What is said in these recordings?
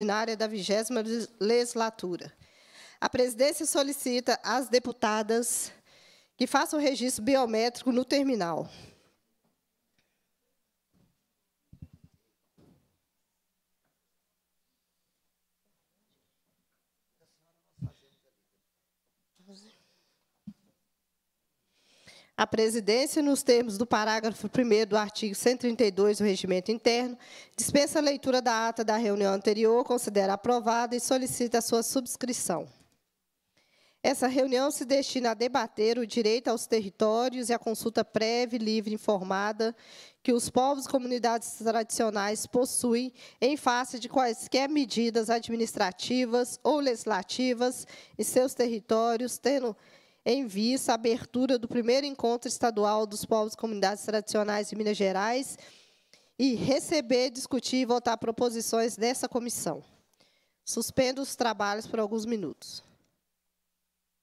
ordinária da 20 legislatura. A presidência solicita às deputadas que façam registro biométrico no terminal. A presidência, nos termos do parágrafo 1 do artigo 132 do Regimento Interno, dispensa a leitura da ata da reunião anterior, considera aprovada e solicita a sua subscrição. Essa reunião se destina a debater o direito aos territórios e a consulta prévia, livre e informada que os povos e comunidades tradicionais possuem em face de quaisquer medidas administrativas ou legislativas em seus territórios, tendo em vista a abertura do primeiro encontro estadual dos povos e comunidades tradicionais de Minas Gerais e receber, discutir e votar proposições dessa comissão. Suspendo os trabalhos por alguns minutos.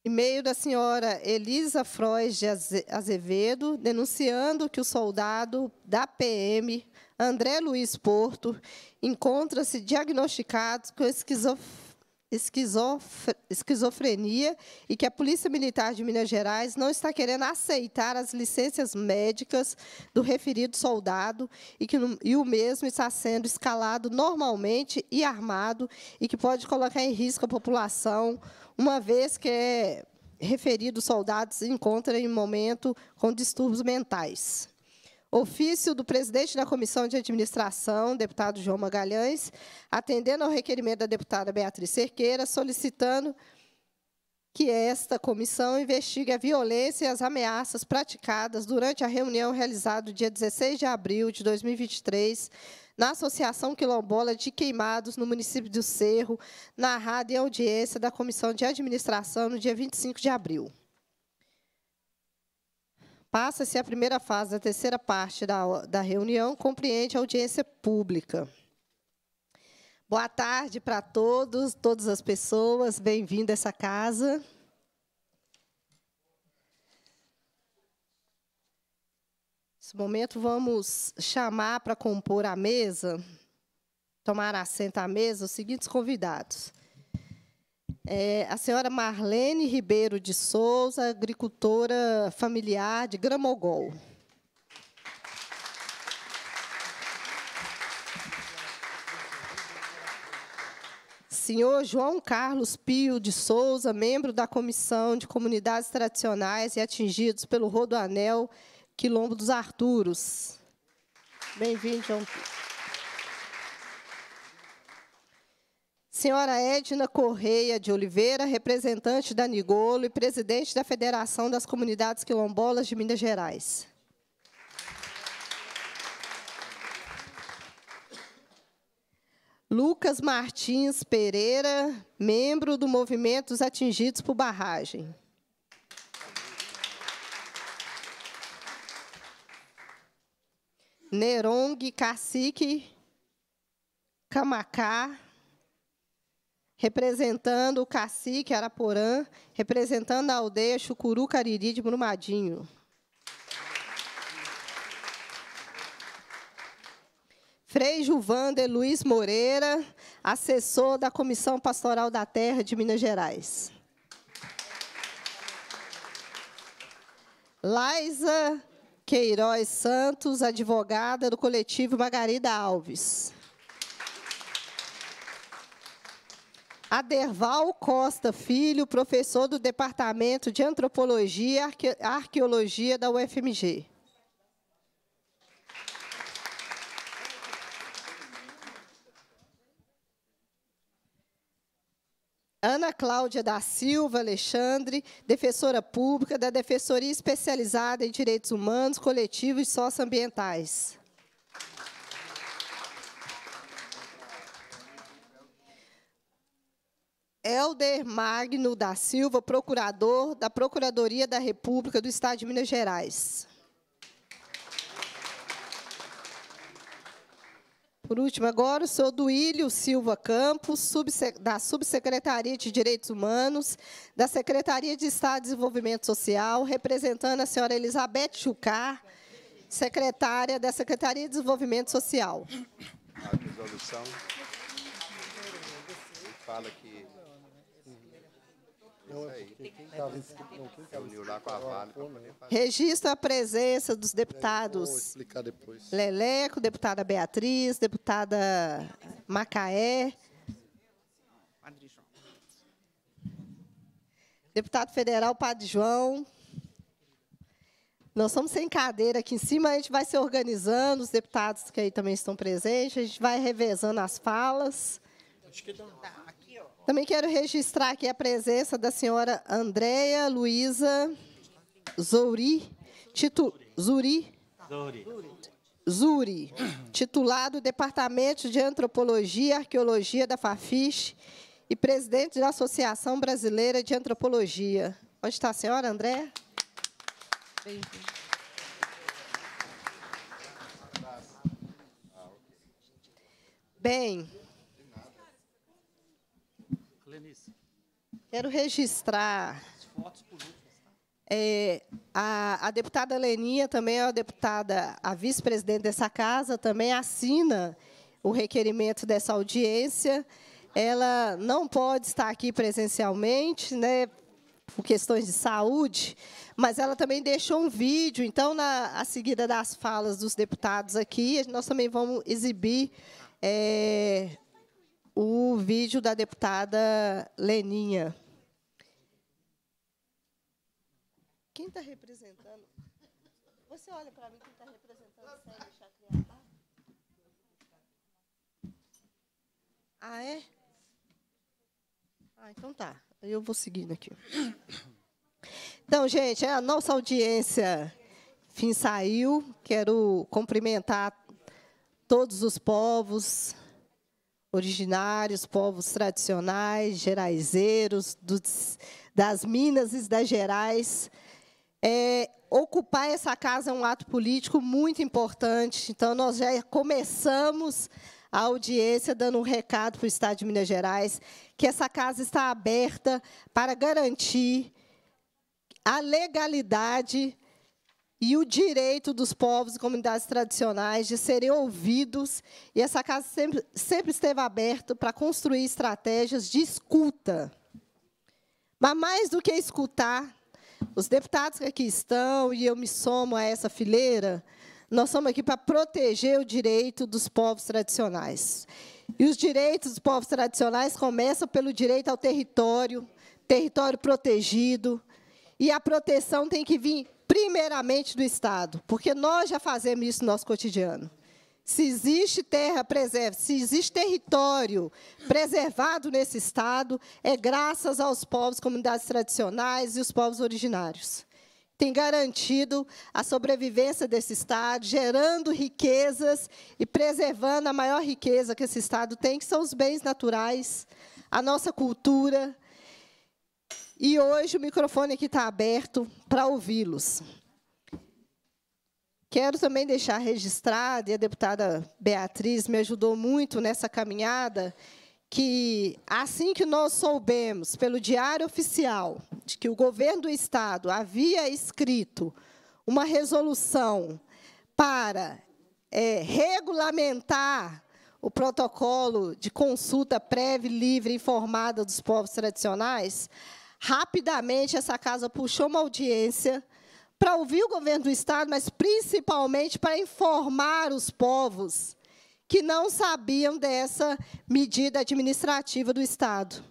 E-mail da senhora Elisa Frois de Azevedo, denunciando que o soldado da PM, André Luiz Porto, encontra-se diagnosticado com esquizofrenia esquizofrenia e que a Polícia Militar de Minas Gerais não está querendo aceitar as licenças médicas do referido soldado e que e o mesmo está sendo escalado normalmente e armado e que pode colocar em risco a população, uma vez que é referido soldados se encontra em momento com distúrbios mentais. Ofício do presidente da Comissão de Administração, deputado João Magalhães, atendendo ao requerimento da deputada Beatriz Cerqueira, solicitando que esta comissão investigue a violência e as ameaças praticadas durante a reunião realizada no dia 16 de abril de 2023 na Associação Quilombola de Queimados, no município do Cerro, narrada em audiência da Comissão de Administração no dia 25 de abril. Passa-se a primeira fase, a terceira parte da, da reunião compreende a audiência pública. Boa tarde para todos, todas as pessoas, bem-vindo a essa casa. Nesse momento, vamos chamar para compor a mesa, tomar assento à mesa os seguintes convidados. É, a senhora Marlene Ribeiro de Souza, agricultora familiar de Gramogol. senhor João Carlos Pio de Souza, membro da Comissão de Comunidades Tradicionais e Atingidos pelo Rodoanel Quilombo dos Arturos. Bem-vindo, João Pio. Senhora Edna Correia de Oliveira, representante da Nigolo e presidente da Federação das Comunidades Quilombolas de Minas Gerais. Lucas Martins Pereira, membro do Movimento dos Atingidos por Barragem. Nerong Cacique Camacá, representando o cacique Araporã, representando a aldeia Chucuru Cariri de Brumadinho. Frei Juvander Luiz Moreira, assessor da Comissão Pastoral da Terra de Minas Gerais. Laisa Queiroz Santos, advogada do coletivo Margarida Alves. Aderval Costa Filho, professor do Departamento de Antropologia e Arque Arqueologia da UFMG. Ana Cláudia da Silva Alexandre, defensora pública da Defensoria Especializada em Direitos Humanos, Coletivos e Socioambientais. Helder Magno da Silva, procurador da Procuradoria da República do Estado de Minas Gerais. Por último, agora, o senhor Duílio Silva Campos, da Subsecretaria de Direitos Humanos, da Secretaria de Estado de Desenvolvimento Social, representando a senhora Elizabeth Chucar, secretária da Secretaria de Desenvolvimento Social. A resolução fala que é a né. Registro a presença dos deputados. Vou explicar depois. Leleco, deputada Beatriz, deputada Macaé. Deputado federal Padre João. Nós estamos sem cadeira aqui em cima, a gente vai se organizando, os deputados que aí também estão presentes, a gente vai revezando as falas. Acho que dá. Também quero registrar aqui a presença da senhora Andréia Luísa Zouri, titu, Zuri, Zuri. titulado Departamento de Antropologia e Arqueologia da Fafiche e presidente da Associação Brasileira de Antropologia. Onde está a senhora, André? Bem, Quero registrar. Tá? É, a, a, deputada Leninha também é a deputada, a vice-presidente dessa casa, também assina o requerimento dessa audiência. Ela não pode estar aqui presencialmente, né, por questões de saúde, mas ela também deixou um vídeo. Então, na a seguida das falas dos deputados aqui, nós também vamos exibir é, o vídeo da deputada Leninha. Quem está representando? Você olha para mim quem está representando Célio Chacriabá? Tá? Ah, é? Ah, então tá. Eu vou seguindo aqui. Então, gente, é a nossa audiência fim saiu. Quero cumprimentar todos os povos, originários, povos tradicionais, geraizeiros, dos, das Minas e das Gerais. É, ocupar essa casa é um ato político muito importante, então nós já começamos a audiência dando um recado para o Estado de Minas Gerais que essa casa está aberta para garantir a legalidade e o direito dos povos e comunidades tradicionais de serem ouvidos. E essa casa sempre, sempre esteve aberta para construir estratégias de escuta. Mas mais do que escutar, os deputados que aqui estão, e eu me somo a essa fileira, nós somos aqui para proteger o direito dos povos tradicionais. E os direitos dos povos tradicionais começam pelo direito ao território, território protegido, e a proteção tem que vir primeiramente do Estado, porque nós já fazemos isso no nosso cotidiano. Se existe terra, preserva, Se existe território preservado nesse Estado, é graças aos povos, comunidades tradicionais e os povos originários. Tem garantido a sobrevivência desse Estado, gerando riquezas e preservando a maior riqueza que esse Estado tem, que são os bens naturais, a nossa cultura, e hoje o microfone aqui está aberto para ouvi-los. Quero também deixar registrado, e a deputada Beatriz me ajudou muito nessa caminhada, que assim que nós soubemos pelo Diário Oficial de que o governo do Estado havia escrito uma resolução para é, regulamentar o protocolo de consulta prévia, livre e informada dos povos tradicionais, Rapidamente, essa casa puxou uma audiência para ouvir o governo do Estado, mas principalmente para informar os povos que não sabiam dessa medida administrativa do Estado.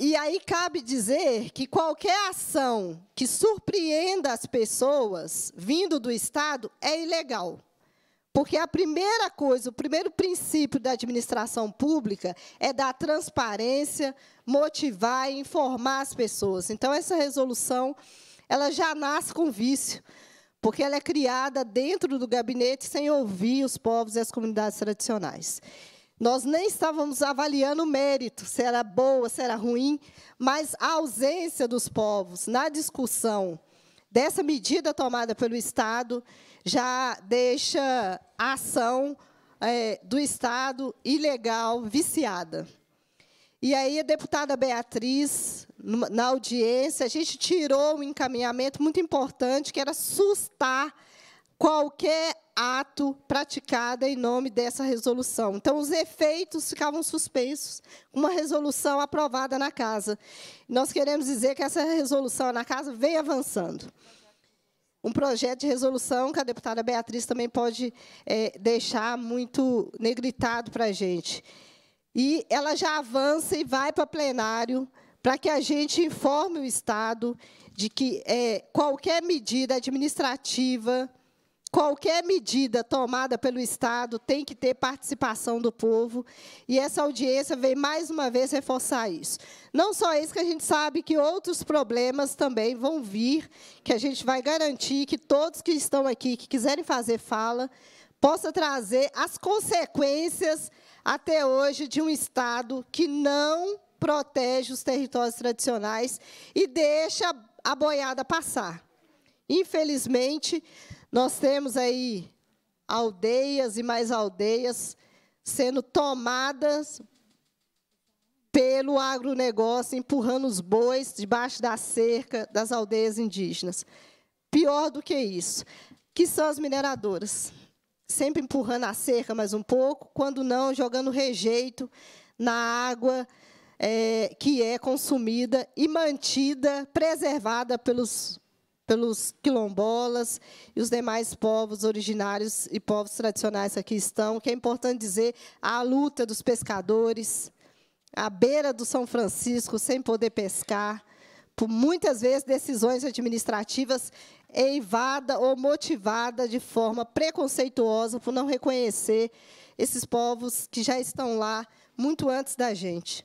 E aí cabe dizer que qualquer ação que surpreenda as pessoas vindo do Estado é ilegal. Porque a primeira coisa, o primeiro princípio da administração pública é dar transparência, motivar e informar as pessoas. Então, essa resolução ela já nasce com vício, porque ela é criada dentro do gabinete sem ouvir os povos e as comunidades tradicionais. Nós nem estávamos avaliando o mérito, se era boa, se era ruim, mas a ausência dos povos na discussão dessa medida tomada pelo Estado já deixa a ação é, do Estado ilegal viciada. E aí a deputada Beatriz, na audiência, a gente tirou um encaminhamento muito importante, que era sustar qualquer ato praticado em nome dessa resolução. Então, os efeitos ficavam suspensos, uma resolução aprovada na casa. Nós queremos dizer que essa resolução na casa vem avançando um projeto de resolução que a deputada Beatriz também pode é, deixar muito negritado para a gente. E ela já avança e vai para plenário para que a gente informe o Estado de que é, qualquer medida administrativa qualquer medida tomada pelo Estado tem que ter participação do povo, e essa audiência veio mais uma vez reforçar isso. Não só isso, que a gente sabe que outros problemas também vão vir, que a gente vai garantir que todos que estão aqui, que quiserem fazer fala, possa trazer as consequências até hoje de um Estado que não protege os territórios tradicionais e deixa a boiada passar. Infelizmente, nós temos aí aldeias e mais aldeias sendo tomadas pelo agronegócio, empurrando os bois debaixo da cerca das aldeias indígenas. Pior do que isso, que são as mineradoras. Sempre empurrando a cerca mais um pouco, quando não, jogando rejeito na água é, que é consumida e mantida, preservada pelos pelos quilombolas e os demais povos originários e povos tradicionais que aqui estão, que é importante dizer a luta dos pescadores, à beira do São Francisco, sem poder pescar, por muitas vezes decisões administrativas eivada ou motivada de forma preconceituosa por não reconhecer esses povos que já estão lá muito antes da gente.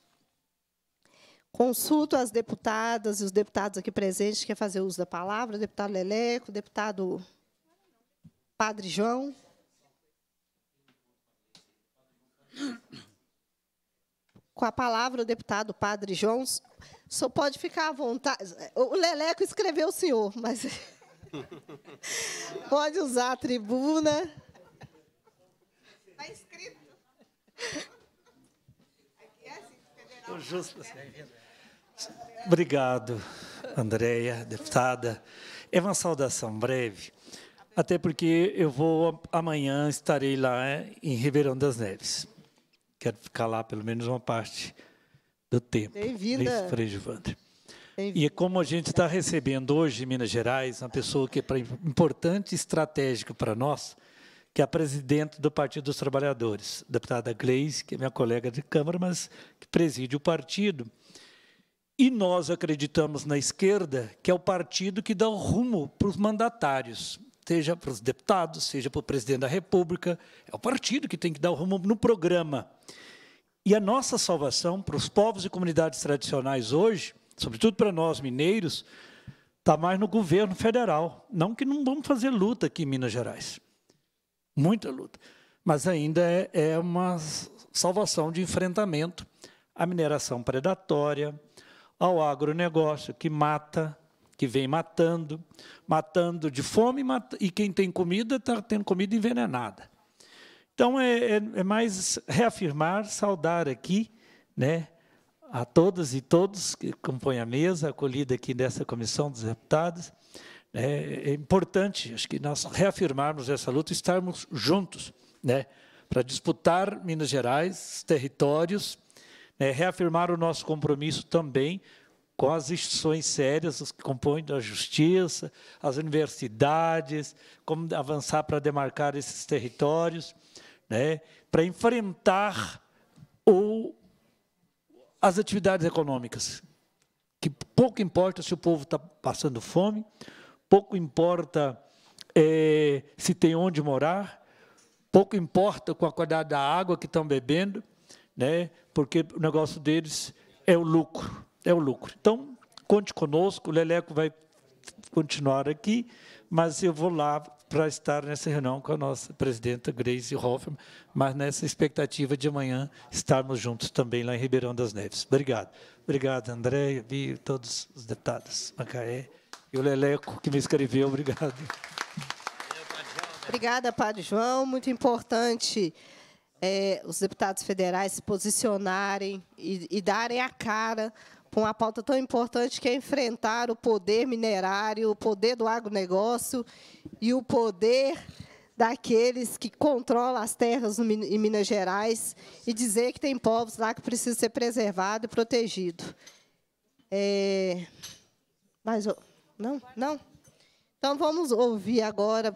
Consulto as deputadas e os deputados aqui presentes que querem fazer uso da palavra, deputado Leleco, deputado Padre João. Com a palavra, o deputado Padre João. Só pode ficar à vontade. O Leleco escreveu o senhor, mas pode usar a tribuna. Está escrito. Aqui é assim, federal. O justo, é. Obrigado, Andréia, deputada. É uma saudação breve, até porque eu vou amanhã estarei lá é, em Ribeirão das Neves. Quero ficar lá pelo menos uma parte do tempo. Bem-vinda. Bem e como a gente está recebendo hoje em Minas Gerais uma pessoa que é importante e estratégica para nós, que é a presidente do Partido dos Trabalhadores, deputada Gleice, que é minha colega de Câmara, mas que preside o partido. E nós acreditamos na esquerda, que é o partido que dá o rumo para os mandatários, seja para os deputados, seja para o presidente da República. É o partido que tem que dar o rumo no programa. E a nossa salvação para os povos e comunidades tradicionais hoje, sobretudo para nós mineiros, está mais no governo federal. Não que não vamos fazer luta aqui em Minas Gerais. Muita luta. Mas ainda é, é uma salvação de enfrentamento à mineração predatória, ao agronegócio, que mata, que vem matando, matando de fome, e quem tem comida está tendo comida envenenada. Então, é, é, é mais reafirmar, saudar aqui, né, a todas e todos que compõem a mesa, acolhida aqui nessa comissão dos deputados. É, é importante, acho que nós reafirmarmos essa luta, estarmos juntos, né, para disputar Minas Gerais, territórios, né, reafirmar o nosso compromisso também com as instituições sérias, que compõem a justiça, as universidades, como avançar para demarcar esses territórios, né, para enfrentar o, as atividades econômicas, que pouco importa se o povo está passando fome, pouco importa é, se tem onde morar, pouco importa com a qualidade da água que estão bebendo, né? porque o negócio deles é o lucro, é o lucro. Então, conte conosco, o Leleco vai continuar aqui, mas eu vou lá para estar nessa reunião com a nossa presidenta Grace Hoffman, mas nessa expectativa de amanhã estarmos juntos também lá em Ribeirão das Neves. Obrigado. Obrigado, André, Vi, todos os deputados, Macaé e o Leleco que me escreveu. Obrigado. Obrigada, Padre João. Muito importante é, os deputados federais se posicionarem e, e darem a cara para uma pauta tão importante que é enfrentar o poder minerário, o poder do agronegócio e o poder daqueles que controlam as terras em Minas Gerais e dizer que tem povos lá que precisam ser preservados e protegidos. É... Mas, não? Não? Então, vamos ouvir agora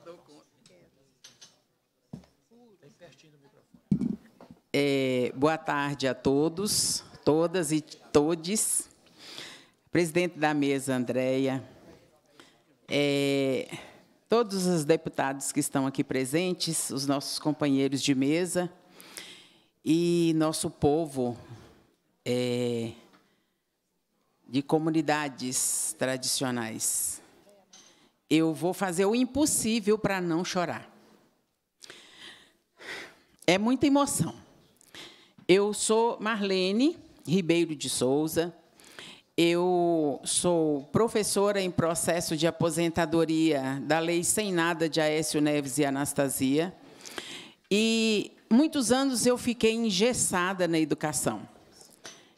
É, boa tarde a todos, todas e todes. Presidente da mesa, Andréia. É, todos os deputados que estão aqui presentes, os nossos companheiros de mesa e nosso povo é, de comunidades tradicionais. Eu vou fazer o impossível para não chorar. É muita emoção. Eu sou Marlene Ribeiro de Souza. Eu sou professora em processo de aposentadoria da Lei Sem Nada de Aécio Neves e Anastasia. E muitos anos eu fiquei engessada na educação.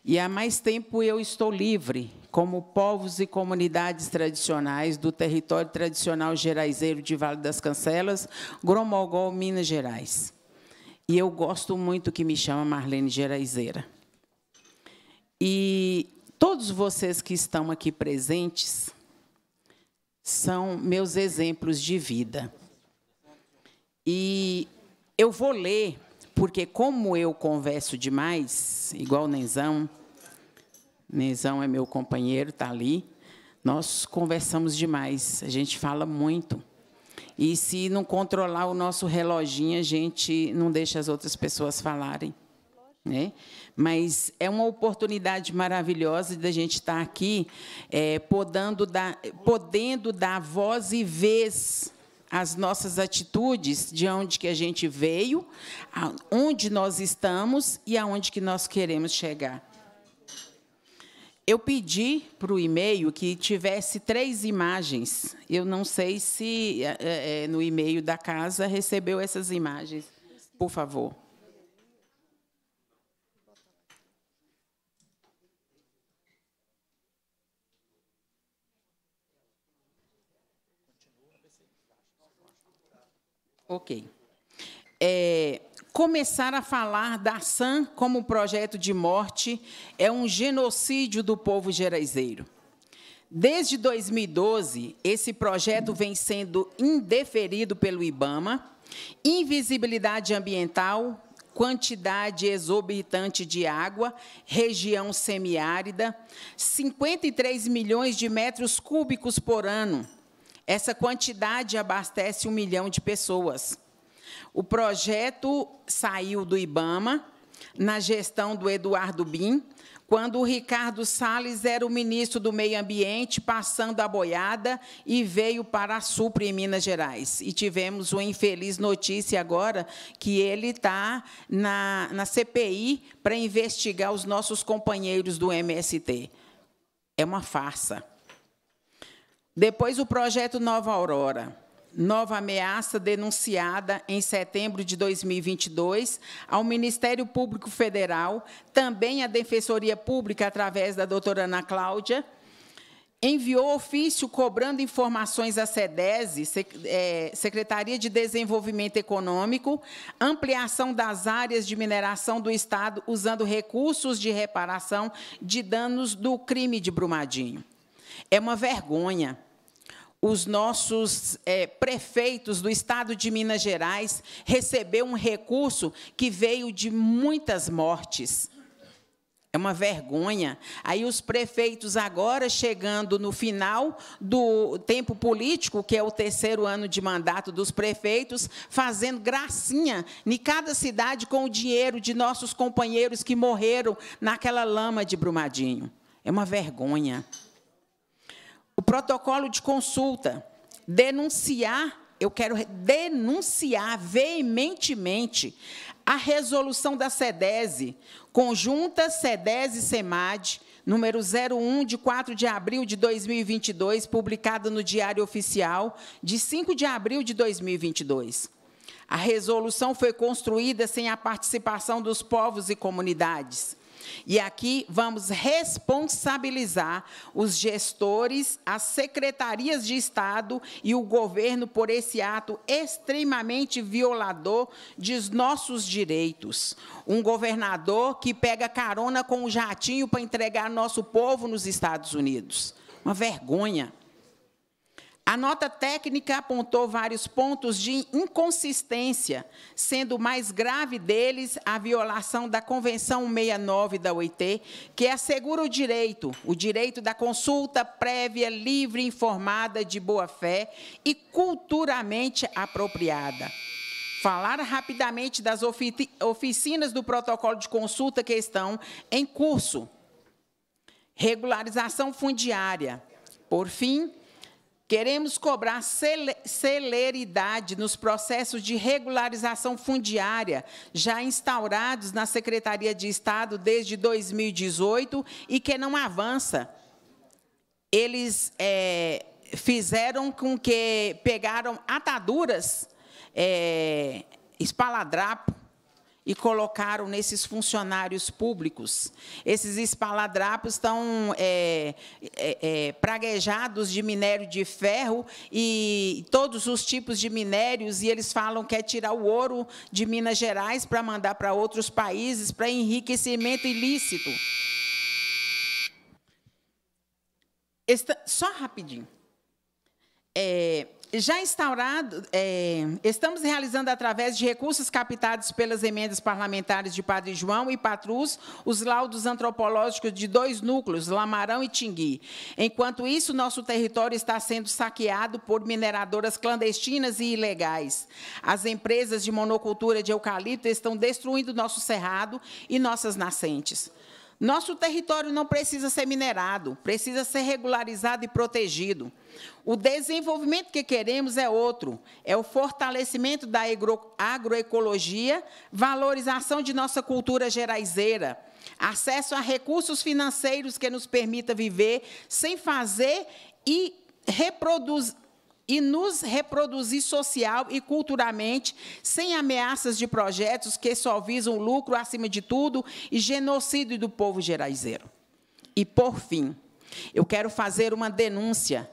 E há mais tempo eu estou livre, como povos e comunidades tradicionais do território tradicional geraizeiro de Vale das Cancelas, Gromogol, Minas Gerais. E eu gosto muito que me chama Marlene Geraizeira. E todos vocês que estão aqui presentes são meus exemplos de vida. E eu vou ler, porque como eu converso demais, igual o Nenzão, Nenzão é meu companheiro, está ali, nós conversamos demais, a gente fala muito. E se não controlar o nosso reloginho, a gente não deixa as outras pessoas falarem. Né? Mas é uma oportunidade maravilhosa da gente estar aqui, é, podando dar, podendo dar voz e vez às nossas atitudes, de onde que a gente veio, onde nós estamos e aonde que nós queremos chegar. Eu pedi para o e-mail que tivesse três imagens. Eu não sei se é, é, no e-mail da casa recebeu essas imagens. Por favor. Ok. É, começar a falar da SAM como projeto de morte é um genocídio do povo geraizeiro. Desde 2012, esse projeto vem sendo indeferido pelo IBAMA, invisibilidade ambiental, quantidade exorbitante de água, região semiárida, 53 milhões de metros cúbicos por ano. Essa quantidade abastece um milhão de pessoas. O projeto saiu do IBAMA na gestão do Eduardo Bin, quando o Ricardo Salles era o ministro do Meio Ambiente, passando a boiada, e veio para a Supra, em Minas Gerais. E tivemos uma infeliz notícia agora que ele está na, na CPI para investigar os nossos companheiros do MST. É uma farsa. Depois, o projeto Nova Aurora nova ameaça denunciada em setembro de 2022 ao Ministério Público Federal, também à Defensoria Pública, através da doutora Ana Cláudia, enviou ofício cobrando informações à SEDESE, é, Secretaria de Desenvolvimento Econômico, ampliação das áreas de mineração do Estado usando recursos de reparação de danos do crime de Brumadinho. É uma vergonha os nossos é, prefeitos do estado de Minas Gerais receberam um recurso que veio de muitas mortes. É uma vergonha. Aí os prefeitos agora chegando no final do tempo político, que é o terceiro ano de mandato dos prefeitos, fazendo gracinha em cada cidade com o dinheiro de nossos companheiros que morreram naquela lama de Brumadinho. É uma vergonha o protocolo de consulta, denunciar, eu quero denunciar veementemente a resolução da SEDESE, conjunta SEDESE-SEMAD, número 01, de 4 de abril de 2022, publicada no Diário Oficial, de 5 de abril de 2022. A resolução foi construída sem a participação dos povos e comunidades. E aqui vamos responsabilizar os gestores, as secretarias de Estado e o governo por esse ato extremamente violador dos nossos direitos. Um governador que pega carona com o jatinho para entregar nosso povo nos Estados Unidos. Uma vergonha. A nota técnica apontou vários pontos de inconsistência, sendo o mais grave deles a violação da Convenção 69 da OIT, que assegura o direito, o direito da consulta prévia, livre, informada, de boa-fé e culturalmente apropriada falar rapidamente das oficinas do protocolo de consulta que estão em curso. Regularização fundiária. Por fim, Queremos cobrar celeridade nos processos de regularização fundiária, já instaurados na Secretaria de Estado desde 2018 e que não avança. Eles é, fizeram com que pegaram ataduras, é, espaladrapo, e colocaram nesses funcionários públicos. Esses espaladrapos estão é, é, é, praguejados de minério de ferro e todos os tipos de minérios, e eles falam que é tirar o ouro de Minas Gerais para mandar para outros países para enriquecimento ilícito. só rapidinho. É, já instaurado, é, estamos realizando através de recursos captados pelas emendas parlamentares de Padre João e Patrus os laudos antropológicos de dois núcleos, Lamarão e Tingui. Enquanto isso, nosso território está sendo saqueado por mineradoras clandestinas e ilegais. As empresas de monocultura de eucalipto estão destruindo nosso cerrado e nossas nascentes. Nosso território não precisa ser minerado, precisa ser regularizado e protegido. O desenvolvimento que queremos é outro, é o fortalecimento da agroecologia, valorização de nossa cultura geraizeira, acesso a recursos financeiros que nos permita viver sem fazer e reproduzir e nos reproduzir social e culturalmente, sem ameaças de projetos que só visam lucro acima de tudo e genocídio do povo geraizeiro. E, por fim, eu quero fazer uma denúncia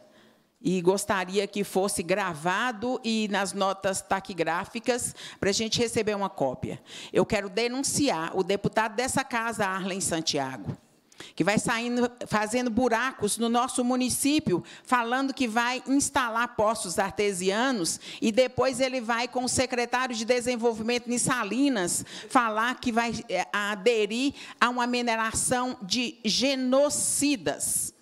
e gostaria que fosse gravado e nas notas taquigráficas para a gente receber uma cópia. Eu quero denunciar o deputado dessa casa, Arlen Santiago que vai saindo, fazendo buracos no nosso município, falando que vai instalar postos artesianos, e depois ele vai com o secretário de Desenvolvimento em Salinas falar que vai eh, aderir a uma mineração de genocidas.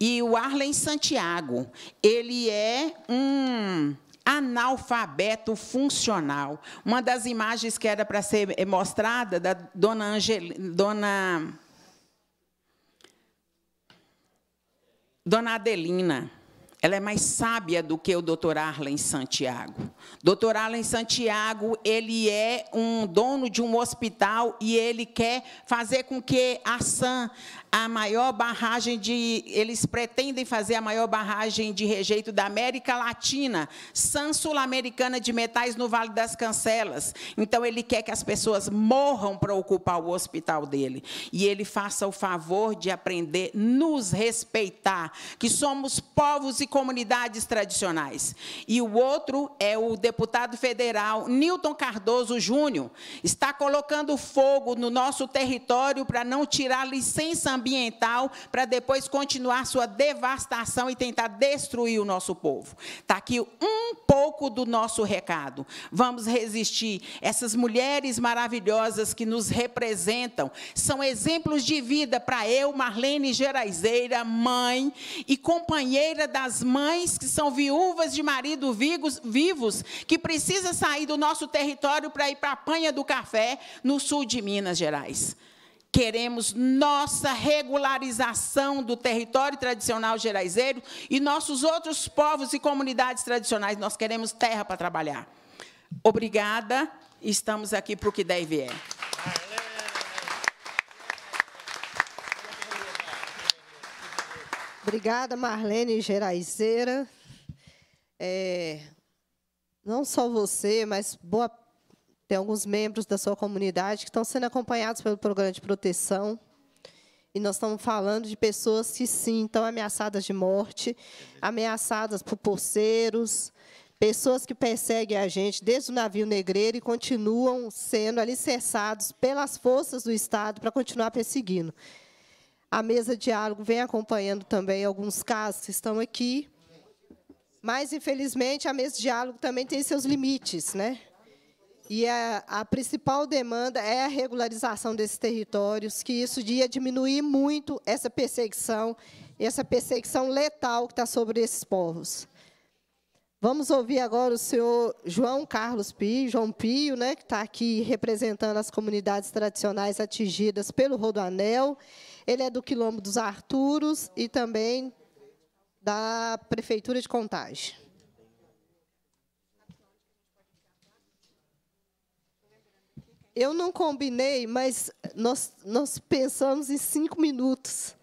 E o Arlen Santiago, ele é um analfabeto funcional. Uma das imagens que era para ser mostrada da dona Angelina, dona Dona Adelina, ela é mais sábia do que o doutor Arlen Santiago. Doutor Arlen Santiago, ele é um dono de um hospital e ele quer fazer com que a SAM, a maior barragem de. Eles pretendem fazer a maior barragem de rejeito da América Latina, San Sul-Americana de Metais no Vale das Cancelas. Então, ele quer que as pessoas morram para ocupar o hospital dele. E ele faça o favor de aprender, nos respeitar, que somos povos e comunidades tradicionais. E o outro é o deputado federal Newton Cardoso Júnior. Está colocando fogo no nosso território para não tirar licença ambiental ambiental para depois continuar sua devastação e tentar destruir o nosso povo. Está aqui um pouco do nosso recado. Vamos resistir. Essas mulheres maravilhosas que nos representam são exemplos de vida para eu, Marlene Geraizeira, mãe e companheira das mães que são viúvas de marido vivos, vivos que precisa sair do nosso território para ir para a Panha do Café, no sul de Minas Gerais. Queremos nossa regularização do território tradicional geraizeiro e nossos outros povos e comunidades tradicionais. Nós queremos terra para trabalhar. Obrigada. Estamos aqui para o que der e vier. Obrigada, Marlene Geraizeira. É, não só você, mas boa parte tem alguns membros da sua comunidade que estão sendo acompanhados pelo programa de proteção. E nós estamos falando de pessoas que, sim, estão ameaçadas de morte, ameaçadas por porceiros, pessoas que perseguem a gente desde o navio negreiro e continuam sendo alicerçados pelas forças do Estado para continuar perseguindo. A mesa de diálogo vem acompanhando também alguns casos que estão aqui, mas, infelizmente, a mesa de diálogo também tem seus limites, né? E a, a, principal demanda é a regularização desses territórios, que isso ia diminuir muito essa perseguição, essa perseguição letal que está sobre esses povos. Vamos ouvir agora o senhor João Carlos Pio, João Pio, né, que está aqui representando as comunidades tradicionais atingidas pelo Rodoanel. Ele é do Quilombo dos Arturos e também da Prefeitura de Contagem. Eu não combinei, mas nós, nós pensamos em cinco minutos.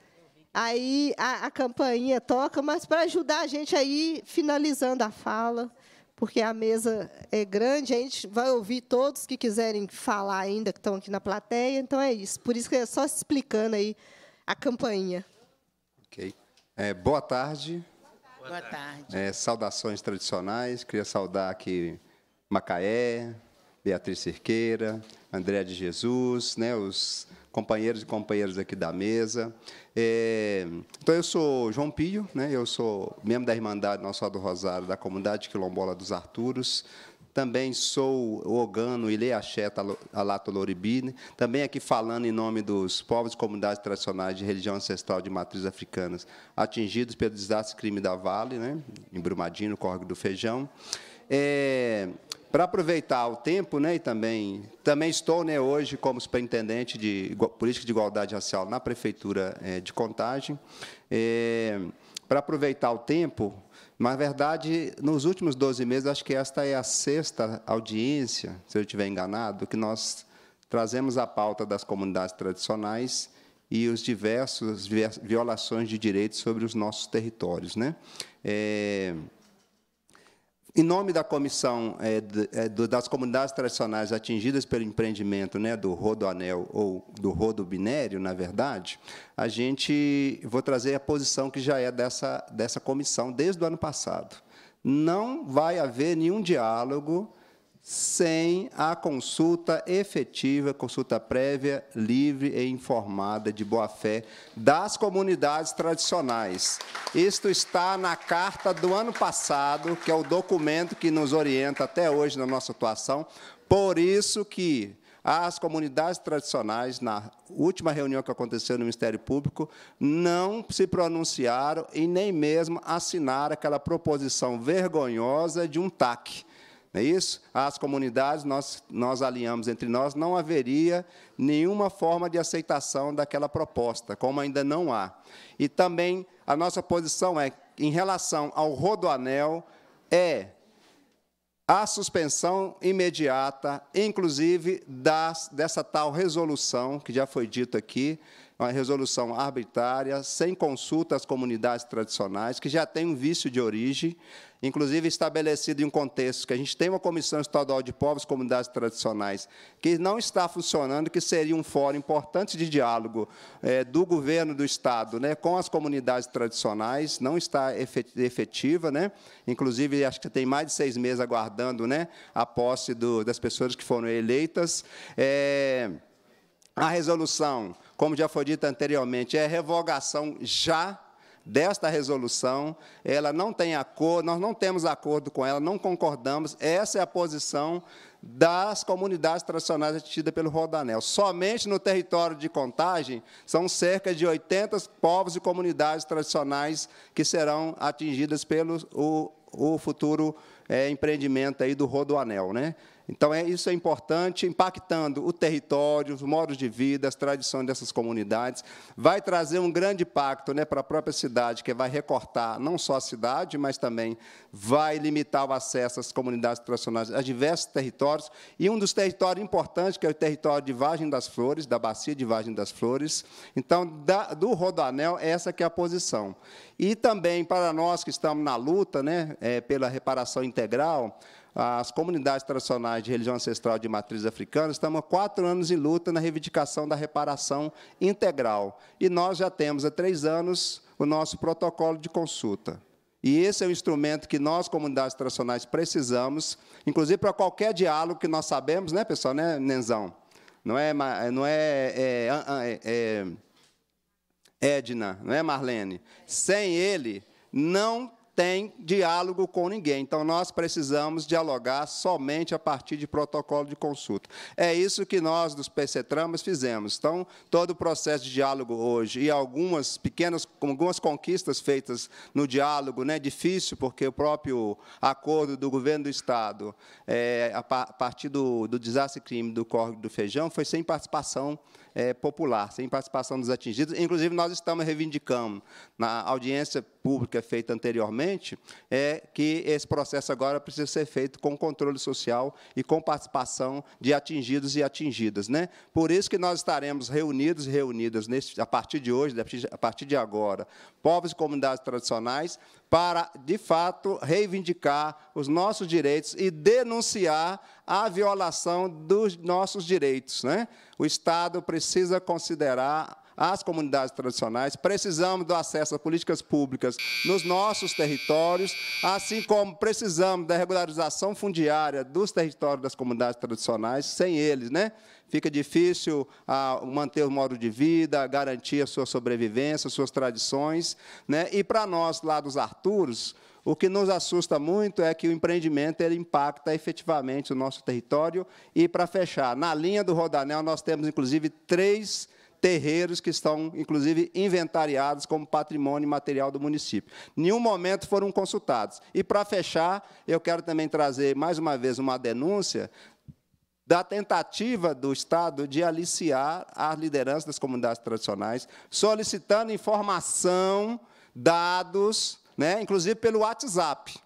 Aí a, a campainha toca, mas para ajudar a gente aí, finalizando a fala, porque a mesa é grande, a gente vai ouvir todos que quiserem falar ainda, que estão aqui na plateia. Então é isso. Por isso que é só explicando aí a campainha. Ok. É, boa tarde. Boa tarde. É, saudações tradicionais. Queria saudar aqui Macaé, Beatriz Cerqueira, André de Jesus, né, os companheiros e companheiras aqui da mesa. É, então, eu sou João Pio, né, eu sou membro da Irmandade Nossa Senhora do Rosário, da comunidade quilombola dos Arturos. Também sou ogano e leacheta alato loribine, também aqui falando em nome dos povos e comunidades tradicionais de religião ancestral de matriz africanas, atingidos pelo desastre crime da Vale, né, em Brumadinho, no Córrego do Feijão. É, para aproveitar o tempo, né, e também, também estou né, hoje como superintendente de Política de Igualdade Racial na Prefeitura é, de Contagem. É, para aproveitar o tempo, na verdade, nos últimos 12 meses, acho que esta é a sexta audiência, se eu estiver enganado, que nós trazemos a pauta das comunidades tradicionais e os diversos violações de direitos sobre os nossos territórios, né? É, em nome da Comissão é, de, é, das Comunidades Tradicionais Atingidas pelo Empreendimento né, do Rodoanel, ou do Rodo Binério, na verdade, a gente vou trazer a posição que já é dessa, dessa comissão desde o ano passado. Não vai haver nenhum diálogo sem a consulta efetiva, consulta prévia, livre e informada de boa-fé das comunidades tradicionais. Isto está na carta do ano passado, que é o documento que nos orienta até hoje na nossa atuação. Por isso que as comunidades tradicionais, na última reunião que aconteceu no Ministério Público, não se pronunciaram e nem mesmo assinaram aquela proposição vergonhosa de um TAC não é isso? As comunidades, nós, nós alinhamos entre nós, não haveria nenhuma forma de aceitação daquela proposta, como ainda não há. E também a nossa posição é, em relação ao rodoanel, é a suspensão imediata, inclusive das, dessa tal resolução, que já foi dito aqui, uma resolução arbitrária, sem consulta às comunidades tradicionais, que já tem um vício de origem, inclusive estabelecido em um contexto que a gente tem uma Comissão Estadual de Povos e Comunidades Tradicionais que não está funcionando, que seria um fórum importante de diálogo é, do governo do Estado né, com as comunidades tradicionais, não está efetiva, né? inclusive acho que tem mais de seis meses aguardando né, a posse do, das pessoas que foram eleitas. É, a resolução, como já foi dito anteriormente, é revogação já desta resolução, ela não tem acordo, nós não temos acordo com ela, não concordamos. Essa é a posição das comunidades tradicionais atingidas pelo Rodanel. Somente no território de contagem, são cerca de 80 povos e comunidades tradicionais que serão atingidas pelo o, o futuro é, empreendimento aí do Rodoanel. Né? Então, é, isso é importante, impactando o território, os modos de vida, as tradições dessas comunidades. Vai trazer um grande impacto né, para a própria cidade, que vai recortar não só a cidade, mas também vai limitar o acesso às comunidades tradicionais, a diversos territórios. E um dos territórios importantes, que é o território de Vargem das Flores, da Bacia de Vargem das Flores. Então, da, do Rodoanel, essa que é a posição. E também, para nós que estamos na luta né, é, pela reparação integral, as comunidades tradicionais de religião ancestral de matriz africana, estamos há quatro anos em luta na reivindicação da reparação integral. E nós já temos há três anos o nosso protocolo de consulta. E esse é o instrumento que nós, comunidades tradicionais, precisamos, inclusive para qualquer diálogo que nós sabemos, né, pessoal, né, Nenzão? Não é, não é, é, é, é Edna, não é Marlene? Sem ele, não tem diálogo com ninguém. Então, nós precisamos dialogar somente a partir de protocolo de consulta. É isso que nós, dos PCTramas, fizemos. Então, todo o processo de diálogo hoje e algumas pequenas algumas conquistas feitas no diálogo, né, difícil, porque o próprio acordo do governo do Estado, é, a partir do, do desastre crime do Corre do Feijão, foi sem participação é, popular, sem participação dos atingidos. Inclusive, nós estamos reivindicando na audiência pública é feita anteriormente, é que esse processo agora precisa ser feito com controle social e com participação de atingidos e atingidas. Né? Por isso que nós estaremos reunidos e reunidas, nesse, a partir de hoje, a partir de agora, povos e comunidades tradicionais, para, de fato, reivindicar os nossos direitos e denunciar a violação dos nossos direitos. Né? O Estado precisa considerar às comunidades tradicionais, precisamos do acesso a políticas públicas nos nossos territórios, assim como precisamos da regularização fundiária dos territórios das comunidades tradicionais, sem eles, né? Fica difícil ah, manter o modo de vida, garantir a sua sobrevivência, suas tradições. Né? E para nós, lá dos Arturos, o que nos assusta muito é que o empreendimento ele impacta efetivamente o nosso território. E, para fechar, na linha do Rodanel, nós temos, inclusive, três terreiros que estão, inclusive, inventariados como patrimônio material do município. Nenhum momento foram consultados. E, para fechar, eu quero também trazer, mais uma vez, uma denúncia da tentativa do Estado de aliciar a liderança das comunidades tradicionais, solicitando informação, dados, né, inclusive pelo WhatsApp.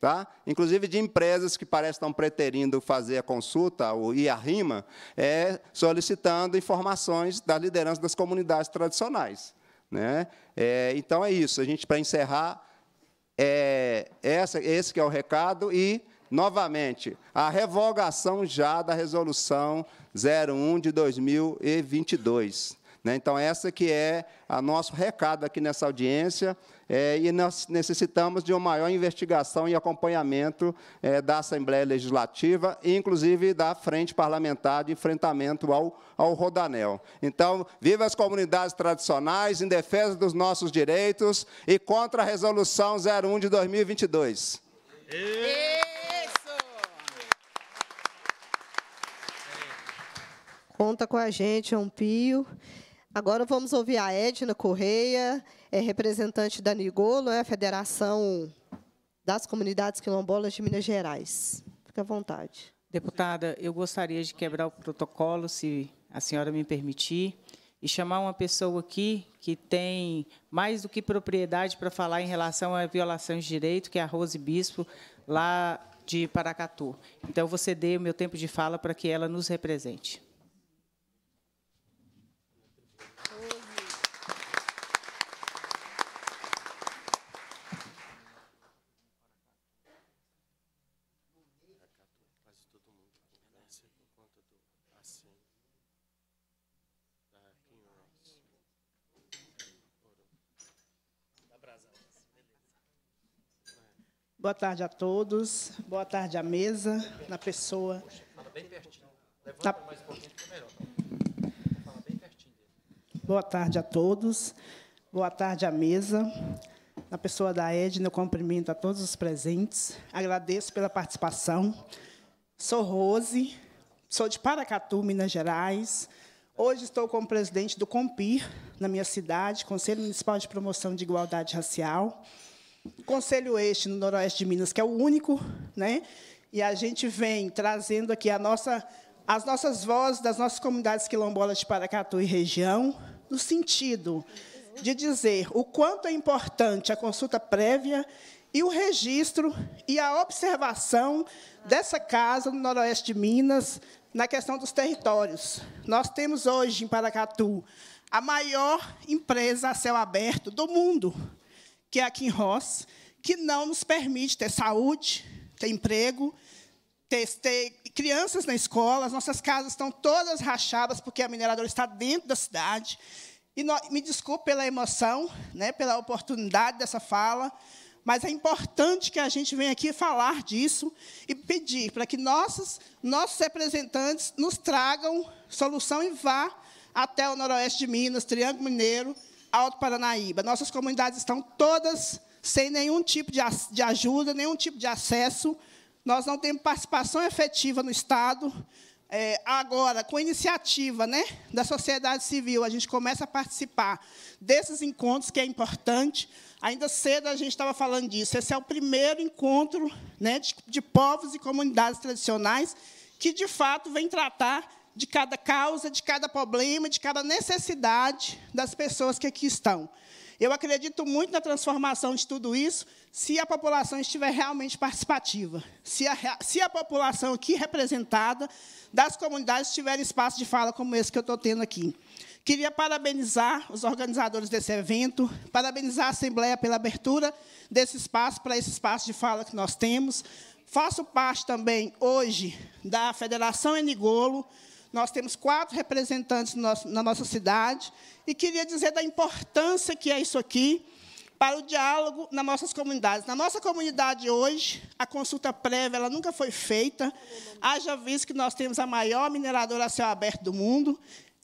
Tá? Inclusive de empresas que parecem estão preterindo fazer a consulta, o RIMA, é, solicitando informações da liderança das comunidades tradicionais. Né? É, então, é isso. A gente, para encerrar, é, essa, esse que é o recado e, novamente, a revogação já da Resolução 01 de 2022. Né? Então, essa que é o nosso recado aqui nessa audiência, é, e nós necessitamos de uma maior investigação e acompanhamento é, da Assembleia Legislativa, e inclusive da Frente Parlamentar de Enfrentamento ao, ao Rodanel. Então, viva as comunidades tradicionais em defesa dos nossos direitos e contra a Resolução 01 de 2022. E... Conta com a gente, é um pio. Agora vamos ouvir a Edna Correia, é representante da Nigolo, é a Federação das Comunidades Quilombolas de Minas Gerais. Fique à vontade. Deputada, eu gostaria de quebrar o protocolo, se a senhora me permitir, e chamar uma pessoa aqui que tem mais do que propriedade para falar em relação à violação de direito, que é a Rose Bispo, lá de Paracatu. Então, você dê o meu tempo de fala para que ela nos represente. Boa tarde a todos, boa tarde à mesa, na pessoa. Fala bem pertinho. Levanta mais um pouquinho, fica é melhor. Tá Fala bem pertinho. Boa tarde a todos, boa tarde à mesa. Na pessoa da Edna, eu cumprimento a todos os presentes. Agradeço pela participação. Sou Rose, sou de Paracatu, Minas Gerais. Hoje estou como presidente do COMPIR, na minha cidade, Conselho Municipal de Promoção de Igualdade Racial. Conselho Este, no Noroeste de Minas, que é o único, né? e a gente vem trazendo aqui a nossa, as nossas vozes das nossas comunidades quilombolas de Paracatu e região, no sentido de dizer o quanto é importante a consulta prévia e o registro e a observação dessa casa no noroeste de Minas na questão dos territórios. Nós temos hoje em Paracatu a maior empresa a céu aberto do mundo que é aqui em Ross, que não nos permite ter saúde, ter emprego, ter, ter crianças na escola, as nossas casas estão todas rachadas porque a mineradora está dentro da cidade. E me desculpe pela emoção, né, pela oportunidade dessa fala, mas é importante que a gente venha aqui falar disso e pedir para que nossos, nossos representantes nos tragam solução e vá até o noroeste de Minas, Triângulo Mineiro, Alto Paranaíba. Nossas comunidades estão todas sem nenhum tipo de, de ajuda, nenhum tipo de acesso. Nós não temos participação efetiva no Estado. É, agora, com iniciativa né, da sociedade civil, a gente começa a participar desses encontros, que é importante. Ainda cedo a gente estava falando disso. Esse é o primeiro encontro né, de, de povos e comunidades tradicionais que, de fato, vem tratar de cada causa, de cada problema, de cada necessidade das pessoas que aqui estão. Eu acredito muito na transformação de tudo isso se a população estiver realmente participativa, se a, se a população aqui representada das comunidades tiver espaço de fala como esse que eu estou tendo aqui. Queria parabenizar os organizadores desse evento, parabenizar a Assembleia pela abertura desse espaço, para esse espaço de fala que nós temos. Faço parte também, hoje, da Federação Enigolo, nós temos quatro representantes na nossa cidade e queria dizer da importância que é isso aqui para o diálogo nas nossas comunidades. Na nossa comunidade hoje, a consulta prévia ela nunca foi feita. Haja visto que nós temos a maior mineradora a céu aberto do mundo.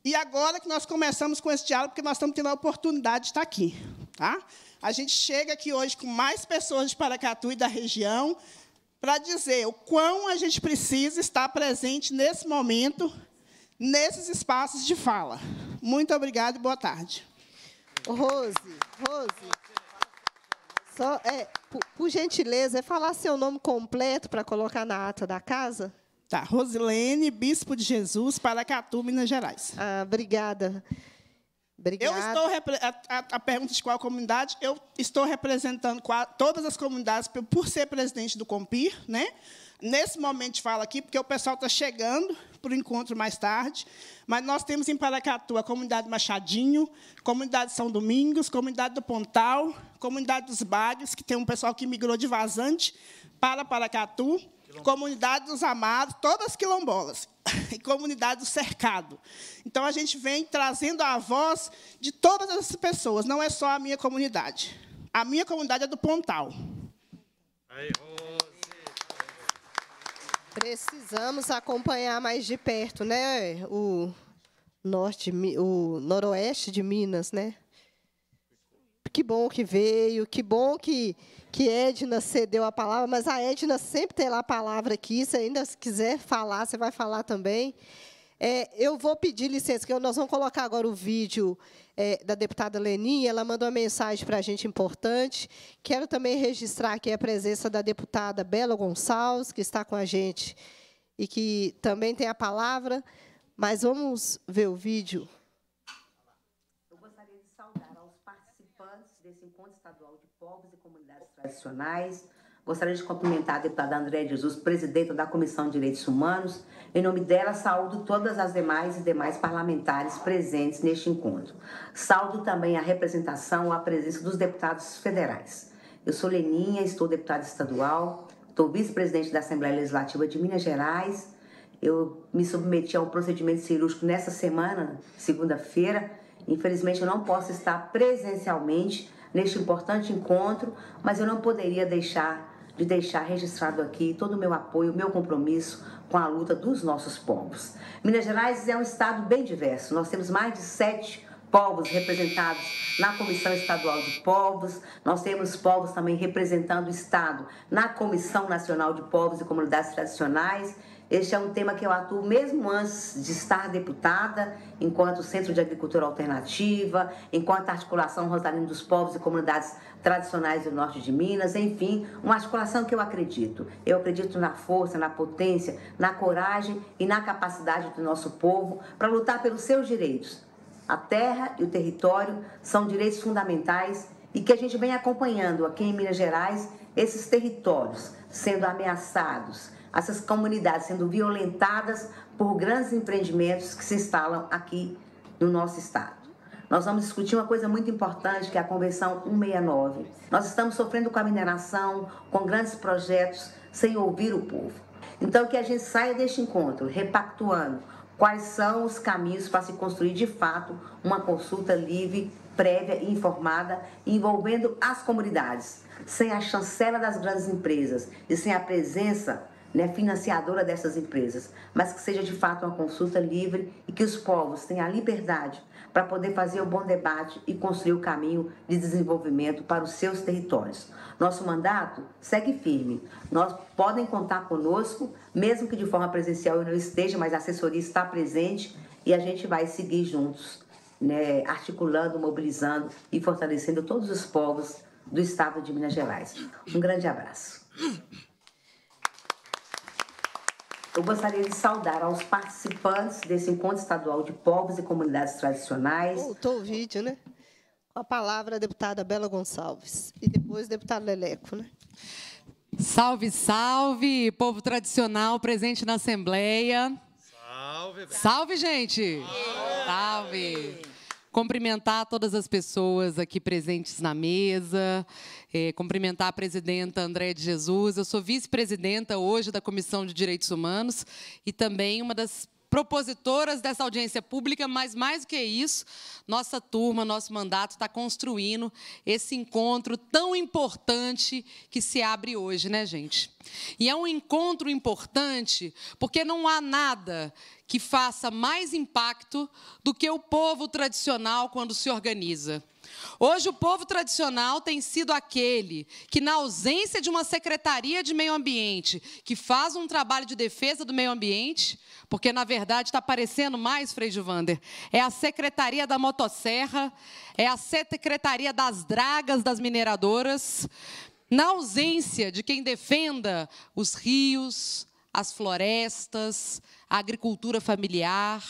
E agora que nós começamos com esse diálogo, porque nós estamos tendo a oportunidade de estar aqui. Tá? A gente chega aqui hoje com mais pessoas de Paracatu e da região para dizer o quão a gente precisa estar presente nesse momento nesses espaços de fala. Muito obrigada e boa tarde. Rose, Rose. Só, é, por, por gentileza, é falar seu nome completo para colocar na ata da casa? Tá, Rosilene, Bispo de Jesus, Paracatu, Minas Gerais. Ah, obrigada. Obrigada. Eu estou a, a, a, pergunta de qual comunidade? Eu estou representando todas as comunidades por, por ser presidente do Compir, né? nesse momento fala aqui, porque o pessoal está chegando para o encontro mais tarde, mas nós temos em Paracatu a comunidade Machadinho, comunidade São Domingos, comunidade do Pontal, comunidade dos Bagres, que tem um pessoal que migrou de Vazante para Paracatu, comunidade dos Amados, todas quilombolas, e comunidade do Cercado. Então, a gente vem trazendo a voz de todas essas pessoas, não é só a minha comunidade. A minha comunidade é do Pontal. Aí, oh. Precisamos acompanhar mais de perto, né? O norte, o noroeste de Minas, né? Que bom que veio, que bom que que Edna cedeu a palavra, mas a Edna sempre tem lá a palavra aqui. Se ainda quiser falar, você vai falar também. É, eu vou pedir licença, que nós vamos colocar agora o vídeo é, da deputada Lenin, ela mandou uma mensagem para a gente importante. Quero também registrar aqui a presença da deputada Bela Gonçalves, que está com a gente e que também tem a palavra, mas vamos ver o vídeo. Eu gostaria de saudar aos participantes desse encontro estadual de povos e comunidades tradicionais Gostaria de cumprimentar a deputada Andréa Jesus, presidenta da Comissão de Direitos Humanos. Em nome dela, saúdo todas as demais e demais parlamentares presentes neste encontro. Saúdo também a representação, a presença dos deputados federais. Eu sou Leninha, estou deputada estadual, estou vice-presidente da Assembleia Legislativa de Minas Gerais. Eu me submeti a um procedimento cirúrgico nessa semana, segunda-feira. Infelizmente, eu não posso estar presencialmente neste importante encontro, mas eu não poderia deixar de deixar registrado aqui todo o meu apoio, meu compromisso com a luta dos nossos povos. Minas Gerais é um estado bem diverso, nós temos mais de sete povos representados na Comissão Estadual de Povos, nós temos povos também representando o Estado na Comissão Nacional de Povos e Comunidades Tradicionais este é um tema que eu atuo mesmo antes de estar deputada, enquanto Centro de Agricultura Alternativa, enquanto articulação Rosalina dos Povos e Comunidades Tradicionais do Norte de Minas, enfim, uma articulação que eu acredito. Eu acredito na força, na potência, na coragem e na capacidade do nosso povo para lutar pelos seus direitos. A terra e o território são direitos fundamentais e que a gente vem acompanhando aqui em Minas Gerais esses territórios sendo ameaçados, essas comunidades sendo violentadas por grandes empreendimentos que se instalam aqui no nosso estado. Nós vamos discutir uma coisa muito importante, que é a Convenção 169. Nós estamos sofrendo com a mineração, com grandes projetos, sem ouvir o povo. Então, que a gente saia deste encontro repactuando quais são os caminhos para se construir de fato uma consulta livre, prévia e informada, envolvendo as comunidades, sem a chancela das grandes empresas e sem a presença né, financiadora dessas empresas, mas que seja de fato uma consulta livre e que os povos tenham a liberdade para poder fazer o um bom debate e construir o caminho de desenvolvimento para os seus territórios. Nosso mandato segue firme. Nós podem contar conosco, mesmo que de forma presencial eu não esteja, mas a assessoria está presente e a gente vai seguir juntos, né, articulando, mobilizando e fortalecendo todos os povos do estado de Minas Gerais. Um grande abraço. Eu gostaria de saudar aos participantes desse encontro estadual de povos e comunidades tradicionais. Voltou o vídeo, né? Com a palavra a deputada Bela Gonçalves e depois o deputado Leleco, né? Salve, salve, povo tradicional presente na Assembleia. Salve. Salve, gente. Salve. salve. Cumprimentar todas as pessoas aqui presentes na mesa é, cumprimentar a presidenta Andréa de Jesus. Eu sou vice-presidenta hoje da Comissão de Direitos Humanos e também uma das propositoras dessa audiência pública, mas mais do que isso, nossa turma, nosso mandato está construindo esse encontro tão importante que se abre hoje, né, gente? E é um encontro importante porque não há nada que faça mais impacto do que o povo tradicional quando se organiza. Hoje, o povo tradicional tem sido aquele que, na ausência de uma secretaria de meio ambiente que faz um trabalho de defesa do meio ambiente, porque na verdade está aparecendo mais, Frei Vander, é a secretaria da motosserra, é a secretaria das dragas das mineradoras, na ausência de quem defenda os rios, as florestas, a agricultura familiar,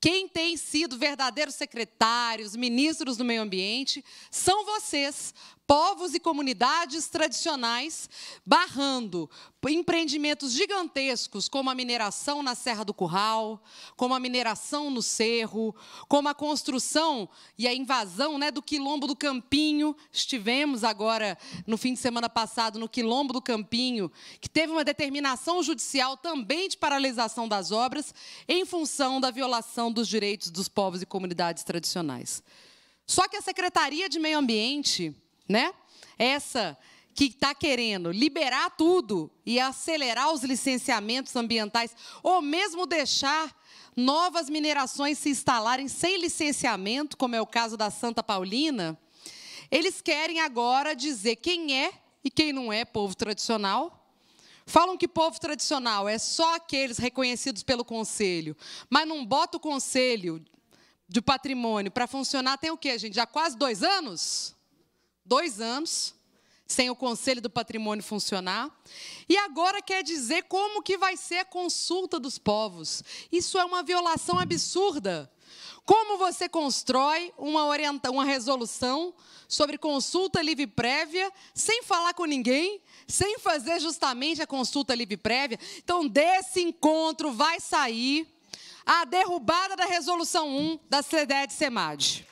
quem tem sido verdadeiros secretários, ministros do meio ambiente, são vocês, povos e comunidades tradicionais, barrando empreendimentos gigantescos como a mineração na Serra do Curral, como a mineração no Cerro, como a construção e a invasão né, do Quilombo do Campinho. Estivemos agora, no fim de semana passado, no Quilombo do Campinho, que teve uma determinação judicial também de paralisação das obras em função da violação dos direitos dos povos e comunidades tradicionais. Só que a Secretaria de Meio Ambiente né? Essa que está querendo liberar tudo e acelerar os licenciamentos ambientais, ou mesmo deixar novas minerações se instalarem sem licenciamento, como é o caso da Santa Paulina, eles querem agora dizer quem é e quem não é povo tradicional. Falam que povo tradicional é só aqueles reconhecidos pelo conselho, mas não bota o conselho de patrimônio para funcionar tem o quê, gente? Já quase dois anos? dois anos sem o Conselho do Patrimônio funcionar, e agora quer dizer como que vai ser a consulta dos povos. Isso é uma violação absurda. Como você constrói uma, orienta, uma resolução sobre consulta livre prévia sem falar com ninguém, sem fazer justamente a consulta livre prévia? Então, desse encontro vai sair a derrubada da Resolução 1 da CDE de SEMAD.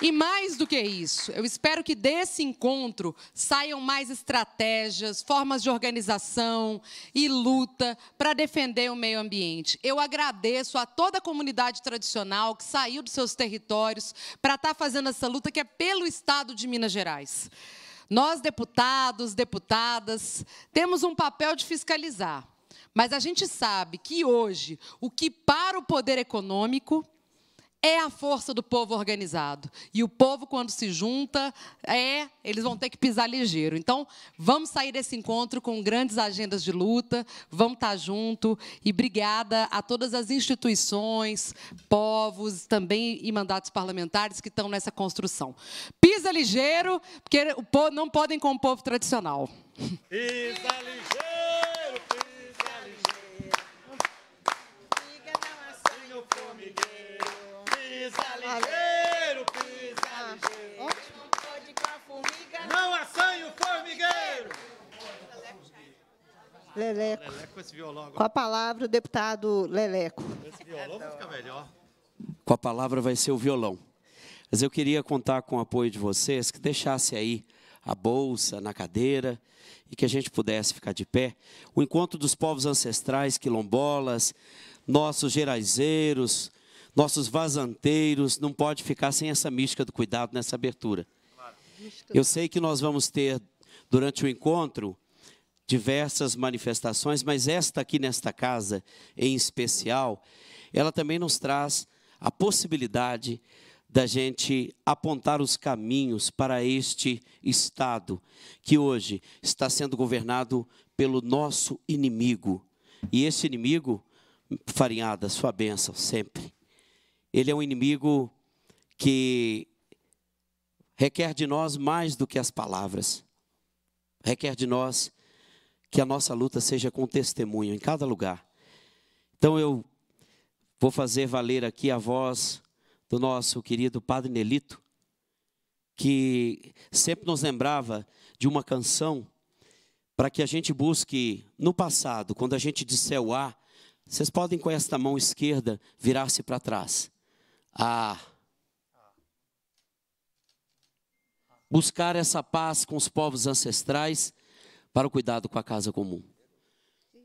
E mais do que isso, eu espero que desse encontro saiam mais estratégias, formas de organização e luta para defender o meio ambiente. Eu agradeço a toda a comunidade tradicional que saiu dos seus territórios para estar tá fazendo essa luta que é pelo Estado de Minas Gerais. Nós, deputados, deputadas, temos um papel de fiscalizar. Mas a gente sabe que hoje o que para o poder econômico é a força do povo organizado. E o povo, quando se junta, é, eles vão ter que pisar ligeiro. Então, vamos sair desse encontro com grandes agendas de luta, vamos estar tá junto. E obrigada a todas as instituições, povos, também e mandatos parlamentares que estão nessa construção. Pisa ligeiro, porque o povo, não podem com o povo tradicional. Pisa ligeiro! ligeiro, pisa ah, ligeiro. Não pode com a formiga. Não assanhe o formigueiro. Leleco. Leleco com esse violão agora. Com a palavra, o deputado Leleco. Esse violão vai ficar melhor. Com a palavra vai ser o violão. Mas eu queria contar com o apoio de vocês, que deixasse aí a bolsa na cadeira e que a gente pudesse ficar de pé. O encontro dos povos ancestrais, quilombolas, nossos geraizeiros, nossos vazanteiros, não pode ficar sem essa mística do cuidado nessa abertura. Eu sei que nós vamos ter, durante o encontro, diversas manifestações, mas esta aqui nesta casa, em especial, ela também nos traz a possibilidade da gente apontar os caminhos para este Estado que hoje está sendo governado pelo nosso inimigo. E esse inimigo, farinhada, sua bênção sempre ele é um inimigo que requer de nós mais do que as palavras. Requer de nós que a nossa luta seja com testemunho em cada lugar. Então eu vou fazer valer aqui a voz do nosso querido Padre Nelito, que sempre nos lembrava de uma canção para que a gente busque no passado, quando a gente disser o A, vocês podem com esta mão esquerda virar-se para trás a buscar essa paz com os povos ancestrais para o cuidado com a casa comum.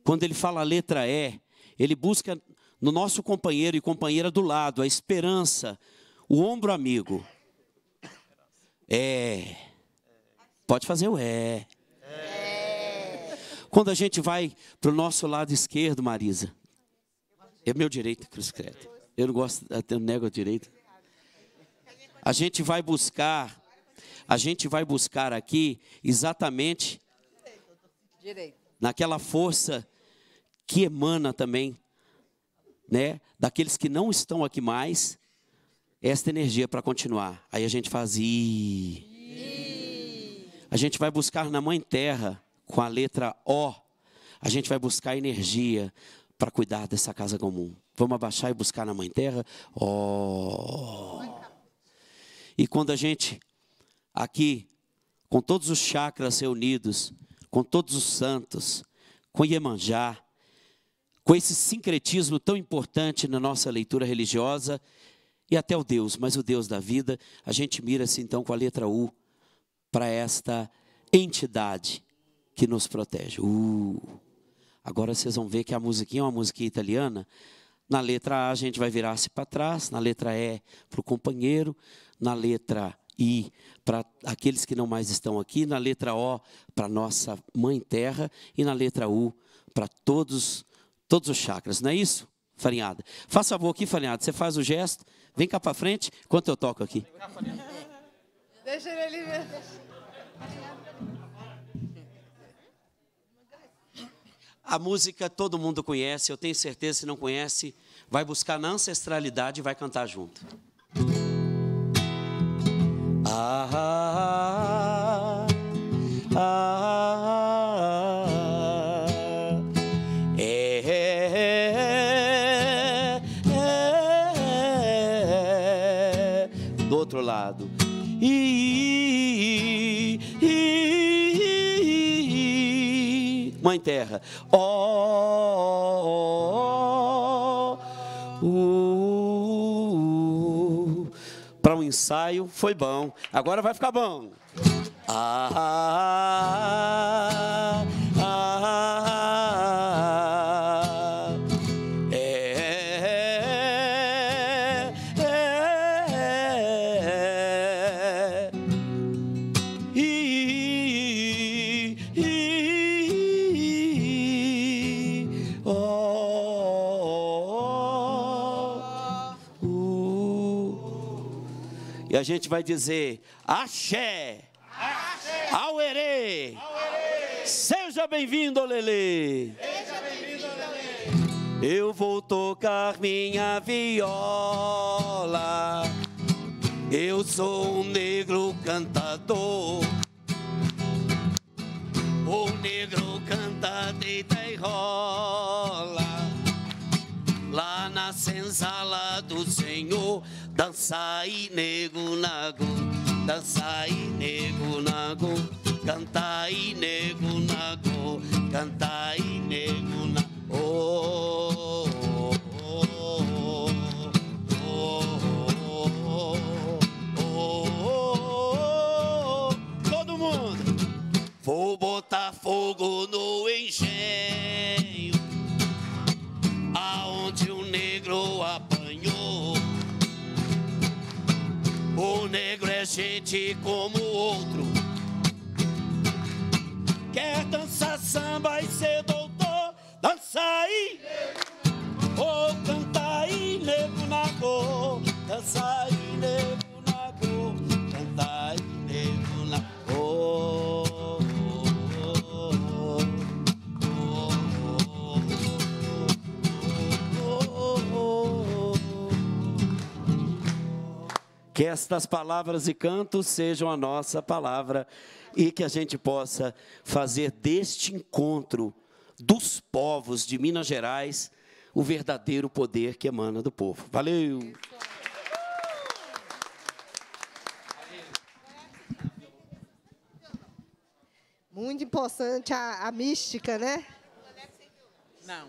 Quando ele fala a letra E, ele busca no nosso companheiro e companheira do lado a esperança, o ombro amigo. É. Pode fazer o é. é. Quando a gente vai para o nosso lado esquerdo, Marisa. É meu direito, Cruz Credo. Eu não gosto, eu nego a direita. A gente vai buscar, a gente vai buscar aqui exatamente naquela força que emana também, né, daqueles que não estão aqui mais, esta energia para continuar. Aí a gente faz i. A gente vai buscar na mãe terra com a letra O. A gente vai buscar energia para cuidar dessa casa comum. Vamos abaixar e buscar na Mãe Terra. Oh. E quando a gente, aqui, com todos os chakras reunidos, com todos os santos, com Iemanjá, com esse sincretismo tão importante na nossa leitura religiosa, e até o Deus, mas o Deus da vida, a gente mira-se então com a letra U para esta entidade que nos protege. Uh. Agora vocês vão ver que a musiquinha é uma musiquinha italiana, na letra A, a gente vai virar-se para trás, na letra E, para o companheiro, na letra I, para aqueles que não mais estão aqui, na letra O, para nossa mãe terra, e na letra U, para todos, todos os chakras, não é isso, farinhada? Faça favor aqui, farinhada, você faz o gesto, vem cá para frente, enquanto eu toco aqui. Deixa ele ali mesmo. A música todo mundo conhece, eu tenho certeza, se não conhece, vai buscar na ancestralidade e vai cantar junto. Ah, ah, ah. ah. Mãe Terra. ó, Para um ensaio foi bom. Agora vai ficar bom. Ah, ah, ah, ah a gente vai dizer: Axé! Axé. Auerê! Seja bem-vindo, Lele! Seja bem-vindo, Lele! Eu vou tocar minha viola. Eu sou um negro cantador. O negro canta, deita e rola lá na senzala do Senhor. Dançai, nego nago, dançai, nego nago, cantai, nego nago, cantai, nego nago. Oh, oh, oh, Todo mundo. Vou botar fogo no engenho. O negro é gente como o outro. Quer dançar samba e ser doutor? Dança aí! Ou oh, canta aí, nego na cor. Dança aí, nego na cor. Canta aí, nego na cor. Que estas palavras e cantos sejam a nossa palavra e que a gente possa fazer deste encontro dos povos de Minas Gerais o verdadeiro poder que emana do povo. Valeu! Muito importante a, a mística, né? Não.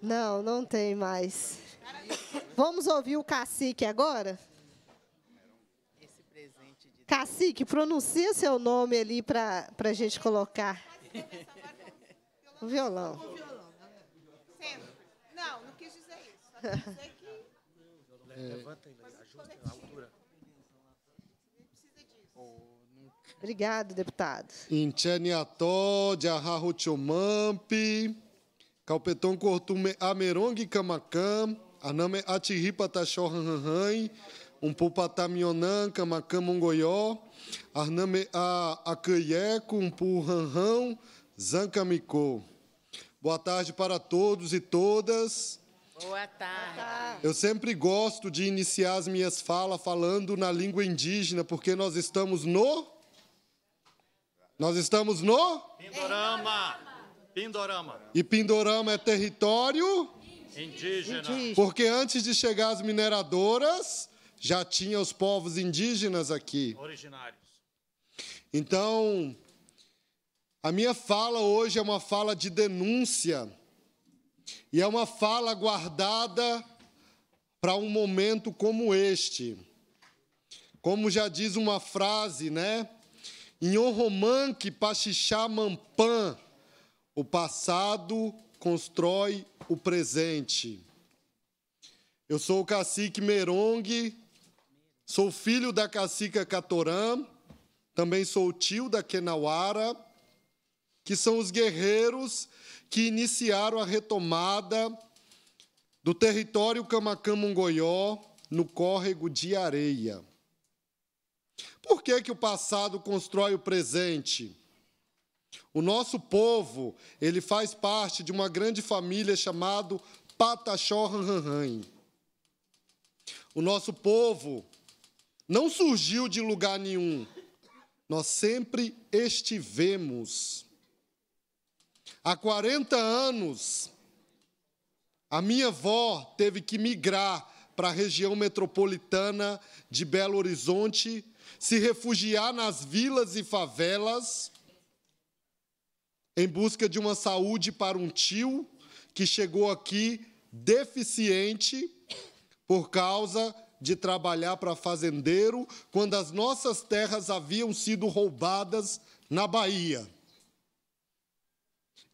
Não, não tem mais. Vamos ouvir o cacique agora? Cacique, pronuncia seu nome ali para a gente colocar. O violão. O violão. Né? Sempre. Não, não quis dizer isso. Só quis dizer que. É. Levanta aí, ajusta a altura. Obrigado, deputado. Incheniató, Calpeton Cortume Amerong Kamakam, Aname Atiripa Tachorranhan, umpu Taminhonã, Camacã, Mongoió, Acanheco, um Ranrão, Zancamicô. Boa tarde para todos e todas. Boa tarde. Eu sempre gosto de iniciar as minhas falas falando na língua indígena, porque nós estamos no. Nós estamos no. Pindorama. Pindorama. E Pindorama é território. Indígena. Porque antes de chegar as mineradoras, já tinha os povos indígenas aqui. Originários. Então, a minha fala hoje é uma fala de denúncia e é uma fala guardada para um momento como este. Como já diz uma frase, né? Em Roman que Pachixá Mampan, o passado constrói o presente. Eu sou o cacique Merong, Sou filho da cacica Catorã, também sou tio da Kenauara, que são os guerreiros que iniciaram a retomada do território Camacamungoió no córrego de areia. Por que, que o passado constrói o presente? O nosso povo, ele faz parte de uma grande família chamado Pataxó Ranhanhan. O nosso povo não surgiu de lugar nenhum. Nós sempre estivemos. Há 40 anos, a minha avó teve que migrar para a região metropolitana de Belo Horizonte, se refugiar nas vilas e favelas, em busca de uma saúde para um tio que chegou aqui deficiente por causa de trabalhar para fazendeiro quando as nossas terras haviam sido roubadas na Bahia.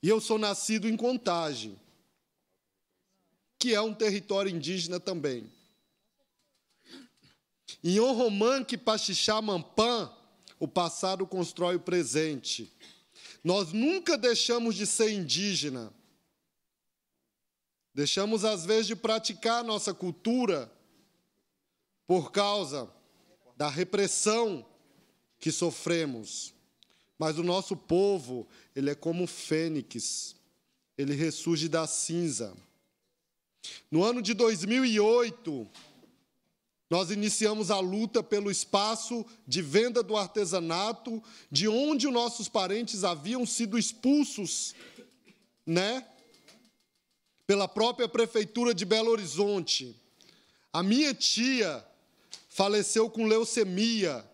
E eu sou nascido em Contagem, que é um território indígena também. Em Onromã, que Pachixá Mampã, o passado constrói o presente. Nós nunca deixamos de ser indígena. Deixamos, às vezes, de praticar nossa cultura, por causa da repressão que sofremos. Mas o nosso povo, ele é como fênix, ele ressurge da cinza. No ano de 2008, nós iniciamos a luta pelo espaço de venda do artesanato, de onde nossos parentes haviam sido expulsos, né? Pela própria prefeitura de Belo Horizonte. A minha tia, faleceu com leucemia,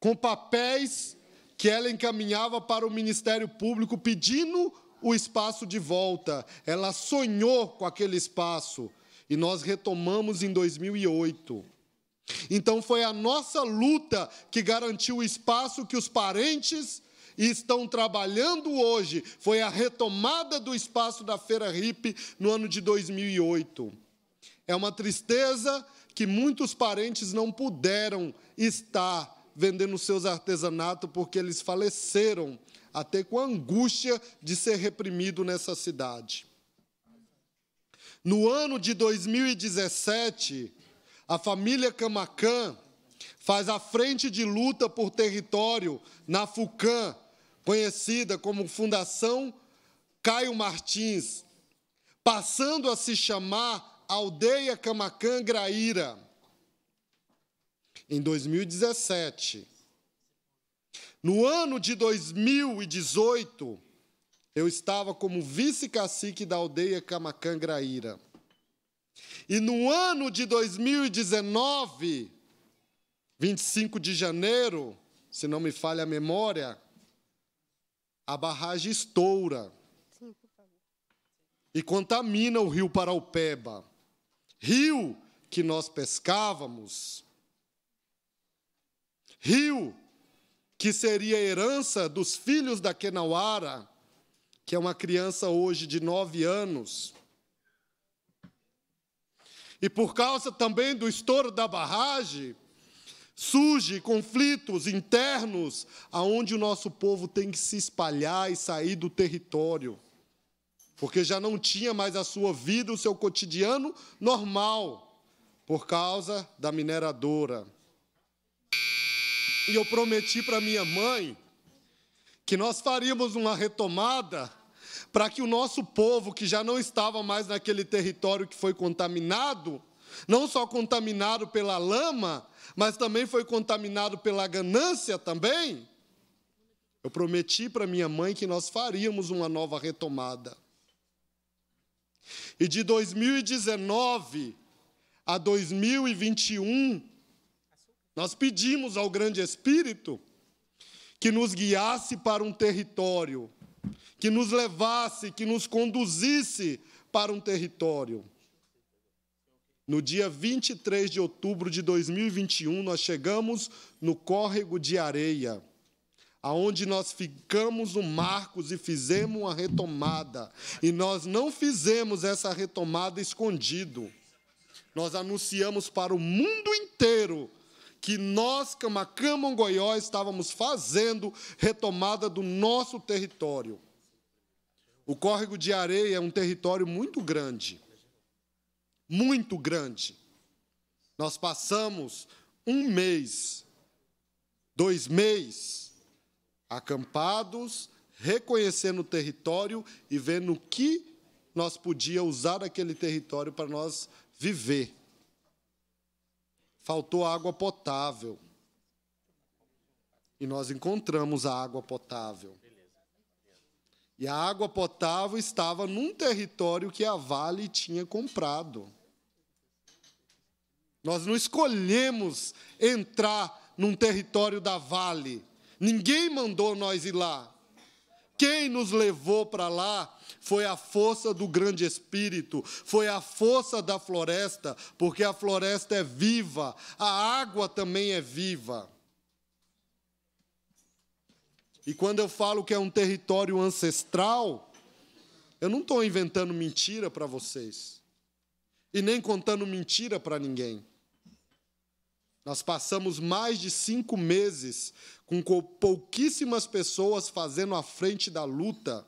com papéis que ela encaminhava para o Ministério Público pedindo o espaço de volta. Ela sonhou com aquele espaço e nós retomamos em 2008. Então foi a nossa luta que garantiu o espaço que os parentes estão trabalhando hoje. Foi a retomada do espaço da Feira RIP no ano de 2008. É uma tristeza que muitos parentes não puderam estar vendendo seus artesanatos porque eles faleceram, até com a angústia de ser reprimido nessa cidade. No ano de 2017, a família Camacan faz a frente de luta por território na FUCAM, conhecida como Fundação Caio Martins, passando a se chamar aldeia Camacan Graíra, em 2017. No ano de 2018, eu estava como vice-cacique da aldeia Camacan Graíra. E no ano de 2019, 25 de janeiro, se não me falha a memória, a barragem estoura e contamina o rio Paraupeba rio que nós pescávamos, rio que seria herança dos filhos da Kenauara, que é uma criança hoje de nove anos. E por causa também do estouro da barragem, surge conflitos internos aonde o nosso povo tem que se espalhar e sair do território porque já não tinha mais a sua vida, o seu cotidiano normal, por causa da mineradora. E eu prometi para minha mãe que nós faríamos uma retomada para que o nosso povo, que já não estava mais naquele território que foi contaminado, não só contaminado pela lama, mas também foi contaminado pela ganância também. Eu prometi para minha mãe que nós faríamos uma nova retomada. E de 2019 a 2021, nós pedimos ao Grande Espírito que nos guiasse para um território, que nos levasse, que nos conduzisse para um território. No dia 23 de outubro de 2021, nós chegamos no córrego de areia aonde nós ficamos o Marcos e fizemos uma retomada. E nós não fizemos essa retomada escondido. Nós anunciamos para o mundo inteiro que nós, Camacamangoió, estávamos fazendo retomada do nosso território. O Córrego de Areia é um território muito grande. Muito grande. Nós passamos um mês, dois meses, acampados, reconhecendo o território e vendo o que nós podia usar aquele território para nós viver. Faltou água potável. E nós encontramos a água potável. E a água potável estava num território que a Vale tinha comprado. Nós não escolhemos entrar num território da Vale. Ninguém mandou nós ir lá. Quem nos levou para lá foi a força do grande espírito, foi a força da floresta, porque a floresta é viva, a água também é viva. E quando eu falo que é um território ancestral, eu não estou inventando mentira para vocês, e nem contando mentira para ninguém. Nós passamos mais de cinco meses com pouquíssimas pessoas fazendo a frente da luta.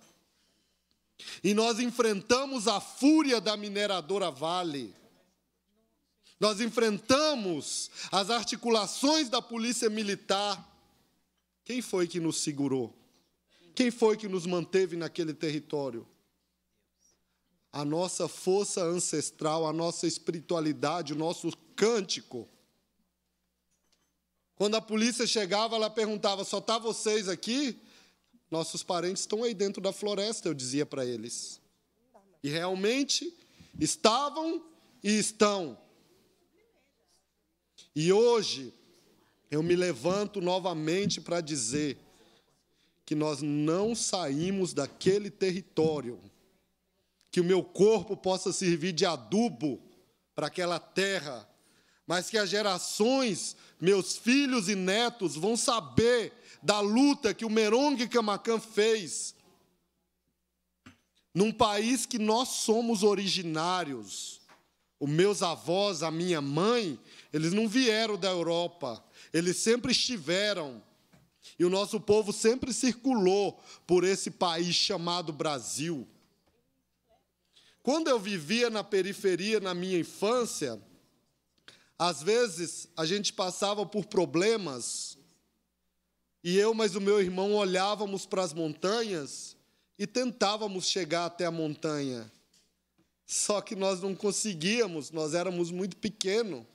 E nós enfrentamos a fúria da mineradora Vale. Nós enfrentamos as articulações da polícia militar. Quem foi que nos segurou? Quem foi que nos manteve naquele território? A nossa força ancestral, a nossa espiritualidade, o nosso cântico. Quando a polícia chegava, ela perguntava: só tá vocês aqui? Nossos parentes estão aí dentro da floresta, eu dizia para eles. E realmente estavam e estão. E hoje eu me levanto novamente para dizer que nós não saímos daquele território, que o meu corpo possa servir de adubo para aquela terra mas que as gerações, meus filhos e netos, vão saber da luta que o Merong Camacan fez num país que nós somos originários. Os meus avós, a minha mãe, eles não vieram da Europa, eles sempre estiveram. E o nosso povo sempre circulou por esse país chamado Brasil. Quando eu vivia na periferia na minha infância, às vezes a gente passava por problemas e eu mas o meu irmão olhávamos para as montanhas e tentávamos chegar até a montanha. Só que nós não conseguíamos, nós éramos muito pequeno.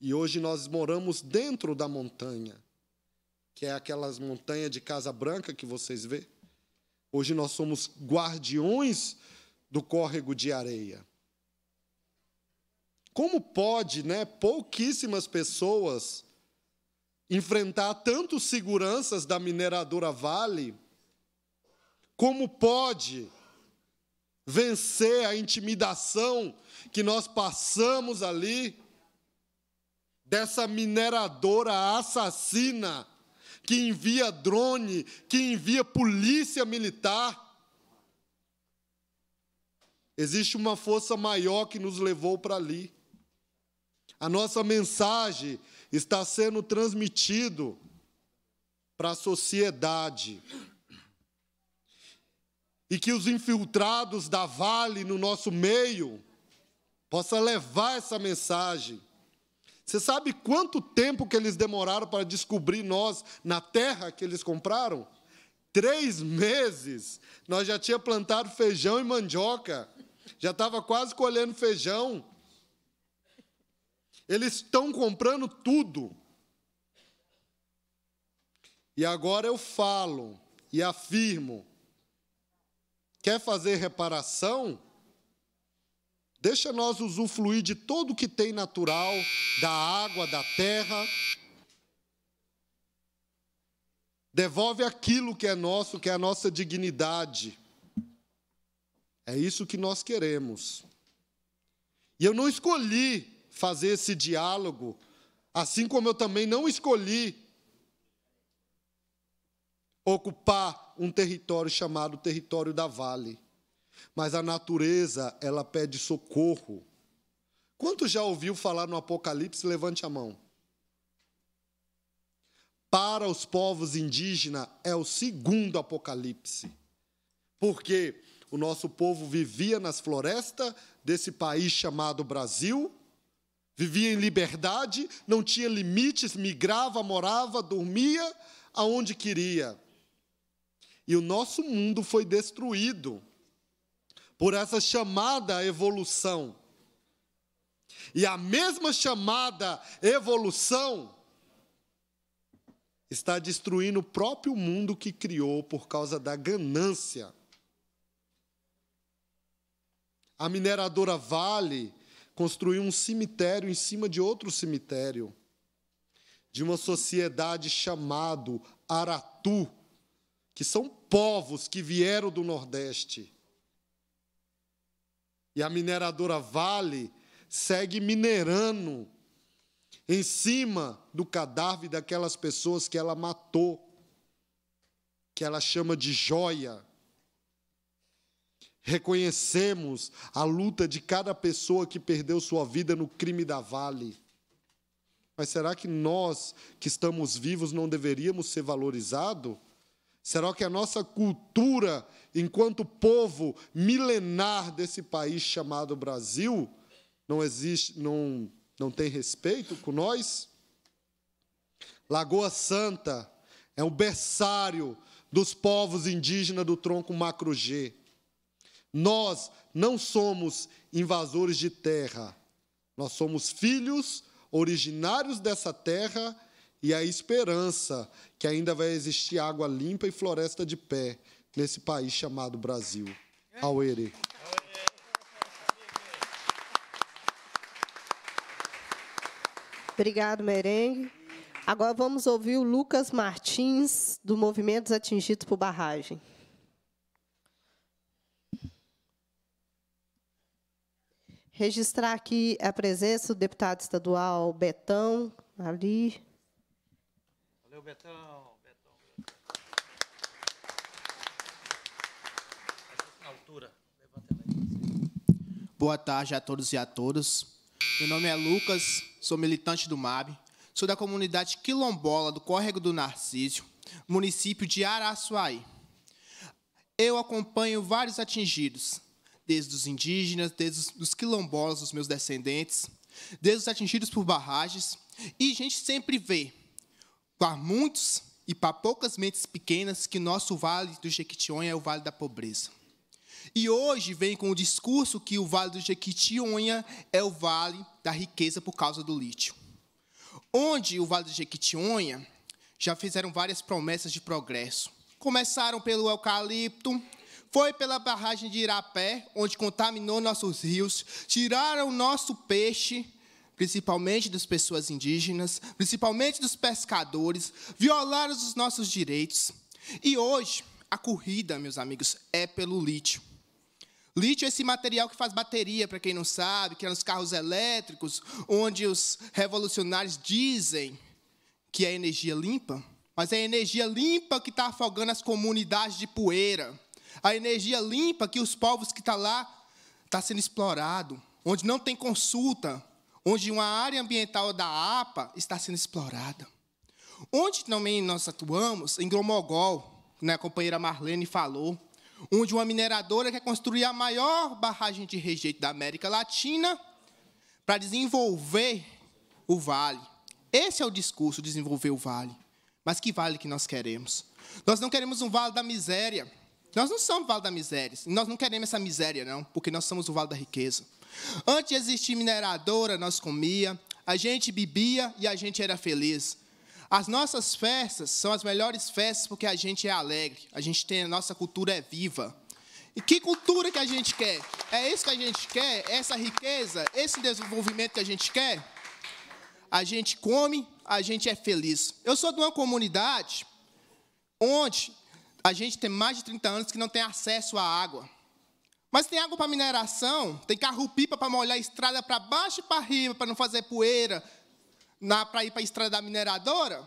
E hoje nós moramos dentro da montanha, que é aquelas montanhas de Casa Branca que vocês vê. Hoje nós somos guardiões do córrego de areia. Como pode, né, pouquíssimas pessoas enfrentar tantos seguranças da mineradora Vale? Como pode vencer a intimidação que nós passamos ali dessa mineradora assassina que envia drone, que envia polícia militar? Existe uma força maior que nos levou para ali. A nossa mensagem está sendo transmitido para a sociedade. E que os infiltrados da Vale no nosso meio possa levar essa mensagem. Você sabe quanto tempo que eles demoraram para descobrir nós na terra que eles compraram? Três meses. Nós já tinha plantado feijão e mandioca. Já estava quase colhendo feijão. Eles estão comprando tudo. E agora eu falo e afirmo: quer fazer reparação? Deixa nós usufruir de tudo que tem natural, da água, da terra. Devolve aquilo que é nosso, que é a nossa dignidade. É isso que nós queremos. E eu não escolhi fazer esse diálogo, assim como eu também não escolhi ocupar um território chamado território da Vale. Mas a natureza, ela pede socorro. Quanto já ouviu falar no Apocalipse? Levante a mão. Para os povos indígenas é o segundo Apocalipse. Porque o nosso povo vivia nas florestas desse país chamado Brasil, Vivia em liberdade, não tinha limites, migrava, morava, dormia aonde queria. E o nosso mundo foi destruído por essa chamada evolução. E a mesma chamada evolução está destruindo o próprio mundo que criou por causa da ganância. A mineradora Vale construiu um cemitério em cima de outro cemitério, de uma sociedade chamado Aratu, que são povos que vieram do Nordeste. E a mineradora Vale segue minerando em cima do cadáver daquelas pessoas que ela matou, que ela chama de joia. Reconhecemos a luta de cada pessoa que perdeu sua vida no crime da Vale. Mas será que nós que estamos vivos não deveríamos ser valorizados? Será que a nossa cultura, enquanto povo milenar desse país chamado Brasil, não existe, não, não tem respeito com nós? Lagoa Santa é o berçário dos povos indígenas do tronco Macro G. Nós não somos invasores de terra, nós somos filhos originários dessa terra e a esperança que ainda vai existir água limpa e floresta de pé nesse país chamado Brasil. Auere. Obrigado, Merengue. Agora vamos ouvir o Lucas Martins, do Movimentos Atingidos por Barragem. registrar aqui a presença do deputado estadual Betão, ali. Valeu, Betão. Betão. Na altura. Boa tarde a todos e a todas. Meu nome é Lucas, sou militante do MAB, sou da comunidade quilombola do Córrego do Narcísio, município de Araçuaí. Eu acompanho vários atingidos, desde os indígenas, desde os quilombolas, os meus descendentes, desde os atingidos por barragens. E a gente sempre vê, para muitos e para poucas mentes pequenas, que nosso Vale do Jequitinhonha é o Vale da Pobreza. E hoje vem com o discurso que o Vale do Jequitinhonha é o Vale da Riqueza por causa do lítio. Onde o Vale do Jequitinhonha já fizeram várias promessas de progresso. Começaram pelo eucalipto, foi pela barragem de Irapé, onde contaminou nossos rios, tiraram nosso peixe, principalmente das pessoas indígenas, principalmente dos pescadores, violaram os nossos direitos. E hoje, a corrida, meus amigos, é pelo lítio. Lítio é esse material que faz bateria, para quem não sabe, que é nos carros elétricos, onde os revolucionários dizem que é energia limpa, mas é energia limpa que está afogando as comunidades de poeira a energia limpa que os povos que estão tá lá está sendo explorado, onde não tem consulta, onde uma área ambiental da APA está sendo explorada. Onde também nós atuamos, em Gromogol, né, a companheira Marlene falou, onde uma mineradora quer construir a maior barragem de rejeito da América Latina para desenvolver o vale. Esse é o discurso, desenvolver o vale. Mas que vale que nós queremos? Nós não queremos um vale da miséria. Nós não somos o vale da miséria. Nós não queremos essa miséria, não, porque nós somos o vale da riqueza. Antes de existir mineradora, nós comia, a gente bebia e a gente era feliz. As nossas festas são as melhores festas porque a gente é alegre, a gente tem a nossa cultura é viva. E que cultura que a gente quer? É isso que a gente quer? É essa riqueza, esse desenvolvimento que a gente quer? A gente come, a gente é feliz. Eu sou de uma comunidade onde a gente tem mais de 30 anos que não tem acesso à água. Mas tem água para mineração, tem carro-pipa para molhar a estrada para baixo e para riba, para não fazer poeira, para ir para a estrada da mineradora.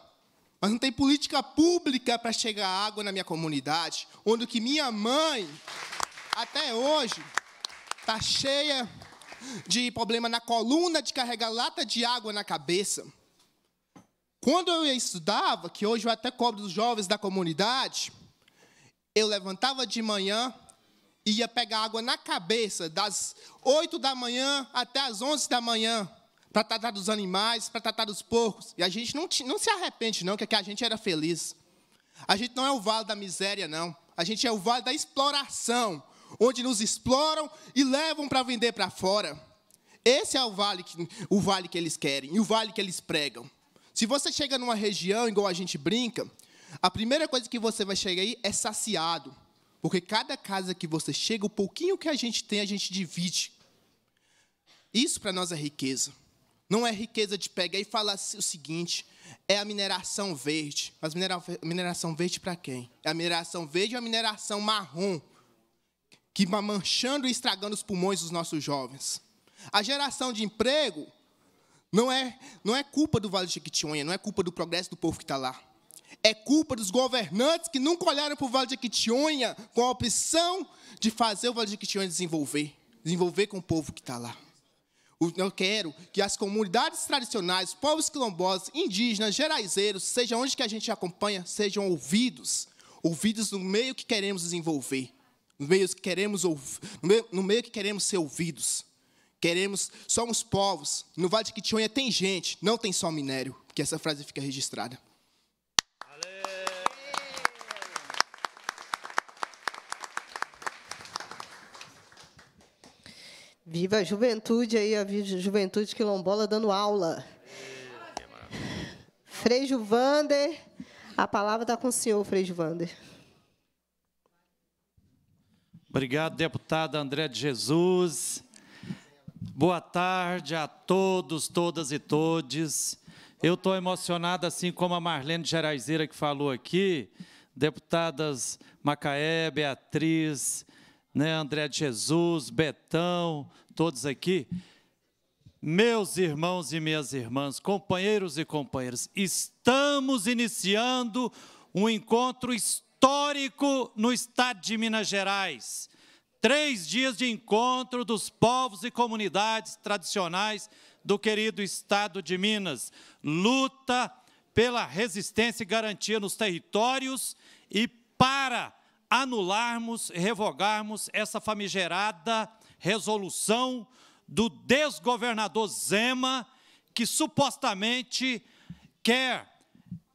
Mas não tem política pública para chegar água na minha comunidade, onde que minha mãe, até hoje, está cheia de problema na coluna, de carregar lata de água na cabeça. Quando eu estudava, que hoje eu até cobro dos jovens da comunidade, eu levantava de manhã, ia pegar água na cabeça, das 8 da manhã até as 11 da manhã, para tratar dos animais, para tratar dos porcos. E a gente não, não se arrepende, não, que a gente era feliz. A gente não é o vale da miséria, não. A gente é o vale da exploração, onde nos exploram e levam para vender para fora. Esse é o vale, que, o vale que eles querem e o vale que eles pregam. Se você chega numa região, igual a gente brinca, a primeira coisa que você vai chegar aí é saciado. Porque cada casa que você chega, o pouquinho que a gente tem, a gente divide. Isso para nós é riqueza. Não é riqueza de pegar e falar o seguinte: é a mineração verde. Mas minera mineração verde para quem? É a mineração verde ou a mineração marrom? Que vai tá manchando e estragando os pulmões dos nossos jovens. A geração de emprego não é, não é culpa do Vale de Jequitinhonha, não é culpa do progresso do povo que está lá. É culpa dos governantes que nunca olharam para o Vale de Quitionha com a opção de fazer o Vale de Quitionha desenvolver desenvolver com o povo que está lá. Eu quero que as comunidades tradicionais, povos quilombolas, indígenas, geraizeiros, seja onde que a gente acompanha, sejam ouvidos. Ouvidos no meio que queremos desenvolver. No meio que queremos, no meio, no meio que queremos ser ouvidos. Queremos, somos povos. No Vale de Quitionha tem gente, não tem só minério. Que essa frase fica registrada. Viva a juventude aí, a juventude quilombola dando aula. Frei Juvander, a palavra está com o senhor, Frei Juvander. Obrigado, deputada André de Jesus. Boa tarde a todos, todas e todes. Eu estou emocionado, assim como a Marlene Geraizeira que falou aqui, deputadas Macaé, Beatriz, né, André de Jesus, Betão, todos aqui. Meus irmãos e minhas irmãs, companheiros e companheiras, estamos iniciando um encontro histórico no estado de Minas Gerais. Três dias de encontro dos povos e comunidades tradicionais do querido estado de Minas. Luta pela resistência e garantia nos territórios e para anularmos, revogarmos essa famigerada resolução do desgovernador Zema, que supostamente quer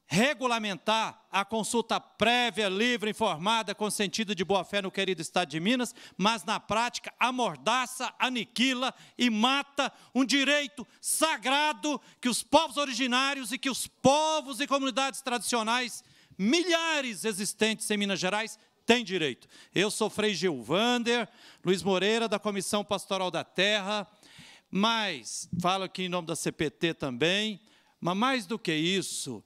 regulamentar a consulta prévia, livre, informada, consentida de boa-fé no querido Estado de Minas, mas na prática amordaça, aniquila e mata um direito sagrado que os povos originários e que os povos e comunidades tradicionais, milhares existentes em Minas Gerais, tem direito. Eu sou Frei Gilvander, Luiz Moreira, da Comissão Pastoral da Terra, mas, falo aqui em nome da CPT também, mas mais do que isso,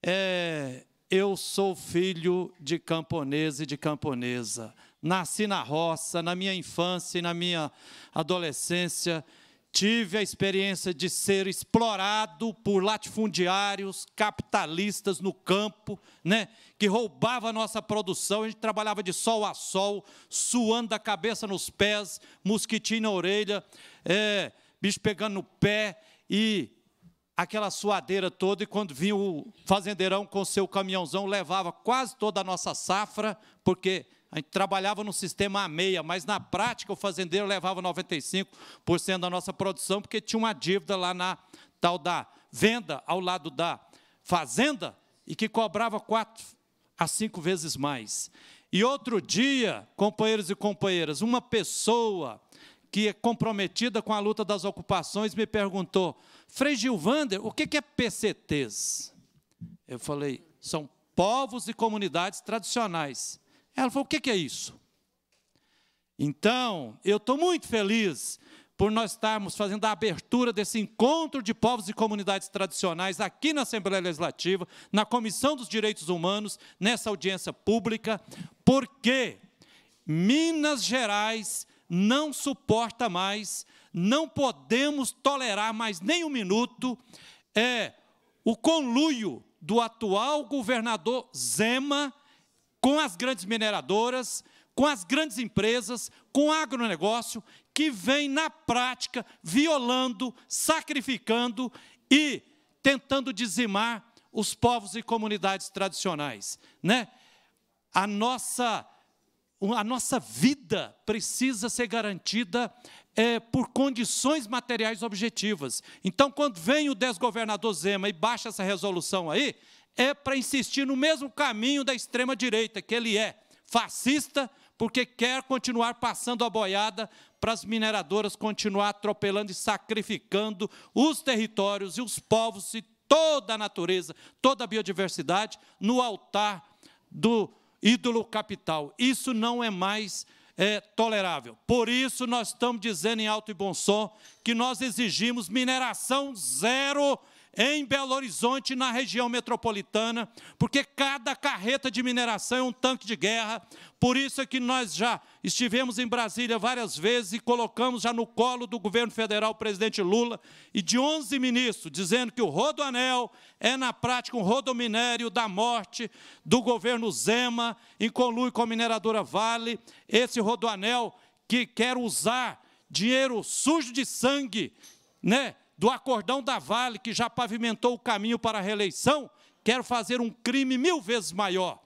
é, eu sou filho de camponês e de camponesa. Nasci na roça, na minha infância e na minha adolescência. Tive a experiência de ser explorado por latifundiários, capitalistas no campo, né, que roubava a nossa produção. A gente trabalhava de sol a sol, suando da cabeça nos pés, mosquitinho na orelha, é, bicho pegando no pé e aquela suadeira toda. E quando vinha o fazendeirão com seu caminhãozão, levava quase toda a nossa safra, porque a gente trabalhava no sistema a meia, mas na prática o fazendeiro levava 95% da nossa produção, porque tinha uma dívida lá na tal da venda, ao lado da fazenda, e que cobrava quatro a cinco vezes mais. E outro dia, companheiros e companheiras, uma pessoa que é comprometida com a luta das ocupações me perguntou: Frei Gilvander, o que é PCTs? Eu falei: são povos e comunidades tradicionais ela falou: O que é isso? Então, eu estou muito feliz por nós estarmos fazendo a abertura desse encontro de povos e comunidades tradicionais aqui na Assembleia Legislativa, na Comissão dos Direitos Humanos, nessa audiência pública, porque Minas Gerais não suporta mais, não podemos tolerar mais nem um minuto é o conluio do atual governador Zema com as grandes mineradoras, com as grandes empresas, com o agronegócio, que vem na prática violando, sacrificando e tentando dizimar os povos e comunidades tradicionais, né? A nossa a nossa vida precisa ser garantida é, por condições materiais objetivas. Então, quando vem o desgovernador Zema e baixa essa resolução aí, é para insistir no mesmo caminho da extrema-direita, que ele é fascista, porque quer continuar passando a boiada para as mineradoras continuar atropelando e sacrificando os territórios e os povos e toda a natureza, toda a biodiversidade no altar do ídolo capital. Isso não é mais é, tolerável. Por isso, nós estamos dizendo em alto e bom som que nós exigimos mineração zero em Belo Horizonte, na região metropolitana, porque cada carreta de mineração é um tanque de guerra. Por isso é que nós já estivemos em Brasília várias vezes e colocamos já no colo do governo federal o presidente Lula e de 11 ministros, dizendo que o rodoanel é, na prática, um rodominério da morte do governo Zema, em conluio com a mineradora Vale, esse rodoanel que quer usar dinheiro sujo de sangue, né? do acordão da Vale, que já pavimentou o caminho para a reeleição, quero fazer um crime mil vezes maior.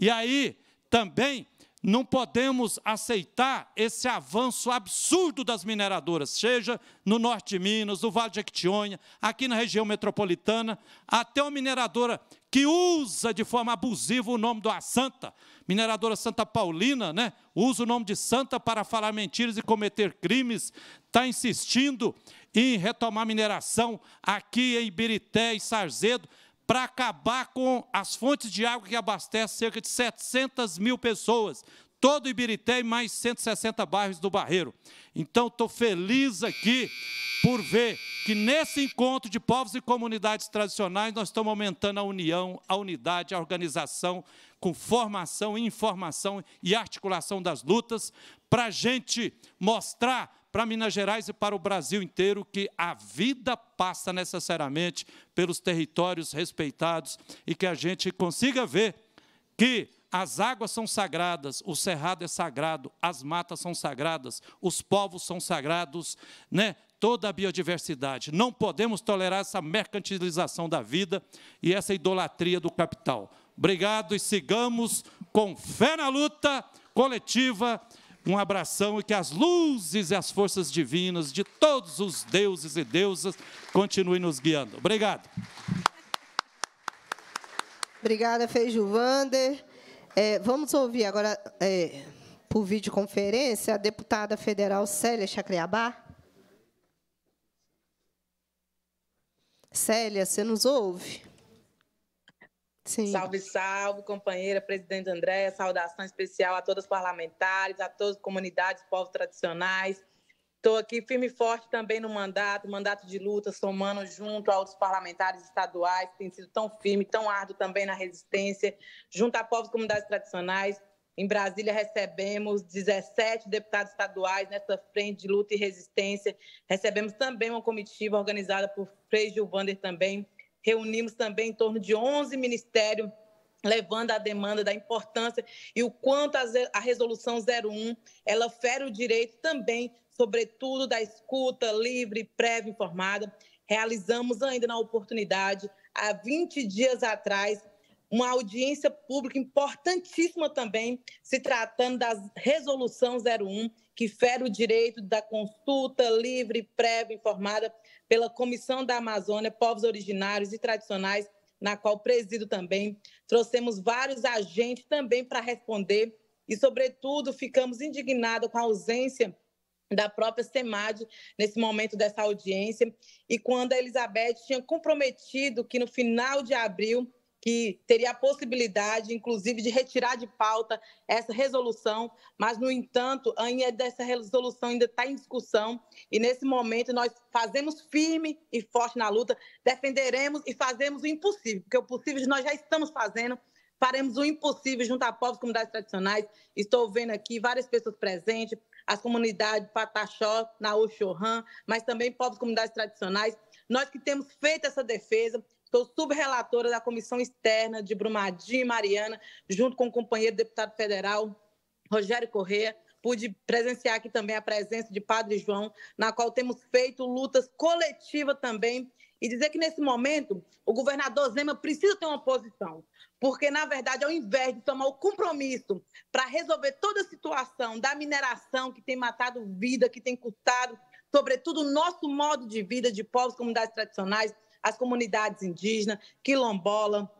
E aí também não podemos aceitar esse avanço absurdo das mineradoras, seja no norte de Minas, no Vale de Equitionha, aqui na região metropolitana, até uma mineradora que usa de forma abusiva o nome do Santa, mineradora Santa Paulina, né? usa o nome de Santa para falar mentiras e cometer crimes está insistindo em retomar mineração aqui em Ibirité e Sarzedo para acabar com as fontes de água que abastecem cerca de 700 mil pessoas todo Ibirité e mais 160 bairros do Barreiro. Então, estou feliz aqui por ver que nesse encontro de povos e comunidades tradicionais nós estamos aumentando a união, a unidade, a organização, com formação, informação e articulação das lutas, para a gente mostrar para Minas Gerais e para o Brasil inteiro que a vida passa necessariamente pelos territórios respeitados e que a gente consiga ver que as águas são sagradas, o cerrado é sagrado, as matas são sagradas, os povos são sagrados, né? toda a biodiversidade. Não podemos tolerar essa mercantilização da vida e essa idolatria do capital. Obrigado e sigamos com fé na luta coletiva. Um abração e que as luzes e as forças divinas de todos os deuses e deusas continuem nos guiando. Obrigado. Obrigada, Vander. É, vamos ouvir agora, é, por videoconferência, a deputada federal Célia Chacriabá. Célia, você nos ouve? Sim. Salve, salve, companheira, presidente André, saudação especial a todas as parlamentares, a todas as comunidades, povos tradicionais, Estou aqui firme e forte também no mandato, mandato de luta, somando junto a outros parlamentares estaduais, que tem sido tão firme, tão árduo também na resistência, junto a povos e comunidades tradicionais. Em Brasília, recebemos 17 deputados estaduais nessa frente de luta e resistência. Recebemos também uma comitiva organizada por Frei Gilvander também. Reunimos também em torno de 11 ministérios levando a demanda da importância e o quanto a resolução 01 ela fere o direito também sobretudo da escuta livre, prévia informada. Realizamos ainda na oportunidade, há 20 dias atrás, uma audiência pública importantíssima também, se tratando da Resolução 01, que fere o direito da consulta livre, prévia informada pela Comissão da Amazônia, Povos Originários e Tradicionais, na qual presido também. Trouxemos vários agentes também para responder e, sobretudo, ficamos indignados com a ausência da própria SEMAD nesse momento dessa audiência e quando a Elizabeth tinha comprometido que no final de abril que teria a possibilidade, inclusive, de retirar de pauta essa resolução, mas, no entanto, ainda dessa resolução ainda está em discussão e, nesse momento, nós fazemos firme e forte na luta, defenderemos e fazemos o impossível, porque o possível nós já estamos fazendo, faremos o impossível junto a povos e comunidades tradicionais. Estou vendo aqui várias pessoas presentes, as comunidades Pataxó, Naoxorran, mas também povos e comunidades tradicionais. Nós que temos feito essa defesa, sou subrelatora da Comissão Externa de Brumadinho e Mariana, junto com o companheiro deputado federal Rogério Corrêa, pude presenciar aqui também a presença de Padre João, na qual temos feito lutas coletivas também e dizer que nesse momento o governador Zema precisa ter uma posição, porque na verdade, ao invés de tomar o compromisso para resolver toda a situação da mineração que tem matado vida, que tem custado, sobretudo, o nosso modo de vida de povos, comunidades tradicionais, as comunidades indígenas, quilombola,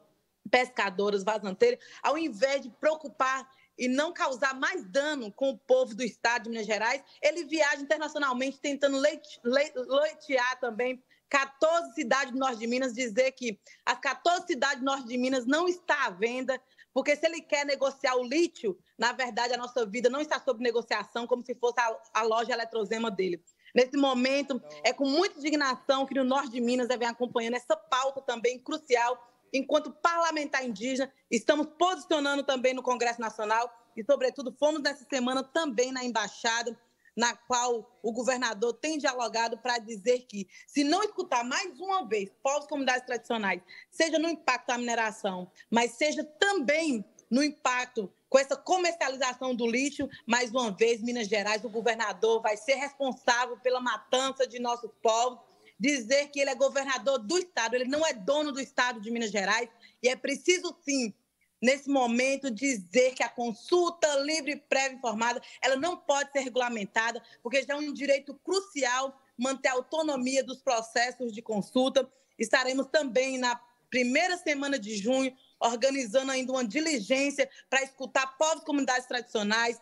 pescadoras, vazanteiras, ao invés de preocupar e não causar mais dano com o povo do estado de Minas Gerais, ele viaja internacionalmente tentando leite, leitear também 14 cidades do norte de Minas, dizer que as 14 cidades do norte de Minas não está à venda, porque se ele quer negociar o lítio, na verdade a nossa vida não está sob negociação, como se fosse a, a loja eletrozema dele. Nesse momento, é com muita indignação que no norte de Minas vem acompanhando essa pauta também crucial. Enquanto parlamentar indígena, estamos posicionando também no Congresso Nacional e, sobretudo, fomos nessa semana também na Embaixada na qual o governador tem dialogado para dizer que, se não escutar mais uma vez povos e comunidades tradicionais, seja no impacto da mineração, mas seja também no impacto com essa comercialização do lixo, mais uma vez, Minas Gerais, o governador vai ser responsável pela matança de nossos povos, dizer que ele é governador do Estado, ele não é dono do Estado de Minas Gerais, e é preciso, sim, nesse momento, dizer que a consulta livre, prévia e informada, ela não pode ser regulamentada, porque já é um direito crucial manter a autonomia dos processos de consulta. Estaremos também na primeira semana de junho organizando ainda uma diligência para escutar povos comunidades tradicionais,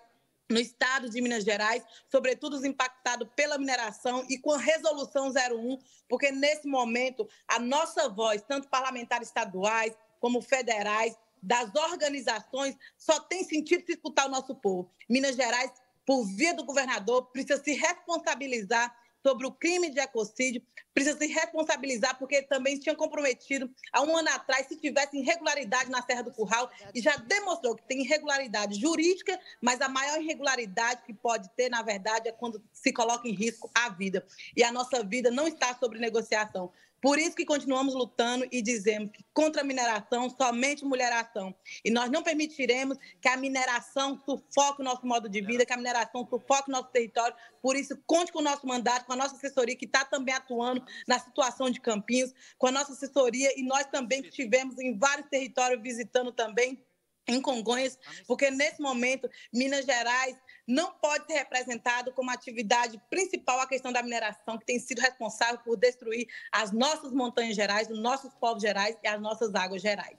no estado de Minas Gerais, sobretudo os impactados pela mineração e com a resolução 01, porque nesse momento a nossa voz, tanto parlamentares estaduais como federais, das organizações só tem sentido se escutar o nosso povo. Minas Gerais, por via do governador, precisa se responsabilizar sobre o crime de ecocídio, precisa se responsabilizar porque também tinha comprometido há um ano atrás se tivesse irregularidade na Serra do Curral e já demonstrou que tem irregularidade jurídica, mas a maior irregularidade que pode ter, na verdade, é quando se coloca em risco a vida. E a nossa vida não está sobre negociação. Por isso que continuamos lutando e dizemos que contra a mineração, somente mulheração. E nós não permitiremos que a mineração sufoque o nosso modo de é. vida, que a mineração sufoque o nosso território. Por isso, conte com o nosso mandato, com a nossa assessoria, que está também atuando na situação de Campinhos, com a nossa assessoria e nós também que estivemos em vários territórios visitando também em Congonhas, porque nesse momento Minas Gerais não pode ser representado como atividade principal a questão da mineração, que tem sido responsável por destruir as nossas montanhas gerais, os nossos povos gerais e as nossas águas gerais.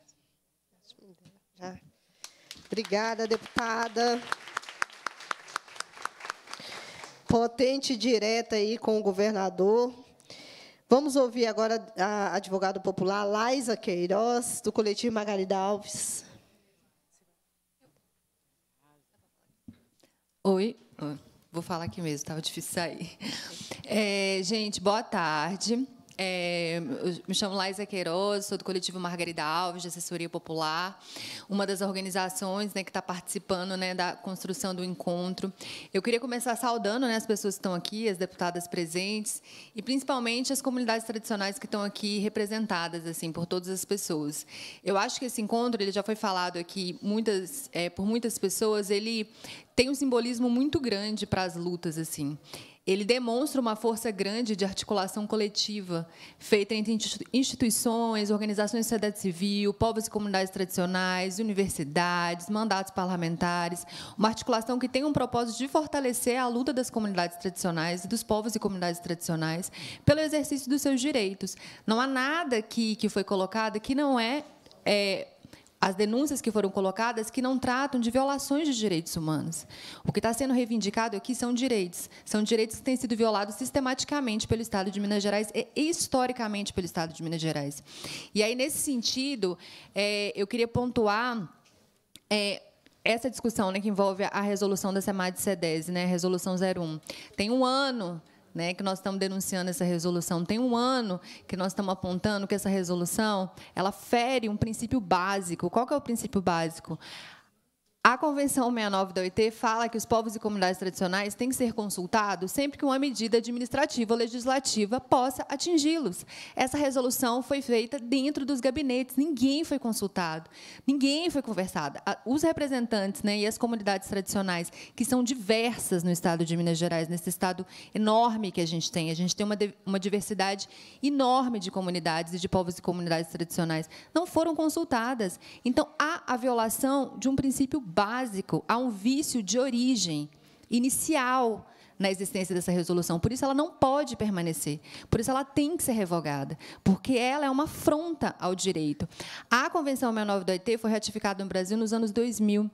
Obrigada, deputada. Potente direta aí com o governador. Vamos ouvir agora a advogada popular Laisa Queiroz, do coletivo Margarida Alves. Oi. Vou falar aqui mesmo, estava difícil sair. É, gente, boa tarde. É, me chamo Laísa Queiroz, sou do coletivo Margarida Alves, de assessoria popular, uma das organizações né, que está participando né, da construção do encontro. Eu queria começar saudando né, as pessoas que estão aqui, as deputadas presentes, e principalmente as comunidades tradicionais que estão aqui representadas assim por todas as pessoas. Eu acho que esse encontro, ele já foi falado aqui muitas, é, por muitas pessoas, ele tem um simbolismo muito grande para as lutas assim. Ele demonstra uma força grande de articulação coletiva, feita entre instituições, organizações de sociedade civil, povos e comunidades tradicionais, universidades, mandatos parlamentares, uma articulação que tem um propósito de fortalecer a luta das comunidades tradicionais e dos povos e comunidades tradicionais pelo exercício dos seus direitos. Não há nada que, que foi colocado que não é, é as denúncias que foram colocadas que não tratam de violações de direitos humanos. O que está sendo reivindicado aqui são direitos, são direitos que têm sido violados sistematicamente pelo Estado de Minas Gerais e historicamente pelo Estado de Minas Gerais. E aí, nesse sentido, é, eu queria pontuar é, essa discussão né, que envolve a resolução da semad cedes né, resolução 01. Tem um ano né, que nós estamos denunciando essa resolução. Tem um ano que nós estamos apontando que essa resolução ela fere um princípio básico. Qual que é o princípio básico? A Convenção 69 da OIT fala que os povos e comunidades tradicionais têm que ser consultados sempre que uma medida administrativa ou legislativa possa atingi-los. Essa resolução foi feita dentro dos gabinetes, ninguém foi consultado, ninguém foi conversado. Os representantes né, e as comunidades tradicionais, que são diversas no estado de Minas Gerais, nesse estado enorme que a gente tem, a gente tem uma, uma diversidade enorme de comunidades e de povos e comunidades tradicionais, não foram consultadas. Então, há a violação de um princípio básico, há um vício de origem inicial na existência dessa resolução. Por isso ela não pode permanecer. Por isso ela tem que ser revogada, porque ela é uma afronta ao direito. A Convenção 69 do OIT foi ratificada no Brasil nos anos 2000.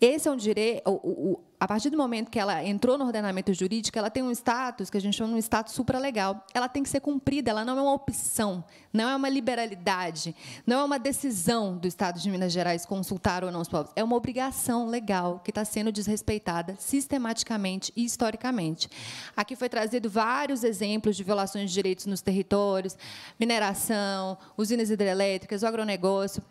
Esse é um direito. A partir do momento que ela entrou no ordenamento jurídico, ela tem um status que a gente chama de um status supralegal. Ela tem que ser cumprida, ela não é uma opção, não é uma liberalidade, não é uma decisão do Estado de Minas Gerais consultar ou não os povos. É uma obrigação legal que está sendo desrespeitada sistematicamente e historicamente. Aqui foi trazido vários exemplos de violações de direitos nos territórios, mineração, usinas hidrelétricas, o agronegócio,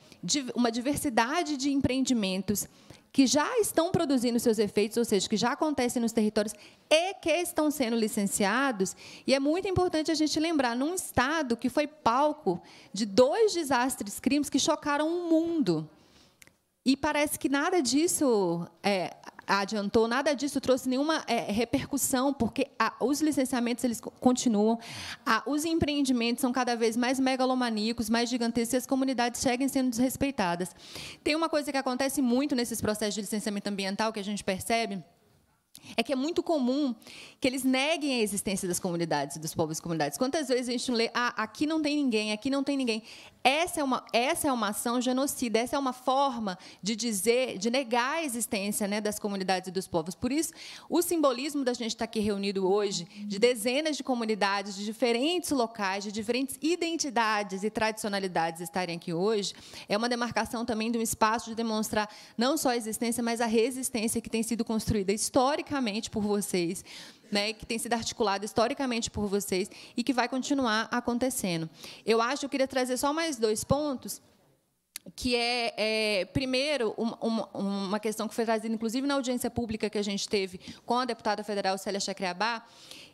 uma diversidade de empreendimentos que já estão produzindo seus efeitos, ou seja, que já acontecem nos territórios e que estão sendo licenciados. E é muito importante a gente lembrar, num estado que foi palco de dois desastres crimes que chocaram o mundo. E parece que nada disso é, adiantou, nada disso trouxe nenhuma é, repercussão, porque a, os licenciamentos eles continuam, a, os empreendimentos são cada vez mais megalomaníacos, mais gigantescos, e as comunidades seguem sendo desrespeitadas. Tem uma coisa que acontece muito nesses processos de licenciamento ambiental que a gente percebe é que é muito comum que eles neguem a existência das comunidades, dos povos e comunidades. Quantas vezes a gente lê, ah, aqui não tem ninguém, aqui não tem ninguém. Essa é uma, essa é uma ação genocida, essa é uma forma de dizer, de negar a existência né, das comunidades e dos povos. Por isso, o simbolismo da gente estar aqui reunido hoje, de dezenas de comunidades, de diferentes locais, de diferentes identidades e tradicionalidades estarem aqui hoje, é uma demarcação também de um espaço de demonstrar não só a existência, mas a resistência que tem sido construída histórica historicamente por vocês, né, que tem sido articulado historicamente por vocês e que vai continuar acontecendo. Eu acho que eu queria trazer só mais dois pontos que é, é primeiro, uma questão que foi trazida, inclusive, na audiência pública que a gente teve com a deputada federal Célia Chacreabá,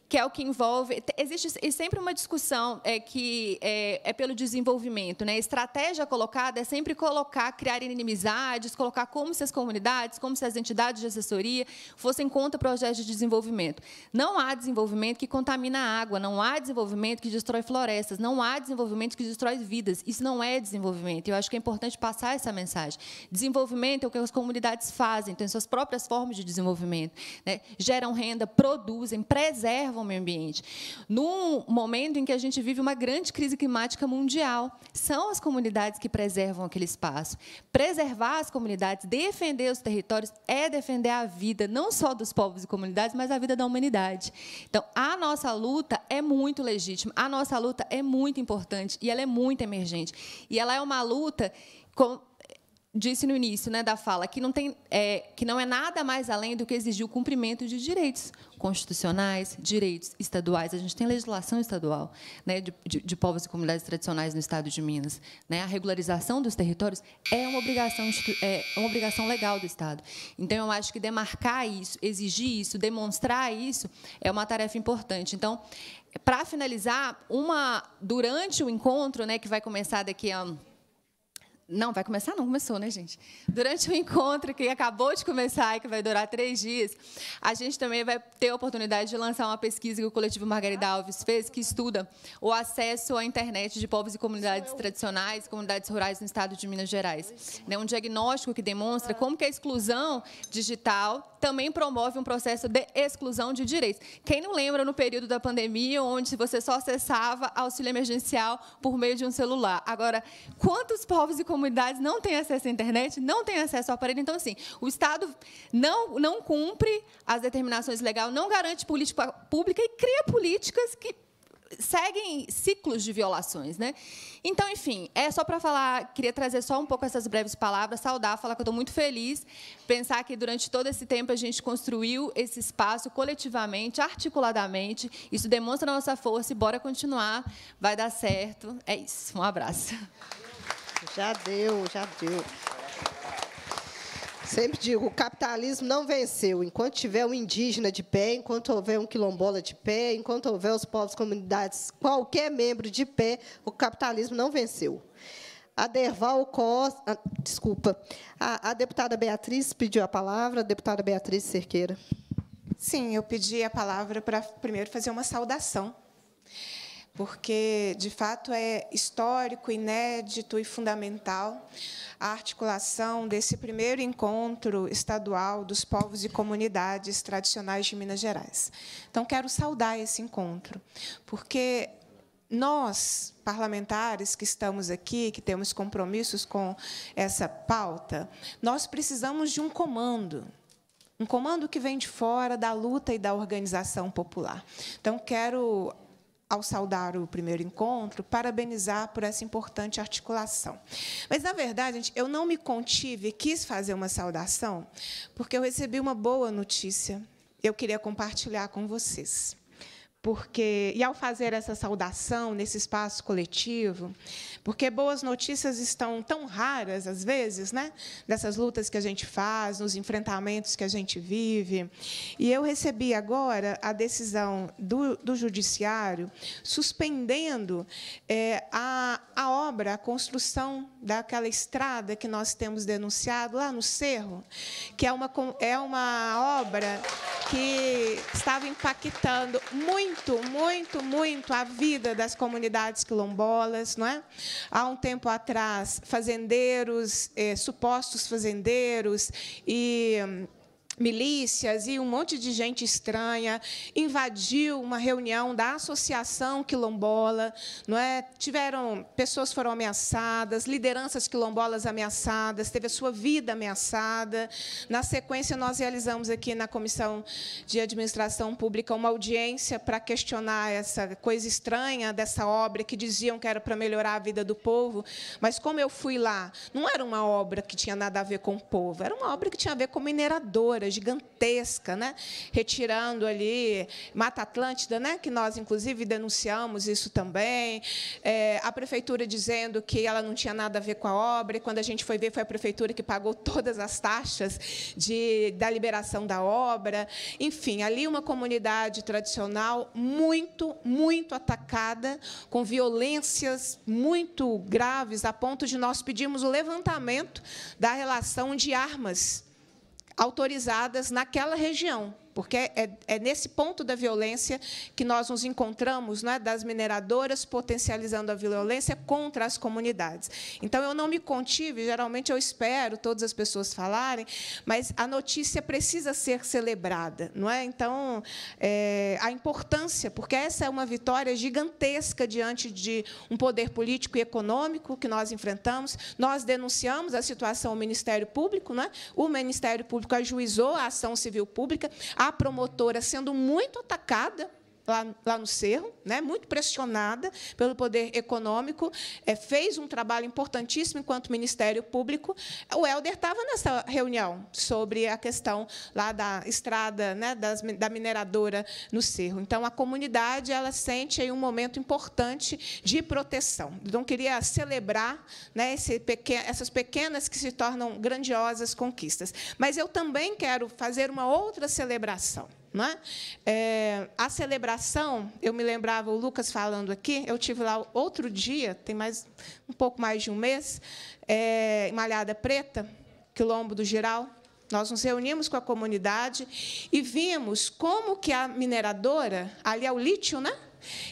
que é o que envolve. Existe sempre uma discussão é, que é, é, pelo desenvolvimento. Né? Estratégia colocada é sempre colocar, criar inimizades, colocar como se as comunidades, como se as entidades de assessoria fossem contra projetos de desenvolvimento. Não há desenvolvimento que contamina a água, não há desenvolvimento que destrói florestas, não há desenvolvimento que destrói vidas. Isso não é desenvolvimento. Eu acho que é importante passar essa mensagem. Desenvolvimento é o que as comunidades fazem, têm então, suas próprias formas de desenvolvimento. Né? Geram renda, produzem, preservam preservam o meio ambiente. Num momento em que a gente vive uma grande crise climática mundial, são as comunidades que preservam aquele espaço. Preservar as comunidades, defender os territórios, é defender a vida, não só dos povos e comunidades, mas a vida da humanidade. Então, a nossa luta é muito legítima, a nossa luta é muito importante e ela é muito emergente. E ela é uma luta. Com, disse no início né, da fala, que não, tem, é, que não é nada mais além do que exigir o cumprimento de direitos constitucionais, direitos estaduais. A gente tem legislação estadual né, de, de, de, povos e comunidades tradicionais no Estado de Minas. Né? A regularização dos territórios é uma, obrigação, é uma obrigação legal do Estado. Então, eu acho que demarcar isso, exigir isso, demonstrar isso, é uma tarefa importante. Então, para finalizar, uma durante o encontro, né, que vai começar daqui a não, vai começar? Não começou, né, gente? Durante o encontro que acabou de começar e que vai durar três dias, a gente também vai ter a oportunidade de lançar uma pesquisa que o coletivo Margarida Alves fez, que estuda o acesso à internet de povos e comunidades é tradicionais, comunidades rurais no estado de Minas Gerais. Né, um diagnóstico que demonstra ah. como que a exclusão digital também promove um processo de exclusão de direitos. Quem não lembra no período da pandemia, onde você só acessava auxílio emergencial por meio de um celular? Agora, quantos povos e comunidades comunidades não têm acesso à internet, não têm acesso ao aparelho. Então, assim, o Estado não, não cumpre as determinações legais, não garante política pública e cria políticas que seguem ciclos de violações, né? Então, enfim, é só para falar, queria trazer só um pouco essas breves palavras, saudar, falar que eu estou muito feliz, pensar que durante todo esse tempo a gente construiu esse espaço coletivamente, articuladamente, isso demonstra a nossa força e bora continuar, vai dar certo. É isso, um abraço. Já deu, já deu. Sempre digo, o capitalismo não venceu. Enquanto tiver um indígena de pé, enquanto houver um quilombola de pé, enquanto houver os povos, comunidades, qualquer membro de pé, o capitalismo não venceu. A Derval Costa, ah, desculpa, a, a deputada Beatriz pediu a palavra, a deputada Beatriz Cerqueira. Sim, eu pedi a palavra para primeiro fazer uma saudação porque de fato é histórico, inédito e fundamental a articulação desse primeiro encontro estadual dos povos e comunidades tradicionais de Minas Gerais. Então, quero saudar esse encontro, porque nós, parlamentares que estamos aqui, que temos compromissos com essa pauta, nós precisamos de um comando um comando que vem de fora da luta e da organização popular. Então, quero ao saudar o primeiro encontro, parabenizar por essa importante articulação. Mas, na verdade, gente, eu não me contive e quis fazer uma saudação, porque eu recebi uma boa notícia. Eu queria compartilhar com vocês porque e ao fazer essa saudação nesse espaço coletivo, porque boas notícias estão tão raras às vezes, né? Dessas lutas que a gente faz, nos enfrentamentos que a gente vive. E eu recebi agora a decisão do, do judiciário suspendendo é, a, a obra, a construção daquela estrada que nós temos denunciado lá no Cerro, que é uma, é uma obra que estava impactando muito, muito, muito a vida das comunidades quilombolas. Não é? Há um tempo atrás, fazendeiros, eh, supostos fazendeiros e hum, milícias e um monte de gente estranha, invadiu uma reunião da Associação Quilombola, não é? Tiveram pessoas foram ameaçadas, lideranças quilombolas ameaçadas, teve a sua vida ameaçada. Na sequência nós realizamos aqui na Comissão de Administração Pública uma audiência para questionar essa coisa estranha dessa obra que diziam que era para melhorar a vida do povo, mas como eu fui lá, não era uma obra que tinha nada a ver com o povo, era uma obra que tinha a ver com mineradora obra gigantesca, né? retirando ali Mata Atlântida, né? que nós, inclusive, denunciamos isso também. É, a prefeitura dizendo que ela não tinha nada a ver com a obra, e quando a gente foi ver, foi a prefeitura que pagou todas as taxas de, da liberação da obra. Enfim, ali uma comunidade tradicional muito, muito atacada, com violências muito graves, a ponto de nós pedirmos o levantamento da relação de armas autorizadas naquela região porque é, é nesse ponto da violência que nós nos encontramos, é das mineradoras potencializando a violência contra as comunidades. Então, eu não me contive, geralmente eu espero todas as pessoas falarem, mas a notícia precisa ser celebrada. Não é? Então, é, a importância, porque essa é uma vitória gigantesca diante de um poder político e econômico que nós enfrentamos. Nós denunciamos a situação ao Ministério Público, não é? o Ministério Público ajuizou a ação civil pública, a a promotora sendo muito atacada lá, lá no Cerro, né, muito pressionada pelo poder econômico, é, fez um trabalho importantíssimo enquanto Ministério Público. O Helder estava nessa reunião sobre a questão lá da estrada, né, das, da mineradora no Cerro. Então, a comunidade ela sente aí um momento importante de proteção. Então, queria celebrar né, pequeno, essas pequenas que se tornam grandiosas conquistas. Mas eu também quero fazer uma outra celebração. É? é, a celebração, eu me lembrava o Lucas falando aqui, eu tive lá outro dia, tem mais um pouco mais de um mês, é, em Malhada Preta, quilombo do Giral. Nós nos reunimos com a comunidade e vimos como que a mineradora, ali é o lítio, né?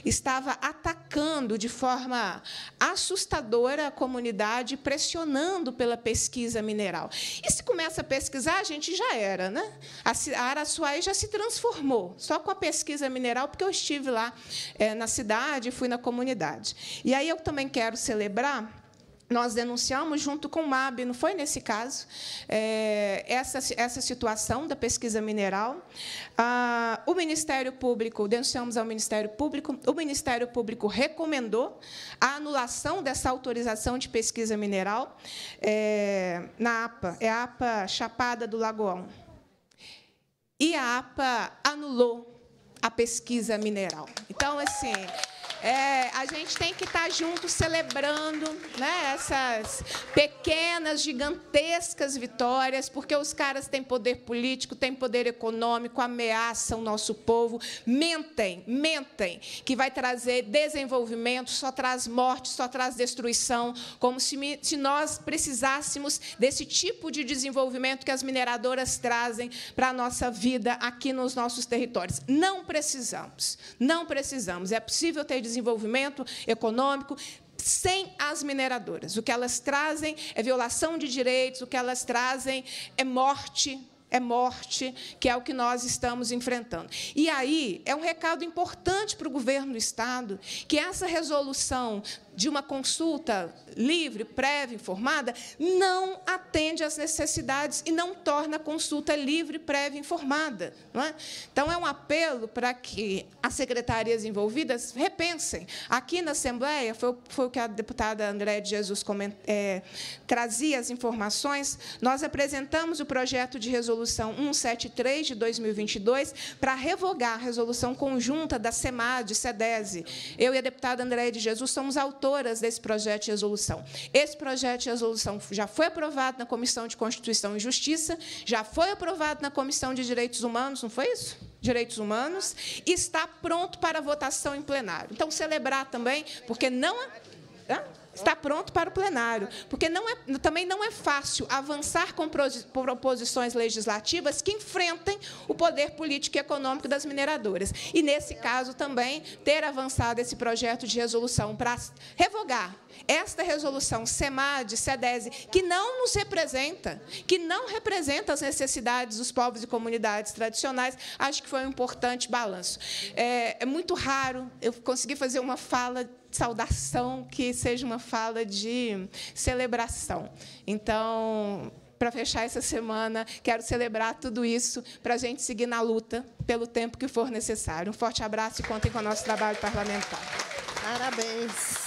estava atacando de forma assustadora a comunidade, pressionando pela pesquisa mineral. E se começa a pesquisar, a gente já era, né? A Araçuaí já se transformou, só com a pesquisa mineral, porque eu estive lá é, na cidade, fui na comunidade. E aí eu também quero celebrar nós denunciamos junto com o MAB, não foi nesse caso, é, essa, essa situação da pesquisa mineral. Ah, o Ministério Público, denunciamos ao Ministério Público, o Ministério Público recomendou a anulação dessa autorização de pesquisa mineral é, na APA, é a APA Chapada do Lagoão. E a APA anulou a pesquisa mineral. Então, assim... É, a gente tem que estar tá junto celebrando né, essas pequenas, gigantescas vitórias, porque os caras têm poder político, têm poder econômico, ameaçam o nosso povo, mentem, mentem, que vai trazer desenvolvimento, só traz morte, só traz destruição, como se, se nós precisássemos desse tipo de desenvolvimento que as mineradoras trazem para a nossa vida aqui nos nossos territórios. Não precisamos, não precisamos. É possível ter desenvolvimento desenvolvimento econômico, sem as mineradoras. O que elas trazem é violação de direitos, o que elas trazem é morte. É morte, que é o que nós estamos enfrentando. E aí é um recado importante para o governo do Estado que essa resolução de uma consulta livre, prévia, informada, não atende às necessidades e não torna a consulta livre, prévia, informada. É? Então, é um apelo para que as secretarias envolvidas repensem. Aqui na Assembleia, foi, foi o que a deputada Andréa de Jesus coment, é, trazia as informações, nós apresentamos o projeto de resolução 173 de 2022 para revogar a resolução conjunta da SEMAD, SEDESE. Eu e a deputada Andréa de Jesus somos autores autoras desse projeto de resolução. Esse projeto de resolução já foi aprovado na Comissão de Constituição e Justiça, já foi aprovado na Comissão de Direitos Humanos, não foi isso? Direitos Humanos, e está pronto para votação em plenário. Então, celebrar também, porque não. Há está pronto para o plenário, porque não é, também não é fácil avançar com proposições legislativas que enfrentem o poder político e econômico das mineradoras. E, nesse caso, também, ter avançado esse projeto de resolução para revogar esta resolução SEMAD, SEDESE, que não nos representa, que não representa as necessidades dos povos e comunidades tradicionais, acho que foi um importante balanço. É, é muito raro eu conseguir fazer uma fala saudação que seja uma fala de celebração. Então, para fechar essa semana, quero celebrar tudo isso para a gente seguir na luta pelo tempo que for necessário. Um forte abraço e contem com o nosso trabalho parlamentar. Parabéns.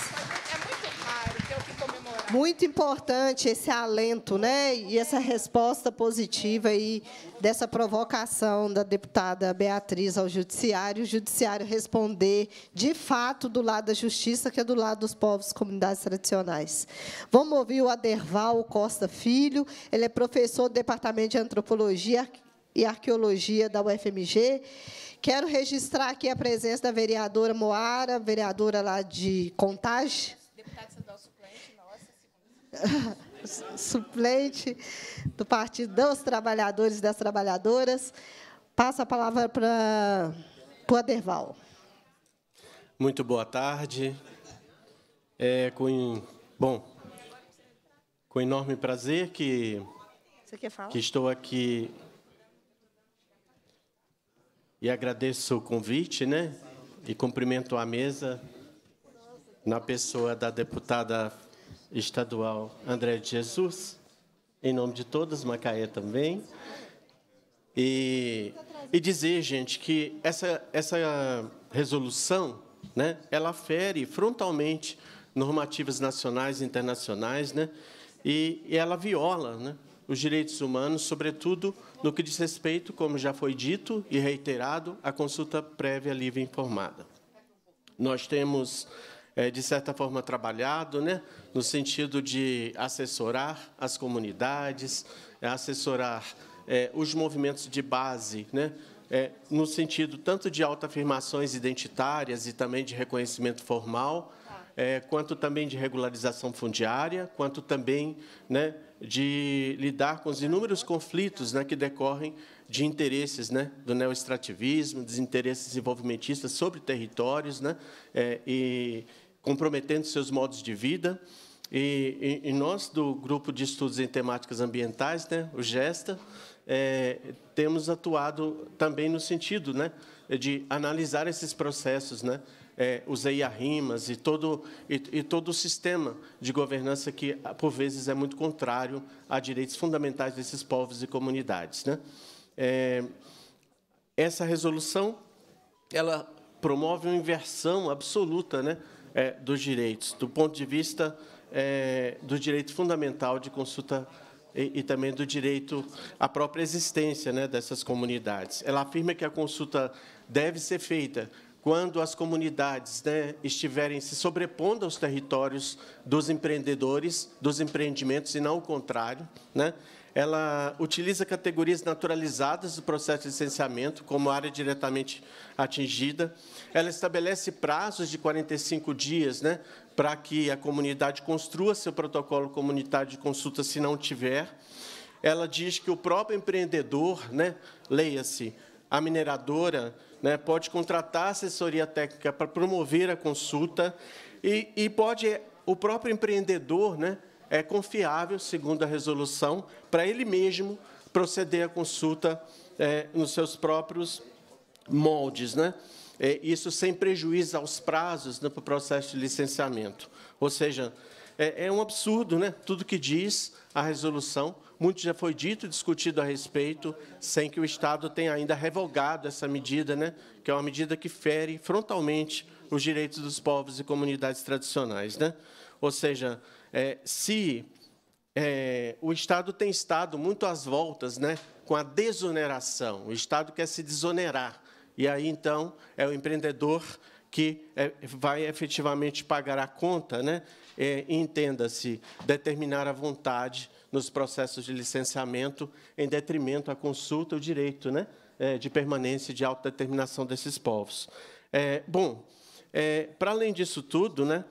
Muito importante esse alento, né? E essa resposta positiva aí dessa provocação da deputada Beatriz ao judiciário, o judiciário responder de fato do lado da justiça, que é do lado dos povos e comunidades tradicionais. Vamos ouvir o Aderval Costa Filho, ele é professor do Departamento de Antropologia e Arqueologia da UFMG. Quero registrar aqui a presença da vereadora Moara, vereadora lá de Contagem, suplente do Partido dos Trabalhadores e das Trabalhadoras. Passa a palavra para o Aderval. Muito boa tarde. É com, bom, com enorme prazer que, que estou aqui e agradeço o convite, né? E cumprimento a mesa na pessoa da deputada estadual André de Jesus, em nome de todas, Macaé também. E, e dizer, gente, que essa, essa resolução né, ela fere frontalmente normativas nacionais e internacionais, né, e, e ela viola né, os direitos humanos, sobretudo no que diz respeito, como já foi dito e reiterado, à consulta prévia livre e informada. Nós temos é, de certa forma, trabalhado, né? no sentido de assessorar as comunidades, é, assessorar é, os movimentos de base, né? É, no sentido tanto de autoafirmações identitárias e também de reconhecimento formal, é, quanto também de regularização fundiária, quanto também né, de lidar com os inúmeros conflitos né, que decorrem de interesses né, do neoestrativismo, dos interesses desenvolvimentistas sobre territórios né, é, e, comprometendo seus modos de vida. E, e, e nós, do Grupo de Estudos em Temáticas Ambientais, né, o GESTA, é, temos atuado também no sentido né, de analisar esses processos, né, é, os EIA-RIMAS e todo, e, e, todo o sistema de governança que, por vezes, é muito contrário a direitos fundamentais desses povos e comunidades. Né? É, essa resolução ela promove uma inversão absoluta né, é, dos direitos, do ponto de vista é, do direito fundamental de consulta e, e, também do direito à própria existência né, dessas comunidades. Ela afirma que a consulta deve ser feita quando as comunidades né, estiverem se sobrepondo aos territórios dos empreendedores, dos empreendimentos, e não o contrário, né, ela utiliza categorias naturalizadas do processo de licenciamento como área diretamente atingida. Ela estabelece prazos de 45 dias né, para que a comunidade construa seu protocolo comunitário de consulta, se não tiver. Ela diz que o próprio empreendedor, né, leia-se, a mineradora, né, pode contratar assessoria técnica para promover a consulta e, e pode o próprio empreendedor né, é confiável, segundo a resolução, para ele mesmo proceder à consulta é, nos seus próprios moldes. Né? É, isso sem prejuízo aos prazos do né, para o processo de licenciamento. Ou seja, é, é um absurdo né, tudo que diz a resolução, muito já foi dito e discutido a respeito, sem que o Estado tenha ainda revogado essa medida, né, que é uma medida que fere frontalmente os direitos dos povos e comunidades tradicionais. Né? Ou seja, é, se é, o Estado tem estado muito às voltas né, com a desoneração, o Estado quer se desonerar, e aí, então, é o empreendedor que é, vai efetivamente pagar a conta, né, é, entenda-se, determinar a vontade nos processos de licenciamento em detrimento à consulta e o direito né, é, de permanência e de autodeterminação desses povos. É, bom, é, para além disso tudo, né,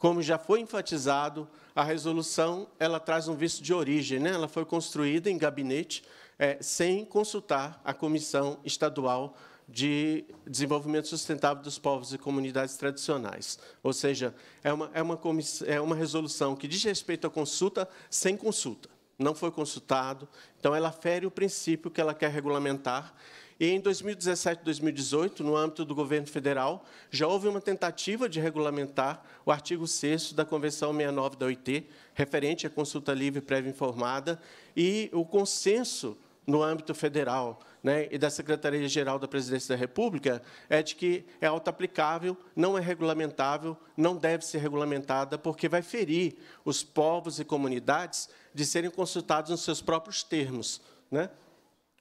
como já foi enfatizado, a resolução ela traz um visto de origem, né? ela foi construída em gabinete, é, sem consultar a Comissão Estadual de Desenvolvimento Sustentável dos Povos e Comunidades Tradicionais. Ou seja, é uma, é uma, é uma resolução que diz respeito à consulta sem consulta. Não foi consultado, então ela fere o princípio que ela quer regulamentar e em 2017, 2018, no âmbito do governo federal, já houve uma tentativa de regulamentar o artigo 6 da Convenção 69 da OIT, referente à consulta livre prévia informada, e o consenso no âmbito federal né, e da Secretaria-Geral da Presidência da República é de que é auto-aplicável, não é regulamentável, não deve ser regulamentada, porque vai ferir os povos e comunidades de serem consultados nos seus próprios termos. Né?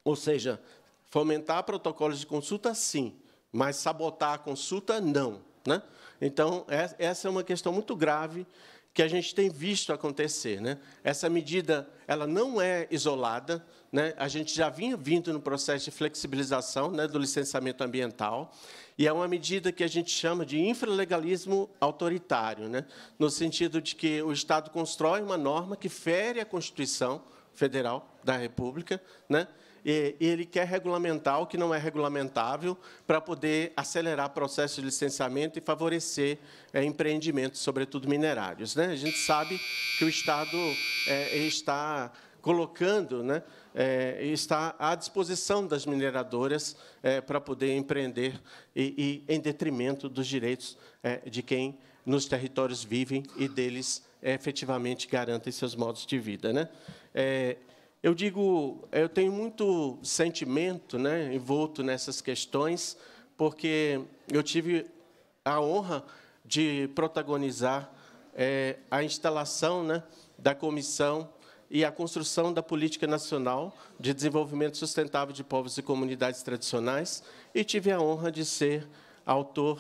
Ou seja, Fomentar protocolos de consulta, sim, mas sabotar a consulta, não. Né? Então, é, essa é uma questão muito grave que a gente tem visto acontecer. Né? Essa medida ela não é isolada. Né? A gente já vinha vindo no processo de flexibilização né, do licenciamento ambiental, e é uma medida que a gente chama de infralegalismo autoritário, né? no sentido de que o Estado constrói uma norma que fere a Constituição Federal da República, né? ele quer regulamentar o que não é regulamentável para poder acelerar processos de licenciamento e favorecer é, empreendimentos, sobretudo minerários. Né? A gente sabe que o Estado é, está colocando, né, é, está à disposição das mineradoras para poder empreender e, em detrimento dos direitos de quem nos territórios vivem e deles efetivamente garantem seus modos de vida. Né? Eu digo, eu tenho muito sentimento né, envolto nessas questões, porque eu tive a honra de protagonizar é, a instalação né, da comissão e a construção da Política Nacional de Desenvolvimento Sustentável de Povos e Comunidades Tradicionais, e tive a honra de ser autor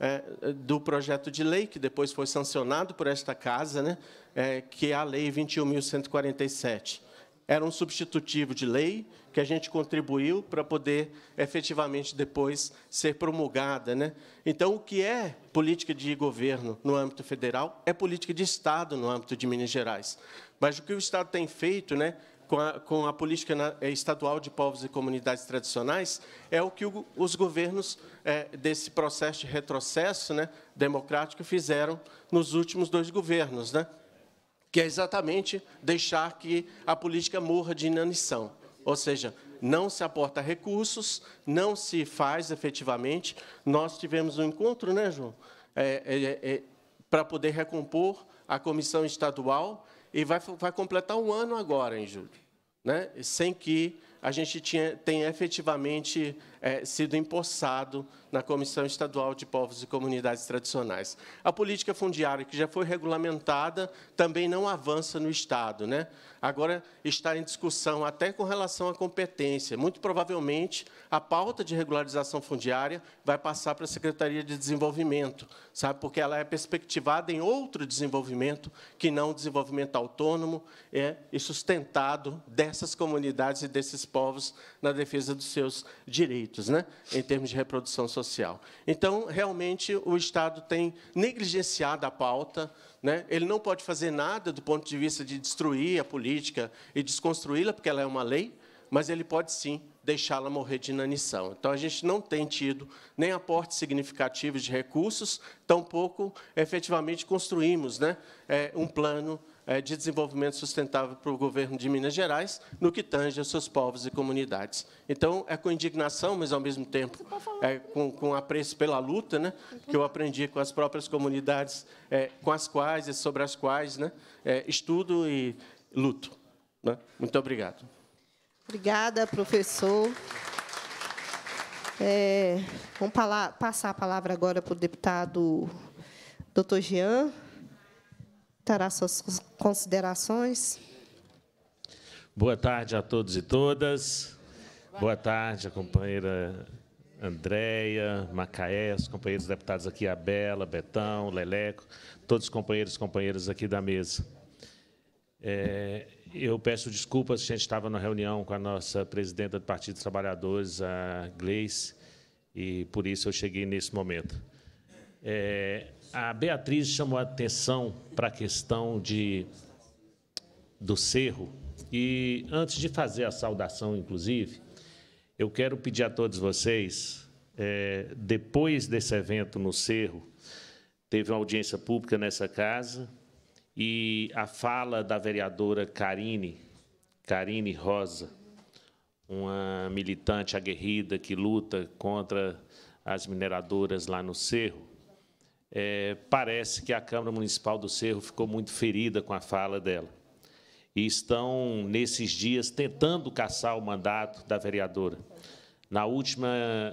é, do projeto de lei, que depois foi sancionado por esta casa, né, é, que é a Lei 21.147 era um substitutivo de lei que a gente contribuiu para poder efetivamente depois ser promulgada, né? Então, o que é política de governo no âmbito federal é política de Estado no âmbito de Minas Gerais. Mas o que o Estado tem feito, né? Com a, com a política eh, estadual de povos e comunidades tradicionais, é o que os governos é, desse processo de retrocesso né, democrático fizeram nos últimos dois governos. Né? que é exatamente deixar que a política morra de inanição. Ou seja, não se aporta recursos, não se faz efetivamente. Nós tivemos um encontro, né, João? É, é, é, é para poder recompor a comissão estadual e vai, vai completar um ano agora, em julho, né? sem que a gente tinha, tenha efetivamente é, sido empossado na Comissão Estadual de Povos e Comunidades Tradicionais. A política fundiária, que já foi regulamentada, também não avança no Estado. Né? Agora está em discussão até com relação à competência. Muito provavelmente, a pauta de regularização fundiária vai passar para a Secretaria de Desenvolvimento, sabe? porque ela é perspectivada em outro desenvolvimento que não o desenvolvimento autônomo é, e sustentado dessas comunidades e desses povos na defesa dos seus direitos efeitos, né, em termos de reprodução social. Então, realmente, o Estado tem negligenciado a pauta, né? ele não pode fazer nada do ponto de vista de destruir a política e desconstruí-la, porque ela é uma lei, mas ele pode sim deixá-la morrer de inanição. Então, a gente não tem tido nem aportes significativos de recursos, tampouco efetivamente construímos né, é, um plano eh, de desenvolvimento sustentável para o governo de Minas Gerais, no que tange aos seus povos e comunidades. Então, é com indignação, mas, ao mesmo tempo, é com, com apreço pela luta, né, que eu aprendi com as próprias comunidades é, com as quais e sobre as quais né, é, estudo e luto. Né? Muito obrigado. Obrigada, professor. É, vamos passar a palavra agora para o deputado doutor Jean. Terá suas considerações. Boa tarde a todos e todas. Boa tarde, a companheira Andréia, Macaé, os companheiros deputados aqui, a Bela, Betão, Leleco, todos os companheiros e companheiras aqui da mesa. É, eu peço desculpas, a gente estava na reunião com a nossa presidenta do Partido dos Trabalhadores, a Gleice, e por isso eu cheguei nesse momento. É, a Beatriz chamou a atenção para a questão de, do cerro. E antes de fazer a saudação, inclusive, eu quero pedir a todos vocês, é, depois desse evento no cerro, teve uma audiência pública nessa casa e a fala da vereadora Karine, Karine Rosa, uma militante aguerrida que luta contra as mineradoras lá no cerro, é, parece que a Câmara Municipal do Cerro ficou muito ferida com a fala dela. E estão, nesses dias, tentando caçar o mandato da vereadora. Na última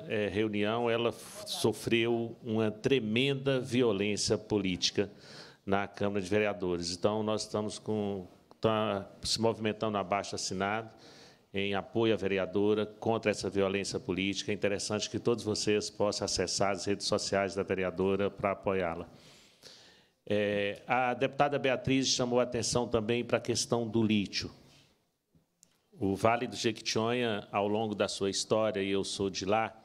é, reunião, ela sofreu uma tremenda violência política na Câmara de Vereadores. Então, nós estamos com, tá se movimentando abaixo assinado em apoio à vereadora contra essa violência política. É interessante que todos vocês possam acessar as redes sociais da vereadora para apoiá-la. É, a deputada Beatriz chamou a atenção também para a questão do lítio. O Vale do Jequitinhonha, ao longo da sua história, e eu sou de lá,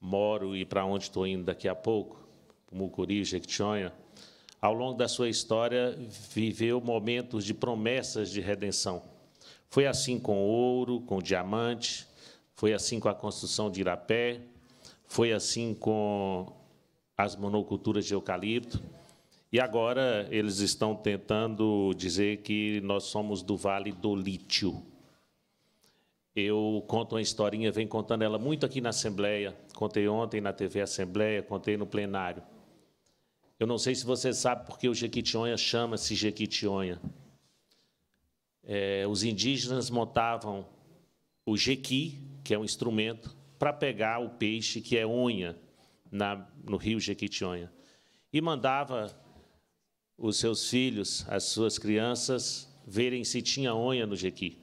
moro e para onde estou indo daqui a pouco, Mucuri, Jequitinhonha, ao longo da sua história viveu momentos de promessas de redenção foi assim com ouro, com diamante, foi assim com a construção de Irapé, foi assim com as monoculturas de eucalipto. E agora eles estão tentando dizer que nós somos do Vale do Lítio. Eu conto uma historinha, venho contando ela muito aqui na Assembleia, contei ontem na TV Assembleia, contei no plenário. Eu não sei se você sabe porque o Jequitinhonha chama-se Jequitinhonha é, os indígenas montavam o jequi, que é um instrumento, para pegar o peixe que é onha na, no rio Jequitinhonha. E mandava os seus filhos, as suas crianças, verem se tinha onha no jequi.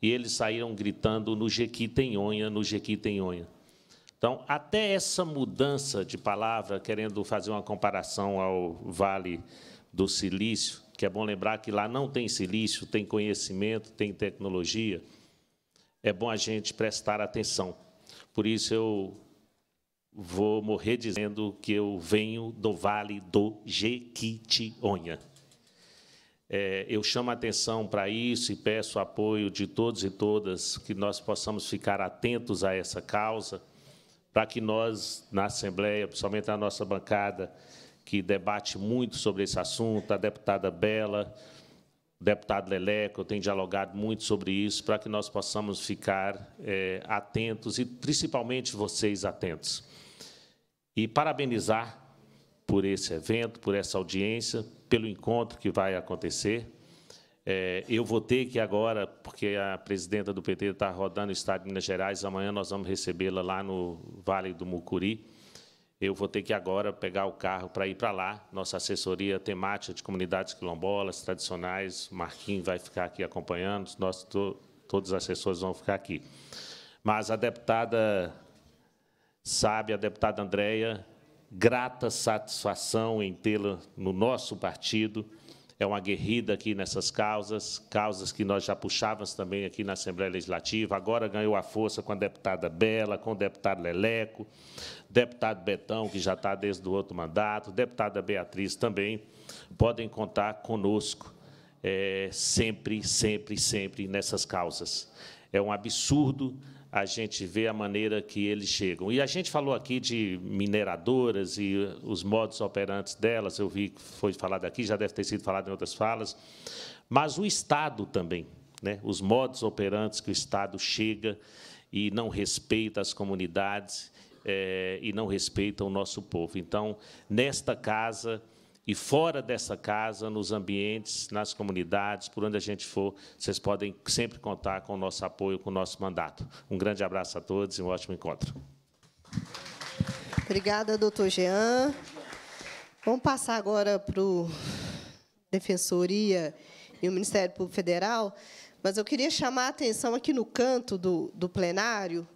E eles saíram gritando: no jequi tem onha, no jequi tem onha. Então, até essa mudança de palavra, querendo fazer uma comparação ao Vale do Silício, que é bom lembrar que lá não tem silício, tem conhecimento, tem tecnologia, é bom a gente prestar atenção. Por isso eu vou morrer dizendo que eu venho do Vale do Jequitinhonha. É, eu chamo a atenção para isso e peço apoio de todos e todas que nós possamos ficar atentos a essa causa, para que nós, na Assembleia, principalmente na nossa bancada, que debate muito sobre esse assunto, a deputada Bela, o deputado Leleco, eu tenho dialogado muito sobre isso, para que nós possamos ficar é, atentos e, principalmente, vocês atentos. E parabenizar por esse evento, por essa audiência, pelo encontro que vai acontecer. É, eu vou ter que agora, porque a presidenta do PT está rodando o Estado de Minas Gerais, amanhã nós vamos recebê-la lá no Vale do Mucuri, eu vou ter que agora pegar o carro para ir para lá. Nossa assessoria temática de comunidades quilombolas tradicionais, Marquinhos vai ficar aqui acompanhando, nós, to, todos os assessores vão ficar aqui. Mas a deputada sabe, a deputada Andréia, grata satisfação em tê-la no nosso partido, é uma guerrida aqui nessas causas, causas que nós já puxávamos também aqui na Assembleia Legislativa, agora ganhou a força com a deputada Bela, com o deputado Leleco, deputado Betão, que já está desde o outro mandato, deputada Beatriz também, podem contar conosco é, sempre, sempre, sempre nessas causas. É um absurdo a gente vê a maneira que eles chegam. E a gente falou aqui de mineradoras e os modos operantes delas, eu vi que foi falado aqui, já deve ter sido falado em outras falas, mas o Estado também, né? os modos operantes que o Estado chega e não respeita as comunidades é, e não respeita o nosso povo. Então, nesta casa, e fora dessa casa, nos ambientes, nas comunidades, por onde a gente for, vocês podem sempre contar com o nosso apoio, com o nosso mandato. Um grande abraço a todos e um ótimo encontro. Obrigada, doutor Jean. Vamos passar agora para o Defensoria e o Ministério Público Federal, mas eu queria chamar a atenção aqui no canto do, do plenário,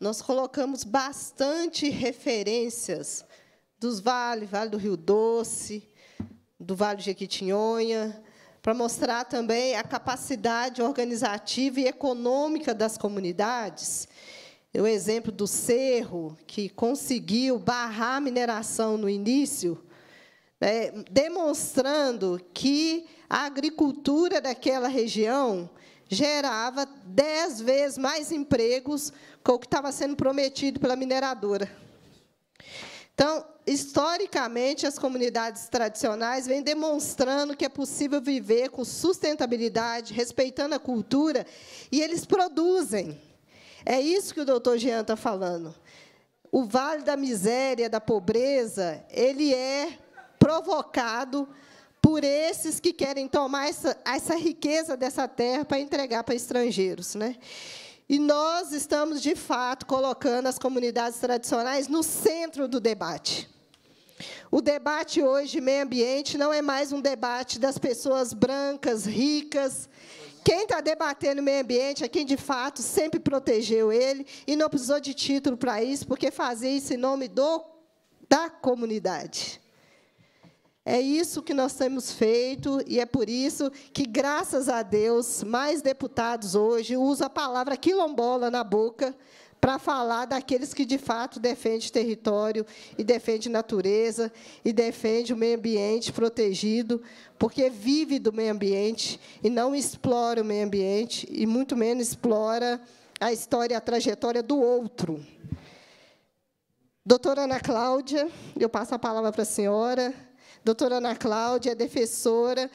nós colocamos bastante referências dos vales, Vale do Rio Doce, do Vale de Jequitinhonha, para mostrar também a capacidade organizativa e econômica das comunidades. O exemplo do Cerro, que conseguiu barrar a mineração no início, né, demonstrando que a agricultura daquela região gerava dez vezes mais empregos com o que estava sendo prometido pela mineradora. Então, historicamente, as comunidades tradicionais vêm demonstrando que é possível viver com sustentabilidade, respeitando a cultura, e eles produzem. É isso que o doutor Jean está falando. O vale da miséria, da pobreza, ele é provocado por esses que querem tomar essa, essa riqueza dessa terra para entregar para estrangeiros. Né? E nós estamos, de fato, colocando as comunidades tradicionais no centro do debate. O debate hoje de meio ambiente não é mais um debate das pessoas brancas, ricas. Quem está debatendo meio ambiente é quem, de fato, sempre protegeu ele e não precisou de título para isso, porque fazia isso em nome do, da comunidade. É isso que nós temos feito e é por isso que, graças a Deus, mais deputados hoje usam a palavra quilombola na boca para falar daqueles que, de fato, defendem território e defendem natureza e defendem o meio ambiente protegido, porque vive do meio ambiente e não explora o meio ambiente e, muito menos, explora a história, a trajetória do outro. Doutora Ana Cláudia, eu passo a palavra para a senhora doutora Ana Cláudia é defensora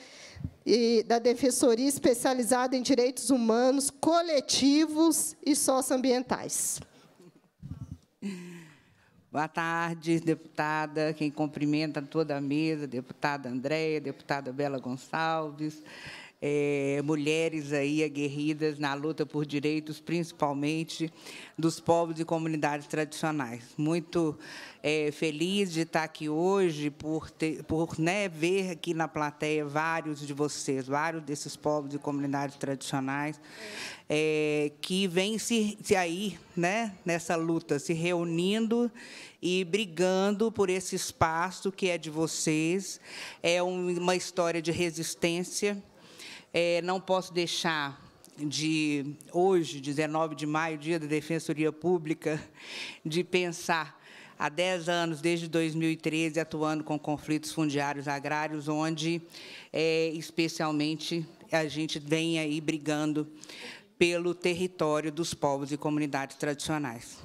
e da Defensoria Especializada em Direitos Humanos Coletivos e Socioambientais. Boa tarde, deputada, quem cumprimenta toda a mesa, deputada Andréia, deputada Bela Gonçalves, é, mulheres aí aguerridas na luta por direitos, principalmente dos povos e comunidades tradicionais. Muito é, feliz de estar aqui hoje, por, ter, por né, ver aqui na plateia vários de vocês, vários desses povos e comunidades tradicionais, é, que vêm se, se aí né, nessa luta, se reunindo e brigando por esse espaço que é de vocês. É uma história de resistência é, não posso deixar de hoje, 19 de maio, dia da Defensoria Pública, de pensar há 10 anos, desde 2013, atuando com conflitos fundiários agrários, onde, é, especialmente, a gente vem aí brigando pelo território dos povos e comunidades tradicionais.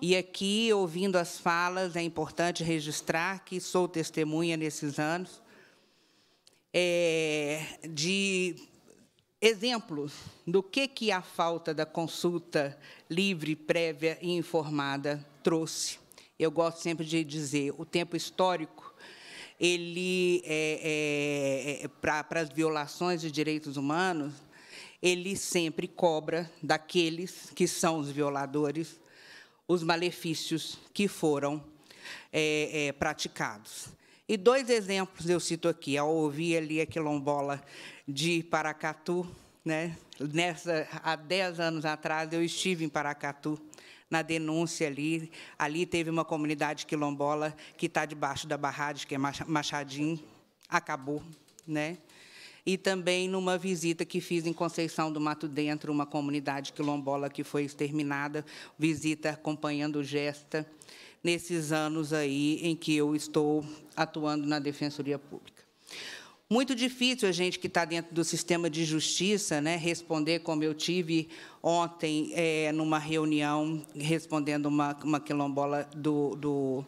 E aqui, ouvindo as falas, é importante registrar que sou testemunha nesses anos é, exemplos do que, que a falta da consulta livre, prévia e informada trouxe. Eu gosto sempre de dizer, o tempo histórico, ele é, é, é para as violações de direitos humanos, ele sempre cobra daqueles que são os violadores os malefícios que foram é, é praticados. E dois exemplos eu cito aqui. Ao ouvir ali a quilombola de Paracatu, né? Nessa, há 10 anos atrás, eu estive em Paracatu, na denúncia ali. Ali teve uma comunidade quilombola que está debaixo da barragem, que é Machadinho. Acabou. Né? E também numa visita que fiz em Conceição do Mato Dentro, uma comunidade quilombola que foi exterminada, visita acompanhando o Gesta nesses anos aí em que eu estou atuando na Defensoria Pública. Muito difícil a gente que está dentro do sistema de justiça né, responder, como eu tive ontem é, numa reunião, respondendo uma, uma quilombola do, do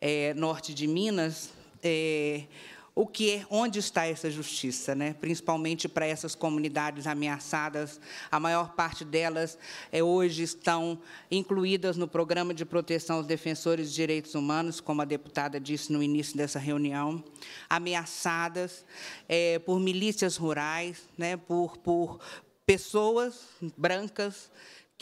é, norte de Minas, é, o que é, onde está essa justiça, né? principalmente para essas comunidades ameaçadas. A maior parte delas é, hoje estão incluídas no Programa de Proteção aos Defensores de Direitos Humanos, como a deputada disse no início dessa reunião, ameaçadas é, por milícias rurais, né? por, por pessoas brancas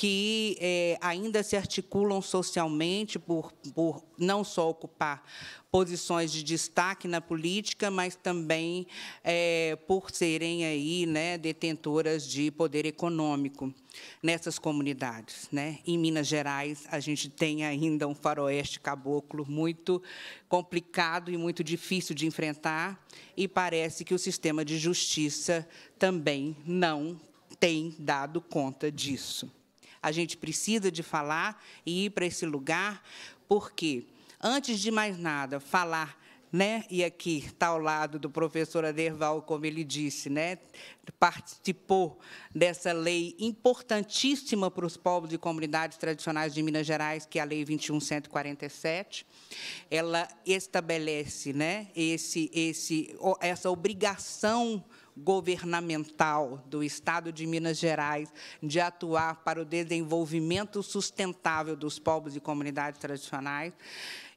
que é, ainda se articulam socialmente por, por não só ocupar posições de destaque na política, mas também é, por serem aí né, detentoras de poder econômico nessas comunidades. Né? Em Minas Gerais, a gente tem ainda um faroeste caboclo muito complicado e muito difícil de enfrentar, e parece que o sistema de justiça também não tem dado conta disso a gente precisa de falar e ir para esse lugar, porque, antes de mais nada, falar né? E aqui está ao lado do professor Aderval, como ele disse, né? Participou dessa lei importantíssima para os povos e comunidades tradicionais de Minas Gerais, que é a Lei 21147. Ela estabelece, né? Esse, esse, essa obrigação governamental do Estado de Minas Gerais de atuar para o desenvolvimento sustentável dos povos e comunidades tradicionais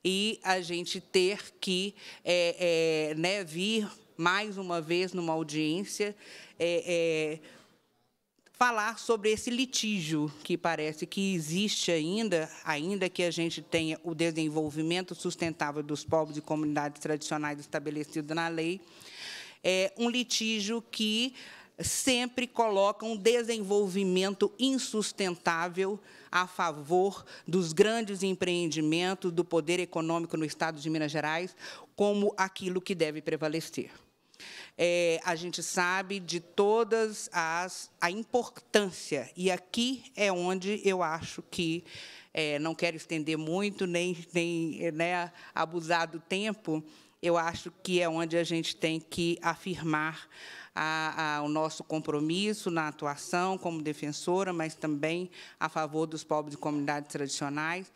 e a gente ter que é, é, né, vir mais uma vez numa audiência é, é falar sobre esse litígio que parece que existe ainda, ainda que a gente tenha o desenvolvimento sustentável dos povos e comunidades tradicionais estabelecido na lei, é, um litígio que sempre coloca um desenvolvimento insustentável a favor dos grandes empreendimentos, do poder econômico no Estado de Minas Gerais, como aquilo que deve prevalecer. É, a gente sabe de todas as a importância e aqui é onde eu acho que é, não quero estender muito nem nem né, abusar do tempo eu acho que é onde a gente tem que afirmar a, a, o nosso compromisso na atuação como defensora, mas também a favor dos povos e comunidades tradicionais,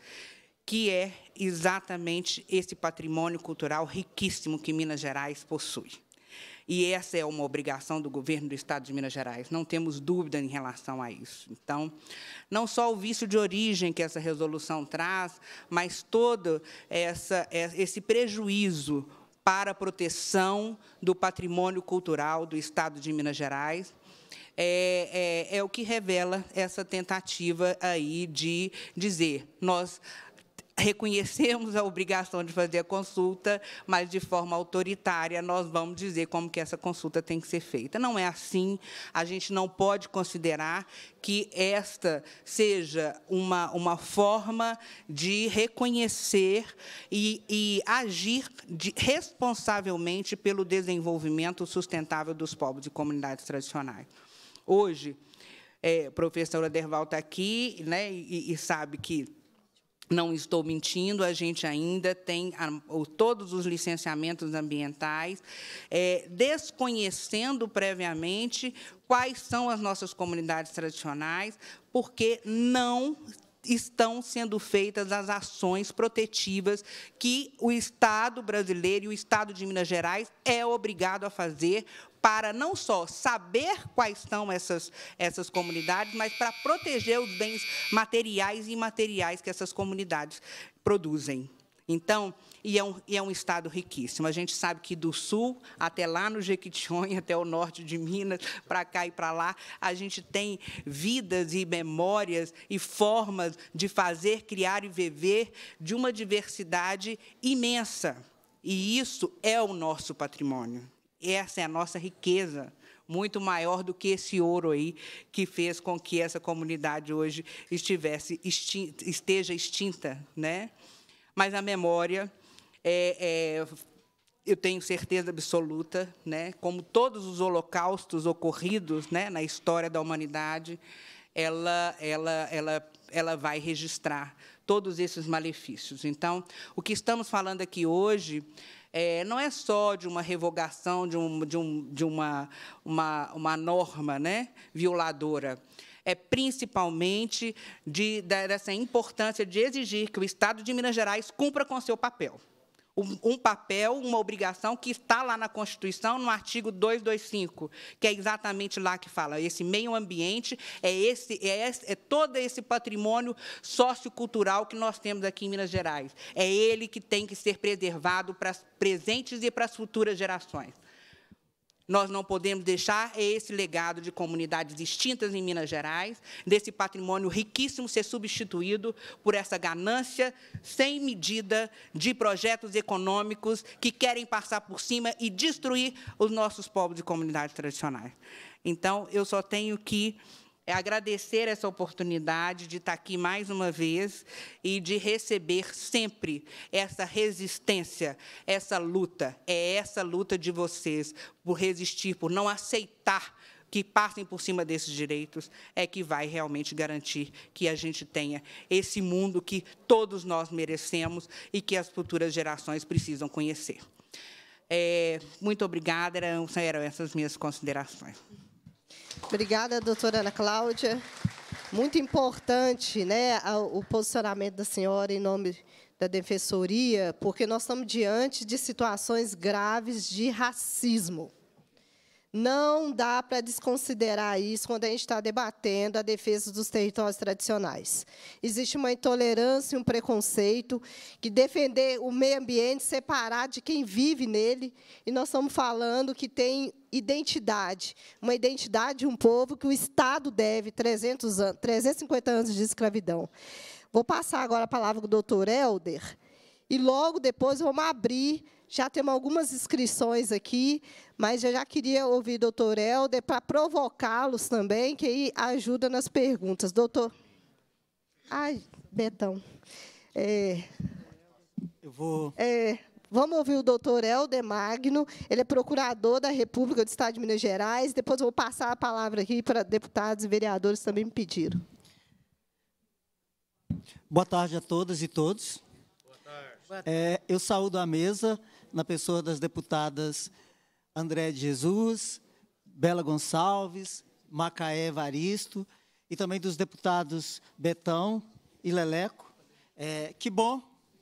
que é exatamente esse patrimônio cultural riquíssimo que Minas Gerais possui. E essa é uma obrigação do governo do Estado de Minas Gerais, não temos dúvida em relação a isso. Então, não só o vício de origem que essa resolução traz, mas todo essa, esse prejuízo para a proteção do patrimônio cultural do Estado de Minas Gerais. É, é, é o que revela essa tentativa aí de dizer nós reconhecemos a obrigação de fazer a consulta, mas de forma autoritária nós vamos dizer como que essa consulta tem que ser feita. Não é assim. A gente não pode considerar que esta seja uma, uma forma de reconhecer e, e agir de, responsavelmente pelo desenvolvimento sustentável dos povos e comunidades tradicionais. Hoje, é, a professora Derval está aqui né, e, e sabe que não estou mentindo, a gente ainda tem todos os licenciamentos ambientais, é, desconhecendo previamente quais são as nossas comunidades tradicionais, porque não estão sendo feitas as ações protetivas que o Estado brasileiro e o Estado de Minas Gerais é obrigado a fazer para não só saber quais são essas, essas comunidades, mas para proteger os bens materiais e imateriais que essas comunidades produzem. Então, e é, um, e é um estado riquíssimo. A gente sabe que do sul até lá no Jequitinhonha, até o norte de Minas, para cá e para lá, a gente tem vidas e memórias e formas de fazer, criar e viver de uma diversidade imensa. E isso é o nosso patrimônio. Essa é a nossa riqueza, muito maior do que esse ouro aí que fez com que essa comunidade hoje estivesse esteja extinta, né? Mas a memória é, é, eu tenho certeza absoluta, né? Como todos os holocaustos ocorridos, né, na história da humanidade, ela, ela, ela, ela vai registrar todos esses malefícios. Então, o que estamos falando aqui hoje é, não é só de uma revogação de, um, de, um, de uma, uma, uma norma né, violadora é principalmente de, dessa importância de exigir que o Estado de Minas Gerais cumpra com seu papel um papel, uma obrigação que está lá na Constituição, no artigo 225, que é exatamente lá que fala esse meio ambiente, é esse é, esse, é todo esse patrimônio sociocultural que nós temos aqui em Minas Gerais. É ele que tem que ser preservado para as presentes e para as futuras gerações. Nós não podemos deixar esse legado de comunidades extintas em Minas Gerais, desse patrimônio riquíssimo ser substituído por essa ganância sem medida de projetos econômicos que querem passar por cima e destruir os nossos povos e comunidades tradicionais. Então, eu só tenho que é agradecer essa oportunidade de estar aqui mais uma vez e de receber sempre essa resistência, essa luta. É essa luta de vocês por resistir, por não aceitar que passem por cima desses direitos é que vai realmente garantir que a gente tenha esse mundo que todos nós merecemos e que as futuras gerações precisam conhecer. É, muito obrigada, eram, eram essas minhas considerações. Obrigada, doutora Ana Cláudia. Muito importante né, o posicionamento da senhora em nome da Defensoria, porque nós estamos diante de situações graves de racismo. Não dá para desconsiderar isso quando a gente está debatendo a defesa dos territórios tradicionais. Existe uma intolerância e um preconceito que defender o meio ambiente separar de quem vive nele, e nós estamos falando que tem identidade, uma identidade de um povo que o Estado deve 300 anos, 350 anos de escravidão. Vou passar agora a palavra para o doutor Helder, e logo depois vamos abrir, já temos algumas inscrições aqui, mas eu já queria ouvir o doutor Helder para provocá-los também, que aí ajuda nas perguntas. Doutor... Ai, Betão... É... Eu vou. É, Vamos ouvir o doutor Helder Magno, ele é procurador da República do Estado de Minas Gerais. Depois vou passar a palavra aqui para deputados e vereadores também me pediram. Boa tarde a todas e todos. Boa tarde. É, eu saúdo a mesa na pessoa das deputadas André de Jesus, Bela Gonçalves, Macaé Varisto e também dos deputados Betão e Leleco. É, que bom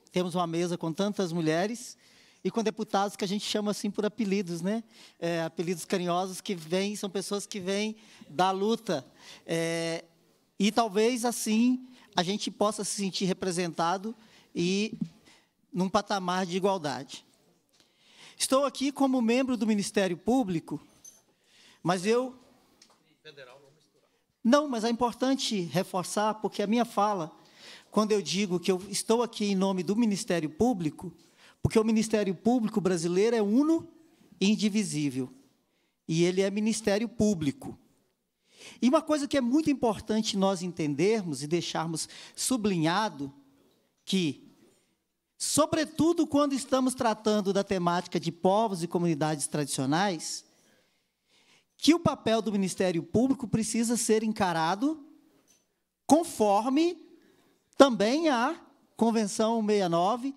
temos uma mesa com tantas mulheres e com deputados que a gente chama assim por apelidos, né? É, apelidos carinhosos que vêm, são pessoas que vêm da luta. É, e talvez assim a gente possa se sentir representado e num patamar de igualdade. Estou aqui como membro do Ministério Público, mas eu. Federal, não, mas é importante reforçar, porque a minha fala quando eu digo que eu estou aqui em nome do Ministério Público, porque o Ministério Público brasileiro é uno e indivisível. E ele é Ministério Público. E uma coisa que é muito importante nós entendermos e deixarmos sublinhado que, sobretudo quando estamos tratando da temática de povos e comunidades tradicionais, que o papel do Ministério Público precisa ser encarado conforme também a Convenção 69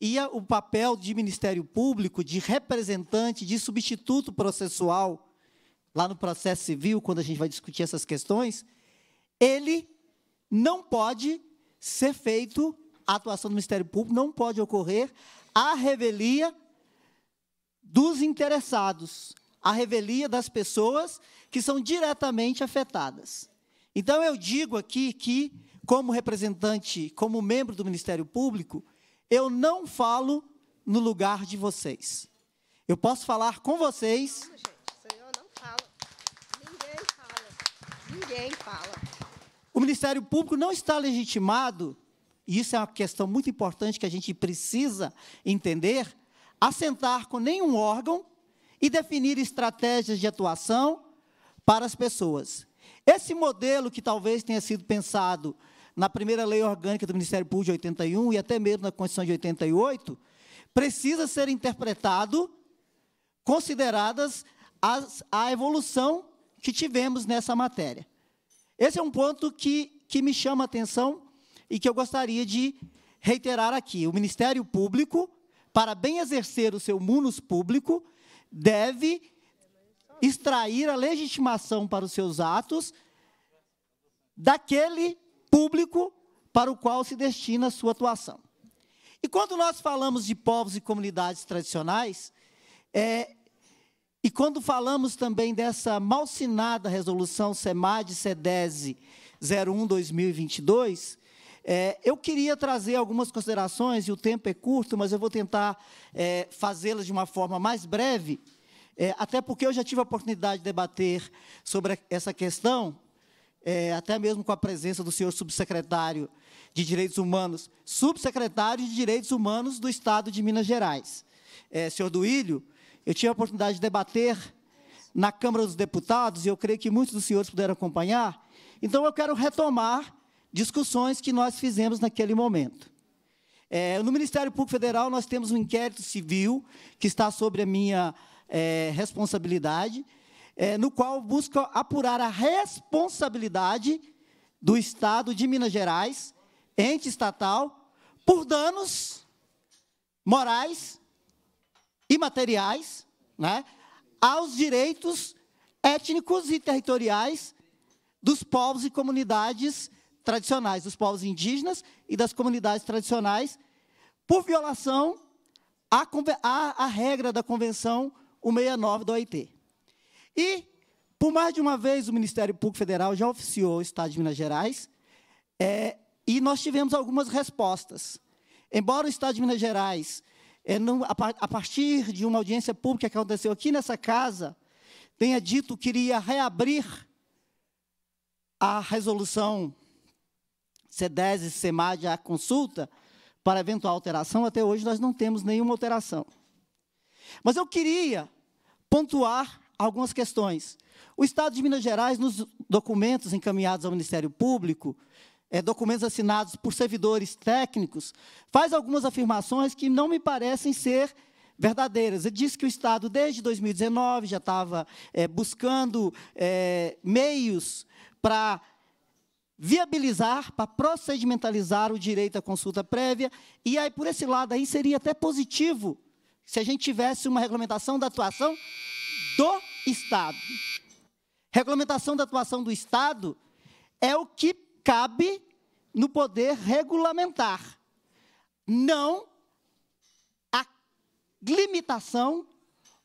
e a, o papel de Ministério Público, de representante, de substituto processual, lá no processo civil, quando a gente vai discutir essas questões, ele não pode ser feito, a atuação do Ministério Público não pode ocorrer a revelia dos interessados, a revelia das pessoas que são diretamente afetadas. Então, eu digo aqui que como representante, como membro do Ministério Público, eu não falo no lugar de vocês. Eu posso falar com vocês. Não, gente, o senhor não fala. Ninguém fala. Ninguém fala. O Ministério Público não está legitimado, e isso é uma questão muito importante que a gente precisa entender, a sentar com nenhum órgão e definir estratégias de atuação para as pessoas. Esse modelo que talvez tenha sido pensado na primeira lei orgânica do Ministério Público de 81 e até mesmo na Constituição de 88, precisa ser interpretado consideradas as, a evolução que tivemos nessa matéria. Esse é um ponto que, que me chama a atenção e que eu gostaria de reiterar aqui. O Ministério Público, para bem exercer o seu munus público, deve extrair a legitimação para os seus atos daquele público para o qual se destina a sua atuação. E quando nós falamos de povos e comunidades tradicionais, é, e quando falamos também dessa malsinada resolução SEMAD CEDESE 01-2022, é, eu queria trazer algumas considerações, e o tempo é curto, mas eu vou tentar é, fazê-las de uma forma mais breve, é, até porque eu já tive a oportunidade de debater sobre essa questão é, até mesmo com a presença do senhor subsecretário de Direitos Humanos, subsecretário de Direitos Humanos do Estado de Minas Gerais. É, senhor Duílio, eu tive a oportunidade de debater na Câmara dos Deputados, e eu creio que muitos dos senhores puderam acompanhar, então eu quero retomar discussões que nós fizemos naquele momento. É, no Ministério Público Federal, nós temos um inquérito civil que está sobre a minha é, responsabilidade, é, no qual busca apurar a responsabilidade do Estado de Minas Gerais, ente estatal, por danos morais e materiais né, aos direitos étnicos e territoriais dos povos e comunidades tradicionais, dos povos indígenas e das comunidades tradicionais, por violação à, à, à regra da Convenção 169 da OIT. E, por mais de uma vez, o Ministério Público Federal já oficiou o Estado de Minas Gerais, é, e nós tivemos algumas respostas. Embora o Estado de Minas Gerais, é, não, a, a partir de uma audiência pública que aconteceu aqui nessa casa, tenha dito que iria reabrir a resolução CEDES e CEMAD à consulta para eventual alteração, até hoje nós não temos nenhuma alteração. Mas eu queria pontuar algumas questões. O Estado de Minas Gerais, nos documentos encaminhados ao Ministério Público, é, documentos assinados por servidores técnicos, faz algumas afirmações que não me parecem ser verdadeiras. Ele diz que o Estado, desde 2019, já estava é, buscando é, meios para viabilizar, para procedimentalizar o direito à consulta prévia, e aí, por esse lado, aí seria até positivo se a gente tivesse uma regulamentação da atuação do Estado. Regulamentação da atuação do Estado é o que cabe no poder regulamentar, não a limitação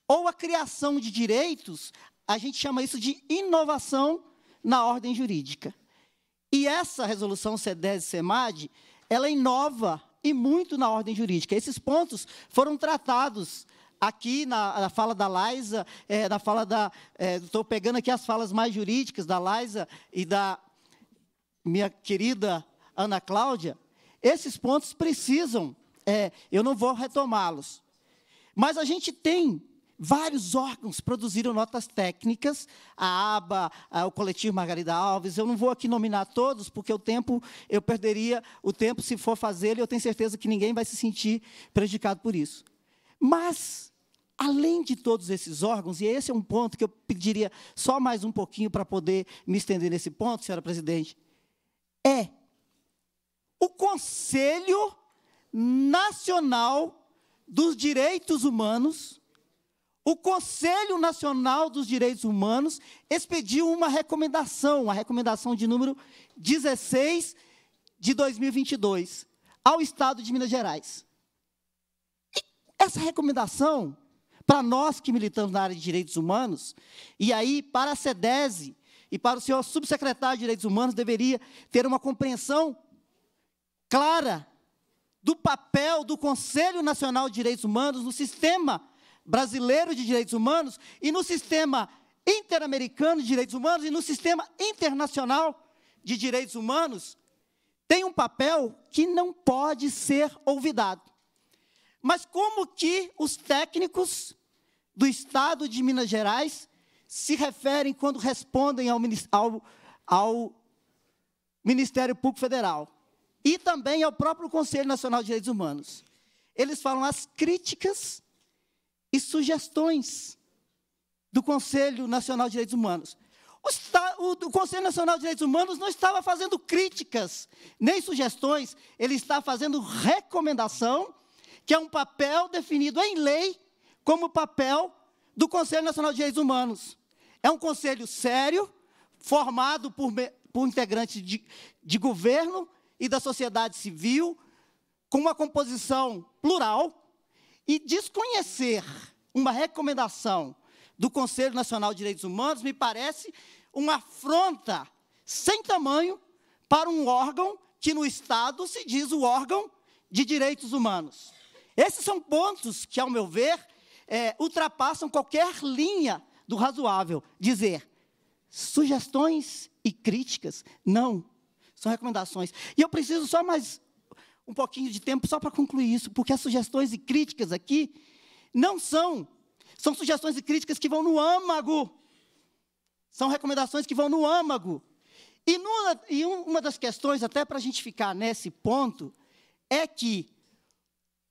ou a criação de direitos, a gente chama isso de inovação na ordem jurídica. E essa resolução C10 e CEMAD, ela inova e muito na ordem jurídica. Esses pontos foram tratados Aqui na, na fala da Laisa, é, na fala da. Estou é, pegando aqui as falas mais jurídicas da Laisa e da minha querida Ana Cláudia. Esses pontos precisam, é, eu não vou retomá-los. Mas a gente tem Vários órgãos produziram notas técnicas, a ABA, o coletivo Margarida Alves. Eu não vou aqui nominar todos, porque o tempo eu perderia o tempo se for fazer, e eu tenho certeza que ninguém vai se sentir prejudicado por isso. Mas Além de todos esses órgãos, e esse é um ponto que eu pediria só mais um pouquinho para poder me estender nesse ponto, senhora presidente, é o Conselho Nacional dos Direitos Humanos, o Conselho Nacional dos Direitos Humanos expediu uma recomendação, a recomendação de número 16 de 2022, ao Estado de Minas Gerais. E essa recomendação para nós que militamos na área de direitos humanos, e aí para a SEDESI e para o senhor subsecretário de Direitos Humanos deveria ter uma compreensão clara do papel do Conselho Nacional de Direitos Humanos no sistema brasileiro de direitos humanos e no sistema interamericano de direitos humanos e no sistema internacional de direitos humanos tem um papel que não pode ser olvidado. Mas como que os técnicos do Estado de Minas Gerais se referem quando respondem ao, ao, ao Ministério Público Federal e também ao próprio Conselho Nacional de Direitos Humanos? Eles falam as críticas e sugestões do Conselho Nacional de Direitos Humanos. O, o, Conselho Nacional de Direitos Humanos não estava fazendo críticas nem sugestões, ele está fazendo recomendação que é um papel definido em lei como papel do Conselho Nacional de Direitos Humanos. É um conselho sério, formado por, por integrantes de, de governo e da sociedade civil, com uma composição plural, e desconhecer uma recomendação do Conselho Nacional de Direitos Humanos me parece uma afronta sem tamanho para um órgão que no Estado se diz o órgão de direitos humanos. Esses são pontos que, ao meu ver, é, ultrapassam qualquer linha do razoável. Dizer sugestões e críticas, não, são recomendações. E eu preciso só mais um pouquinho de tempo só para concluir isso, porque as sugestões e críticas aqui não são, são sugestões e críticas que vão no âmago, são recomendações que vão no âmago. E, numa, e uma das questões, até para a gente ficar nesse ponto, é que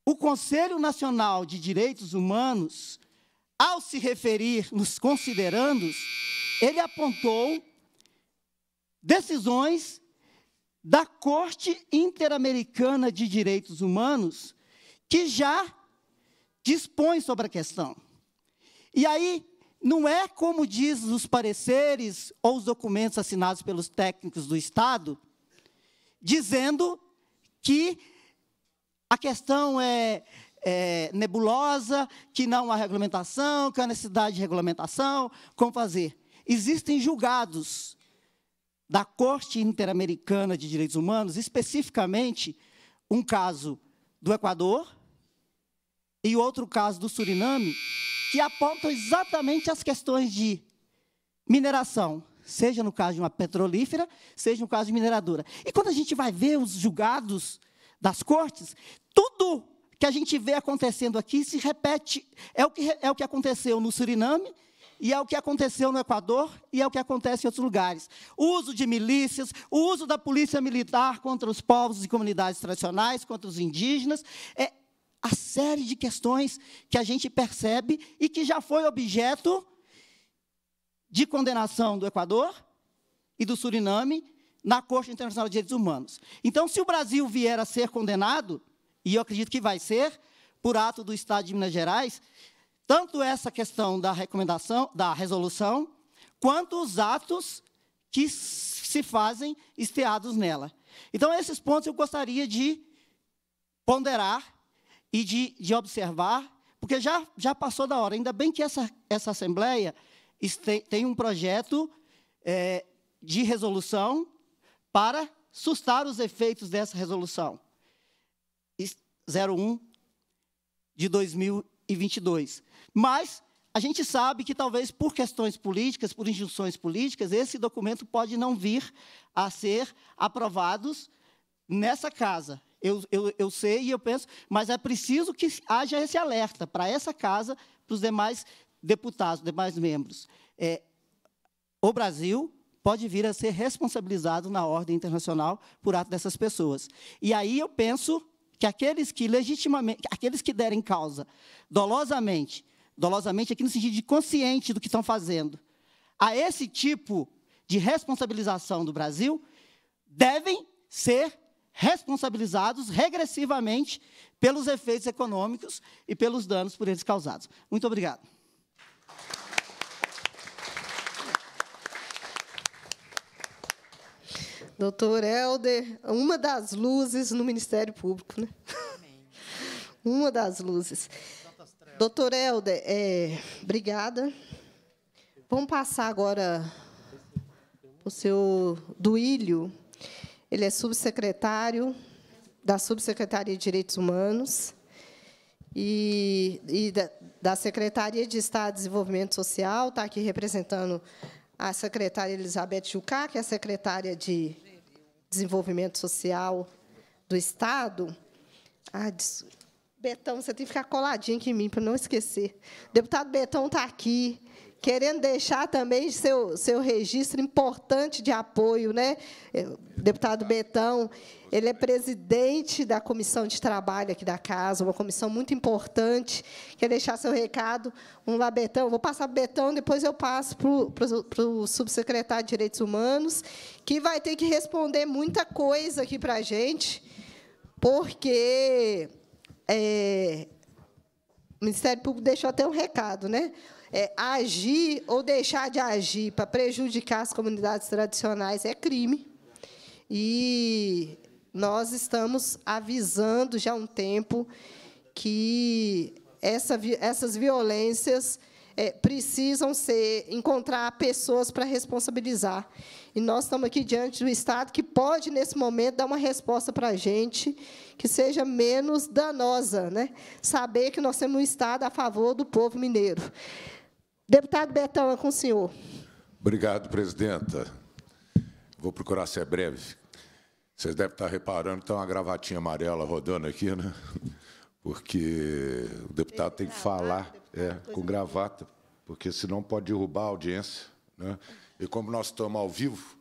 o Conselho Nacional de Direitos Humanos, ao se referir nos considerandos, ele apontou decisões da Corte Interamericana de Direitos Humanos, que já dispõe sobre a questão. E aí, não é como diz os pareceres ou os documentos assinados pelos técnicos do Estado, dizendo que a questão é, é, nebulosa, que não há regulamentação, que há necessidade de regulamentação, como fazer. Existem julgados da Corte Interamericana de Direitos Humanos, especificamente um caso do Equador e outro caso do Suriname, que apontam exatamente as questões de mineração, seja no caso de uma petrolífera, seja no caso de mineradora. E quando a gente vai ver os julgados das cortes, tudo que a gente vê acontecendo aqui se repete. É o que, é o que aconteceu no Suriname, e é o que aconteceu no Equador, e é o que acontece em outros lugares. O uso de milícias, o uso da polícia militar contra os povos e comunidades tradicionais, contra os indígenas. É a série de questões que a gente percebe e que já foi objeto de condenação do Equador e do Suriname na Corte Internacional de Direitos Humanos. Então, se o Brasil vier a ser condenado, e eu acredito que vai ser, por ato do Estado de Minas Gerais, tanto essa questão da recomendação, da resolução, quanto os atos que se fazem esteados nela. Então, esses pontos eu gostaria de ponderar e de, de observar, porque já, já passou da hora. Ainda bem que essa, essa Assembleia este, tem um projeto é, de resolução para sustar os efeitos dessa resolução. 01 de 2022. Mas a gente sabe que talvez por questões políticas, por injunções políticas, esse documento pode não vir a ser aprovado nessa casa. Eu, eu, eu sei e eu penso, mas é preciso que haja esse alerta para essa casa, para os demais deputados, demais membros. É, o Brasil pode vir a ser responsabilizado na ordem internacional por ato dessas pessoas. E aí eu penso que aqueles que legitimamente, aqueles que derem causa dolosamente, dolosamente aqui no sentido de consciente do que estão fazendo, a esse tipo de responsabilização do Brasil, devem ser responsabilizados regressivamente pelos efeitos econômicos e pelos danos por eles causados. Muito obrigado. Doutor Helder, uma das luzes no Ministério Público, né? Amém. uma das luzes. Doutor Helder, é, obrigada. Vamos passar agora o seu Duílio. Ele é subsecretário da Subsecretaria de Direitos Humanos e, e da, da, Secretaria de Estado e Desenvolvimento Social, está aqui representando a secretária Elizabeth Chucá, que é a secretária de Desenvolvimento Social do Estado. Ah, Betão, você tem que ficar coladinho aqui em mim para não esquecer. deputado Betão está aqui querendo deixar também seu, seu registro importante de apoio, né? É, deputado Betão, ele é presidente da comissão de trabalho aqui da casa, uma comissão muito importante. Quer deixar seu recado? um lá, Betão. Vou passar para o Betão, depois eu passo para o subsecretário de Direitos Humanos, que vai ter que responder muita coisa aqui para a gente, porque é, o Ministério Público deixou até um recado, né? é, agir ou deixar de agir para prejudicar as comunidades tradicionais é crime. E nós estamos avisando já há um tempo que essa, essas violências é, precisam ser encontrar pessoas para responsabilizar. E nós estamos aqui diante do Estado que pode, nesse momento, dar uma resposta para a gente que seja menos danosa. Né? Saber que nós temos um Estado a favor do povo mineiro. Deputado Betão, é com o senhor. Obrigado, presidenta. Vou procurar ser breve. Vocês devem estar reparando, tem uma gravatinha amarela rodando aqui, né? Porque o deputado tem que falar é, com gravata, porque senão pode derrubar a audiência. Né? E como nós estamos ao vivo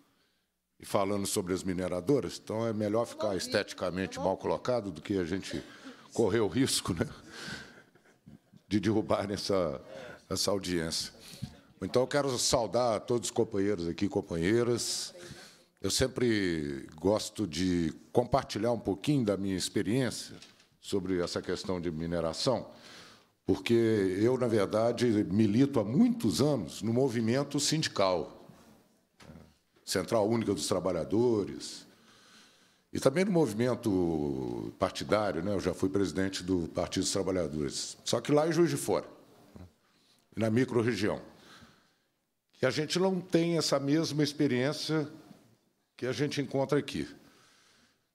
e falando sobre as mineradoras, então é melhor ficar esteticamente tá mal colocado do que a gente correr o risco né? de derrubar essa, essa audiência. Então, eu quero saudar todos os companheiros aqui e companheiras. Eu sempre gosto de compartilhar um pouquinho da minha experiência sobre essa questão de mineração, porque eu, na verdade, milito há muitos anos no movimento sindical, Central Única dos Trabalhadores, e também no movimento partidário. Né? Eu já fui presidente do Partido dos Trabalhadores, só que lá em Juiz de Fora na microrregião. Que a gente não tem essa mesma experiência que a gente encontra aqui.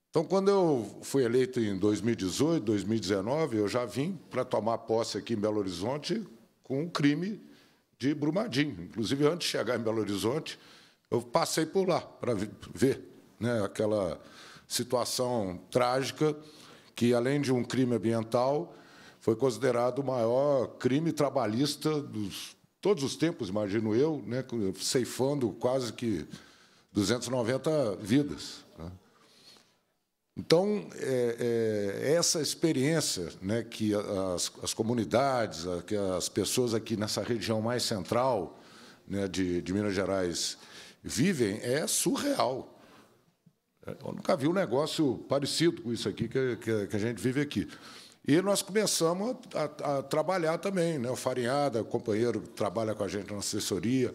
Então, quando eu fui eleito em 2018, 2019, eu já vim para tomar posse aqui em Belo Horizonte com um crime de Brumadinho. Inclusive, antes de chegar em Belo Horizonte, eu passei por lá para ver né, aquela situação trágica que, além de um crime ambiental, foi considerado o maior crime trabalhista dos todos os tempos, imagino eu, né, ceifando quase que 290 vidas. Né. Então, é, é, é, essa experiência né, que as, as comunidades, que as pessoas aqui nessa região mais central né, de, de Minas Gerais vivem é surreal. Eu nunca vi um negócio parecido com isso aqui que, que, que a gente vive aqui. E nós começamos a, a, a trabalhar também. Né? O Farinhada, companheiro que trabalha com a gente na assessoria,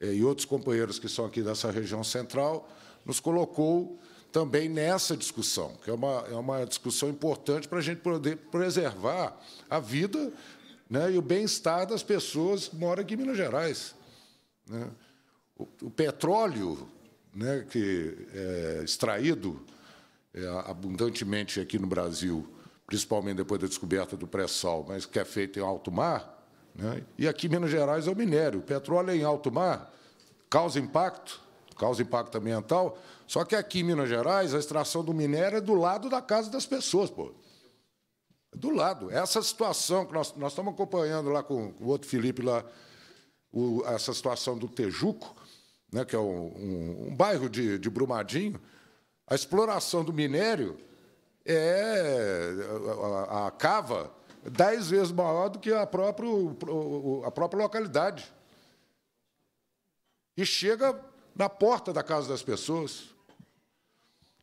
é, e outros companheiros que são aqui dessa região central, nos colocou também nessa discussão, que é uma, é uma discussão importante para a gente poder preservar a vida né, e o bem-estar das pessoas que moram aqui em Minas Gerais. Né? O, o, petróleo né, que é extraído é, abundantemente aqui no Brasil principalmente depois da descoberta do pré-sal, mas que é feito em alto mar. Né? E aqui em Minas Gerais é o minério. O petróleo é em alto mar causa impacto, causa impacto ambiental, só que aqui em Minas Gerais a extração do minério é do lado da casa das pessoas, pô. É do lado. Essa situação que nós, nós estamos acompanhando lá com o outro Felipe lá, o, essa situação do Tejuco, né, que é um, um, um bairro de, de Brumadinho, a exploração do minério é a, a cava dez vezes maior do que a, próprio, a própria localidade. E chega na porta da casa das pessoas.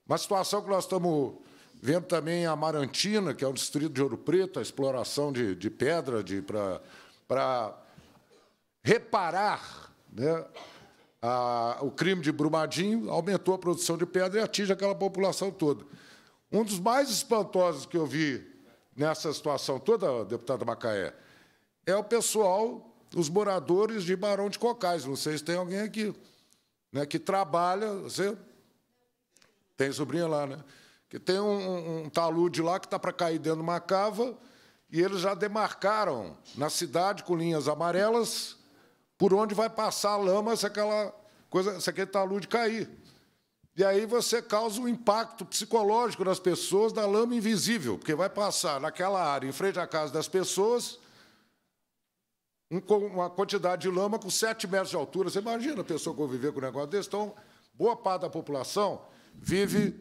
Uma situação que nós estamos vendo também em Amarantina, que é um distrito de Ouro Preto, a exploração de, de pedra de, para reparar né, a, o crime de Brumadinho, aumentou a produção de pedra e atinge aquela população toda. Um dos mais espantosos que eu vi nessa situação toda, deputada Macaé, é o pessoal, os moradores de Barão de Cocais. Não sei se tem alguém aqui né, que trabalha. Você tem sobrinha lá, né? Que tem um, um talude lá que está para cair dentro de uma cava e eles já demarcaram na cidade com linhas amarelas por onde vai passar a lama se aquela coisa, se aquele talude cair. E aí você causa um impacto psicológico nas pessoas da lama invisível, porque vai passar naquela área, em frente à casa das pessoas, uma quantidade de lama com 7 metros de altura. Você imagina a pessoa conviver com um negócio desse? Então, boa parte da população vive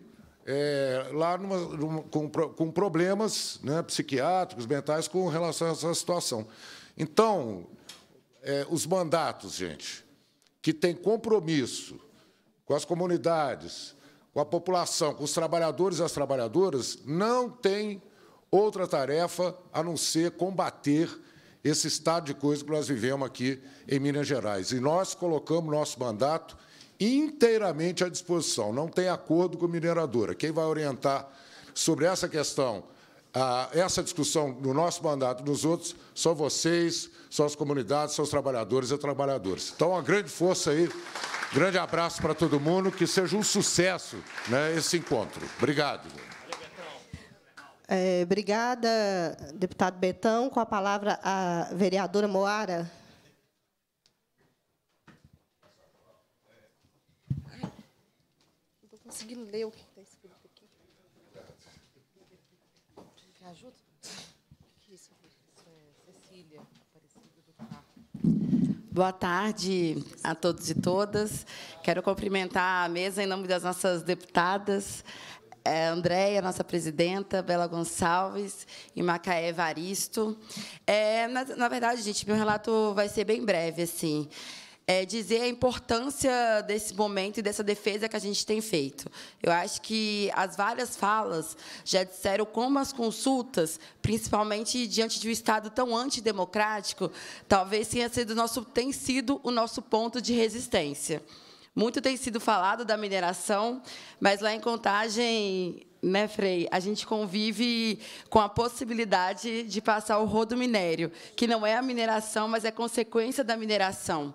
é, lá numa, numa, com, com, problemas né, psiquiátricos, mentais, com relação a essa situação. Então, é, os mandatos, gente, que têm compromisso com as comunidades, com a população, com os trabalhadores e as trabalhadoras, não tem outra tarefa a não ser combater esse estado de coisa que nós vivemos aqui em Minas Gerais. E nós colocamos nosso mandato inteiramente à disposição. Não tem acordo com a mineradora. Quem vai orientar sobre essa questão ah, essa discussão no nosso mandato, nos outros, são vocês, são as comunidades, são os trabalhadores e trabalhadoras. Então, uma grande força aí, grande abraço para todo mundo, que seja um sucesso né, esse encontro. Obrigado. É, obrigada, deputado Betão. Com a palavra, a vereadora Moara. Não estou conseguindo ler o que Boa tarde a todos e todas. Quero cumprimentar a mesa em nome das nossas deputadas, é, Andréia, nossa presidenta, Bela Gonçalves e Macaé Evaristo. É, na, na, verdade, gente, meu relato vai ser bem breve. assim é, dizer a importância desse momento e dessa defesa que a gente tem feito. Eu acho que as várias falas já disseram como as consultas, principalmente diante de um Estado tão antidemocrático, talvez tenha sido nosso, tem sido o nosso ponto de resistência. Muito tem sido falado da mineração, mas lá em Contagem né, Frei? A gente convive com a possibilidade de passar o rodo minério, que não é a mineração, mas é consequência da mineração.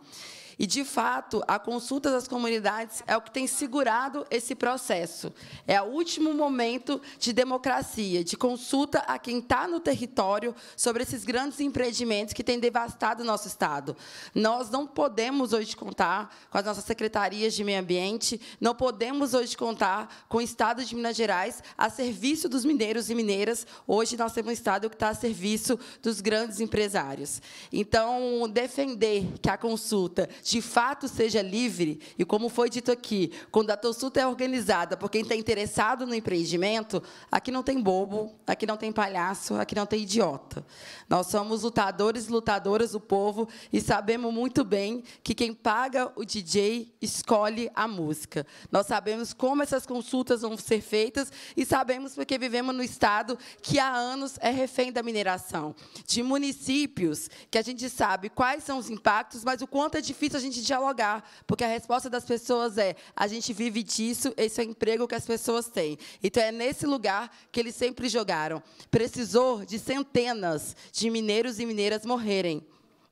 E, de fato, a consulta das comunidades é o que tem segurado esse processo. É o último momento de democracia, de consulta a quem está no território sobre esses grandes empreendimentos que têm devastado o nosso Estado. Nós não podemos hoje contar com as nossas secretarias de meio ambiente, não podemos hoje contar com o Estado de Minas Gerais a serviço dos mineiros e mineiras. Hoje nós temos um Estado que está a serviço dos grandes empresários. Então, defender que a consulta de fato seja livre, e como foi dito aqui, quando a consulta é organizada por quem está interessado no empreendimento, aqui não tem bobo, aqui não tem palhaço, aqui não tem idiota. Nós somos lutadores e lutadoras do povo e sabemos muito bem que quem paga o DJ escolhe a música. Nós sabemos como essas consultas vão ser feitas e sabemos porque vivemos no Estado que há anos é refém da mineração, de municípios que a gente sabe quais são os impactos, mas o quanto é difícil gente dialogar, porque a resposta das pessoas é: a gente vive disso, esse é o emprego que as pessoas têm. Então é nesse lugar que eles sempre jogaram. Precisou de centenas de mineiros e mineiras morrerem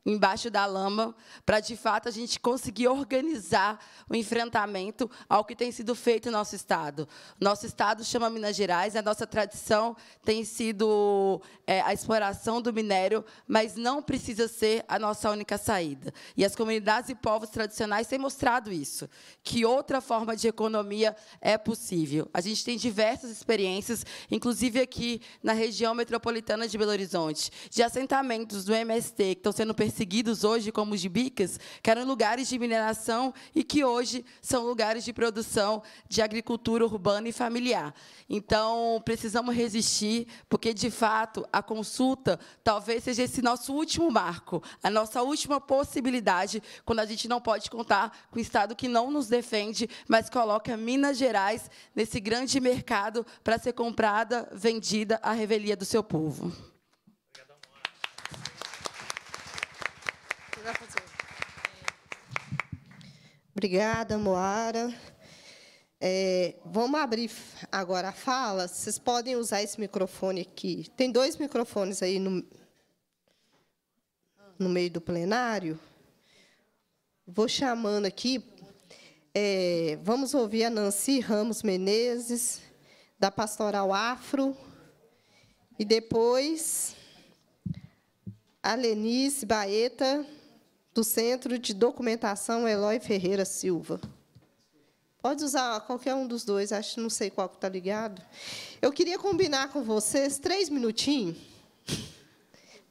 embaixo da lama, para de fato a gente conseguir organizar o enfrentamento ao que tem sido feito no nosso estado. Nosso estado chama Minas Gerais, a nossa tradição tem sido é, a exploração do minério, mas não precisa ser a nossa única saída. E as comunidades e povos tradicionais têm mostrado isso, que outra forma de economia é possível. A gente tem diversas experiências, inclusive aqui na região metropolitana de Belo Horizonte, de assentamentos do MST que estão sendo perseguidos hoje como os bicas, que eram lugares de mineração e que hoje são lugares de produção de agricultura urbana e familiar. Então, precisamos resistir, porque, de fato, a consulta talvez seja esse nosso último marco, a nossa última possibilidade, quando a gente não pode contar com o Estado que não nos defende, mas coloca Minas Gerais nesse grande mercado para ser comprada, vendida à revelia do seu povo. Obrigada, Moara. É, vamos abrir agora a fala. Vocês podem usar esse microfone aqui. Tem dois microfones aí no, no meio do plenário. Vou chamando aqui. É, vamos ouvir a Nancy Ramos Menezes, da Pastoral Afro. E depois a Lenice Baeta do Centro de Documentação Eloy Ferreira Silva. Pode usar qualquer um dos dois, acho que não sei qual que está ligado. Eu queria combinar com vocês três minutinhos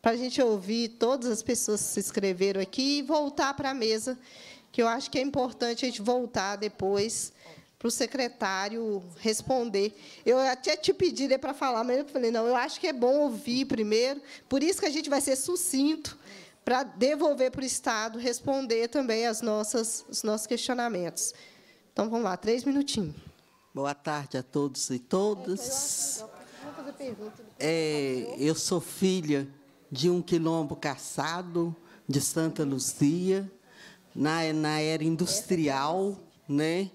para a gente ouvir todas as pessoas que se inscreveram aqui e voltar para a mesa, que eu acho que é importante a gente voltar depois para o secretário responder. Eu até te pedi né, para falar, mas eu falei, não, eu acho que é bom ouvir primeiro, por isso que a gente vai ser sucinto, para devolver para o Estado responder também as nossas, os nossos questionamentos. Então, vamos lá, três minutinhos. Boa tarde a todos e todas. É, eu é, sou filha de um quilombo caçado de Santa Luzia, na, na era industrial, é né?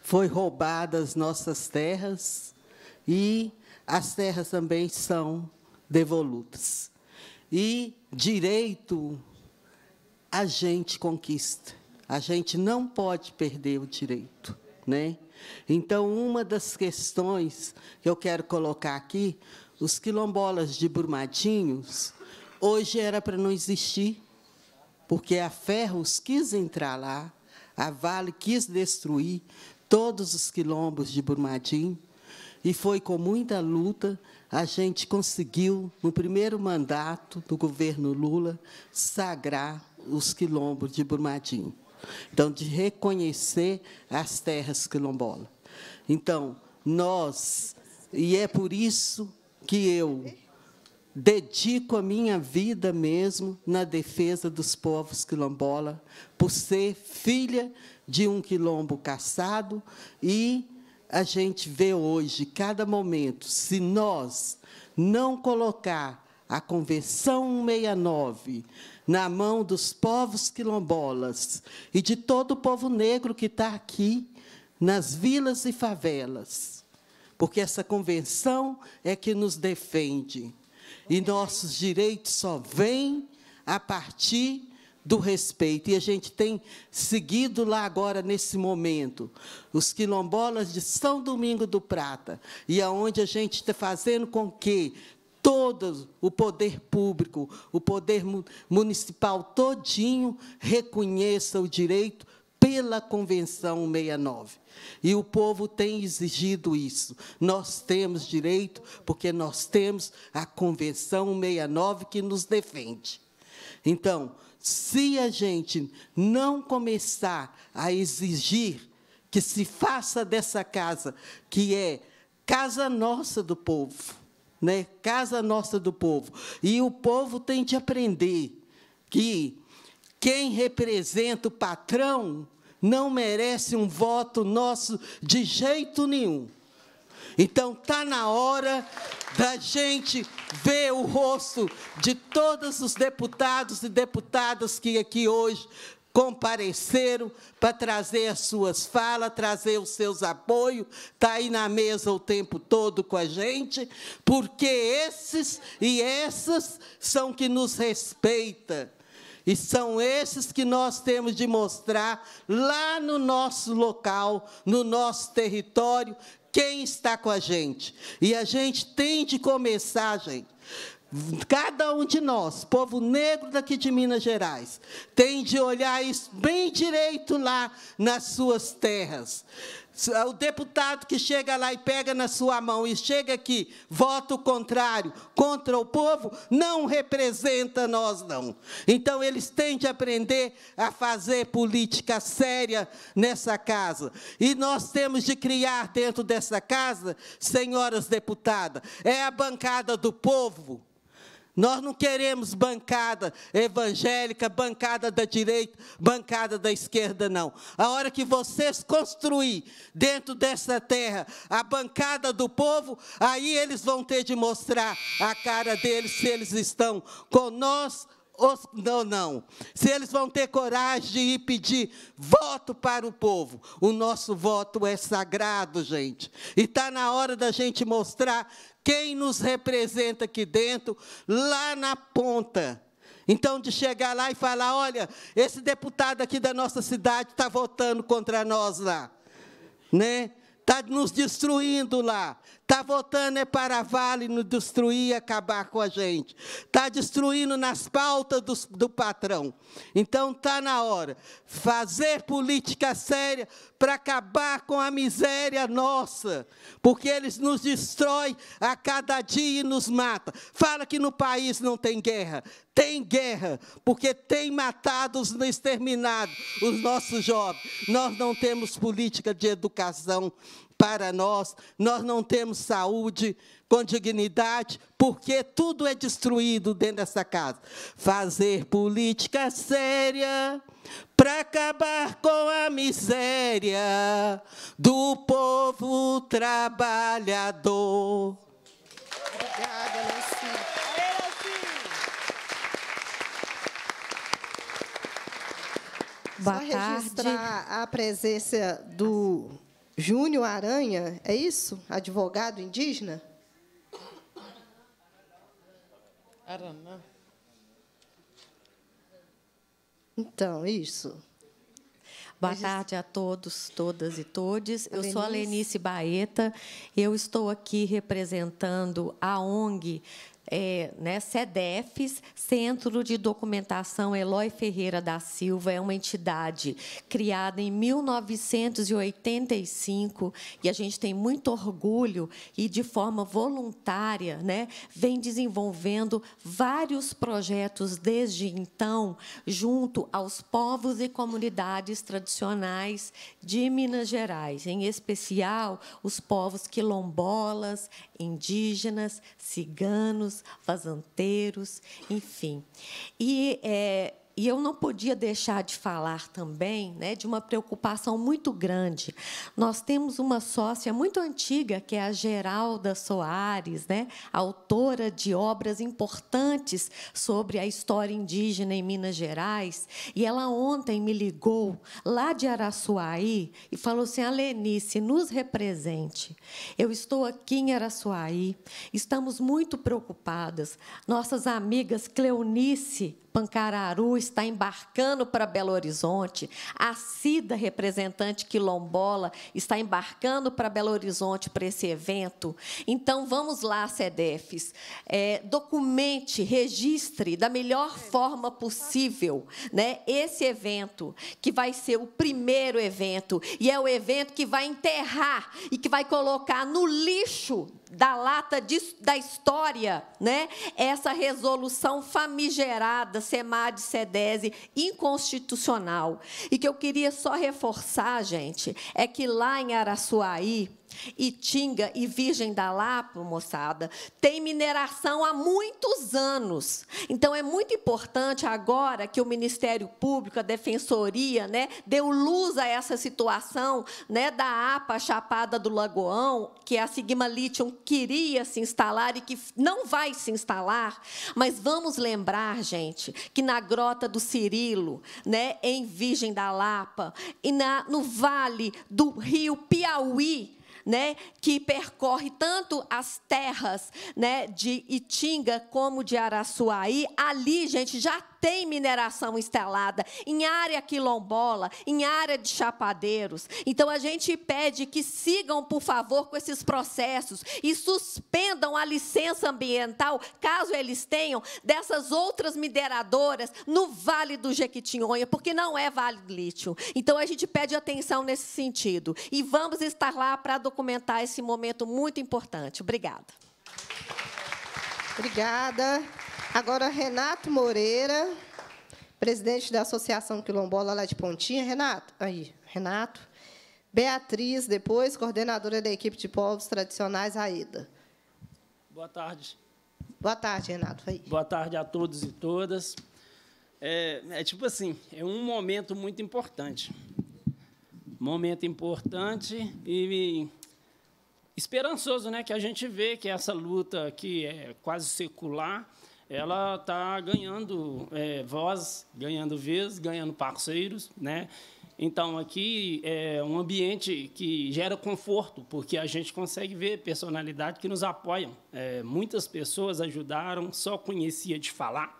foi roubadas as nossas terras e as terras também são devolutas. E direito a gente conquista. A gente não pode perder o direito, né? Então, uma das questões que eu quero colocar aqui, os quilombolas de Brumadinhos, hoje era para não existir, porque a Ferros quis entrar lá, a Vale quis destruir todos os quilombos de Brumadinho, e foi com muita luta a gente conseguiu, no primeiro mandato do governo Lula, sagrar os quilombos de Brumadinho. Então, de reconhecer as terras quilombolas. Então, nós, e é por isso que eu dedico a minha vida mesmo na defesa dos povos quilombola, por ser filha de um quilombo caçado e a gente vê hoje, cada momento, se nós não colocar a Convenção 169 na mão dos povos quilombolas e de todo o povo negro que está aqui, nas vilas e favelas, porque essa convenção é que nos defende. E nossos direitos só vêm a partir do respeito. E a gente tem seguido lá agora, nesse momento, os quilombolas de São Domingo do Prata, e aonde a gente está fazendo com que todo o poder público, o poder municipal todinho reconheça o direito pela Convenção 69. E o povo tem exigido isso. Nós temos direito porque nós temos a Convenção 69 que nos defende. Então, se a gente não começar a exigir que se faça dessa casa, que é casa nossa do povo, né? Casa nossa do povo. E o povo tem de aprender que quem representa o patrão não merece um voto nosso de jeito nenhum. Então tá na hora da gente ver o rosto de todos os deputados e deputadas que aqui hoje compareceram para trazer as suas falas, trazer os seus apoios, Tá aí na mesa o tempo todo com a gente, porque esses e essas são que nos respeita. E são esses que nós temos de mostrar lá no nosso local, no nosso território, quem está com a gente. E a gente tem de começar, gente. Cada um de nós, povo negro daqui de Minas Gerais, tem de olhar isso bem direito lá nas suas terras. O deputado que chega lá e pega na sua mão e chega aqui, voto contrário contra o povo, não representa nós, não. Então, eles têm de aprender a fazer política séria nessa casa. E nós temos de criar dentro dessa casa, senhoras deputadas, é a bancada do povo nós não queremos bancada evangélica, bancada da direita, bancada da esquerda, não. A hora que vocês construir dentro dessa terra a bancada do povo, aí eles vão ter de mostrar a cara deles se eles estão com nós os, não, não. Se eles vão ter coragem de ir pedir voto para o povo. O nosso voto é sagrado, gente. E está na hora da gente mostrar quem nos representa aqui dentro, lá na ponta. Então, de chegar lá e falar: olha, esse deputado aqui da nossa cidade está votando contra nós lá. Né? Está nos destruindo lá, Está voltando é para Vale nos destruir e acabar com a gente. Está destruindo nas pautas do, do patrão. Então está na hora. Fazer política séria para acabar com a miséria nossa. Porque eles nos destroem a cada dia e nos matam. Fala que no país não tem guerra. Tem guerra, porque tem matado, exterminado os nossos jovens. Nós não temos política de educação para nós, nós não temos saúde com dignidade, porque tudo é destruído dentro dessa casa. Fazer política séria para acabar com a miséria do povo trabalhador. Obrigada, Lucinha. Boa Só registrar a presença do Júnior Aranha, é isso? Advogado indígena? Aranã. Então, isso. Boa tarde a todos, todas e todes. Eu sou a Lenice Baeta. Eu estou aqui representando a ONG é, né, CEDEFs, Centro de Documentação Eloy Ferreira da Silva, é uma entidade criada em 1985 e a gente tem muito orgulho e, de forma voluntária, né, vem desenvolvendo vários projetos desde então, junto aos povos e comunidades tradicionais de Minas Gerais, em especial os povos quilombolas, indígenas, ciganos, fazanteiros, enfim. E é, e eu não podia deixar de falar também né, de uma preocupação muito grande. Nós temos uma sócia muito antiga, que é a Geralda Soares, né, autora de obras importantes sobre a história indígena em Minas Gerais. E ela ontem me ligou lá de Araçuaí e falou assim: Alenice, nos represente. Eu estou aqui em Araçuaí, estamos muito preocupadas. Nossas amigas Cleonice Pancararu está embarcando para Belo Horizonte, a Cida, representante quilombola, está embarcando para Belo Horizonte para esse evento. Então, vamos lá, SEDEFs, é, documente, registre da melhor forma possível né, esse evento, que vai ser o primeiro evento, e é o evento que vai enterrar e que vai colocar no lixo da lata de, da história, né? Essa resolução famigerada, SEMAD, SEDESE, inconstitucional. E que eu queria só reforçar, gente, é que lá em Araçuaí, Itinga e Virgem da Lapa, moçada, tem mineração há muitos anos. Então é muito importante agora que o Ministério Público, a Defensoria, né, deu luz a essa situação, né, da APA Chapada do Lagoão, que a Sigma Lithium queria se instalar e que não vai se instalar, mas vamos lembrar, gente, que na Grota do Cirilo, né, em Virgem da Lapa e na, no Vale do Rio Piauí, né, que percorre tanto as terras né, de Itinga como de Araçuaí, ali, gente, já tem mineração instalada em área quilombola, em área de chapadeiros. Então a gente pede que sigam, por favor, com esses processos e suspendam a licença ambiental, caso eles tenham, dessas outras mineradoras no Vale do Jequitinhonha, porque não é Vale do Lítio. Então a gente pede atenção nesse sentido e vamos estar lá para documentar esse momento muito importante. Obrigada. Obrigada. Agora, Renato Moreira, presidente da Associação Quilombola lá de Pontinha. Renato, aí, Renato. Beatriz, depois, coordenadora da equipe de povos tradicionais AIDA. Boa tarde. Boa tarde, Renato. Aí. Boa tarde a todos e todas. É, é, tipo assim, é um momento muito importante. Momento importante e esperançoso, né? Que a gente vê que essa luta que é quase secular ela está ganhando é, voz, ganhando vez, ganhando parceiros, né? Então, aqui é um ambiente que gera conforto, porque a gente consegue ver personalidades que nos apoiam. É, muitas pessoas ajudaram, só conhecia de falar.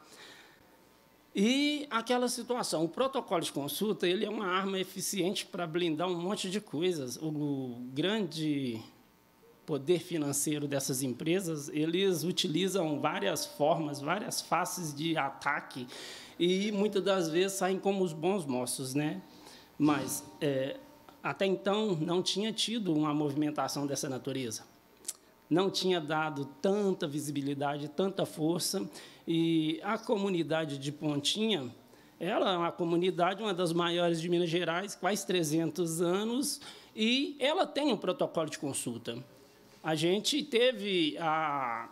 E aquela situação, o protocolo de consulta ele é uma arma eficiente para blindar um monte de coisas. O grande poder financeiro dessas empresas, eles utilizam várias formas, várias faces de ataque e muitas das vezes saem como os bons moços, né? Mas é, até então não tinha tido uma movimentação dessa natureza, não tinha dado tanta visibilidade, tanta força e a comunidade de Pontinha ela é uma comunidade, uma das maiores de Minas Gerais, quase 300 anos, e ela tem um protocolo de consulta a gente teve a,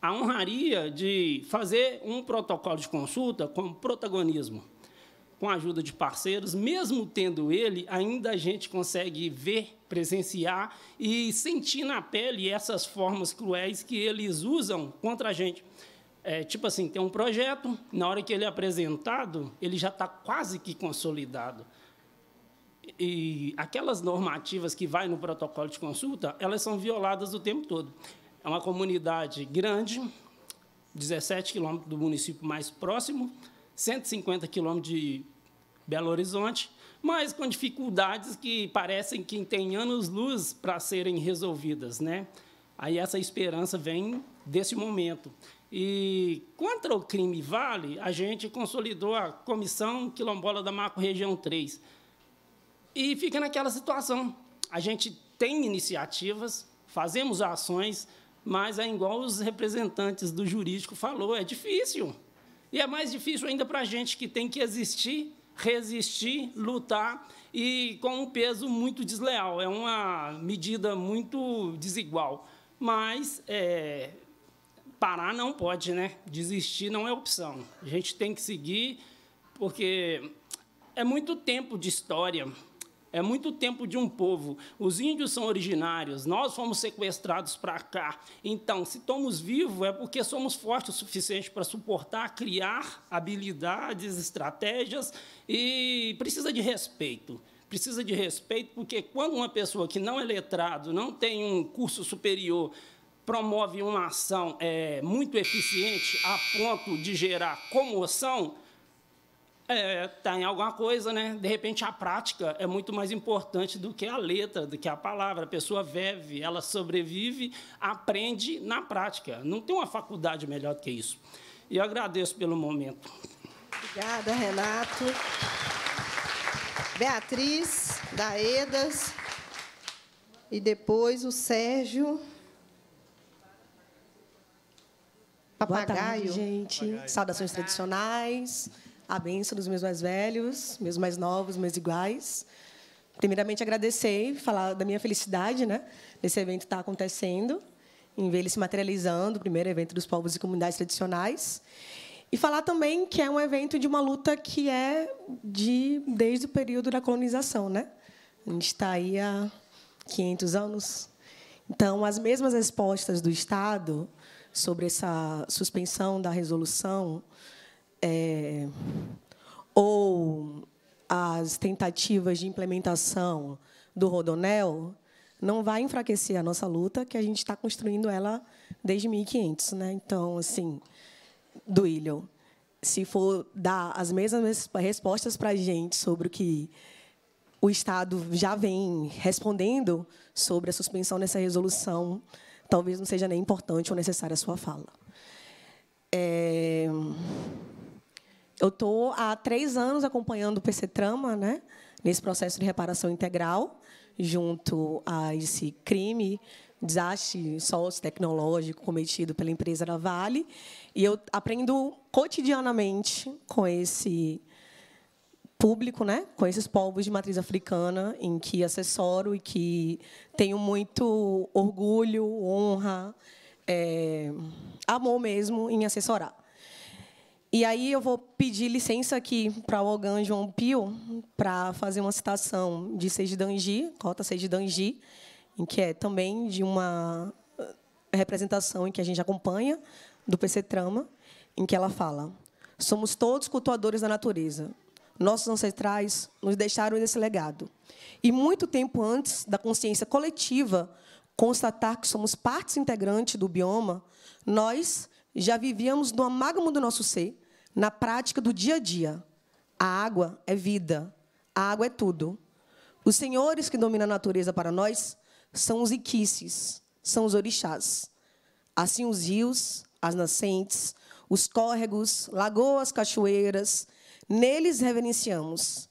a honraria de fazer um protocolo de consulta com protagonismo, com a ajuda de parceiros, mesmo tendo ele, ainda a gente consegue ver, presenciar e sentir na pele essas formas cruéis que eles usam contra a gente. É, tipo assim, tem um projeto, na hora que ele é apresentado, ele já está quase que consolidado e aquelas normativas que vai no protocolo de consulta, elas são violadas o tempo todo. É uma comunidade grande, 17 quilômetros do município mais próximo, 150 quilômetros de Belo Horizonte, mas com dificuldades que parecem que têm anos-luz para serem resolvidas. Né? Aí essa esperança vem desse momento. E contra o crime Vale, a gente consolidou a Comissão Quilombola da Marco Região 3, e fica naquela situação. A gente tem iniciativas, fazemos ações, mas é igual os representantes do jurídico falou, é difícil. E é mais difícil ainda para a gente que tem que existir, resistir, lutar e com um peso muito desleal. É uma medida muito desigual. Mas é, parar não pode, né? Desistir não é opção. A gente tem que seguir, porque é muito tempo de história é muito tempo de um povo. Os índios são originários, nós fomos sequestrados para cá. Então, se estamos vivos, é porque somos fortes o suficiente para suportar, criar habilidades, estratégias e precisa de respeito precisa de respeito, porque quando uma pessoa que não é letrado, não tem um curso superior, promove uma ação é, muito eficiente a ponto de gerar comoção, é, é tem tá alguma coisa, né? De repente, a prática é muito mais importante do que a letra, do que a palavra. A pessoa vive, ela sobrevive, aprende na prática. Não tem uma faculdade melhor do que isso. E eu agradeço pelo momento. Obrigada, Renato. Beatriz, Daedas. E depois o Sérgio. Papagaio. Boa tarde, gente. Papagaio. Saudações tradicionais a bênção dos meus mais velhos, meus mais novos, meus iguais. Primeiramente, agradecer e falar da minha felicidade, né? Desse evento estar tá acontecendo, em ver ele se materializando, o primeiro evento dos povos e comunidades tradicionais. E falar também que é um evento de uma luta que é de desde o período da colonização, né? A gente está aí há 500 anos. Então, as mesmas respostas do Estado sobre essa suspensão da resolução é, ou as tentativas de implementação do Rodonel, não vai enfraquecer a nossa luta, que a gente está construindo ela desde 1500. Né? Então, assim, do Ilho, se for dar as mesmas respostas para a gente sobre o que o Estado já vem respondendo sobre a suspensão dessa resolução, talvez não seja nem importante ou necessária a sua fala. É... Eu estou há três anos acompanhando o PC Trama, né? nesse processo de reparação integral, junto a esse crime, desastre socio-tecnológico cometido pela empresa da Vale. E eu aprendo cotidianamente com esse público, né? com esses povos de matriz africana, em que assessoro e que tenho muito orgulho, honra, é, amor mesmo em assessorar. E aí eu vou pedir licença aqui para o Ogan João Pio para fazer uma citação de Seiji Danji, Rota em que é também de uma eh, representação em que a gente acompanha do PC Trama, em que ela fala: "Somos todos cultuadores da natureza. Nossos ancestrais nos deixaram esse legado. E muito tempo antes da consciência coletiva constatar que somos partes integrantes do bioma, nós já vivíamos no amágamo do nosso ser na prática do dia a dia. A água é vida, a água é tudo. Os senhores que dominam a natureza para nós são os iquices, são os orixás. Assim, os rios, as nascentes, os córregos, lagoas, cachoeiras, neles reverenciamos.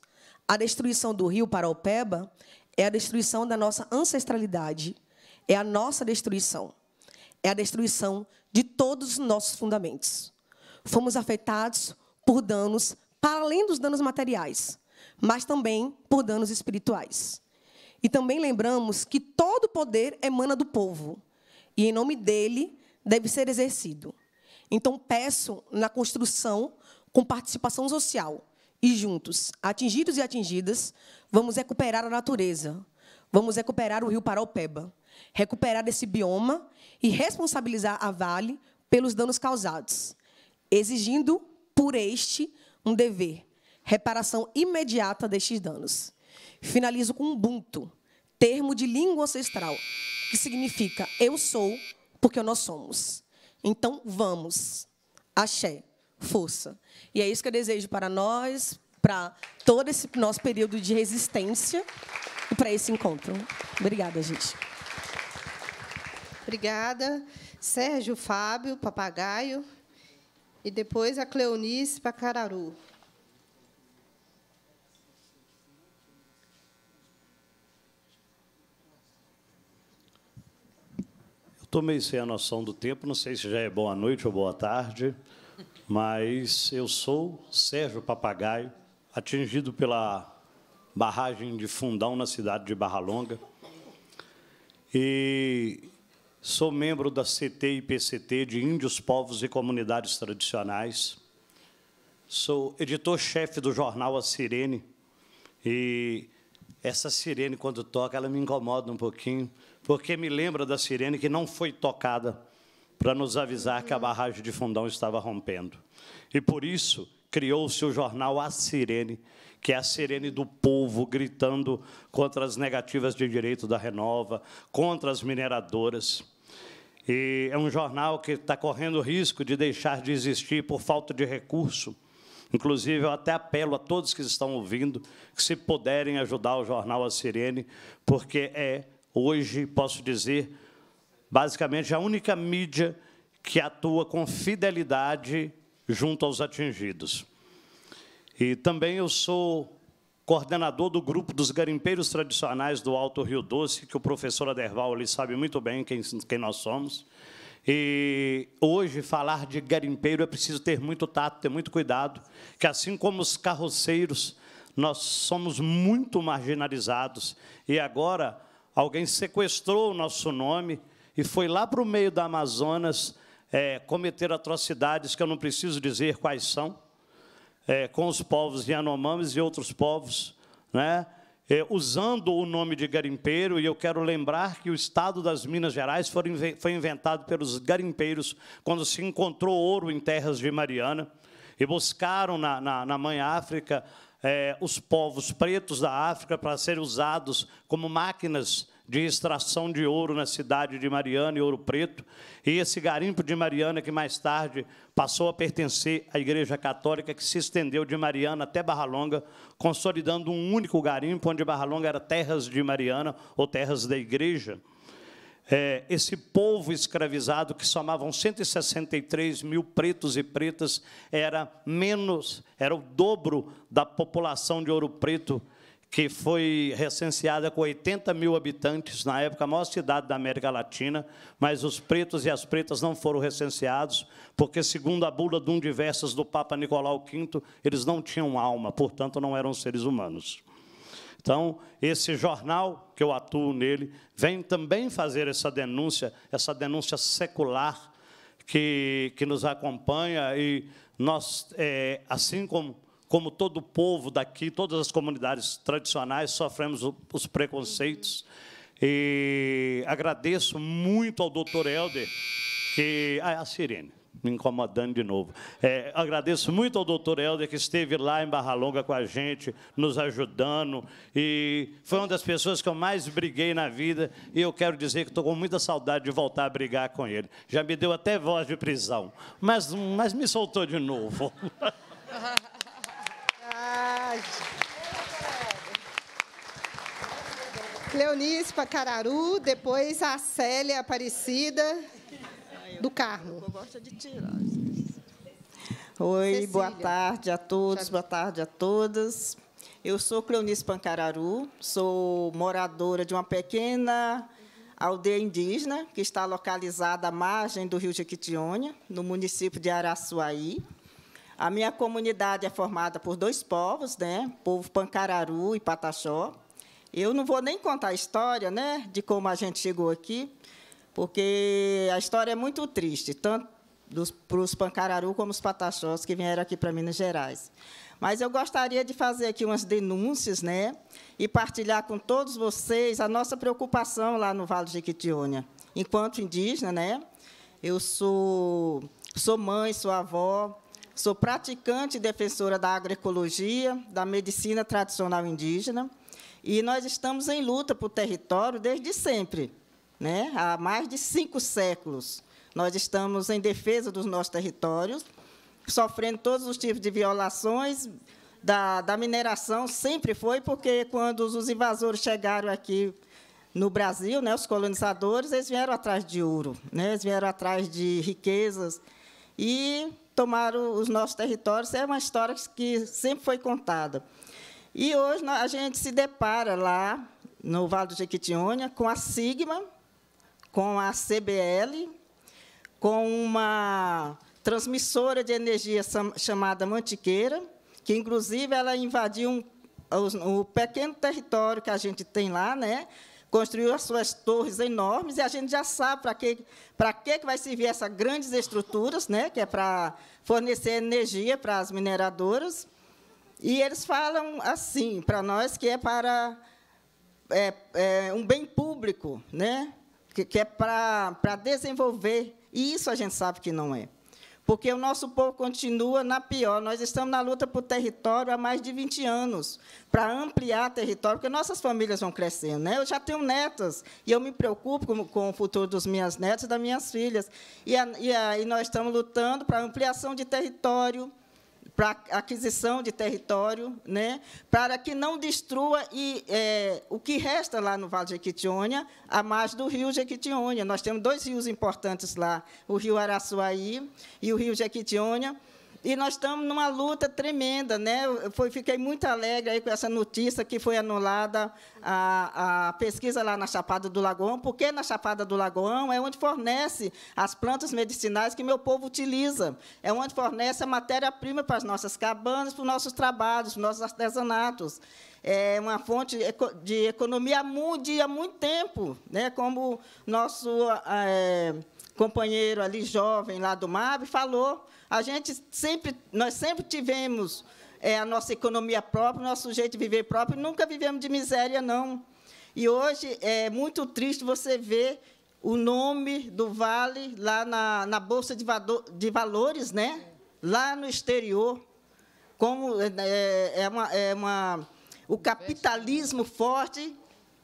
A destruição do rio Paraopeba é a destruição da nossa ancestralidade, é a nossa destruição, é a destruição de todos os nossos fundamentos fomos afetados por danos para além dos danos materiais, mas também por danos espirituais. E também lembramos que todo poder emana do povo e em nome dele deve ser exercido. Então peço na construção com participação social e juntos, atingidos e atingidas, vamos recuperar a natureza, vamos recuperar o rio Paraupeba, recuperar esse bioma e responsabilizar a Vale pelos danos causados exigindo por este um dever, reparação imediata destes danos. Finalizo com Ubuntu, termo de língua ancestral, que significa eu sou porque nós somos. Então, vamos. Axé, força. E é isso que eu desejo para nós, para todo esse nosso período de resistência e para esse encontro. Obrigada, gente. Obrigada. Sérgio Fábio, papagaio. E depois a Cleonice para Cararu. Estou meio sem a noção do tempo, não sei se já é boa noite ou boa tarde, mas eu sou Sérgio Papagaio, atingido pela barragem de Fundão na cidade de Barra Longa. E Sou membro da CT e PCT de Índios, Povos e Comunidades Tradicionais. Sou editor-chefe do jornal A Sirene. E essa sirene, quando toca, ela me incomoda um pouquinho, porque me lembra da sirene que não foi tocada para nos avisar que a uhum. barragem de Fundão estava rompendo. E por isso criou-se o jornal A Sirene, que é a sirene do povo gritando contra as negativas de direito da Renova, contra as mineradoras. E é um jornal que está correndo risco de deixar de existir por falta de recurso. Inclusive, eu até apelo a todos que estão ouvindo que, se puderem ajudar o jornal A Sirene, porque é, hoje, posso dizer, basicamente a única mídia que atua com fidelidade junto aos atingidos. E também eu sou coordenador do grupo dos garimpeiros tradicionais do Alto Rio Doce, que o professor Aderval sabe muito bem quem, quem nós somos. E hoje falar de garimpeiro é preciso ter muito tato, ter muito cuidado, que assim como os carroceiros, nós somos muito marginalizados. E agora alguém sequestrou o nosso nome e foi lá para o meio da Amazonas é, cometer atrocidades que eu não preciso dizer quais são é, com os povos Yanomamis e outros povos, né? É, usando o nome de garimpeiro, e eu quero lembrar que o estado das Minas Gerais foi, foi inventado pelos garimpeiros quando se encontrou ouro em terras de Mariana, e buscaram na, na, na Mãe África é, os povos pretos da África para serem usados como máquinas de extração de ouro na cidade de Mariana e Ouro Preto. E esse garimpo de Mariana, que mais tarde passou a pertencer à Igreja Católica, que se estendeu de Mariana até Barra Longa, consolidando um único garimpo, onde Barra Longa era terras de Mariana ou terras da Igreja. É, esse povo escravizado, que somavam 163 mil pretos e pretas, era menos, era o dobro da população de Ouro Preto que foi recenseada com 80 mil habitantes, na época a maior cidade da América Latina, mas os pretos e as pretas não foram recenseados, porque, segundo a bula de um diversas do Papa Nicolau V, eles não tinham alma, portanto, não eram seres humanos. Então, esse jornal, que eu atuo nele, vem também fazer essa denúncia, essa denúncia secular que, que nos acompanha, e nós, é, assim como como todo povo daqui, todas as comunidades tradicionais, sofremos os preconceitos. E agradeço muito ao doutor Helder, que. Ah, é a Sirene, me incomodando de novo. É, agradeço muito ao doutor Helder, que esteve lá em Barra Longa com a gente, nos ajudando. E foi uma das pessoas que eu mais briguei na vida. E eu quero dizer que estou com muita saudade de voltar a brigar com ele. Já me deu até voz de prisão, mas, mas me soltou de novo. verdade. Cleonice para depois a Célia Aparecida do Carmo. Eu gosto de Oi, Cecília. boa tarde a todos, boa tarde a todas. Eu sou Cleonice Pancararu, sou moradora de uma pequena aldeia indígena que está localizada à margem do rio Jequitinhonha, no município de Araçuaí. A minha comunidade é formada por dois povos, né? povo Pancararu e Pataxó. Eu não vou nem contar a história né, de como a gente chegou aqui, porque a história é muito triste, tanto para os Pancararu como os Pataxós que vieram aqui para Minas Gerais. Mas eu gostaria de fazer aqui umas denúncias né, e partilhar com todos vocês a nossa preocupação lá no Vale de Jequitinhonha. Enquanto indígena, né, eu sou, sou mãe, sou avó, Sou praticante e defensora da agroecologia, da medicina tradicional indígena, e nós estamos em luta por território desde sempre, né? há mais de cinco séculos. Nós estamos em defesa dos nossos territórios, sofrendo todos os tipos de violações, da, da, mineração sempre foi, porque quando os invasores chegaram aqui no Brasil, né, os colonizadores, eles vieram atrás de ouro, né, eles vieram atrás de riquezas. E tomaram os nossos territórios. É uma história que sempre foi contada. E hoje a gente se depara lá no Vale do Jequitinhonha com a Sigma, com a CBL, com uma transmissora de energia chamada Mantiqueira, que inclusive ela invadiu um, o pequeno território que a gente tem lá, né? construiu as suas torres enormes e a gente já sabe para que, para que, vai servir essas grandes estruturas, né, que é para fornecer energia para as mineradoras. E eles falam assim para nós que é para é, é um bem público, né, que, que é para, para desenvolver. E isso a gente sabe que não é porque o nosso povo continua na pior. Nós estamos na luta por território há mais de 20 anos, para ampliar território, porque nossas famílias vão crescendo. Né? Eu já tenho netas, e eu me preocupo com, com o futuro dos minhas netas e das minhas filhas. E, e nós estamos lutando para ampliação de território, para aquisição de território, né, para que não destrua e, é, o que resta lá no Vale de Jequitinhonha, a margem do rio Jequitinhonha. Nós temos dois rios importantes lá, o rio Araçuaí e o rio Jequitinhonha, e nós estamos numa luta tremenda, né? Eu foi, fiquei muito alegre aí com essa notícia que foi anulada a, a pesquisa lá na Chapada do Lagoão, porque na Chapada do Lagoão é onde fornece as plantas medicinais que meu povo utiliza, é onde fornece a matéria-prima para as nossas cabanas, para os nossos trabalhos, para os nossos artesanatos é uma fonte de economia há muito, há muito tempo, né? como nosso é, companheiro ali jovem lá do MAB falou, a gente sempre, nós sempre tivemos é, a nossa economia própria, nosso jeito de viver próprio, nunca vivemos de miséria não. E hoje é muito triste você ver o nome do vale lá na, na bolsa de, vado, de valores, né? Lá no exterior, como eh, né, é, é uma, é uma o capitalismo forte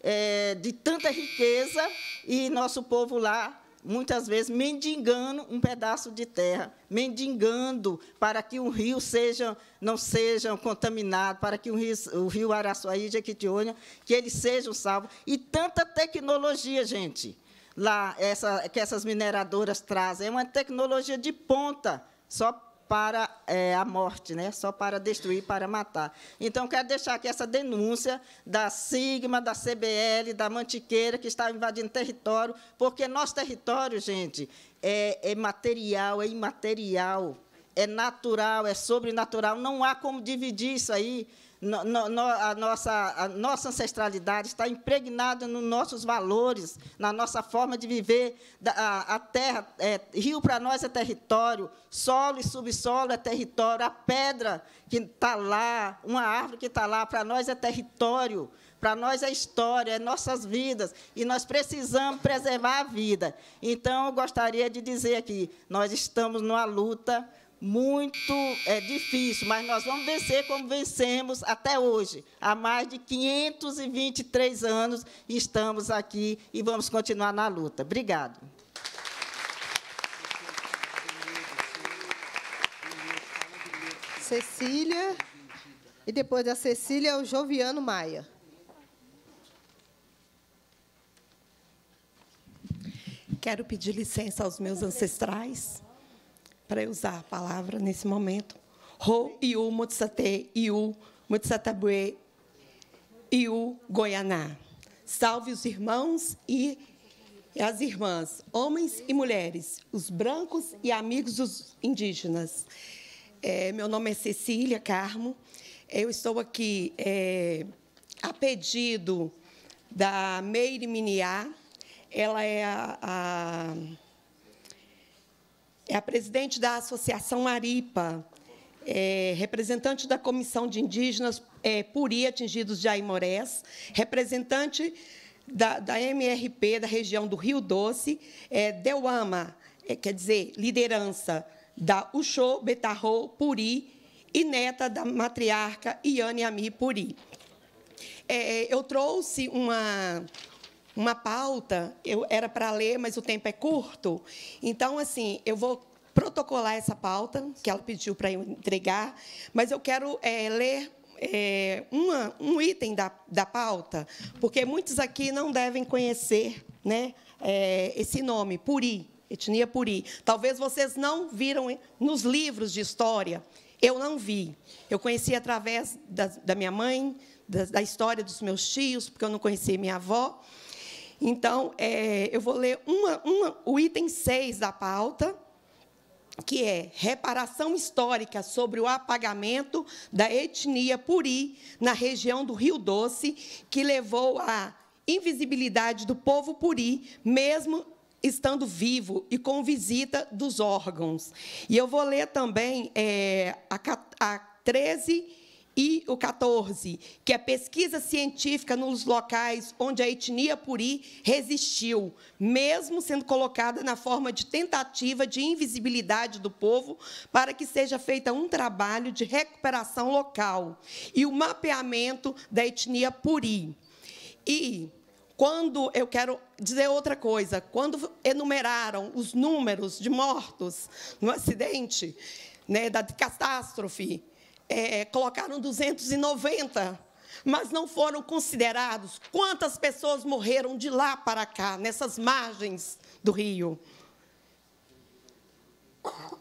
é, de tanta riqueza e nosso povo lá muitas vezes mendigando um pedaço de terra, mendigando para que o rio seja, não seja contaminado, para que o rio, o rio Araçuaí, Jequitinhonha, que ele seja salvo. E tanta tecnologia, gente, lá essa, que essas mineradoras trazem, é uma tecnologia de ponta, só para é, a morte, né? só para destruir, para matar. Então, quero deixar aqui essa denúncia da Sigma, da CBL, da Mantiqueira, que está invadindo território, porque nosso território, gente, é, é material, é imaterial, é natural, é sobrenatural, não há como dividir isso aí. No, no, a, nossa, a nossa ancestralidade está impregnada nos nossos valores, na nossa forma de viver. a, a, terra, é, rio para nós é território, solo e subsolo é território, a pedra que está lá, uma árvore que está lá, para nós é território, para nós é história, é nossas vidas, e nós precisamos preservar a vida. Então, eu gostaria de dizer aqui: nós estamos numa luta muito é, difícil, mas nós vamos vencer como vencemos até hoje. Há mais de 523 anos estamos aqui e vamos continuar na luta. Obrigado. Cecília, e depois da Cecília, o Joviano Maia. Quero pedir licença aos meus ancestrais para usar a palavra nesse momento. Ho Iu Mutsate Iu Mutsatabue Iu Goianá. Salve os irmãos e as irmãs, homens e mulheres, os brancos e amigos dos indígenas. É, meu nome é Cecília Carmo. Eu estou aqui é, a pedido da Meire Miniá. Ela é a, a é a presidente da Associação Aripa, é, representante da Comissão de Indígenas é, Puri Atingidos de Aimorés, representante da, da, MRP da região do Rio Doce, é, Deuama, é, quer dizer, liderança da Uxô Betarro Puri e neta da matriarca Iane Ami Puri. É, eu trouxe uma, uma pauta, eu era para ler, mas o tempo é curto. Então, assim, eu vou protocolar essa pauta que ela pediu para eu entregar, mas eu quero é, ler é, uma, um item da, da pauta, porque muitos aqui não devem conhecer né, é, esse nome, Puri, etnia Puri. Talvez vocês não viram nos livros de história. Eu não vi. Eu conheci através da, da minha mãe, da, da história dos meus tios, porque eu não conhecia minha avó. Então, é, eu vou ler uma, uma, o item 6 da pauta, que é reparação histórica sobre o apagamento da etnia Puri na região do Rio Doce, que levou à invisibilidade do povo Puri, mesmo estando vivo e com visita dos órgãos. E eu vou ler também é, a, a 13 e o 14, que a pesquisa científica nos locais onde a etnia puri resistiu, mesmo sendo colocada na forma de tentativa de invisibilidade do povo, para que seja feita um trabalho de recuperação local e o mapeamento da etnia puri. E quando eu quero dizer outra coisa, quando enumeraram os números de mortos no acidente, né, da catástrofe, é, é, colocaram 290, mas não foram considerados quantas pessoas morreram de lá para cá, nessas margens do rio.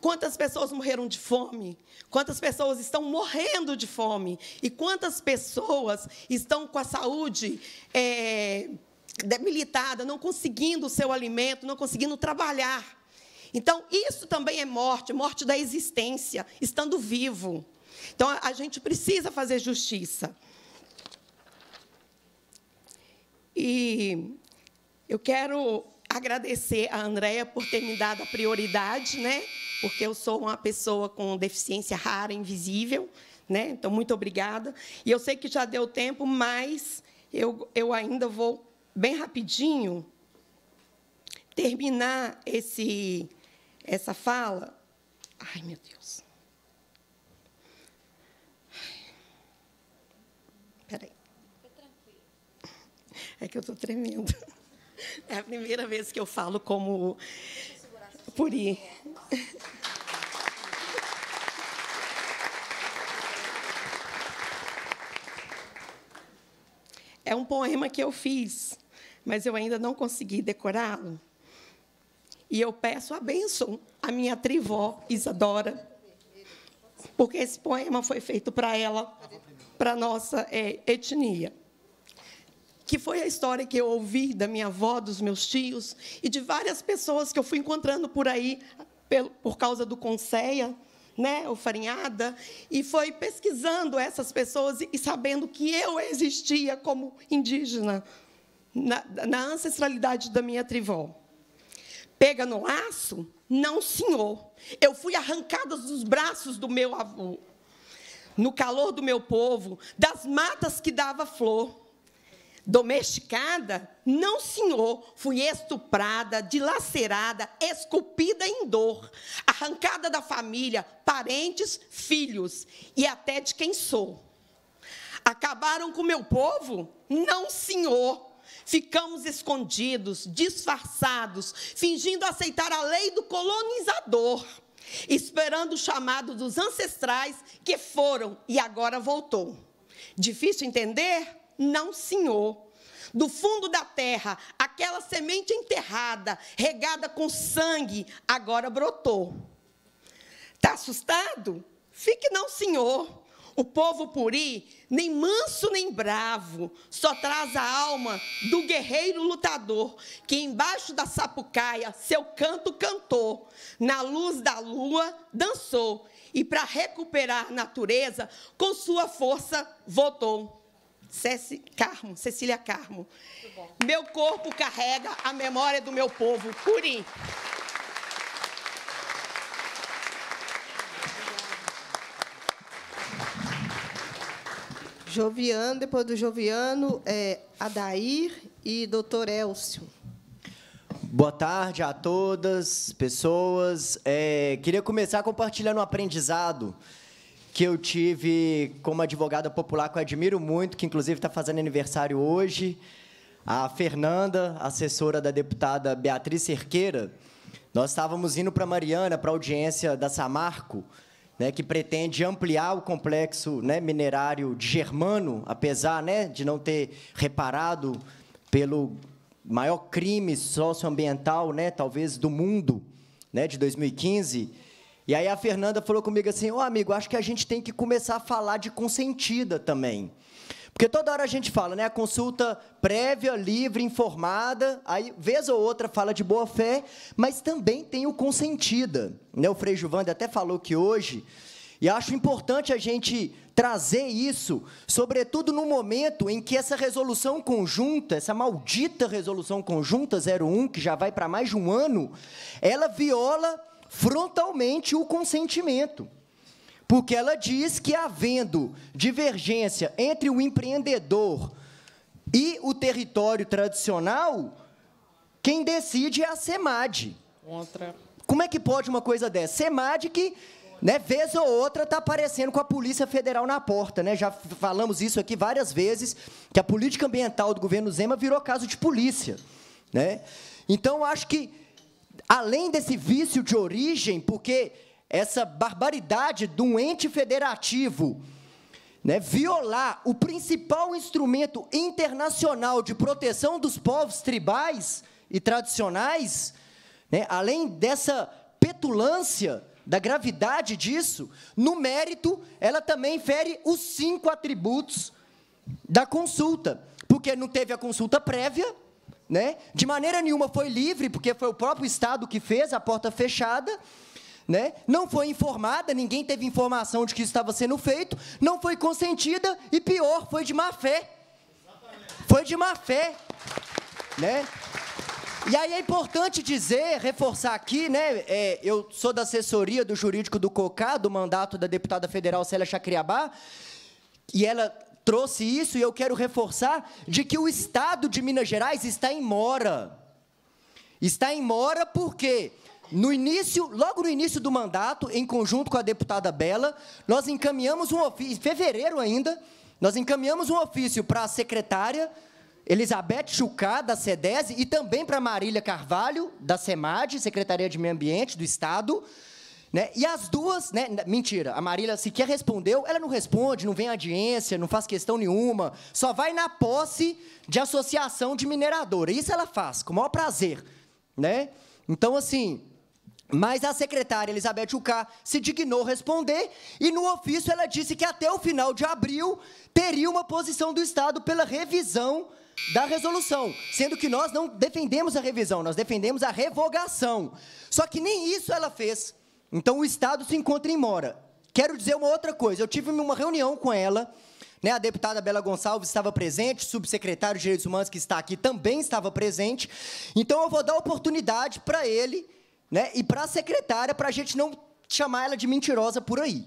Quantas pessoas morreram de fome? Quantas pessoas estão morrendo de fome? E quantas pessoas estão com a saúde é, debilitada, não conseguindo o seu alimento, não conseguindo trabalhar? Então, isso também é morte, morte da existência, estando vivo. Então, a gente precisa fazer justiça. E eu quero agradecer a Andréa por ter me dado a prioridade, né? Porque eu sou uma pessoa com deficiência rara, invisível, né? Então, muito obrigada. E eu sei que já deu tempo, mas eu, eu ainda vou, bem rapidinho, terminar esse, essa fala. Ai, meu Deus. É que eu estou tremendo. É a primeira vez que eu falo como puri. É um poema que eu fiz, mas eu ainda não consegui decorá-lo. E eu peço a bênção à minha trivó Isadora, porque esse poema foi feito para ela, para nossa é, etnia que foi a história que eu ouvi da minha avó, dos meus tios e de várias pessoas que eu fui encontrando por aí por causa do Conceia, né, o Farinhada, e foi pesquisando essas pessoas e sabendo que eu existia como indígena na, na ancestralidade da minha trivó. Pega no laço? Não, senhor. Eu fui arrancada dos braços do meu avô, no calor do meu povo, das matas que dava flor domesticada? Não, senhor, fui estuprada, dilacerada, esculpida em dor, arrancada da família, parentes, filhos e até de quem sou. Acabaram com meu povo? Não, senhor. Ficamos escondidos, disfarçados, fingindo aceitar a lei do colonizador, esperando o chamado dos ancestrais que foram e agora voltou. Difícil entender? não senhor. Do fundo da terra, aquela semente enterrada, regada com sangue, agora brotou. Está assustado? Fique não, senhor. O povo puri, nem manso nem bravo, só traz a alma do guerreiro lutador, que embaixo da sapucaia seu canto cantou, na luz da lua dançou, e para recuperar natureza, com sua força voltou. Ceci, Carmo, Cecília Carmo. Meu corpo carrega a memória do meu povo. Curim. Joviano, depois do Joviano, é, Adair e doutor Elcio. Boa tarde a todas, pessoas. É, queria começar compartilhando um aprendizado que eu tive como advogada popular, que eu admiro muito, que inclusive está fazendo aniversário hoje, a Fernanda, assessora da deputada Beatriz Cerqueira. Nós estávamos indo para Mariana, para a audiência da Samarco, né, que pretende ampliar o complexo né, minerário de Germano, apesar né, de não ter reparado pelo maior crime socioambiental, né, talvez, do mundo, né, de 2015 e aí a Fernanda falou comigo assim: Ô oh, amigo, acho que a gente tem que começar a falar de consentida também. Porque toda hora a gente fala, né? Consulta prévia, livre, informada, aí vez ou outra fala de boa fé, mas também tem o consentida. Né? O Frei Giovanni até falou que hoje, e acho importante a gente trazer isso, sobretudo no momento em que essa resolução conjunta, essa maldita resolução conjunta 01, que já vai para mais de um ano, ela viola frontalmente o consentimento. Porque ela diz que, havendo divergência entre o empreendedor e o território tradicional, quem decide é a SEMAD. Contra. Como é que pode uma coisa dessa? SEMAD que, né, vez ou outra, está aparecendo com a Polícia Federal na porta. Né? Já falamos isso aqui várias vezes, que a política ambiental do governo Zema virou caso de polícia. Né? Então, acho que Além desse vício de origem, porque essa barbaridade de um ente federativo né, violar o principal instrumento internacional de proteção dos povos tribais e tradicionais, né, além dessa petulância, da gravidade disso, no mérito, ela também fere os cinco atributos da consulta, porque não teve a consulta prévia, né? De maneira nenhuma foi livre, porque foi o próprio Estado que fez a porta fechada, né? Não foi informada, ninguém teve informação de que isso estava sendo feito, não foi consentida e pior, foi de má fé. Foi de má fé, né? E aí é importante dizer, reforçar aqui, né? É, eu sou da assessoria do jurídico do COCA, do mandato da deputada federal Célia Chacriabá, e ela trouxe isso e eu quero reforçar de que o estado de Minas Gerais está em mora. Está em mora porque no início, logo no início do mandato, em conjunto com a deputada Bela, nós encaminhamos um ofício, em fevereiro ainda, nós encaminhamos um ofício para a secretária Elizabeth Chucá, da SEDESI, e também para Marília Carvalho, da SEMAD, Secretaria de Meio Ambiente do Estado, né? E as duas, né? Mentira, a Marília sequer respondeu, ela não responde, não vem à audiência, não faz questão nenhuma, só vai na posse de associação de mineradora. Isso ela faz, com o maior prazer. Né? Então, assim, mas a secretária Elizabeth Ucar se dignou responder e no ofício ela disse que até o final de abril teria uma posição do Estado pela revisão da resolução, sendo que nós não defendemos a revisão, nós defendemos a revogação. Só que nem isso ela fez. Então o Estado se encontra em mora. Quero dizer uma outra coisa. Eu tive uma reunião com ela, né? A deputada Bela Gonçalves estava presente, o subsecretário de Direitos Humanos que está aqui também estava presente. Então eu vou dar oportunidade para ele, né? E para a secretária para a gente não chamar ela de mentirosa por aí.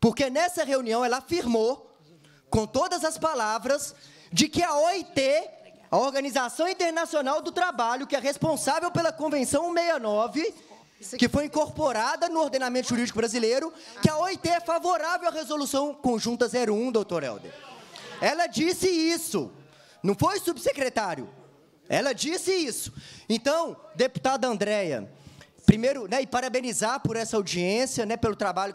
Porque nessa reunião ela afirmou com todas as palavras de que a OIT, a Organização Internacional do Trabalho, que é responsável pela Convenção 169, que foi incorporada no ordenamento jurídico brasileiro, que a OIT é favorável à resolução conjunta 01, doutor Helder. Ela disse isso, não foi subsecretário. Ela disse isso. Então, deputada Andréia, primeiro, né, e parabenizar por essa audiência, né, pelo trabalho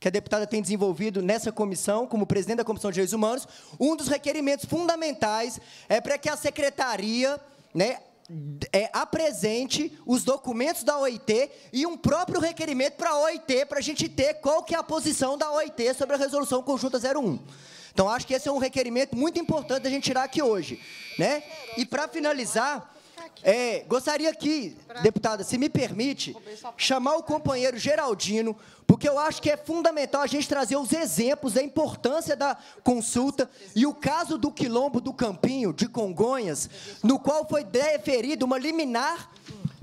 que a deputada tem desenvolvido nessa comissão, como presidente da Comissão de Direitos Humanos, um dos requerimentos fundamentais é para que a secretaria né, é, apresente os documentos da OIT e um próprio requerimento para a OIT, para a gente ter qual que é a posição da OIT sobre a resolução conjunta 01. Então, acho que esse é um requerimento muito importante a gente tirar aqui hoje. Né? E, para finalizar, é, gostaria aqui, deputada, se me permite, chamar o companheiro Geraldino, porque eu acho que é fundamental a gente trazer os exemplos da importância da consulta e o caso do quilombo do Campinho, de Congonhas, no qual foi deferida uma liminar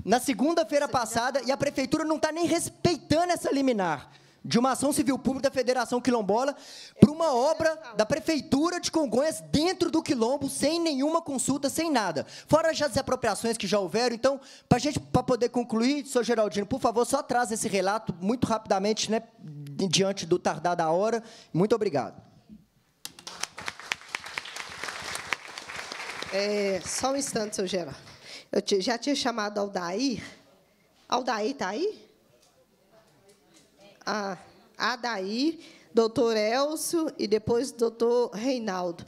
na segunda-feira né? passada e a prefeitura não está nem respeitando essa liminar de uma ação civil pública da Federação Quilombola para uma obra da Prefeitura de Congonhas dentro do Quilombo, sem nenhuma consulta, sem nada. Fora já as apropriações que já houveram. Então, para a gente pra poder concluir, senhor Geraldino, por favor, só traz esse relato muito rapidamente, né, diante do tardar da hora. Muito obrigado. É, só um instante, seu Geraldo. Eu já tinha chamado Aldair. Aldair está aí? a Adair, doutor Elcio e depois doutor Reinaldo.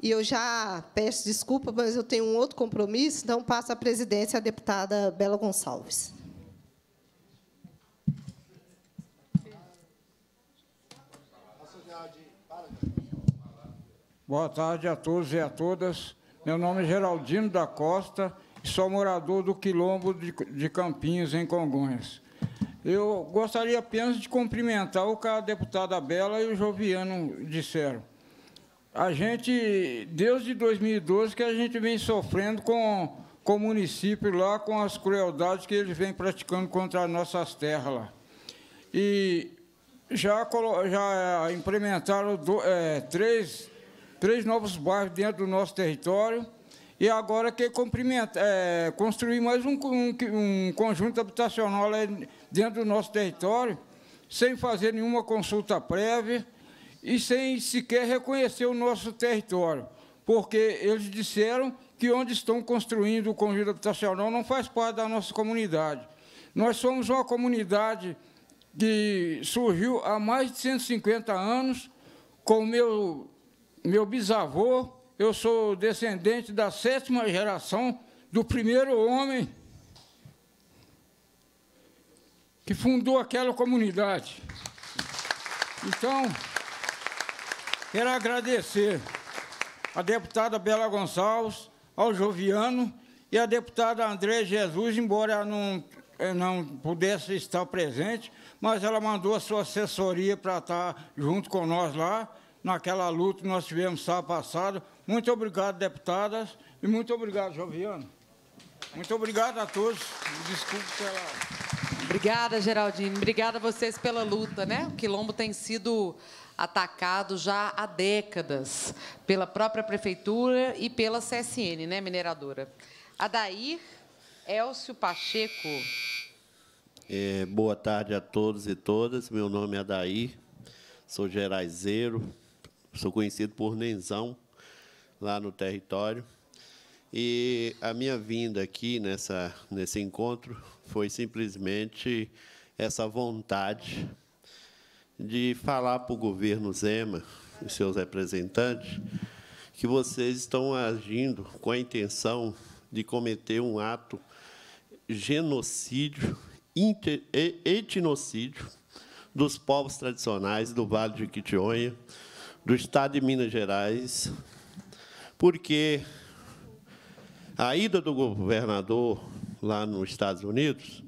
E eu já peço desculpa, mas eu tenho um outro compromisso, então passo a presidência à deputada Bela Gonçalves. Boa tarde a todos e a todas. Meu nome é Geraldino da Costa e sou morador do Quilombo de Campinhos, em Congonhas. Eu gostaria apenas de cumprimentar o que a deputada Bela e o Joviano disseram. A gente, desde 2012, que a gente vem sofrendo com, com o município lá, com as crueldades que eles vêm praticando contra as nossas terras lá. E já, já implementaram do, é, três, três novos bairros dentro do nosso território, e agora quer é, construir mais um, um, um conjunto habitacional dentro do nosso território, sem fazer nenhuma consulta prévia e sem sequer reconhecer o nosso território, porque eles disseram que onde estão construindo o conjunto habitacional não faz parte da nossa comunidade. Nós somos uma comunidade que surgiu há mais de 150 anos, com meu, meu bisavô, eu sou descendente da sétima geração do primeiro homem que fundou aquela comunidade. Então, quero agradecer à deputada Bela Gonçalves, ao Joviano e à deputada André Jesus, embora não, eh, não pudesse estar presente, mas ela mandou a sua assessoria para estar tá junto com nós lá, naquela luta que nós tivemos sábado passado. Muito obrigado, deputadas, e muito obrigado, Joviano. Muito obrigado a todos. Desculpe pela... Obrigada, Geraldine. Obrigada a vocês pela luta, né? O quilombo tem sido atacado já há décadas pela própria prefeitura e pela CSN, né, mineradora. Adair Elcio Pacheco. É, boa tarde a todos e todas. Meu nome é Adair, sou geraizeiro, sou conhecido por Nenzão lá no território. E a minha vinda aqui nessa, nesse encontro foi simplesmente essa vontade de falar para o governo Zema e seus representantes que vocês estão agindo com a intenção de cometer um ato genocídio, etnocídio dos povos tradicionais do Vale de Quitionha, do Estado de Minas Gerais, porque a ida do governador lá nos Estados Unidos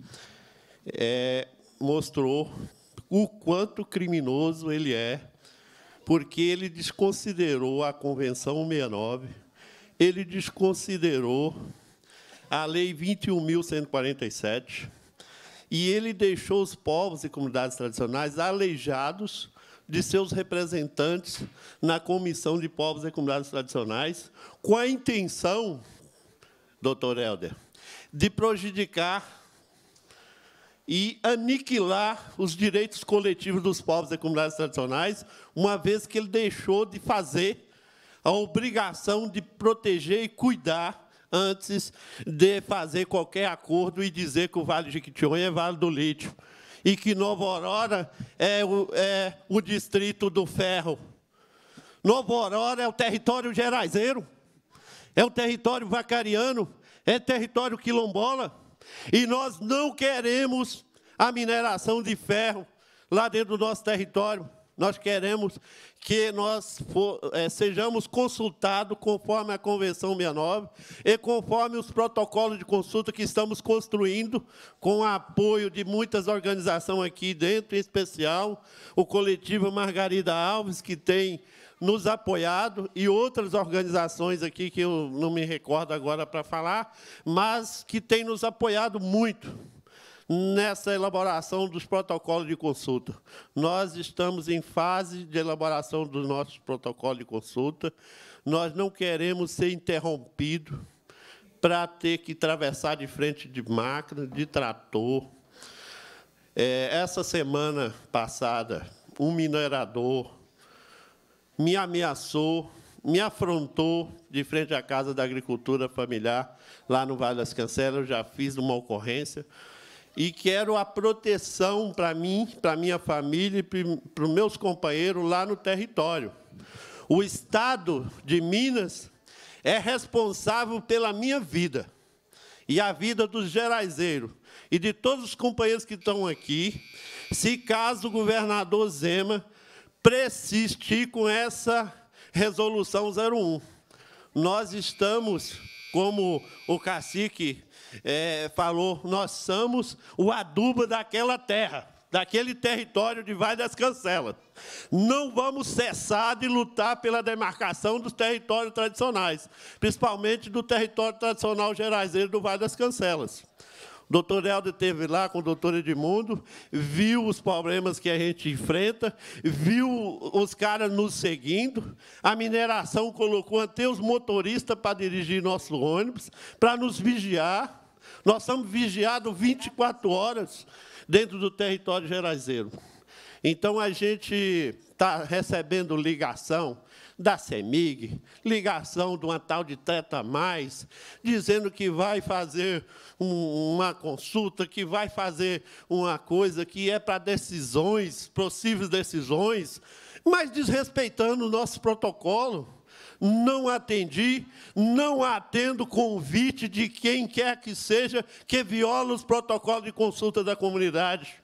é, mostrou o quanto criminoso ele é, porque ele desconsiderou a Convenção 169, ele desconsiderou a Lei 21.147, e ele deixou os povos e comunidades tradicionais aleijados de seus representantes na Comissão de Povos e Comunidades Tradicionais, com a intenção doutor Helder, de prejudicar e aniquilar os direitos coletivos dos povos e comunidades tradicionais, uma vez que ele deixou de fazer a obrigação de proteger e cuidar antes de fazer qualquer acordo e dizer que o Vale Jequitinhonha é Vale do Lítio e que Nova Aurora é o, é o distrito do ferro. Nova Aurora é o território geraizeiro é o território vacariano, é território quilombola, e nós não queremos a mineração de ferro lá dentro do nosso território. Nós queremos que nós for, é, eh, sejamos consultados conforme a Convenção 69 e conforme os protocolos de consulta que estamos construindo, com o apoio de muitas organizações aqui dentro, em especial o coletivo Margarida Alves, que tem nos apoiado e outras organizações aqui que eu não me recordo agora para falar, mas que têm nos apoiado muito nessa elaboração dos protocolos de consulta. Nós estamos em fase de elaboração dos nossos protocolos de consulta. Nós não queremos ser interrompidos para ter que atravessar de frente de máquina, de trator. É, essa semana passada, um minerador me ameaçou, me afrontou de frente à Casa da Agricultura Familiar, lá no Vale das Cancelas, eu já fiz uma ocorrência, e quero a proteção para mim, para minha família e para os meus companheiros lá no território. O Estado de Minas é responsável pela minha vida e a vida dos geraizeiros e de todos os companheiros que estão aqui, se caso o governador Zema persistir com essa resolução 01. Nós estamos, como o cacique é, falou, nós somos o adubo daquela terra, daquele território de Vai das Cancelas. Não vamos cessar de lutar pela demarcação dos territórios tradicionais, principalmente do território tradicional geraiseiro do Vai das Cancelas doutor Helder esteve lá com o doutor Edmundo, viu os problemas que a gente enfrenta, viu os caras nos seguindo. A mineração colocou até os motoristas para dirigir nosso ônibus, para nos vigiar. Nós estamos vigiados 24 horas dentro do território geraizeiro. Então, a gente está recebendo ligação da CEMIG, ligação de uma tal de Teta Mais, dizendo que vai fazer um, uma consulta, que vai fazer uma coisa que é para decisões, possíveis decisões, mas desrespeitando o nosso protocolo não atendi, não atendo convite de quem quer que seja que viola os protocolos de consulta da comunidade.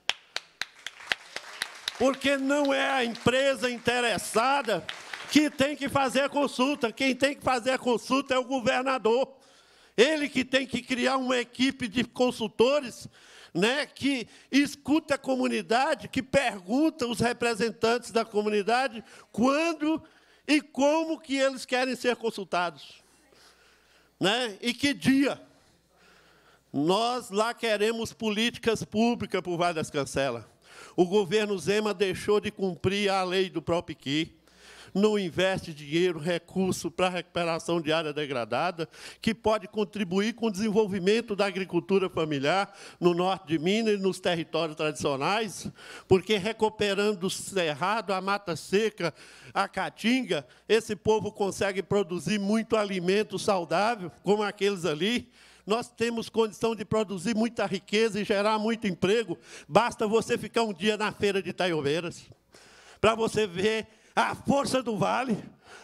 Porque não é a empresa interessada que tem que fazer a consulta. Quem tem que fazer a consulta é o governador. Ele que tem que criar uma equipe de consultores né, que escuta a comunidade, que pergunta os representantes da comunidade quando e como que eles querem ser consultados. Né? E que dia. Nós lá queremos políticas públicas para o Vale das Cancelas. O governo Zema deixou de cumprir a lei do PROPIQUI não investe dinheiro, recurso para a recuperação de área degradada, que pode contribuir com o desenvolvimento da agricultura familiar no norte de Minas e nos territórios tradicionais, porque recuperando o cerrado, a mata seca, a caatinga, esse povo consegue produzir muito alimento saudável, como aqueles ali, nós temos condição de produzir muita riqueza e gerar muito emprego. Basta você ficar um dia na feira de Taiobeiras para você ver a força do vale,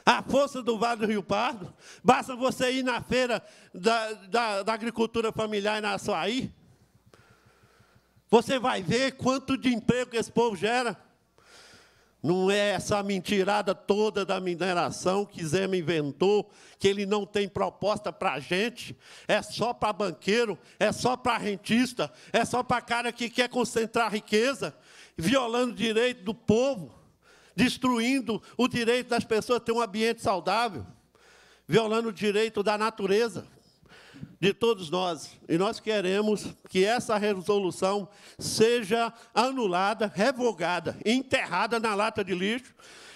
a força do Vale do Rio Pardo. Basta você ir na feira da, da, da agricultura familiar na Açaí. Você vai ver quanto de emprego que esse povo gera. Não é essa mentirada toda da mineração que Zema inventou, que ele não tem proposta para a gente, é só para banqueiro, é só para rentista, é só para cara que quer concentrar riqueza, violando o direito do povo destruindo o direito das pessoas a ter um ambiente saudável, violando o direito da natureza de todos nós. E nós queremos que essa resolução seja anulada, revogada, enterrada na lata de lixo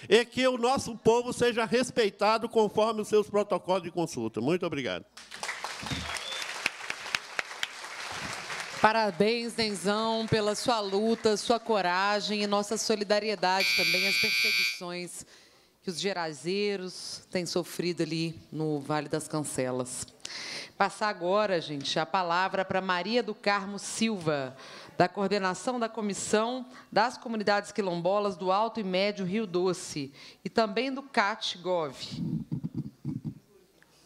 e que o nosso povo seja respeitado conforme os seus protocolos de consulta. Muito obrigado. Parabéns, Denzão, pela sua luta, sua coragem e nossa solidariedade também às perseguições que os geraseiros têm sofrido ali no Vale das Cancelas. Passar agora, gente, a palavra para Maria do Carmo Silva, da coordenação da Comissão das Comunidades Quilombolas do Alto e Médio Rio Doce e também do CAT-GOV.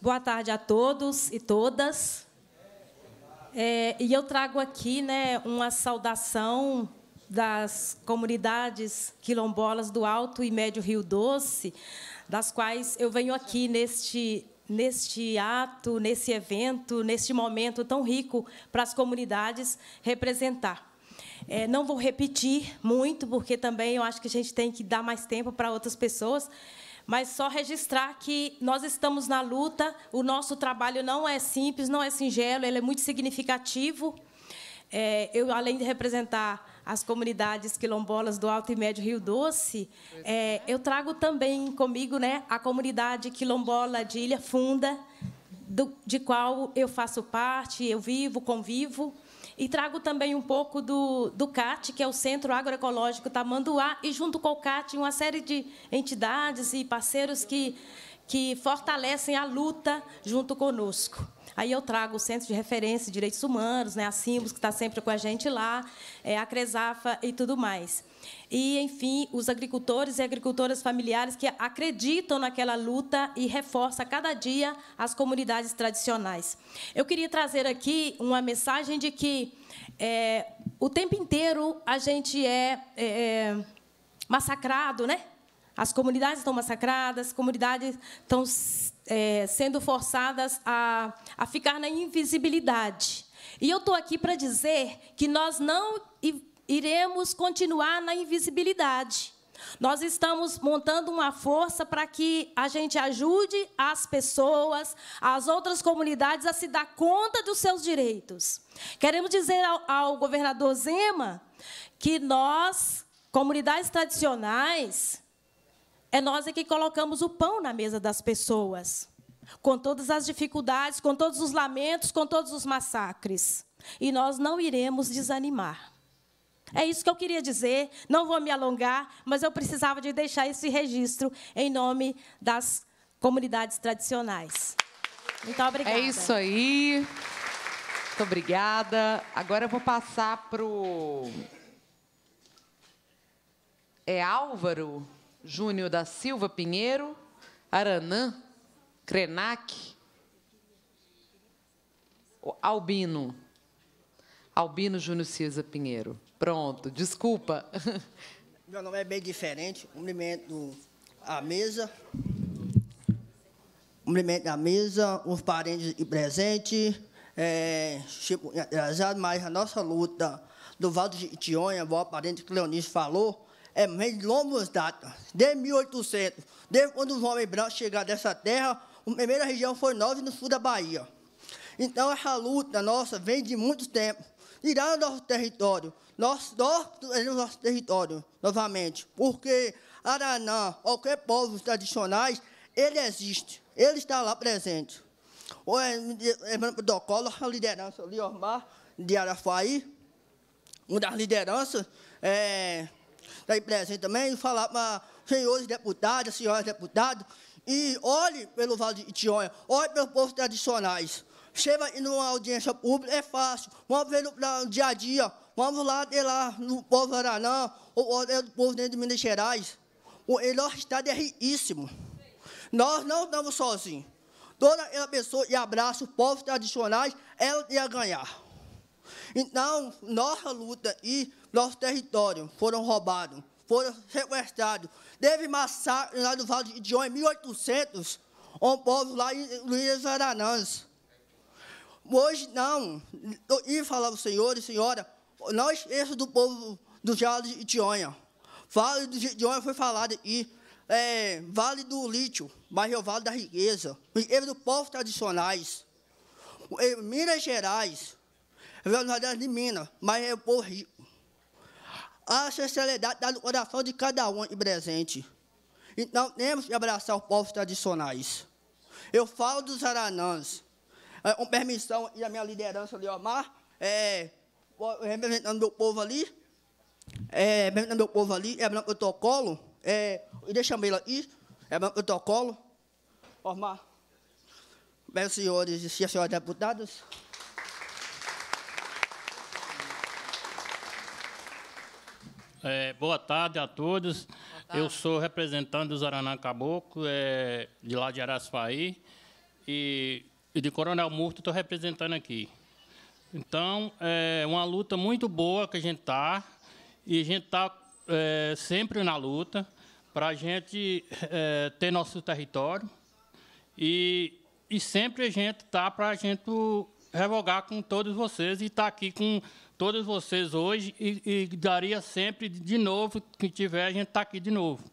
Boa tarde a todos e todas. É, e eu trago aqui né, uma saudação das comunidades quilombolas do Alto e Médio Rio Doce, das quais eu venho aqui neste, neste ato, nesse evento, neste momento tão rico para as comunidades representar. É, não vou repetir muito, porque também eu acho que a gente tem que dar mais tempo para outras pessoas, mas só registrar que nós estamos na luta, o nosso trabalho não é simples, não é singelo, ele é muito significativo. É, eu, além de representar as comunidades quilombolas do Alto e Médio Rio Doce, é, é, eu trago também comigo né, a comunidade quilombola de Ilha Funda, do, de qual eu faço parte, eu vivo, convivo. E trago também um pouco do, do CAT, que é o Centro Agroecológico Tamanduá, e junto com o CAT, uma série de entidades e parceiros que, que fortalecem a luta junto conosco. Aí eu trago o Centro de Referência de Direitos Humanos, né, a Simbos, que está sempre com a gente lá, é, a Cresafa e tudo mais e, enfim, os agricultores e agricultoras familiares que acreditam naquela luta e reforça cada dia as comunidades tradicionais. Eu queria trazer aqui uma mensagem de que é, o tempo inteiro a gente é, é, é massacrado, né? As comunidades estão massacradas, as comunidades estão é, sendo forçadas a, a ficar na invisibilidade. E eu estou aqui para dizer que nós não iremos continuar na invisibilidade. Nós estamos montando uma força para que a gente ajude as pessoas, as outras comunidades a se dar conta dos seus direitos. Queremos dizer ao, ao governador Zema que nós, comunidades tradicionais, é nós é que colocamos o pão na mesa das pessoas, com todas as dificuldades, com todos os lamentos, com todos os massacres. E nós não iremos desanimar. É isso que eu queria dizer. Não vou me alongar, mas eu precisava de deixar esse registro em nome das comunidades tradicionais. Muito obrigada. É isso aí. Muito obrigada. Agora eu vou passar para o. É Álvaro Júnior da Silva Pinheiro, Aranã, Krenak, Albino. Albino Júnior Cisa Pinheiro. Pronto, desculpa. Meu nome é bem diferente. Cumprimento a mesa. Cumprimento a mesa, os parentes e presente. É, Chico tipo, atrasado, mas a nossa luta do Valdo de Itionha, o parente que o Leonis falou, é de longas datas, desde 1800. Desde quando os homens brancos chegaram dessa terra, a primeira região foi nós no sul da Bahia. Então, essa luta nossa vem de muito tempo irá ao nosso território, nós, nós é no nosso território, novamente, porque Aranã, qualquer povo tradicionais, ele existe, ele está lá presente. O é, é, protocolo, a liderança, Liormar de Arafaí, uma das lideranças, é, está aí presente também, e falar para senhores deputados, senhoras deputadas, e olhe pelo Vale de Itionha, olhe pelos povos tradicionais, Chega em uma audiência pública, é fácil. Vamos ver no, no dia a dia. Vamos lá, de lá, no povo Aranã, ou do povo dentro de Minas Gerais. O nosso estado é riquíssimo. Nós não estamos sozinhos. Toda a pessoa que abraça os povos tradicionais, ela ia ganhar. Então, nossa luta e nosso território foram roubados, foram sequestrados. Teve massacre lá no Vale de Idion, em 1800, um povo lá em Luiz Aranãs. Hoje, não. E falava, senhor e senhora, não esqueça do povo do Jardim de Itionha. Vale de Itionha foi falado aqui. É, vale do Lítio, mais é o Vale da Riqueza. Riqueza do povos tradicionais. É, Minas Gerais, Rio é de Minas, mas é o povo rico. A sinceridade está no coração de cada um aqui presente. Então, temos que abraçar os povos tradicionais. Eu falo dos aranãs, é, com permissão e a minha liderança ali, Omar, é, representando o povo ali, é, representando o povo ali, é branco protocolo, é, e deixa ele aqui, é branco protocolo, Omar, meus senhores e senhoras deputadas, É, boa tarde a todos. Tarde. Eu sou representante dos Araná Caboclo, é, de lá de Araçuaí, e e de Coronel Murto estou representando aqui. Então, é uma luta muito boa que a gente está, e a gente está é, sempre na luta para a gente é, ter nosso território e, e sempre a gente está para a gente revogar com todos vocês e estar tá aqui com todos vocês hoje e, e, daria sempre de novo, que tiver, a gente está aqui de novo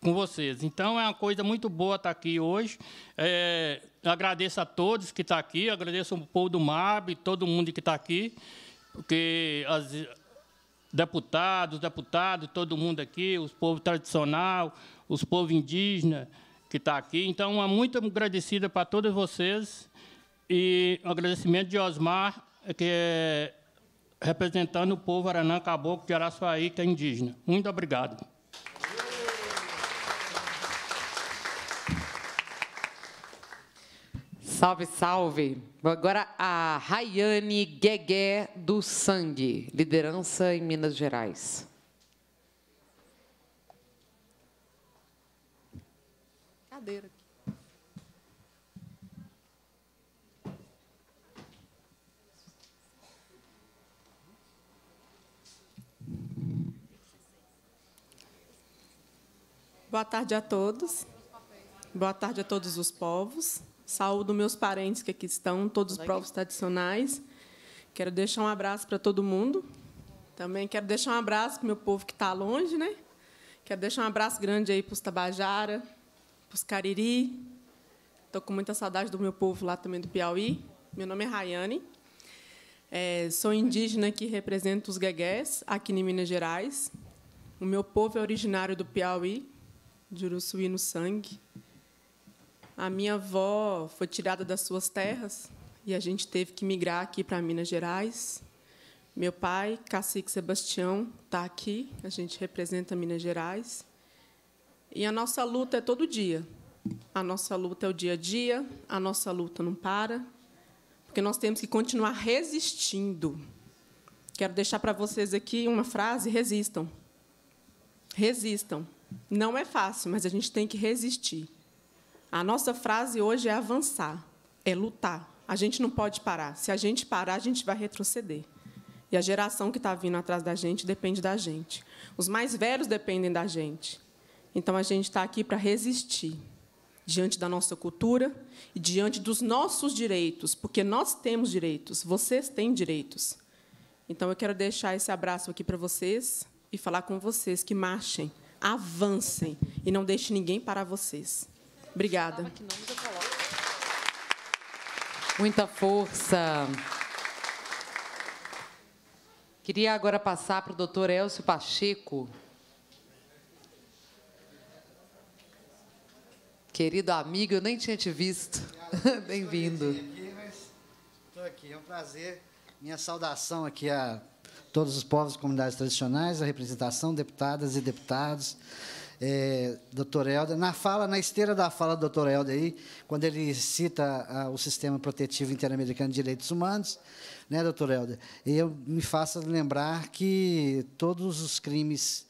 com vocês. Então é uma coisa muito boa estar aqui hoje. É, agradeço a todos que estão aqui, agradeço ao povo do MAB, todo mundo que está aqui, porque as deputados, deputados, todo mundo aqui, os povos tradicional, os povos indígenas que está aqui. Então, é muito agradecida para todos vocês e um agradecimento de Osmar, que é representando o povo Aranã Caboclo de Araçuaí, que é indígena. Muito obrigado. Salve, salve. Agora a Rayane Guegué do Sangue, liderança em Minas Gerais. Cadeira. Boa tarde a todos. Boa tarde a todos os povos. Saúdo meus parentes que aqui estão, todos os povos tradicionais. Quero deixar um abraço para todo mundo. Também quero deixar um abraço para o meu povo que está longe, né? Quero deixar um abraço grande aí para os Tabajara, para os Cariri. Estou com muita saudade do meu povo lá também do Piauí. Meu nome é Rayane. É, sou indígena que represento os Gegés aqui em Minas Gerais. O meu povo é originário do Piauí, de Uruçuí no sangue. A minha avó foi tirada das suas terras e a gente teve que migrar aqui para Minas Gerais. Meu pai, Cacique Sebastião, está aqui, a gente representa Minas Gerais. E a nossa luta é todo dia. A nossa luta é o dia a dia, a nossa luta não para, porque nós temos que continuar resistindo. Quero deixar para vocês aqui uma frase: resistam. Resistam. Não é fácil, mas a gente tem que resistir. A nossa frase hoje é avançar, é lutar. A gente não pode parar. Se a gente parar, a gente vai retroceder. E a geração que está vindo atrás da gente depende da gente. Os mais velhos dependem da gente. Então a gente está aqui para resistir diante da nossa cultura e diante dos nossos direitos, porque nós temos direitos, vocês têm direitos. Então eu quero deixar esse abraço aqui para vocês e falar com vocês que marchem, avancem e não deixe ninguém parar vocês. Obrigada. Muita força. Queria agora passar para o doutor Elcio Pacheco. Querido amigo, eu nem tinha te visto. Bem-vindo. Estou aqui, é um prazer. Minha saudação aqui a todos os povos e comunidades tradicionais, a representação, deputadas e deputados é, doutor Helder, na fala, na esteira da fala do doutor Helder aí, quando ele cita a, o sistema protetivo interamericano de direitos humanos, né, doutor Helder? Eu me faça lembrar que todos os crimes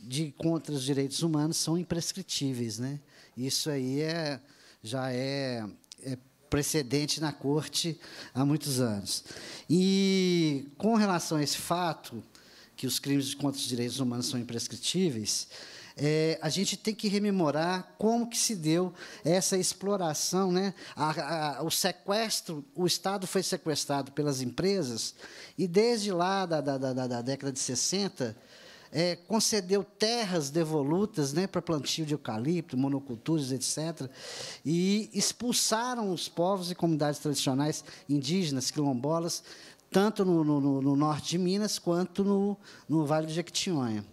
de contra os direitos humanos são imprescritíveis, né? Isso aí é, já é, é precedente na corte há muitos anos. E com relação a esse fato que os crimes contra os direitos humanos são imprescritíveis, é, a gente tem que rememorar como que se deu essa exploração, né? A, a, o sequestro, o Estado foi sequestrado pelas empresas e desde lá da, da, da, da década de 60 é, concedeu terras devolutas né, para plantio de eucalipto, monoculturas, etc., e expulsaram os povos e comunidades tradicionais indígenas, quilombolas, tanto no, no, no norte de Minas quanto no, no Vale do Jequitinhonha.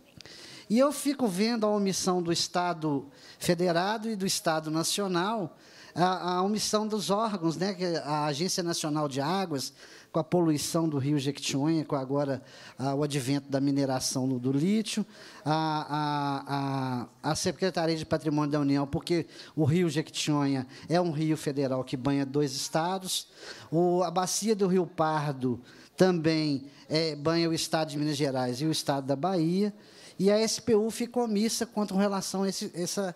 E eu fico vendo a omissão do Estado federado e do Estado nacional, a, a omissão dos órgãos, né? a Agência Nacional de Águas, com a poluição do rio Jequitinhonha, com agora o advento da mineração do, do lítio, a, a, a, Secretaria de Patrimônio da União, porque o rio Jequitinhonha é um rio federal que banha dois estados, o, a bacia do rio Pardo também é, banha o estado de Minas Gerais e o estado da Bahia, e a SPU ficou omissa quanto relação a esse, essa,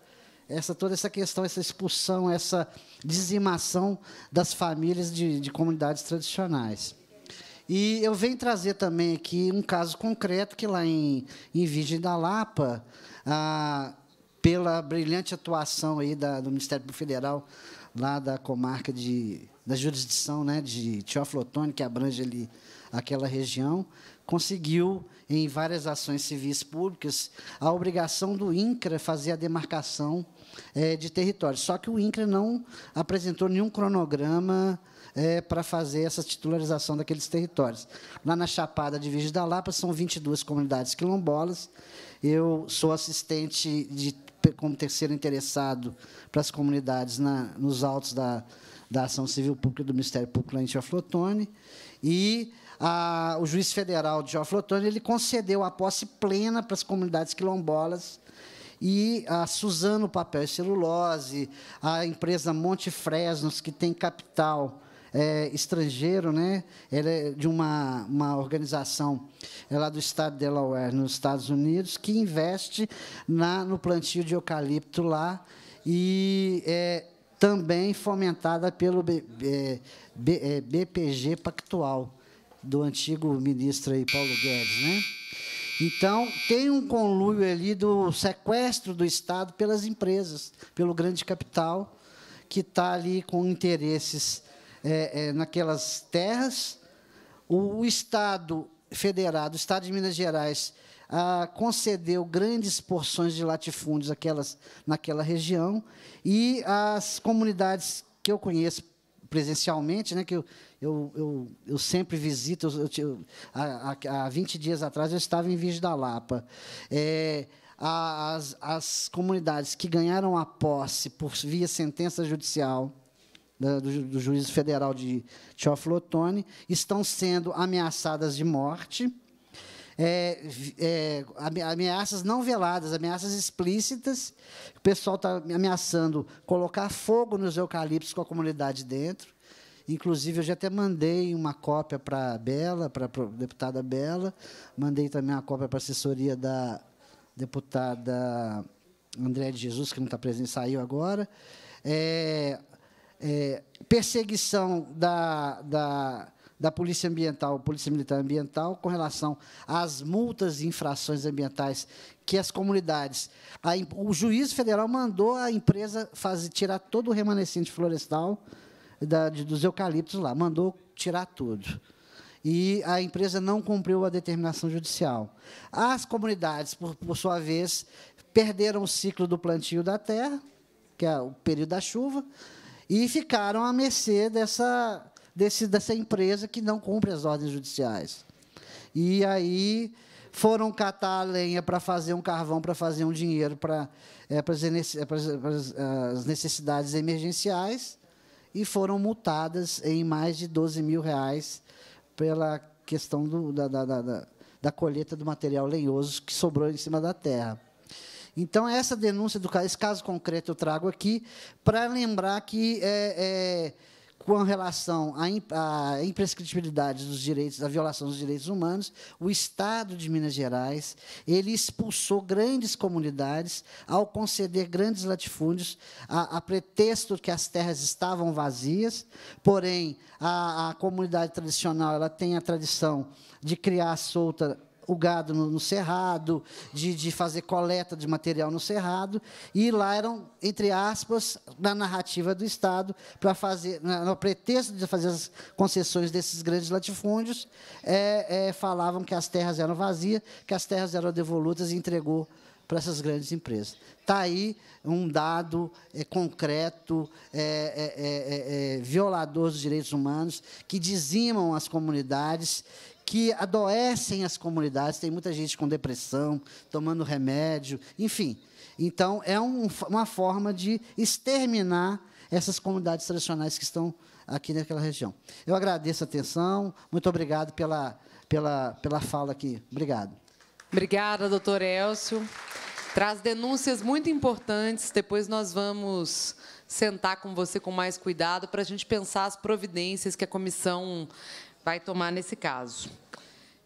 essa, toda essa questão, essa expulsão, essa dizimação das famílias de, de comunidades tradicionais. E eu venho trazer também aqui um caso concreto que lá em, em Virgem da Lapa, ah, pela brilhante atuação aí da, do Ministério Federal lá da comarca de da jurisdição, né, de Teoflotone, que abrange ali aquela região, conseguiu, em várias ações civis públicas, a obrigação do INCRA fazer a demarcação é, de território. Só que o INCRA não apresentou nenhum cronograma é, para fazer essa titularização daqueles territórios. Lá na Chapada de Virgem da Lapa, são 22 comunidades quilombolas. Eu sou assistente de, como terceiro interessado para as comunidades na, nos altos da da Ação Civil Pública do Ministério Público em Teoflotone, e a, o juiz federal de Teoflotone ele concedeu a posse plena para as comunidades quilombolas e a Suzano Papel e Celulose, a empresa Monte Fresnos, que tem capital é, estrangeiro, né? ela é de uma, uma organização é lá do estado de Delaware, nos Estados Unidos, que investe na, no plantio de eucalipto lá e é, também fomentada pelo BPG é, Pactual, do antigo ministro aí, Paulo Guedes. Né? Então, tem um conluio ali do sequestro do Estado pelas empresas, pelo grande capital, que está ali com interesses é, é, naquelas terras. O, o Estado federado, o Estado de Minas Gerais, ah, concedeu grandes porções de latifúndios naquela região e as comunidades que eu conheço presencialmente, né, que eu, eu, eu, eu sempre visito, eu, eu, há, há 20 dias atrás eu estava em Virgem da Lapa. É, as, as comunidades que ganharam a posse por via sentença judicial, do, do federal de Teófilo estão sendo ameaçadas de morte é, é, ameaças não veladas, ameaças explícitas. O pessoal está ameaçando colocar fogo nos eucaliptos com a comunidade dentro. Inclusive, eu já até mandei uma cópia para a Bela, para a deputada Bela, mandei também uma cópia para a assessoria da deputada André de Jesus, que não está presente, saiu agora. É, é, perseguição da, da da Polícia Ambiental, Polícia Militar Ambiental, com relação às multas e infrações ambientais que as comunidades. A, o juiz federal mandou a empresa fazer, tirar todo o remanescente florestal da, de, dos eucaliptos lá, mandou tirar tudo. E a empresa não cumpriu a determinação judicial. As comunidades, por, por sua vez, perderam o ciclo do plantio da terra, que é o período da chuva, e ficaram à mercê dessa desse, dessa empresa que não cumpre as ordens judiciais. E aí foram catar a lenha para fazer um carvão, para fazer um dinheiro para é, é as necessidades emergenciais e foram multadas em mais de 12 mil reais pela questão do, da, da, da, da colheita do material lenhoso que sobrou em cima da terra. Então, essa denúncia, do, esse caso concreto eu trago aqui para lembrar que é, é, com relação à imprescritibilidade dos direitos, da violação dos direitos humanos, o Estado de Minas Gerais ele expulsou grandes comunidades ao conceder grandes latifúndios a, a pretexto que as terras estavam vazias, porém a, a comunidade tradicional ela tem a tradição de criar solta o gado no, no cerrado, de, de, fazer coleta de material no cerrado, e lá eram, entre aspas, na narrativa do Estado, para fazer, no pretexto de fazer as concessões desses grandes latifúndios, é, é, falavam que as terras eram vazias, que as terras eram devolutas e entregou para essas grandes empresas. Está aí um dado é, concreto, é é, é, é, é, violador dos direitos humanos, que dizimam as comunidades, que adoecem as comunidades. Tem muita gente com depressão, tomando remédio, enfim. Então, é um, uma forma de exterminar essas comunidades tradicionais que estão aqui naquela região. Eu agradeço a atenção, muito obrigado pela, pela, pela fala aqui. Obrigado. Obrigada, doutor Elcio. Traz denúncias muito importantes, depois nós vamos sentar com você com mais cuidado para a gente pensar as providências que a comissão vai tomar nesse caso.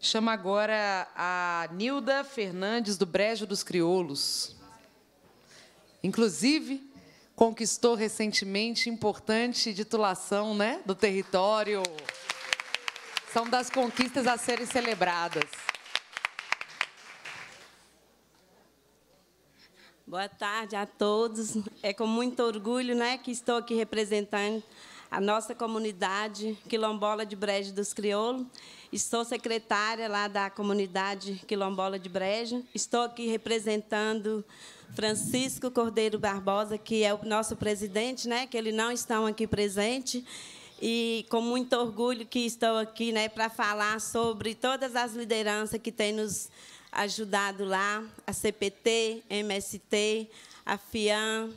Chama agora a Nilda Fernandes, do Brejo dos Crioulos. Inclusive, conquistou recentemente importante titulação né, do território. São das conquistas a serem celebradas. Boa tarde a todos. É com muito orgulho né, que estou aqui representando a nossa comunidade quilombola de Brejo dos Crioulos. Estou secretária lá da comunidade quilombola de Brejo. Estou aqui representando Francisco Cordeiro Barbosa, que é o nosso presidente, né, que ele não está aqui presente. E com muito orgulho que estou aqui né, para falar sobre todas as lideranças que têm nos ajudado lá, a CPT, MST, a FIAM,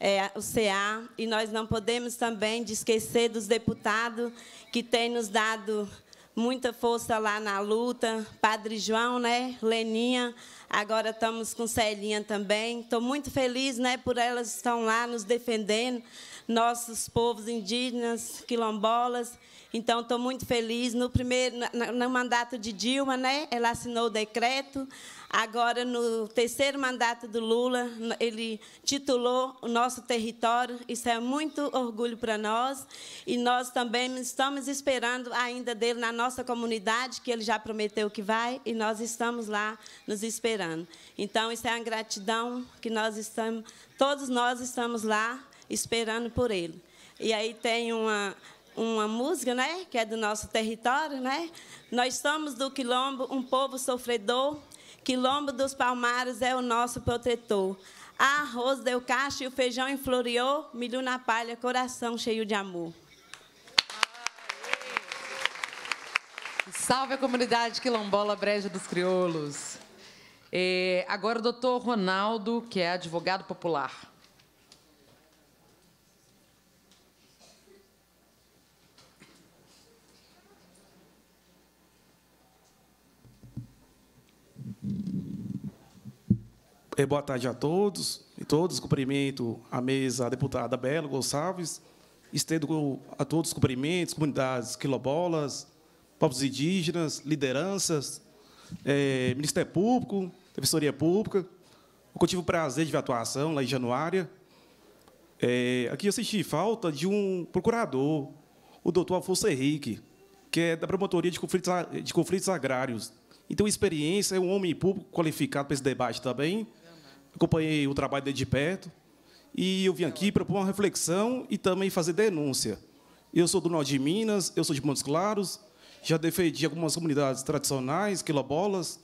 é, o CA, e nós não podemos também esquecer dos deputados que têm nos dado muita força lá na luta, Padre João, né, Leninha, agora estamos com Celinha também. Estou muito feliz né, por elas estão lá nos defendendo, nossos povos indígenas, quilombolas. Então, estou muito feliz. No primeiro, no mandato de Dilma, né, ela assinou o decreto. Agora, no terceiro mandato do Lula, ele titulou o nosso território. Isso é muito orgulho para nós. E nós também estamos esperando ainda dele na nossa comunidade, que ele já prometeu que vai, e nós estamos lá nos esperando. Então, isso é uma gratidão que nós estamos, todos nós estamos lá esperando por ele. E aí tem uma, uma música, né, que é do nosso território, né? Nós somos do Quilombo, um povo sofredor. Quilombo dos Palmares é o nosso protetor. Arroz deu caixa e o feijão enfloriou, milho na palha, coração cheio de amor. Salve a comunidade quilombola Breja dos Crioulos. É, agora o doutor Ronaldo, que é advogado popular. É, boa tarde a todos e todos. Cumprimento a mesa, a deputada Bela Gonçalves. Estendo a todos cumprimentos, comunidades quilobolas, povos indígenas, lideranças, é, Ministério Público, Defensoria Pública. Eu tive o prazer de ver a atuação lá em Januária. É, aqui eu senti falta de um procurador, o doutor Afonso Henrique, que é da Promotoria de Conflitos, de Conflitos Agrários. Então, experiência, é um homem público qualificado para esse debate também acompanhei o trabalho dele de perto e eu vim aqui propor uma reflexão e também fazer denúncia. Eu sou do norte de Minas, eu sou de Montes Claros, já defendi algumas comunidades tradicionais, quilobolas,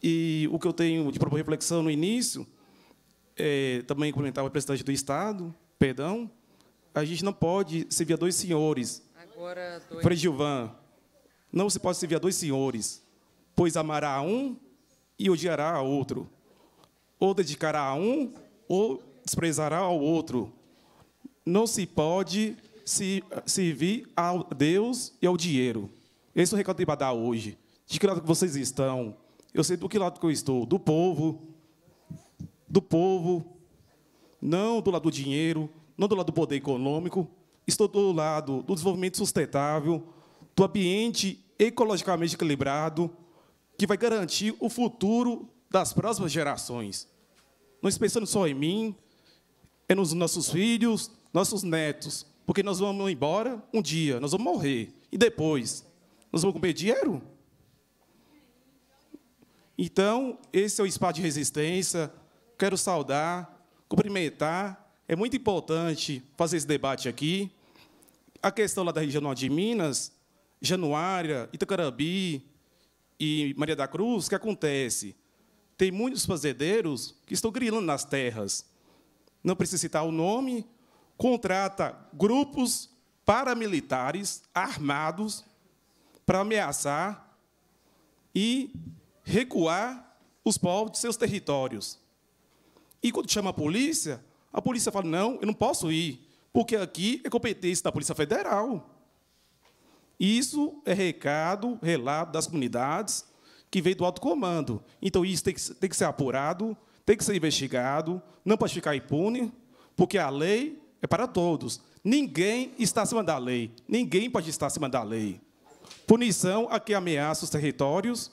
e o que eu tenho de propor reflexão no início, é, também comentar o representante do Estado, perdão, a gente não pode servir a dois senhores. Agora, dois... Frei Gilvan, não se pode servir a dois senhores, pois amará a um e odiará a outro ou dedicará a um ou desprezará ao outro. Não se pode se eh, servir ao Deus e ao dinheiro. Esse é o recado de Badá hoje. De que lado que vocês estão? Eu sei do que lado que eu estou. Do povo. Do povo. Não do lado do dinheiro. Não do lado do poder econômico. Estou do lado do desenvolvimento sustentável. Do ambiente ecologicamente equilibrado. Que vai garantir o futuro das próximas gerações. não pensando só em mim, é nos nossos filhos, nossos netos, porque nós vamos embora um dia, nós vamos morrer. E depois? Nós vamos comer dinheiro? Então, esse é o espaço de resistência. Quero saudar, cumprimentar. É muito importante fazer esse debate aqui. A questão lá da região norte de Minas, Januária, Itacarambi e Maria da Cruz, que acontece? Tem muitos fazendeiros que estão grilando nas terras. Não precisa citar o nome, contrata grupos paramilitares armados para ameaçar e recuar os povos de seus territórios. E quando chama a polícia, a polícia fala: não, eu não posso ir, porque aqui é competência da Polícia Federal. Isso é recado, relato das comunidades que veio do alto comando. Então, isso tem que, tem que ser apurado, tem que ser investigado, não pode ficar impune, porque a lei é para todos. Ninguém está acima da lei. Ninguém pode estar acima da lei. Punição a quem ameaça os territórios.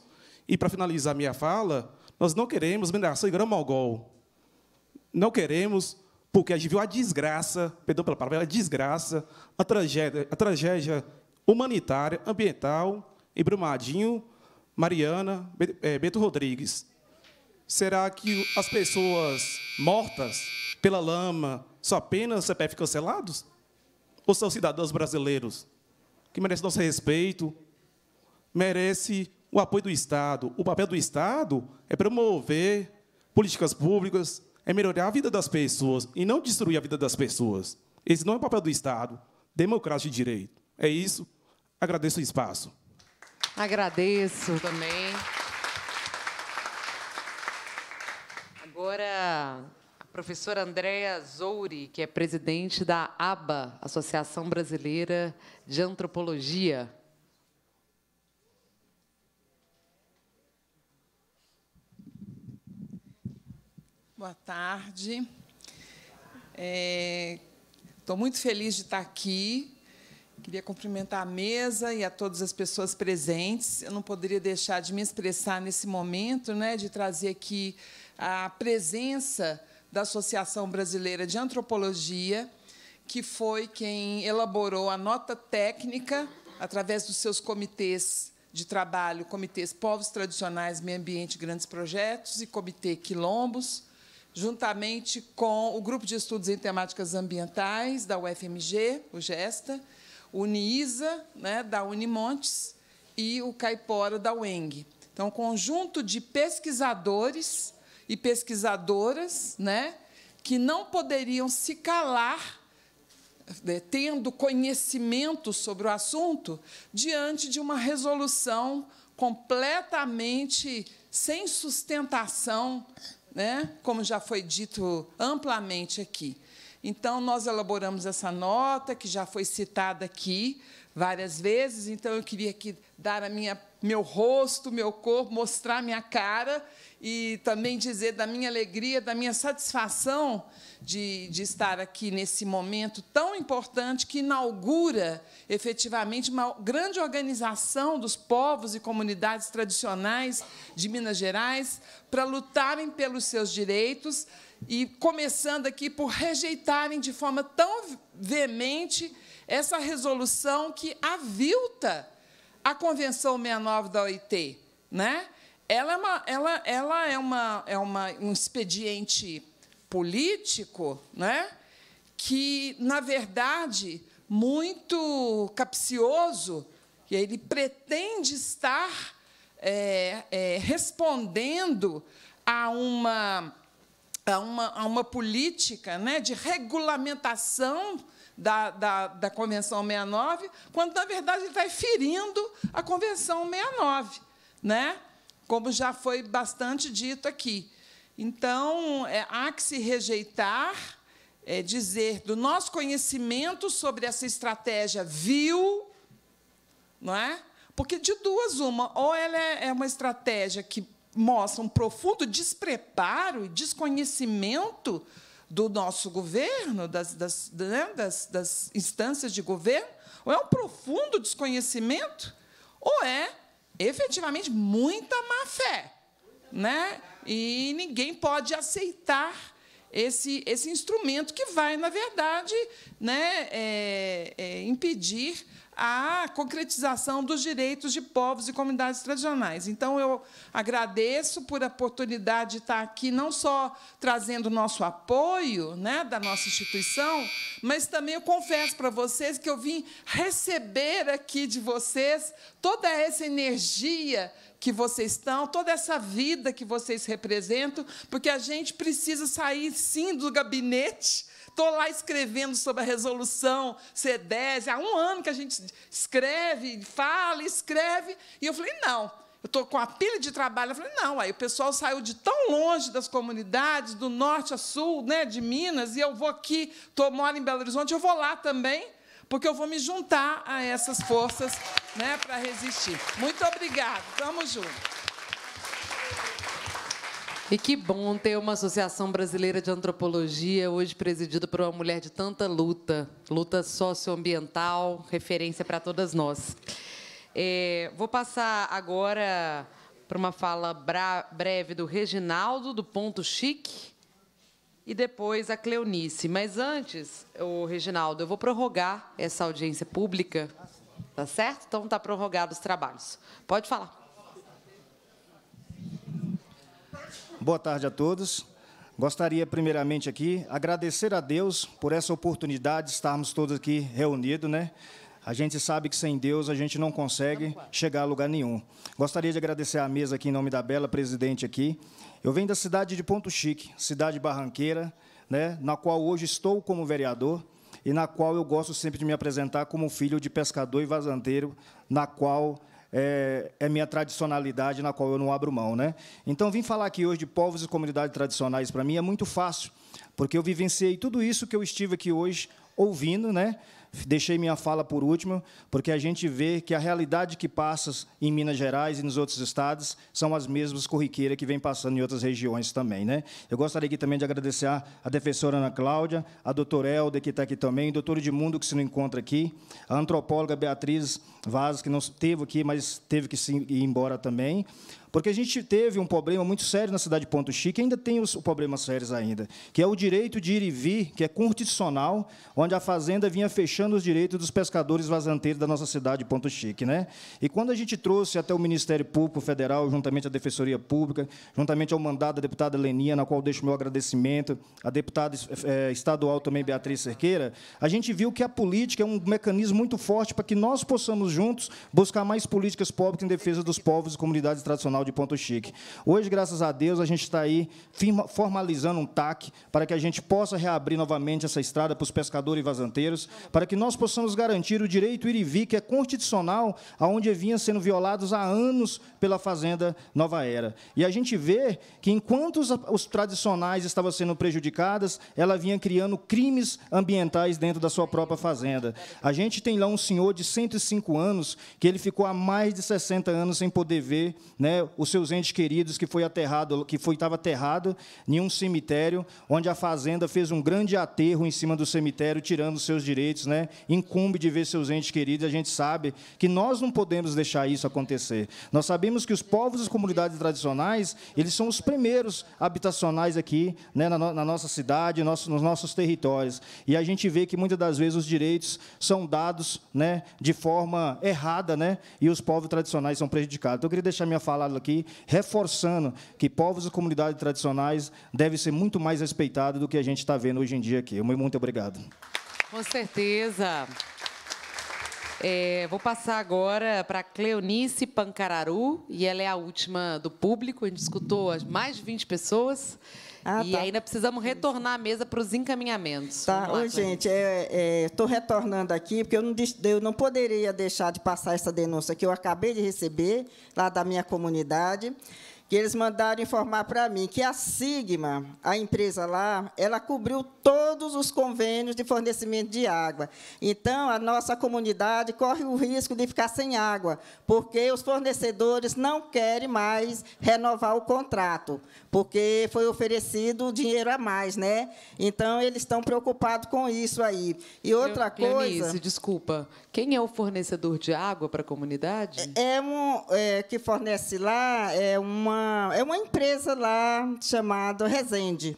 E, para finalizar minha fala, nós não queremos mineração em Gramalgol. Não queremos, porque a gente viu a desgraça, perdão pela palavra, a desgraça, a tragédia, a tragédia humanitária, ambiental, em Brumadinho, Mariana, é, Beto Rodrigues. Será que as pessoas mortas pela lama são apenas CPF cancelados? Ou são cidadãos brasileiros que merecem nosso respeito, merece o apoio do Estado? O papel do Estado é promover políticas públicas, é melhorar a vida das pessoas e não destruir a vida das pessoas. Esse não é o papel do Estado, democrático de direito. É isso. Agradeço o espaço. Agradeço também. Agora, a professora Andréa Zouri, que é presidente da ABA, Associação Brasileira de Antropologia. Boa tarde. Estou é, muito feliz de estar aqui Queria cumprimentar a mesa e a todas as pessoas presentes. Eu não poderia deixar de me expressar nesse momento, né, de trazer aqui a presença da Associação Brasileira de Antropologia, que foi quem elaborou a nota técnica através dos seus comitês de trabalho, comitês Povos Tradicionais, Meio Ambiente, Grandes Projetos e Comitê Quilombos, juntamente com o Grupo de Estudos em Temáticas Ambientais da UFMG, o GESTA, o NISA, né, da Unimontes, e o Caipora, da UENG. Então, um conjunto de pesquisadores e pesquisadoras né, que não poderiam se calar, né, tendo conhecimento sobre o assunto, diante de uma resolução completamente sem sustentação, né, como já foi dito amplamente aqui. Então, nós elaboramos essa nota, que já foi citada aqui várias vezes, então eu queria aqui dar a minha, meu rosto, meu corpo, mostrar minha cara e também dizer da minha alegria, da minha satisfação de, de estar aqui nesse momento tão importante que inaugura efetivamente uma grande organização dos povos e comunidades tradicionais de Minas Gerais para lutarem pelos seus direitos e começando aqui por rejeitarem de forma tão veemente essa resolução que avilta a Convenção 69 da OIT. Né? Ela, é, uma, ela, ela é, uma, é uma, um expediente político né? que, na verdade, muito capcioso, e ele pretende estar é, é, respondendo a uma a uma, a uma política né, de regulamentação da, da, da Convenção 69, quando, na verdade, ele está ferindo a Convenção 69, né? como já foi bastante dito aqui. Então, é, há que se rejeitar, é, dizer do nosso conhecimento sobre essa estratégia vil, não é? Porque de duas, uma, ou ela é, é uma estratégia que mostra um profundo despreparo e desconhecimento do nosso governo, das, das, né, das, das instâncias de governo, ou é um profundo desconhecimento, ou é efetivamente muita má fé. Né? E ninguém pode aceitar esse, esse instrumento que vai, na verdade, né, é, é, impedir a concretização dos direitos de povos e comunidades tradicionais. Então, eu agradeço por a oportunidade de estar aqui, não só trazendo o nosso apoio né, da nossa instituição, mas também eu confesso para vocês que eu vim receber aqui de vocês toda essa energia que vocês estão, toda essa vida que vocês representam, porque a gente precisa sair, sim, do gabinete Estou lá escrevendo sobre a resolução C10, há um ano que a gente escreve, fala, escreve, e eu falei, não, eu estou com a pilha de trabalho. Eu falei, não, aí o pessoal saiu de tão longe das comunidades, do norte a sul, né, de Minas, e eu vou aqui, tô, moro em Belo Horizonte, eu vou lá também, porque eu vou me juntar a essas forças né, para resistir. Muito obrigada, tamo junto. E que bom ter uma Associação Brasileira de Antropologia, hoje presidida por uma mulher de tanta luta, luta socioambiental, referência para todas nós. É, vou passar agora para uma fala breve do Reginaldo, do Ponto Chique, e depois a Cleonice. Mas antes, o Reginaldo, eu vou prorrogar essa audiência pública, tá certo? Então, está prorrogado os trabalhos. Pode falar. Boa tarde a todos. Gostaria, primeiramente, aqui, agradecer a Deus por essa oportunidade de estarmos todos aqui reunidos, né? A gente sabe que sem Deus a gente não consegue chegar a lugar nenhum. Gostaria de agradecer à mesa aqui em nome da Bela presidente aqui. Eu venho da cidade de Ponto Chique, cidade barranqueira, né, na qual hoje estou como vereador e na qual eu gosto sempre de me apresentar como filho de pescador e vazanteiro, na qual é, é, minha tradicionalidade na qual eu não abro mão. Né? Então, vim falar aqui hoje de povos e comunidades tradicionais, para mim é muito fácil, porque eu vivenciei tudo isso que eu estive aqui hoje ouvindo, né? deixei minha fala por último, porque a gente vê que a realidade que passa em Minas Gerais e nos outros estados são as mesmas corriqueiras que vem passando em outras regiões também. Né? Eu gostaria aqui também de agradecer a defensora Ana Cláudia, a doutora Helder, que está aqui também, o doutor Edmundo, que se não encontra aqui, a antropóloga Beatriz Vaz, que não esteve aqui, mas teve que ir embora também, porque a gente teve um problema muito sério na cidade de Ponto Chique, ainda tem os problemas sérios ainda, que é o direito de ir e vir, que é constitucional, onde a fazenda vinha fechando os direitos dos pescadores vazanteiros da nossa cidade de Ponto Chique. Né? E quando a gente trouxe até o Ministério Público Federal, juntamente à Defensoria Pública, juntamente ao mandato da deputada Leninha, na qual deixo meu agradecimento, a deputada eh, estadual também, Beatriz Cerqueira, a gente viu que a política é um mecanismo muito forte para que nós possamos juntos buscar mais políticas públicas em defesa dos povos e comunidades tradicionais de Ponto Chique. Hoje, graças a Deus, a gente está aí firma, formalizando um TAC para que a gente possa reabrir novamente essa estrada para os pescadores e vazanteiros, para que nós possamos garantir o direito iriví que é constitucional, aonde vinha sendo violados há anos pela Fazenda Nova Era. E a gente vê que, enquanto os, os tradicionais estavam sendo prejudicadas, ela vinha criando crimes ambientais dentro da sua própria fazenda. A gente tem lá um senhor de 105 anos que ele ficou há mais de 60 anos sem poder ver né, os seus entes queridos que foi aterrado, que foi estava aterrado em um cemitério, onde a fazenda fez um grande aterro em cima do cemitério, tirando seus direitos, né? Incumbe de ver seus entes queridos. A gente sabe que nós não podemos deixar isso acontecer. Nós sabemos que os povos e comunidades tradicionais, eles são os primeiros habitacionais aqui, né, na, na nossa cidade, nosso, nos nossos territórios. E a gente vê que muitas das vezes os direitos são dados, né, de forma errada, né? E os povos tradicionais são prejudicados. Então, eu queria deixar minha fala falado aqui, reforçando que povos e comunidades tradicionais devem ser muito mais respeitados do que a gente está vendo hoje em dia aqui. Muito obrigado. Com certeza. É, vou passar agora para Cleonice Pancararu, e ela é a última do público. A gente escutou mais de 20 pessoas. Ah, e tá. ainda precisamos retornar a mesa para os encaminhamentos. Tá, lá, Oi, gente, estou é, é, retornando aqui, porque eu não, eu não poderia deixar de passar essa denúncia que eu acabei de receber lá da minha comunidade que eles mandaram informar para mim que a Sigma, a empresa lá, ela cobriu todos os convênios de fornecimento de água. Então, a nossa comunidade corre o risco de ficar sem água, porque os fornecedores não querem mais renovar o contrato, porque foi oferecido dinheiro a mais, né? Então, eles estão preocupados com isso aí. E outra Eu, coisa... Lenice, desculpa, quem é o fornecedor de água para a comunidade? É, é um é, que fornece lá é uma uma, é uma empresa lá chamada Resende,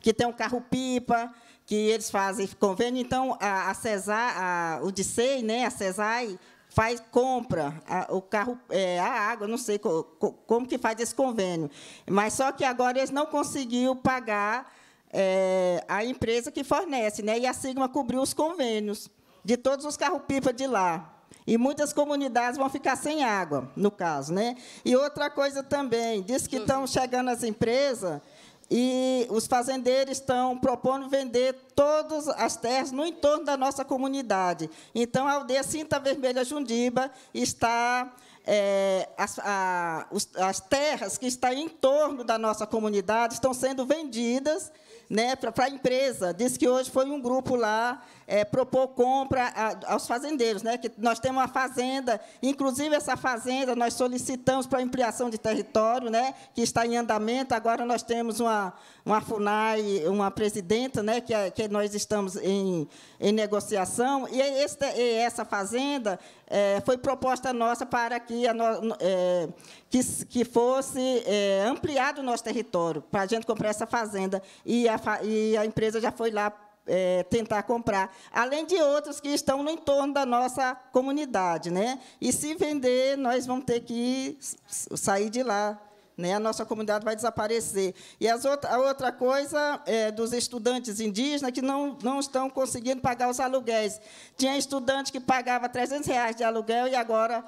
que tem um carro-pipa, que eles fazem convênio. Então, a, a CESAR, a, o DICEI, né, a CESAI, faz compra a, o carro, é, a água, não sei co, co, como que faz esse convênio. Mas só que agora eles não conseguiram pagar é, a empresa que fornece, né? E a Sigma cobriu os convênios de todos os carro-pipa de lá. E muitas comunidades vão ficar sem água, no caso. Né? E outra coisa também, diz que estão chegando as empresas e os fazendeiros estão propondo vender todas as terras no entorno da nossa comunidade. Então, a aldeia Cinta Vermelha Jundiba está... É, as, a, os, as terras que estão em torno da nossa comunidade estão sendo vendidas né, para a empresa. Disse que hoje foi um grupo lá é, propor compra a, aos fazendeiros, né, que nós temos uma fazenda, inclusive essa fazenda nós solicitamos para ampliação de território, né, que está em andamento. Agora nós temos uma, uma FUNAI, uma presidenta, né, que, é, que nós estamos em, em negociação. E, e essa fazenda é, foi proposta nossa para que, a no, é, que, que fosse é, ampliado o nosso território, para a gente comprar essa fazenda. E a e a empresa já foi lá é, tentar comprar, além de outros que estão no entorno da nossa comunidade. Né? E se vender, nós vamos ter que sair de lá. Né? A nossa comunidade vai desaparecer. E as outra, a outra coisa é dos estudantes indígenas que não, não estão conseguindo pagar os aluguéis. Tinha estudante que pagava 300 reais de aluguel e agora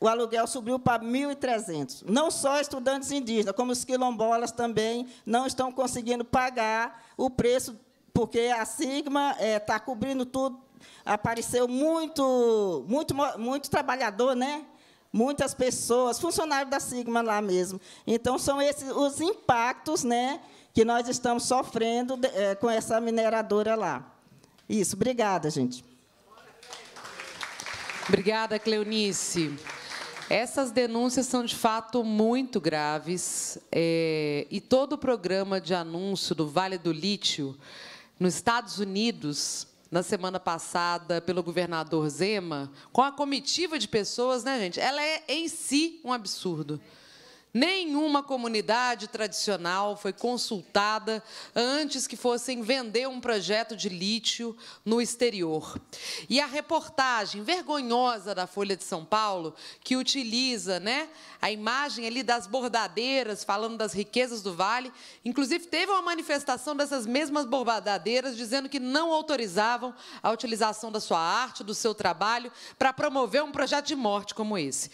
o aluguel subiu para 1.300. Não só estudantes indígenas, como os quilombolas também não estão conseguindo pagar o preço, porque a Sigma está eh, é, cobrindo tudo. Apareceu muito, muito, muito trabalhador, né? muitas pessoas, funcionários da Sigma lá mesmo. Então, são esses os impactos né, que nós estamos sofrendo é, com essa mineradora lá. Isso, obrigada, gente. Obrigada, Cleonice. Essas denúncias são, de fato, muito graves é, e todo o programa de anúncio do Vale do Lítio nos Estados Unidos, na semana passada, pelo governador Zema, com a comitiva de pessoas, né, gente? Ela é, em si, um absurdo. Nenhuma comunidade tradicional foi consultada antes que fossem vender um projeto de lítio no exterior. E a reportagem vergonhosa da Folha de São Paulo, que utiliza né, a imagem ali das bordadeiras falando das riquezas do vale, inclusive teve uma manifestação dessas mesmas bordadeiras dizendo que não autorizavam a utilização da sua arte, do seu trabalho, para promover um projeto de morte como esse.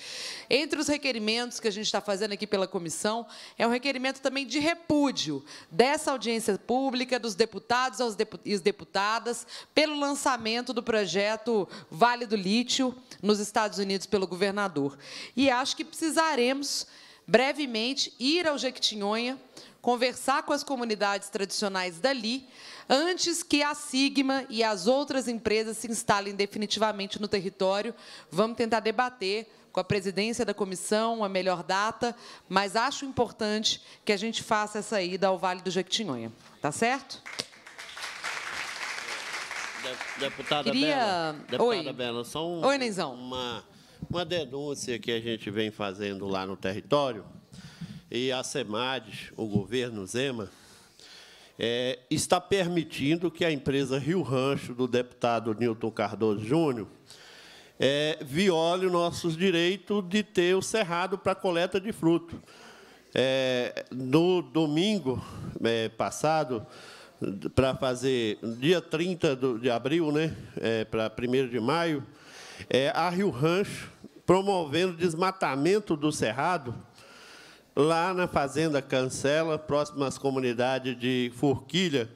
Entre os requerimentos que a gente está fazendo aqui pela comissão é um requerimento também de repúdio dessa audiência pública, dos deputados e e deputadas, pelo lançamento do projeto Vale do Lítio nos Estados Unidos pelo governador. E acho que precisaremos, brevemente, ir ao Jequitinhonha, conversar com as comunidades tradicionais dali, antes que a Sigma e as outras empresas se instalem definitivamente no território. Vamos tentar debater com a presidência da comissão, a melhor data, mas acho importante que a gente faça essa ida ao Vale do Jequitinhonha. Tá certo? Deputada Queria... Bela, deputada Oi. Bela, só um, Oi, Nenzão. Uma, uma denúncia que a gente vem fazendo lá no território, e a Semad, o governo Zema, é, está permitindo que a empresa Rio Rancho, do deputado Nilton Cardoso Júnior, é, viole o nosso direito de ter o cerrado para coleta de fruto. É, no domingo é, passado, para fazer dia 30 de abril, né, é, para 1 de maio, é, a Rio Rancho promovendo desmatamento do Cerrado, lá na Fazenda Cancela, próximo às comunidades de Forquilha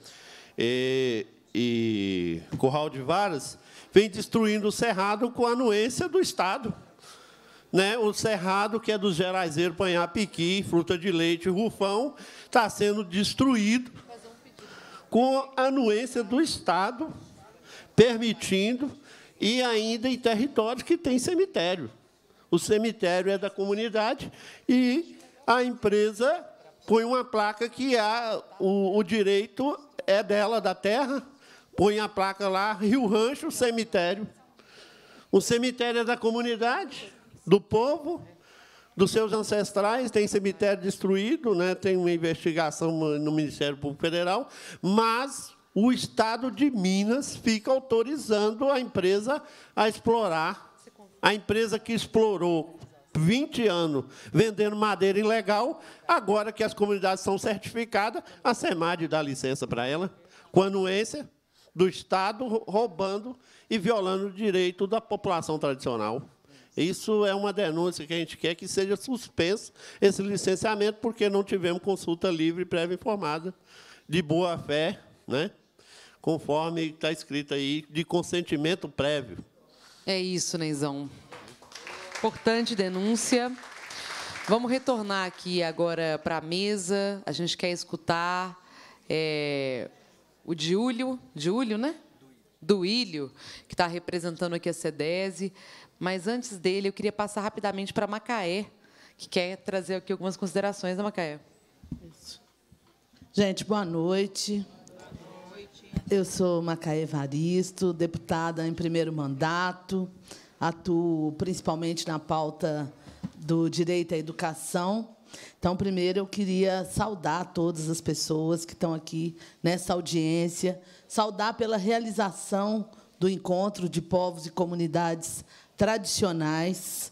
e, e Curral de Varas, vem destruindo o cerrado com a anuência do Estado. Né? O cerrado, que é do Geraizeiro, panhapiqui Fruta de Leite, Rufão, está sendo destruído com a anuência do Estado, permitindo, e ainda em territórios que tem cemitério. O cemitério é da comunidade e a empresa põe uma placa que há, o, o direito é dela, da terra, Põe a placa lá, Rio Rancho, cemitério. O cemitério é da comunidade, do povo, dos seus ancestrais, tem cemitério destruído, né? tem uma investigação no Ministério Público Federal, mas o Estado de Minas fica autorizando a empresa a explorar. A empresa que explorou 20 anos vendendo madeira ilegal, agora que as comunidades são certificadas, a SEMAD dá licença para ela. Quando esse, do Estado roubando e violando o direito da população tradicional. Isso é uma denúncia que a gente quer que seja suspenso esse licenciamento, porque não tivemos consulta livre, prévia informada, de boa fé, né? conforme está escrito aí, de consentimento prévio. É isso, Neizão. Importante denúncia. Vamos retornar aqui agora para a mesa. A gente quer escutar é, o Diúlio, Diúlio, né? Duílio, que está representando aqui a CEDESE. Mas antes dele, eu queria passar rapidamente para Macaé, que quer trazer aqui algumas considerações da Macaé. Isso. Gente, boa noite. Boa noite. Eu sou Macaé Varisto, deputada em primeiro mandato, atuo principalmente na pauta do direito à educação então, primeiro, eu queria saudar todas as pessoas que estão aqui nessa audiência, saudar pela realização do encontro de povos e comunidades tradicionais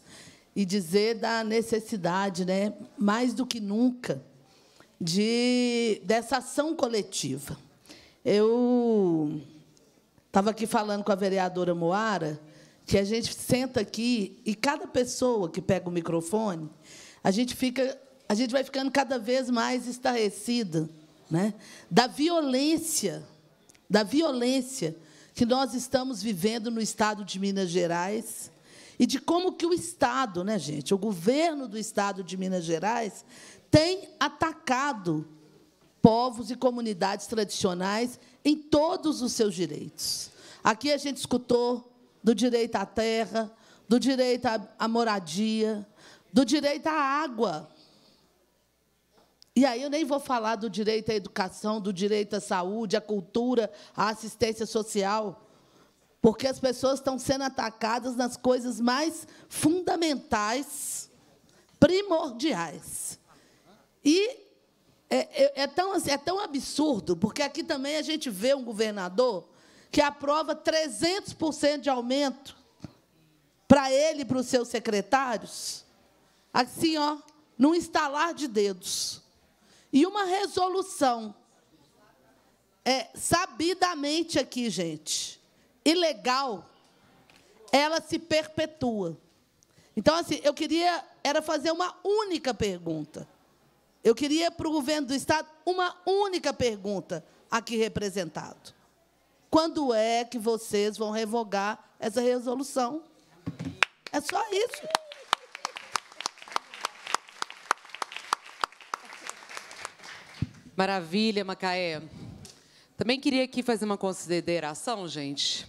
e dizer da necessidade, né, mais do que nunca, de dessa ação coletiva. Eu estava aqui falando com a vereadora Moara que a gente senta aqui e cada pessoa que pega o microfone, a gente fica a gente vai ficando cada vez mais estarrecida né? da violência, da violência que nós estamos vivendo no estado de Minas Gerais e de como que o Estado, né, gente, o governo do Estado de Minas Gerais tem atacado povos e comunidades tradicionais em todos os seus direitos. Aqui a gente escutou do direito à terra, do direito à moradia, do direito à água, e aí eu nem vou falar do direito à educação, do direito à saúde, à cultura, à assistência social, porque as pessoas estão sendo atacadas nas coisas mais fundamentais, primordiais. E é, é, é tão, é tão absurdo, porque aqui também a gente vê um governador que aprova 300% de aumento para ele e para os seus secretários, assim, ó, num estalar de dedos. E uma resolução. É, sabidamente aqui, gente, ilegal, ela se perpetua. Então, assim, eu queria era fazer uma única pergunta. Eu queria para o governo do Estado uma única pergunta aqui representado. Quando é que vocês vão revogar essa resolução? É só isso. Maravilha, Macaé. Também queria aqui fazer uma consideração, gente,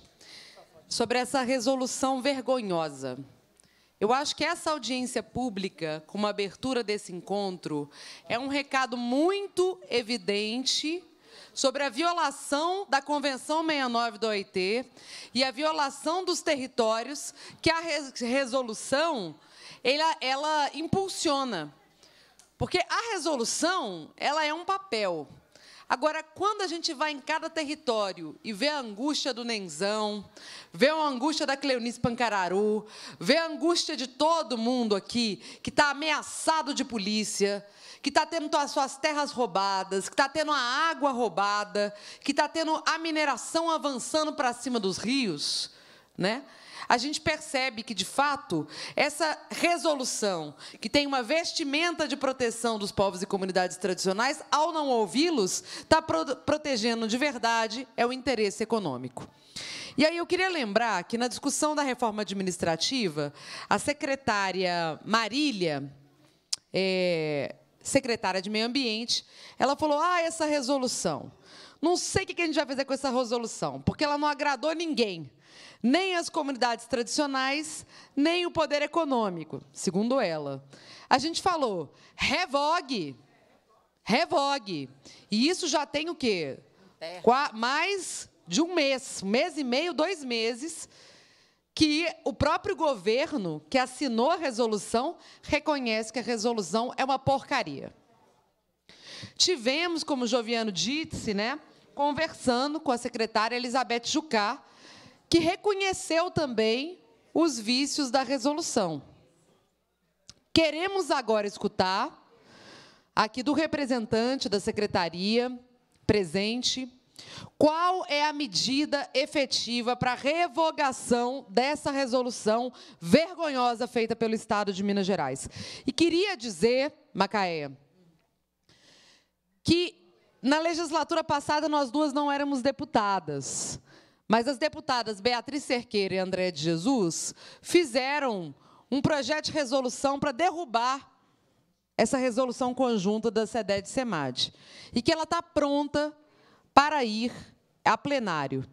sobre essa resolução vergonhosa. Eu acho que essa audiência pública, com uma abertura desse encontro, é um recado muito evidente sobre a violação da Convenção 69 da OIT e a violação dos territórios que a resolução ela, ela impulsiona. Porque a resolução, ela é um papel. Agora, quando a gente vai em cada território e vê a angústia do Nenzão, vê a angústia da Cleonice Pancararu, vê a angústia de todo mundo aqui que está ameaçado de polícia, que está tendo as suas terras roubadas, que está tendo a água roubada, que está tendo a mineração avançando para cima dos rios, né? a gente percebe que, de fato, essa resolução, que tem uma vestimenta de proteção dos povos e comunidades tradicionais, ao não ouvi-los, está pro protegendo de verdade é o interesse econômico. E aí eu queria lembrar que, na discussão da reforma administrativa, a secretária Marília. É, secretária de Meio Ambiente, ela falou: ah, essa resolução. Não sei o que a gente vai fazer com essa resolução, porque ela não agradou ninguém nem as comunidades tradicionais, nem o poder econômico, segundo ela. A gente falou, revogue, revogue. E isso já tem o quê? Qua, mais de um mês, mês e meio, dois meses, que o próprio governo que assinou a resolução reconhece que a resolução é uma porcaria. Tivemos, como o Joviano disse, né, conversando com a secretária Elizabeth Jucá, que reconheceu também os vícios da resolução. Queremos agora escutar, aqui do representante da secretaria presente, qual é a medida efetiva para a revogação dessa resolução vergonhosa feita pelo Estado de Minas Gerais? E queria dizer, Macaé, que na legislatura passada nós duas não éramos deputadas, mas as deputadas Beatriz Cerqueira e André de Jesus fizeram um projeto de resolução para derrubar essa resolução conjunta da SEDED e SEMAD, e que ela está pronta para ir a plenário.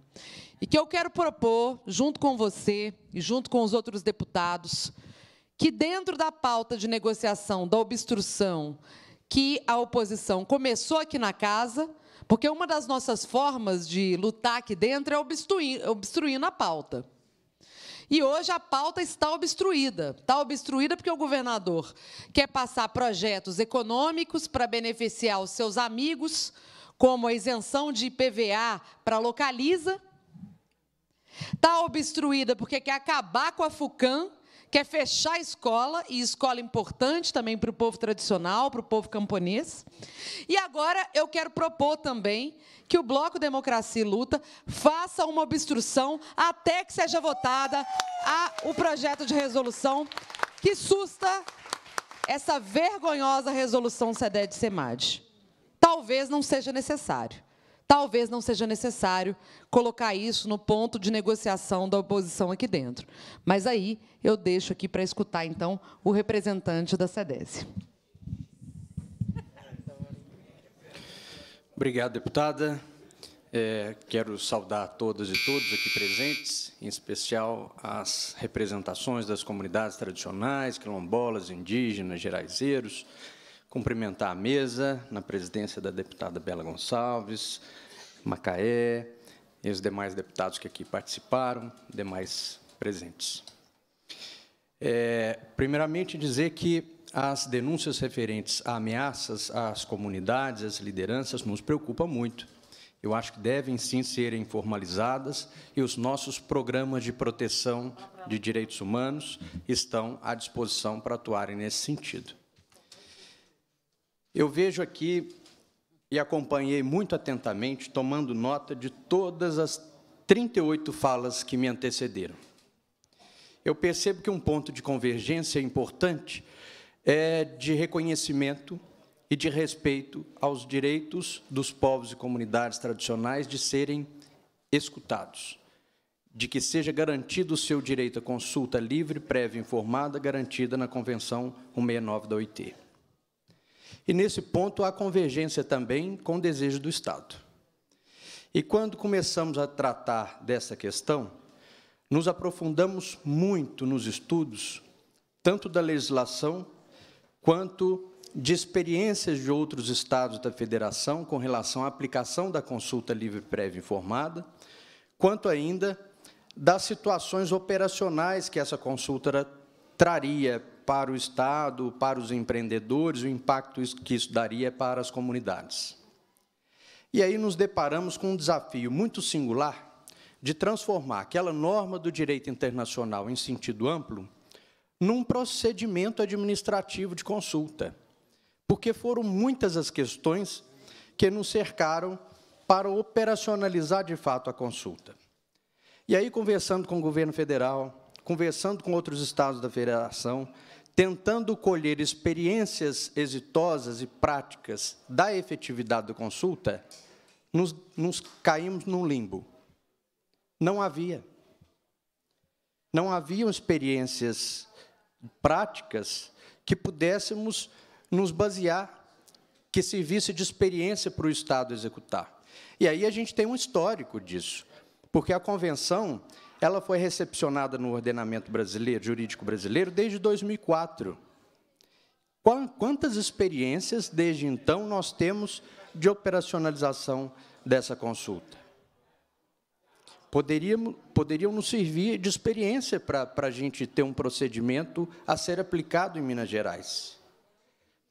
E que eu quero propor, junto com você e junto com os outros deputados, que dentro da pauta de negociação da obstrução que a oposição começou aqui na casa, porque uma das nossas formas de lutar aqui dentro é obstruir, obstruindo a pauta. E hoje a pauta está obstruída. Está obstruída porque o governador quer passar projetos econômicos para beneficiar os seus amigos, como a isenção de IPVA para localiza. Está obstruída porque quer acabar com a FUCAM, quer fechar a escola, e escola importante também para o povo tradicional, para o povo camponês. E agora eu quero propor também que o Bloco Democracia e Luta faça uma obstrução até que seja votada a, o projeto de resolução que susta essa vergonhosa resolução SEDED-SEMAD. Talvez não seja necessário talvez não seja necessário colocar isso no ponto de negociação da oposição aqui dentro. Mas aí eu deixo aqui para escutar, então, o representante da SEDESI. Obrigado, deputada. É, quero saudar todas e todos aqui presentes, em especial as representações das comunidades tradicionais, quilombolas, indígenas, geraizeiros, cumprimentar a mesa, na presidência da deputada Bela Gonçalves, Macaé e os demais deputados que aqui participaram, demais presentes. É, primeiramente, dizer que as denúncias referentes a ameaças às comunidades, às lideranças, nos preocupa muito. Eu acho que devem sim serem formalizadas e os nossos programas de proteção de direitos humanos estão à disposição para atuarem nesse sentido. Eu vejo aqui e acompanhei muito atentamente, tomando nota de todas as 38 falas que me antecederam. Eu percebo que um ponto de convergência importante é de reconhecimento e de respeito aos direitos dos povos e comunidades tradicionais de serem escutados, de que seja garantido o seu direito à consulta livre, prévia e informada, garantida na Convenção 169 da OIT. E nesse ponto há convergência também com o desejo do Estado. E quando começamos a tratar dessa questão, nos aprofundamos muito nos estudos, tanto da legislação quanto de experiências de outros estados da federação com relação à aplicação da consulta livre prévia informada, quanto ainda das situações operacionais que essa consulta traria para o Estado, para os empreendedores, o impacto que isso daria para as comunidades. E aí nos deparamos com um desafio muito singular de transformar aquela norma do direito internacional em sentido amplo num procedimento administrativo de consulta, porque foram muitas as questões que nos cercaram para operacionalizar de fato a consulta. E aí, conversando com o governo federal, conversando com outros estados da federação, tentando colher experiências exitosas e práticas da efetividade da consulta, nos, nos caímos num limbo. Não havia. Não haviam experiências práticas que pudéssemos nos basear, que servisse de experiência para o Estado executar. E aí a gente tem um histórico disso, porque a convenção ela foi recepcionada no ordenamento brasileiro, jurídico brasileiro, desde 2004. Quantas experiências desde então nós temos de operacionalização dessa consulta? poderiam nos servir de experiência para a gente ter um procedimento a ser aplicado em Minas Gerais.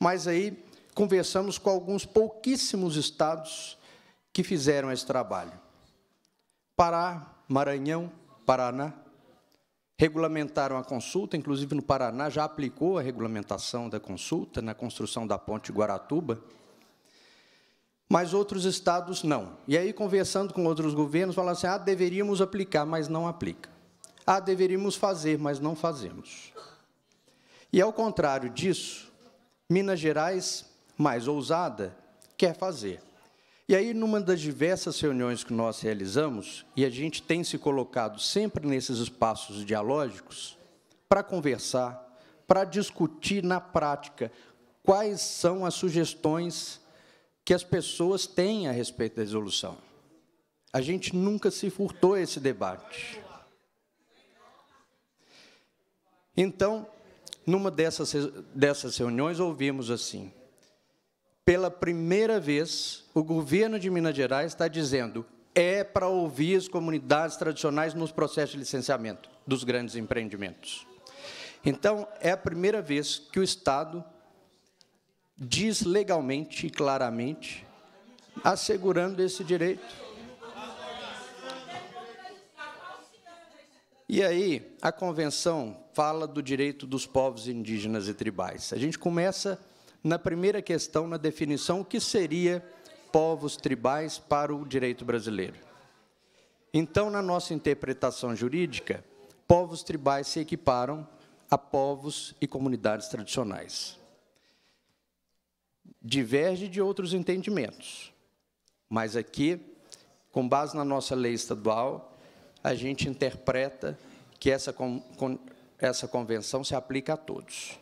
Mas aí conversamos com alguns pouquíssimos estados que fizeram esse trabalho. Pará, Maranhão, Paraná, regulamentaram a consulta, inclusive no Paraná já aplicou a regulamentação da consulta na construção da ponte Guaratuba, mas outros estados não. E aí, conversando com outros governos, falaram assim, ah, deveríamos aplicar, mas não aplica. Ah, deveríamos fazer, mas não fazemos. E, ao contrário disso, Minas Gerais, mais ousada, quer fazer. E aí, numa das diversas reuniões que nós realizamos, e a gente tem se colocado sempre nesses espaços dialógicos, para conversar, para discutir na prática quais são as sugestões que as pessoas têm a respeito da resolução. A gente nunca se furtou esse debate. Então, numa dessas, dessas reuniões, ouvimos assim: pela primeira vez, o governo de Minas Gerais está dizendo é para ouvir as comunidades tradicionais nos processos de licenciamento dos grandes empreendimentos. Então, é a primeira vez que o Estado diz legalmente e claramente, assegurando esse direito. E aí, a Convenção fala do direito dos povos indígenas e tribais. A gente começa na primeira questão, na definição, o que seria povos tribais para o direito brasileiro. Então, na nossa interpretação jurídica, povos tribais se equiparam a povos e comunidades tradicionais. Diverge de outros entendimentos, mas aqui, com base na nossa lei estadual, a gente interpreta que essa, con essa convenção se aplica a todos.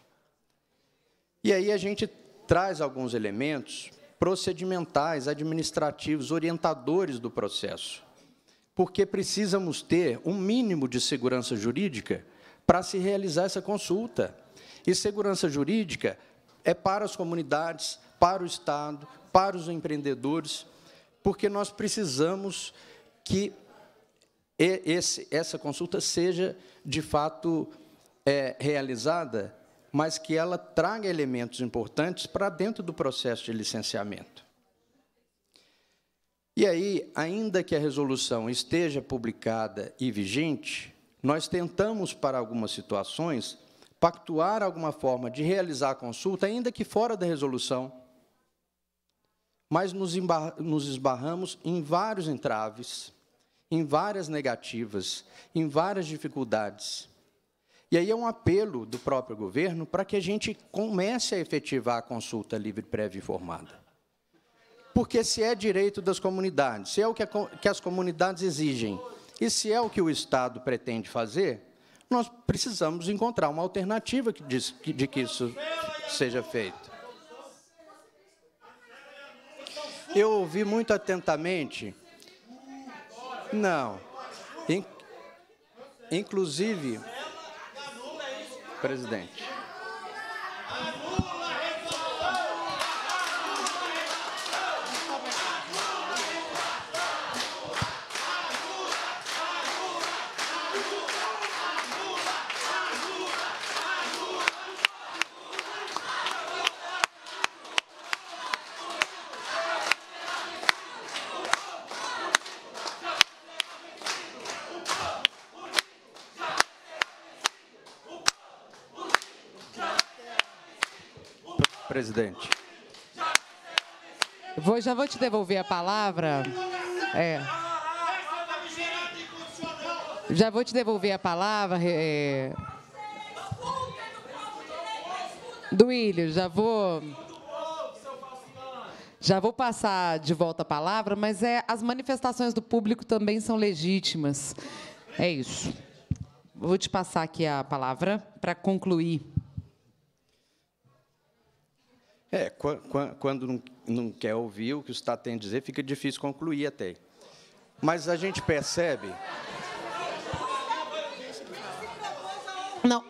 E aí a gente traz alguns elementos procedimentais, administrativos, orientadores do processo, porque precisamos ter um mínimo de segurança jurídica para se realizar essa consulta. E segurança jurídica é para as comunidades, para o Estado, para os empreendedores, porque nós precisamos que esse, essa consulta seja, de fato, é, realizada mas que ela traga elementos importantes para dentro do processo de licenciamento. E aí, ainda que a resolução esteja publicada e vigente, nós tentamos, para algumas situações, pactuar alguma forma de realizar a consulta, ainda que fora da resolução. Mas nos, nos esbarramos em vários entraves, em várias negativas, em várias dificuldades. E aí é um apelo do próprio governo para que a gente comece a efetivar a consulta livre, prévia e formada. Porque se é direito das comunidades, se é o que, a, que as comunidades exigem e se é o que o Estado pretende fazer, nós precisamos encontrar uma alternativa que diz, que, de que isso seja feito. Eu ouvi muito atentamente. Não. In, inclusive presidente. presidente. Vou, já vou te devolver a palavra. É. Já vou te devolver a palavra. É... Duílio, já vou. Já vou passar de volta a palavra, mas é, as manifestações do público também são legítimas. É isso. Vou te passar aqui a palavra para concluir. É, quando não, quer ouvir o que o Estado tem a dizer, fica difícil concluir até. Mas a gente percebe. Não.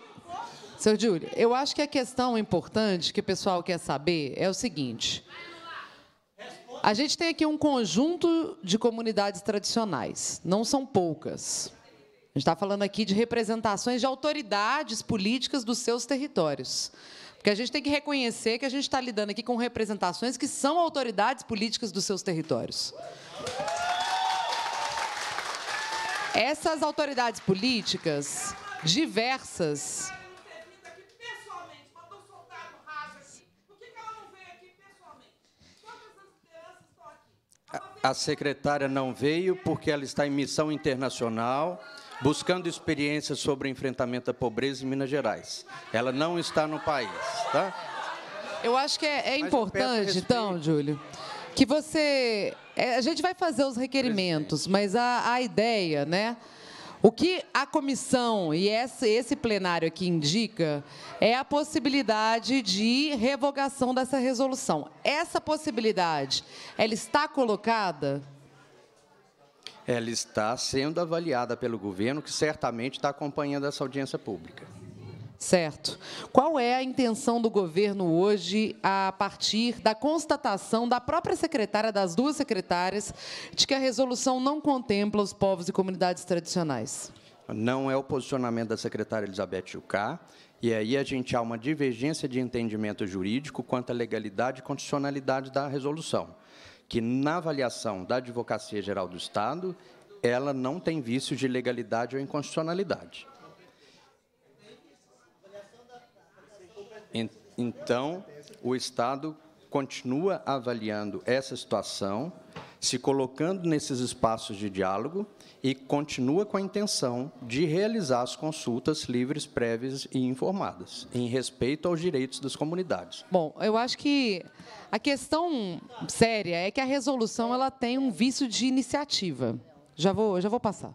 senhor Júlio, eu acho que a questão importante que o pessoal quer saber é o seguinte. A gente tem aqui um conjunto de comunidades tradicionais, não são poucas. A gente está falando aqui de representações de autoridades políticas dos seus territórios. Porque a gente tem que reconhecer que a gente está lidando aqui com representações que são autoridades políticas dos seus territórios. Essas autoridades políticas diversas A secretária não veio porque ela está em missão internacional buscando experiências sobre o enfrentamento da pobreza em Minas Gerais. Ela não está no país, tá? Eu acho que é, é importante, então, Júlio, que você... É, a gente vai fazer os requerimentos, mas a, a ideia, né? O que a comissão e esse, plenário aqui indica é a possibilidade de revogação dessa resolução. Essa possibilidade, ela está colocada ela está sendo avaliada pelo governo, que certamente está acompanhando essa audiência pública. Certo. Qual é a intenção do governo hoje a partir da constatação da própria secretária, das duas secretárias, de que a resolução não contempla os povos e comunidades tradicionais? Não é o posicionamento da secretária Elizabeth Jucá, e aí a gente há uma divergência de entendimento jurídico quanto à legalidade e condicionalidade da resolução que, na avaliação da Advocacia Geral do Estado, ela não tem vícios de legalidade ou inconstitucionalidade. Então, o Estado continua avaliando essa situação, se colocando nesses espaços de diálogo, e continua com a intenção de realizar as consultas livres, prévias e informadas, em respeito aos direitos das comunidades. Bom, eu acho que a questão séria é que a resolução ela tem um vício de iniciativa. Já vou, já vou passar.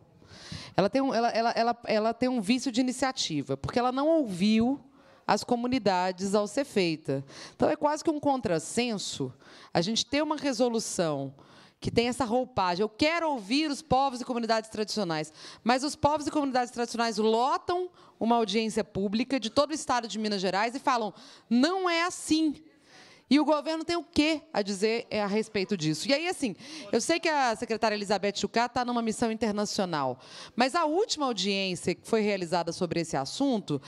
Ela tem, um, ela, ela, ela, ela tem um vício de iniciativa, porque ela não ouviu as comunidades ao ser feita. Então, é quase que um contrassenso a gente ter uma resolução que tem essa roupagem. Eu quero ouvir os povos e comunidades tradicionais. Mas os povos e comunidades tradicionais lotam uma audiência pública de todo o estado de Minas Gerais e falam: não é assim. E o governo tem o que a dizer eh, a respeito disso? E aí, assim, eu sei que a secretária Elizabeth Chucá está numa missão internacional, mas a última audiência que foi realizada sobre esse assunto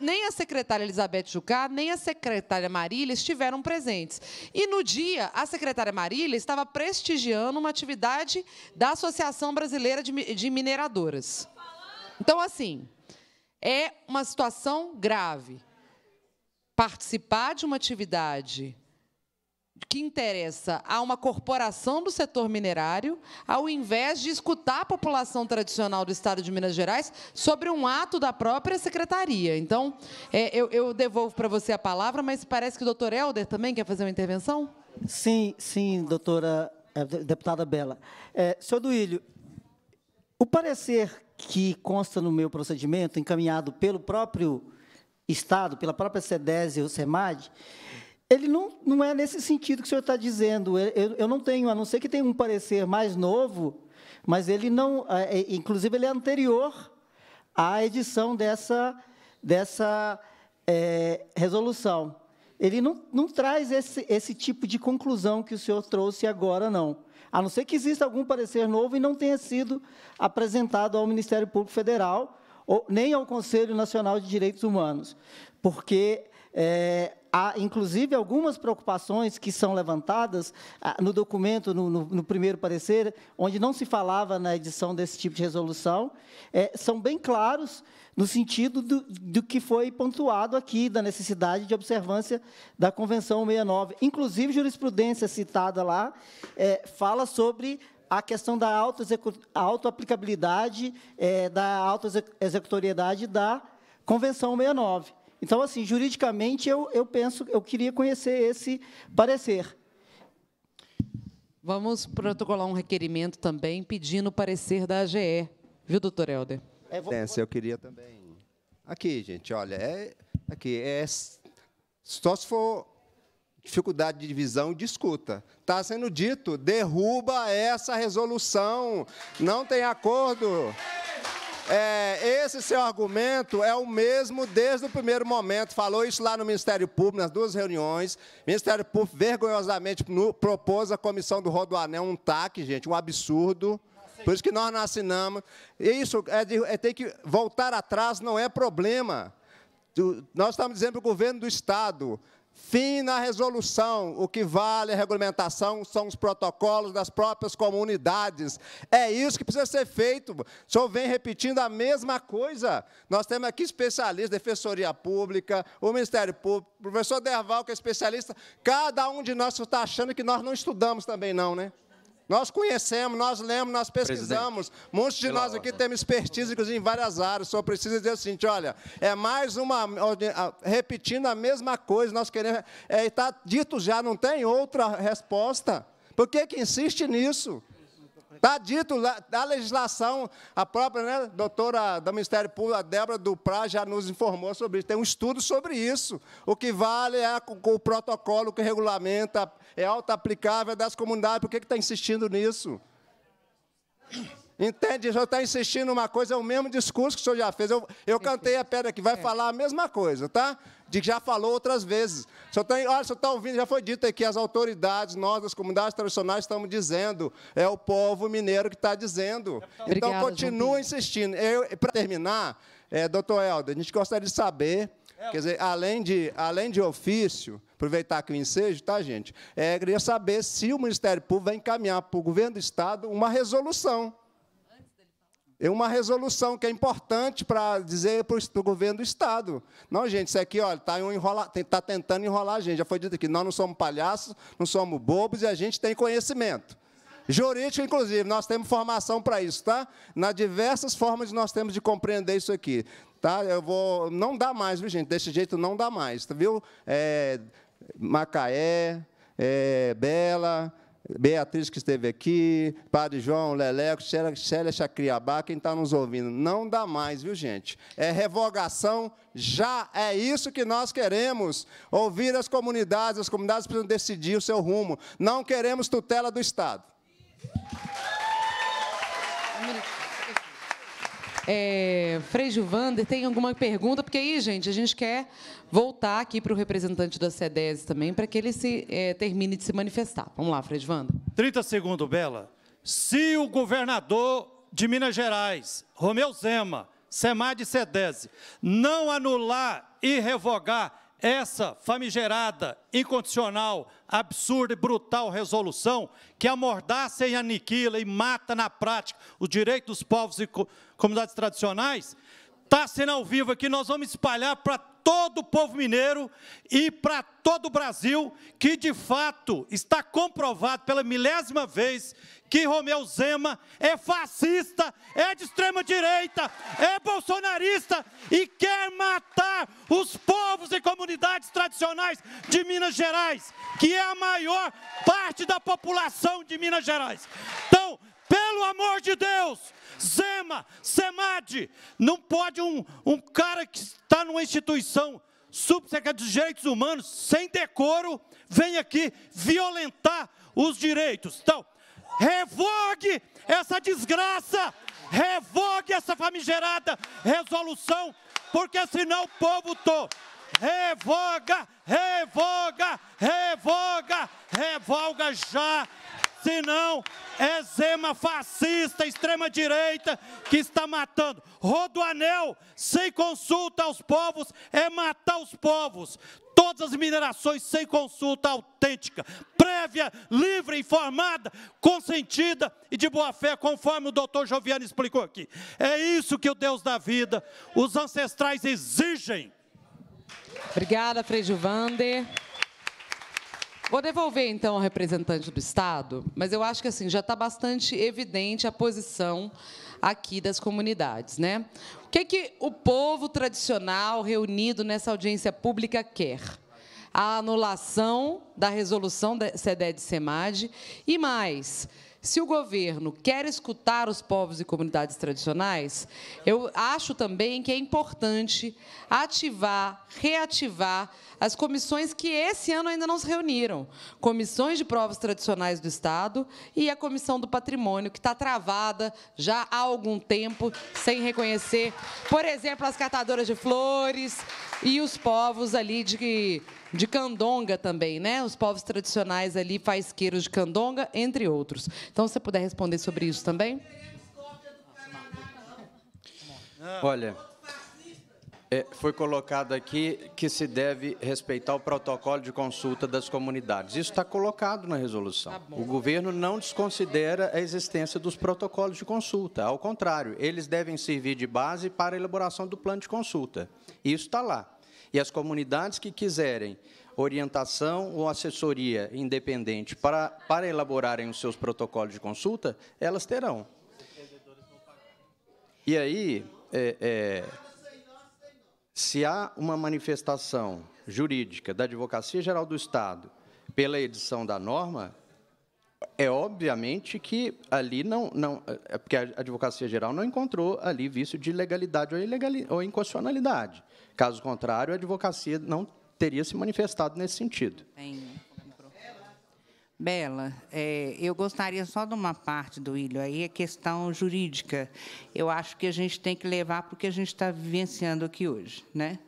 nem a secretária Elizabeth Jucá, nem a secretária Marília estiveram presentes. E no dia, a secretária Marília estava prestigiando uma atividade da Associação Brasileira de Mineradoras. Então, assim, é uma situação grave. Participar de uma atividade que interessa a uma corporação do setor minerário, ao invés de escutar a população tradicional do Estado de Minas Gerais sobre um ato da própria secretaria. Então, é, eu, eu, devolvo para você a palavra, mas parece que o doutor Helder também quer fazer uma intervenção? Sim, sim, doutora é, deputada Bela. É, senhor Duílio, o parecer que consta no meu procedimento, encaminhado pelo próprio Estado, pela própria SEDES e o SEMAD, ele não, não é nesse sentido que o senhor está dizendo. Eu, eu não tenho, a não ser que tenha um parecer mais novo, mas ele não. É, é, inclusive, ele é anterior à edição dessa, dessa é, resolução. Ele não, não traz esse, esse tipo de conclusão que o senhor trouxe agora, não. A não ser que exista algum parecer novo e não tenha sido apresentado ao Ministério Público Federal, ou, nem ao Conselho Nacional de Direitos Humanos. Porque é, há, inclusive, algumas preocupações que são levantadas ah, no documento, no, no, no, primeiro parecer, onde não se falava na edição desse tipo de resolução, é, são bem claros no sentido do, do, que foi pontuado aqui, da necessidade de observância da Convenção 69. Inclusive, jurisprudência citada lá é, fala sobre a questão da auto-aplicabilidade, auto é, da auto-executoriedade da Convenção 69. Então, assim, juridicamente, eu, eu penso, eu queria conhecer esse parecer. Vamos protocolar um requerimento também pedindo o parecer da AGE, viu, doutor Helder? É, vou... Eu queria também. Aqui, gente, olha, é, aqui, é só se for dificuldade de divisão, discuta. Está sendo dito, derruba essa resolução, não tem acordo. É, esse seu argumento é o mesmo desde o primeiro momento. Falou isso lá no Ministério Público, nas duas reuniões. O Ministério Público vergonhosamente propôs à comissão do Rodoanel um TAC, gente, um absurdo. Por isso que nós não assinamos. Isso é, de, é ter que voltar atrás, não é problema. Nós estamos dizendo para o governo do Estado Fina na resolução, o que vale a regulamentação são os protocolos das próprias comunidades. É isso que precisa ser feito. O senhor vem repetindo a mesma coisa. Nós temos aqui especialistas, Defensoria Pública, o Ministério Público, o professor Derval, que é especialista. Cada um de nós está achando que nós não estudamos também, não, né? Nós conhecemos, nós lemos, nós pesquisamos. Presidente, Muitos de nós aqui temos expertise em várias áreas. Só precisa dizer o seguinte: olha, é mais uma. repetindo a mesma coisa, nós queremos. Está é, dito já, não tem outra resposta. Por que, que insiste nisso? Está dito da legislação, a própria né, doutora do Ministério Público, a Débora Duprá, já nos informou sobre isso. Tem um estudo sobre isso. O que vale é o protocolo que regulamenta, é auto-aplicável das comunidades. Por que está insistindo nisso? Entende? Eu está insistindo uma coisa, é o mesmo discurso que o senhor já fez. Eu, eu cantei a pedra que vai é. falar a mesma coisa, tá? De que já falou outras vezes. O senhor tem, tá olha, o senhor está ouvindo, já foi dito aqui, as autoridades, nós, as comunidades tradicionais, estamos dizendo. É o povo mineiro que está dizendo. então, continua insistindo. Para terminar, é, doutor Helder, a gente gostaria de saber, quer dizer, além de, além de ofício, aproveitar que o ensejo, tá, gente? É, queria saber se o Ministério Público vai encaminhar para o governo do Estado uma resolução é uma resolução que é importante para dizer para o governo do Estado. Não, gente, isso aqui está um tá tentando enrolar a gente. Já foi dito aqui, nós não somos palhaços, não somos bobos e a gente tem conhecimento. Jurídico, inclusive, nós temos formação para isso, tá? Nas diversas formas nós temos de compreender isso aqui. Tá? Eu vou. Não dá mais, viu, gente? Desse jeito não dá mais, tá, viu? É... Macaé, é... Bela, Beatriz que esteve aqui, Padre João, Leleco, Célia Chacriabá, quem está nos ouvindo. Não dá mais, viu, gente? É revogação já. É isso que nós queremos. Ouvir as comunidades, as comunidades precisam decidir o seu rumo. Não queremos tutela do Estado. É, Frei Gilvander, tem alguma pergunta? Porque aí, gente, a gente quer voltar aqui para o representante da CEDES também, para que ele se é, termine de se manifestar. Vamos lá, Frei Gilvander. 30 segundos, Bela. Se o governador de Minas Gerais, Romeu Zema, SEMAD e CEDES, não anular e revogar essa famigerada, incondicional, absurda e brutal resolução que amordaça e aniquila e mata na prática o direito dos povos e comunidades tradicionais, está sendo ao vivo aqui, nós vamos espalhar para todo o povo mineiro e para todo o Brasil, que de fato está comprovado pela milésima vez que Romeu Zema é fascista, é de extrema direita, é bolsonarista e quer matar os povos e comunidades tradicionais de Minas Gerais, que é a maior parte da população de Minas Gerais. Então, pelo amor de Deus, Zema, Semad, não pode um, um cara que está numa instituição subsecretário de direitos humanos, sem decoro, vem aqui violentar os direitos. Então, revogue essa desgraça, revogue essa famigerada resolução, porque senão o povo to. revoga, revoga, revoga, revoga já senão assim é Zema fascista, extrema-direita, que está matando. Rodoanel, sem consulta aos povos, é matar os povos. Todas as minerações sem consulta autêntica, prévia, livre, informada, consentida e de boa fé, conforme o doutor Joviano explicou aqui. É isso que o Deus da vida, os ancestrais exigem. Obrigada, Frei Vander. Vou devolver então ao representante do Estado, mas eu acho que assim já está bastante evidente a posição aqui das comunidades, né? O que, é que o povo tradicional reunido nessa audiência pública quer? A anulação da resolução da de semad e mais se o governo quer escutar os povos e comunidades tradicionais, eu acho também que é importante ativar, reativar as comissões que esse ano ainda não se reuniram. Comissões de provas tradicionais do Estado e a Comissão do Patrimônio, que está travada já há algum tempo, sem reconhecer, por exemplo, as catadoras de flores e os povos ali de de candonga também, né? Os povos tradicionais ali, faisqueiros de candonga, entre outros. Então, se você puder responder sobre isso também. Olha, é, foi colocado aqui que se deve respeitar o protocolo de consulta das comunidades. Isso está colocado na resolução. Tá o governo não desconsidera a existência dos protocolos de consulta. Ao contrário, eles devem servir de base para a elaboração do plano de consulta. Isso está lá. E as comunidades que quiserem orientação ou assessoria independente para, para elaborarem os seus protocolos de consulta, elas terão. E aí, é, é, se há uma manifestação jurídica da Advocacia Geral do Estado pela edição da norma, é obviamente que ali não, não é, é porque a Advocacia Geral não encontrou ali vício de legalidade ou, ilegal, ou inconstitucionalidade. Caso contrário, a advocacia não teria se manifestado nesse sentido. Bem, Bela, é, eu gostaria só de uma parte do Ilho aí, a questão jurídica. Eu acho que a gente tem que levar porque a gente está vivenciando aqui hoje, né?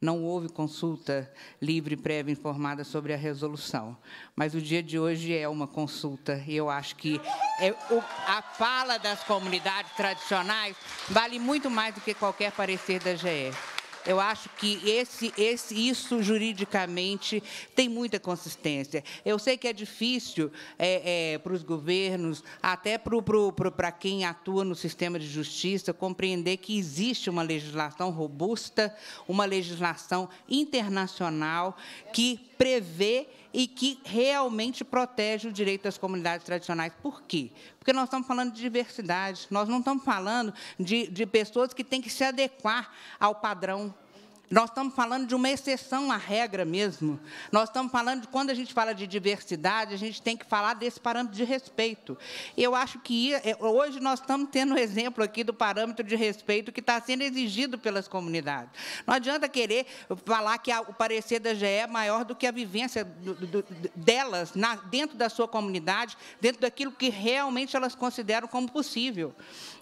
Não houve consulta livre, prévia, informada sobre a resolução. Mas o dia de hoje é uma consulta. E eu acho que é, o, a fala das comunidades tradicionais vale muito mais do que qualquer parecer da GE. Eu acho que esse, esse, isso juridicamente tem muita consistência. Eu sei que é difícil é, é, para os governos, até para quem atua no sistema de justiça, compreender que existe uma legislação robusta, uma legislação internacional que prevê e que realmente protege o direito das comunidades tradicionais. Por quê? Porque nós estamos falando de diversidade, nós não estamos falando de, de pessoas que têm que se adequar ao padrão nós estamos falando de uma exceção à regra mesmo. Nós estamos falando de quando a gente fala de diversidade, a gente tem que falar desse parâmetro de respeito. Eu acho que é, hoje nós estamos tendo um exemplo aqui do parâmetro de respeito que está sendo exigido pelas comunidades. Não adianta querer falar que o parecer da GE é maior do que a vivência do, do, delas na, dentro da sua comunidade, dentro daquilo que realmente elas consideram como possível.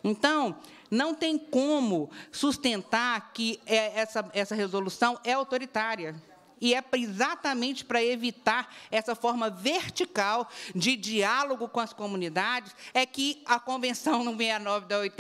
Então, não tem como sustentar que é essa, essa resolução é autoritária e é exatamente para evitar essa forma vertical de diálogo com as comunidades é que a Convenção 69 da OIT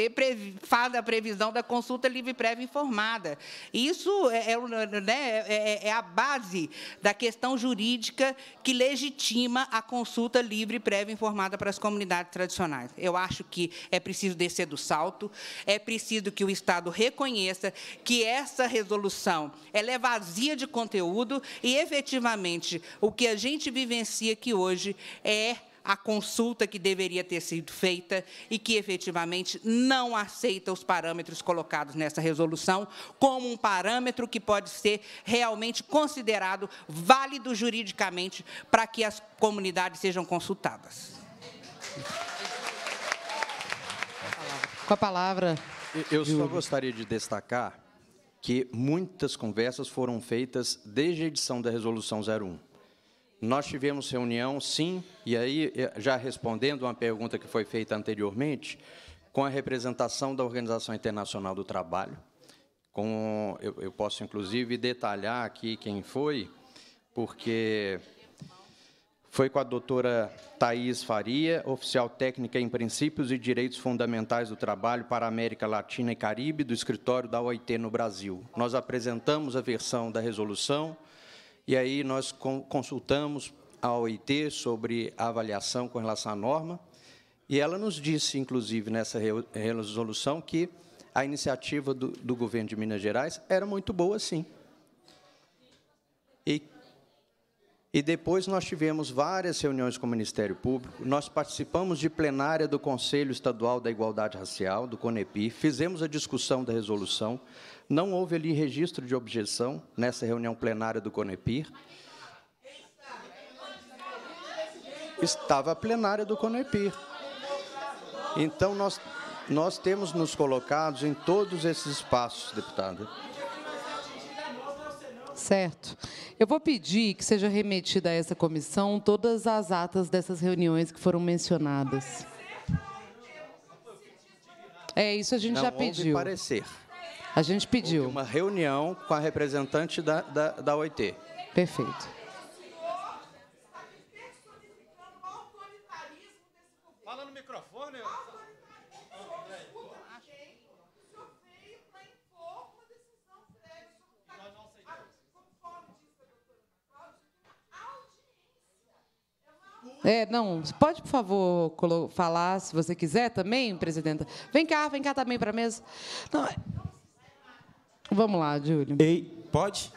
faz a previsão da consulta livre, prévia informada. Isso é é, né, é, é, é a base da questão jurídica que legitima a consulta livre, prévia informada para as comunidades tradicionais. Eu acho que é preciso descer do salto, é preciso que o Estado reconheça que essa resolução ela é vazia de conteúdo, e, efetivamente, o que a gente vivencia aqui hoje é a consulta que deveria ter sido feita e que efetivamente não aceita os parâmetros colocados nessa resolução como um parâmetro que pode ser realmente considerado válido juridicamente para que as comunidades sejam consultadas. Com a palavra. Eu só gostaria de destacar que muitas conversas foram feitas desde a edição da Resolução 01. Nós tivemos reunião, sim, e aí, eh, já respondendo uma pergunta que foi feita anteriormente, com a representação da Organização Internacional do Trabalho, com, eu, eu posso, inclusive, detalhar aqui quem foi, porque foi com a doutora Thais Faria, oficial técnica em princípios e direitos fundamentais do trabalho para a América Latina e Caribe, do escritório da OIT no Brasil. Nós apresentamos a versão da resolução e aí nós consultamos a OIT sobre a avaliação com relação à norma e ela nos disse, inclusive, nessa resolução que a iniciativa do, do governo de Minas Gerais era muito boa, sim. E e depois nós tivemos várias reuniões com o Ministério Público, nós participamos de plenária do Conselho Estadual da Igualdade Racial, do CONEPI, fizemos a discussão da resolução, não houve ali registro de objeção nessa reunião plenária do CONEPI. Estava a plenária do CONEPI. Então, nós, nós temos nos colocados em todos esses espaços, deputada certo? Eu vou pedir que seja remetida a essa comissão todas as atas dessas reuniões que foram mencionadas. É, isso a gente Não já pediu. parecer. A gente pediu. Houve uma reunião com a representante da, da, da OIT. Perfeito. É, não, pode, por favor, falar, se você quiser também, presidenta. Vem cá, vem cá também para a mesa. Não, é- vamos lá, Júlio. Ei, pode?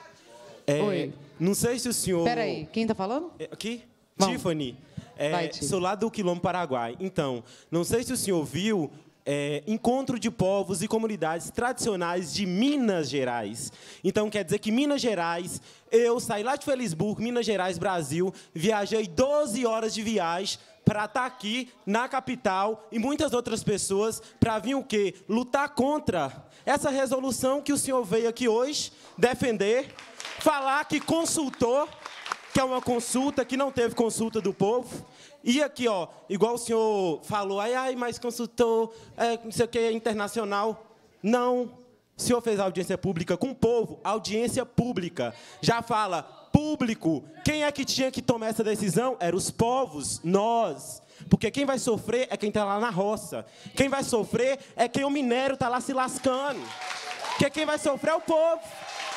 É, Oi. Não sei se o senhor... Espera aí, quem está falando? É, aqui, vamos. Tiffany. É, Vai, sou lá do Quilombo Paraguai. Então, não sei se o senhor viu é, encontro de povos e comunidades tradicionais de Minas Gerais. Então, quer dizer que Minas Gerais, eu saí lá de Felisburgo, Minas Gerais, Brasil, viajei 12 horas de viagem para estar tá aqui na capital e muitas outras pessoas para vir o quê? Lutar contra essa resolução que o senhor veio aqui hoje defender, falar que consultou, que é uma consulta, que não teve consulta do povo, e aqui, ó, igual o senhor falou, ai, ai, mas consultor, é, não sei o que, é internacional. Não. O senhor fez audiência pública com o povo, audiência pública. Já fala, público. Quem é que tinha que tomar essa decisão? Eram os povos, nós. Porque quem vai sofrer é quem está lá na roça. Quem vai sofrer é quem o minério está lá se lascando. Porque quem vai sofrer é o povo.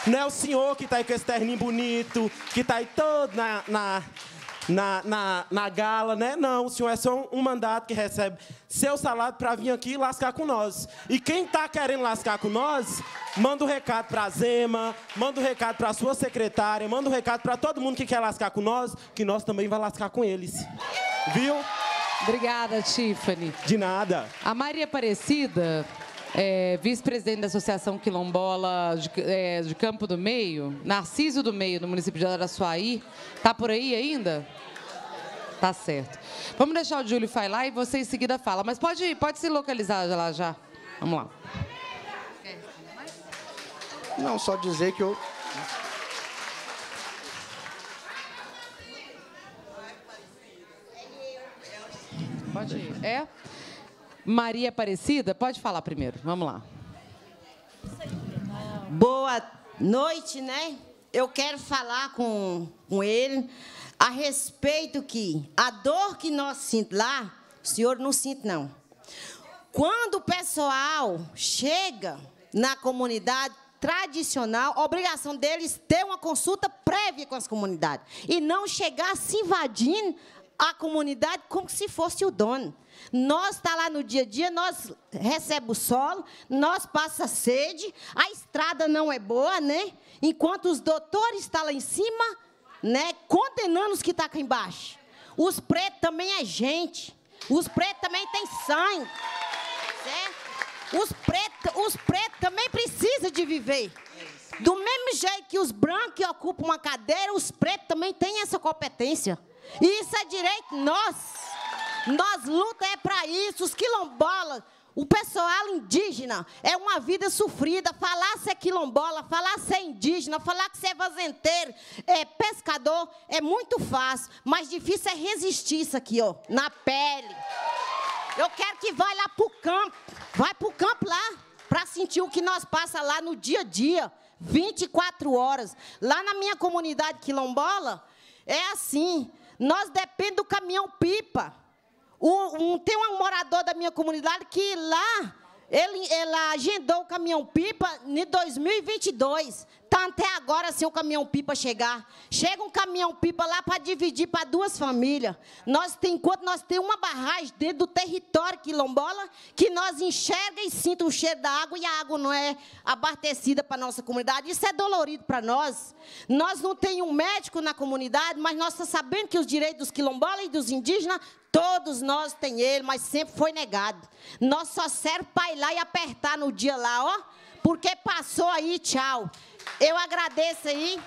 Não é o senhor que está aí com esse terninho bonito, que está aí todo na, na na, na, na gala, né? Não, o senhor é só um, um mandato que recebe seu salário para vir aqui lascar com nós. E quem tá querendo lascar com nós, manda o um recado pra Zema, manda o um recado pra sua secretária, manda o um recado para todo mundo que quer lascar com nós, que nós também vai lascar com eles. Viu? Obrigada, Tiffany. De nada. A Maria Aparecida é, vice-presidente da Associação Quilombola de, é, de, Campo do Meio, Narciso do Meio, no município de Araçuaí. Está por aí ainda? Tá certo. Vamos deixar o Júlio falar e você em seguida fala. Mas pode, pode se localizar lá já. Vamos lá. Não, só dizer que eu Pode ir. É? Maria Aparecida, pode falar primeiro. Vamos lá. Boa noite, né? Eu quero falar com, com ele a respeito que a dor que nós sinto lá, o senhor não sinto, não. Quando o pessoal chega na comunidade tradicional, a obrigação deles ter uma consulta prévia com as comunidades. E não chegar se invadindo a comunidade como se fosse o dono. Nós está lá no dia a dia, nós recebe o solo, nós passa sede, a estrada não é boa, né? Enquanto os doutores estão tá lá em cima, né, condenando os que estão tá aqui embaixo. Os pretos também é gente. Os pretos também têm sangue. Certo? Né? Os pretos, os também precisam de viver. Do mesmo jeito que os brancos ocupam uma cadeira, os pretos também têm essa competência. E isso é direito nosso. Nós luta é para isso, os quilombolas, o pessoal é indígena, é uma vida sofrida. Falar ser quilombola, falar ser indígena, falar que ser vazenteiro, é, é, pescador, é muito fácil, mas difícil é resistir isso aqui, ó, na pele. Eu quero que vá lá pro campo, vai pro campo lá, para sentir o que nós passa lá no dia a dia, 24 horas. Lá na minha comunidade quilombola, é assim, nós dependemos do caminhão-pipa. Um, um, tem um morador da minha comunidade que lá, ele, ela agendou o caminhão-pipa em 2022. Está até agora sem o caminhão-pipa chegar. Chega um caminhão-pipa lá para dividir para duas famílias. Nós tem, enquanto nós temos uma barragem dentro do território quilombola, que nós enxerga e sinta o cheiro da água e a água não é abastecida para a nossa comunidade. Isso é dolorido para nós. Nós não temos um médico na comunidade, mas nós estamos tá sabendo que os direitos dos quilombolas e dos indígenas Todos nós tem ele, mas sempre foi negado. Nós só serve para ir lá e apertar no dia lá, ó. Porque passou aí, tchau. Eu agradeço aí.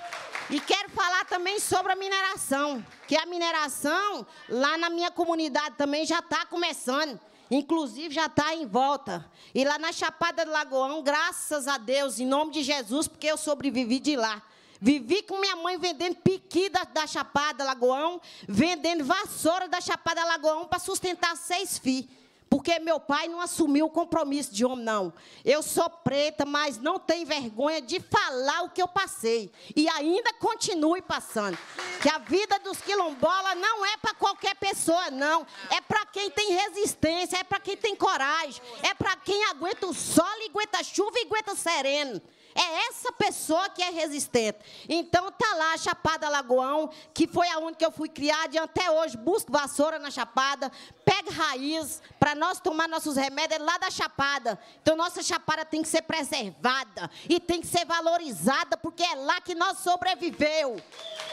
E quero falar também sobre a mineração. Que a mineração, lá na minha comunidade também, já está começando. Inclusive, já está em volta. E lá na Chapada do Lagoão, graças a Deus, em nome de Jesus, porque eu sobrevivi de lá. Vivi com minha mãe vendendo piqui da, da Chapada Lagoão, vendendo vassoura da Chapada Lagoão para sustentar seis filhos. Porque meu pai não assumiu o compromisso de homem, não. Eu sou preta, mas não tenho vergonha de falar o que eu passei. E ainda continue passando. Que a vida dos quilombolas não é para qualquer pessoa, não. É para quem tem resistência, é para quem tem coragem, é para quem aguenta o sol, aguenta a chuva e aguenta sereno. É essa pessoa que é resistente. Então tá lá a Chapada Lagoão, que foi a única que eu fui criada e até hoje busco vassoura na Chapada, pega raiz para nós tomar nossos remédios é lá da Chapada. Então nossa Chapada tem que ser preservada e tem que ser valorizada porque é lá que nós sobreviveu.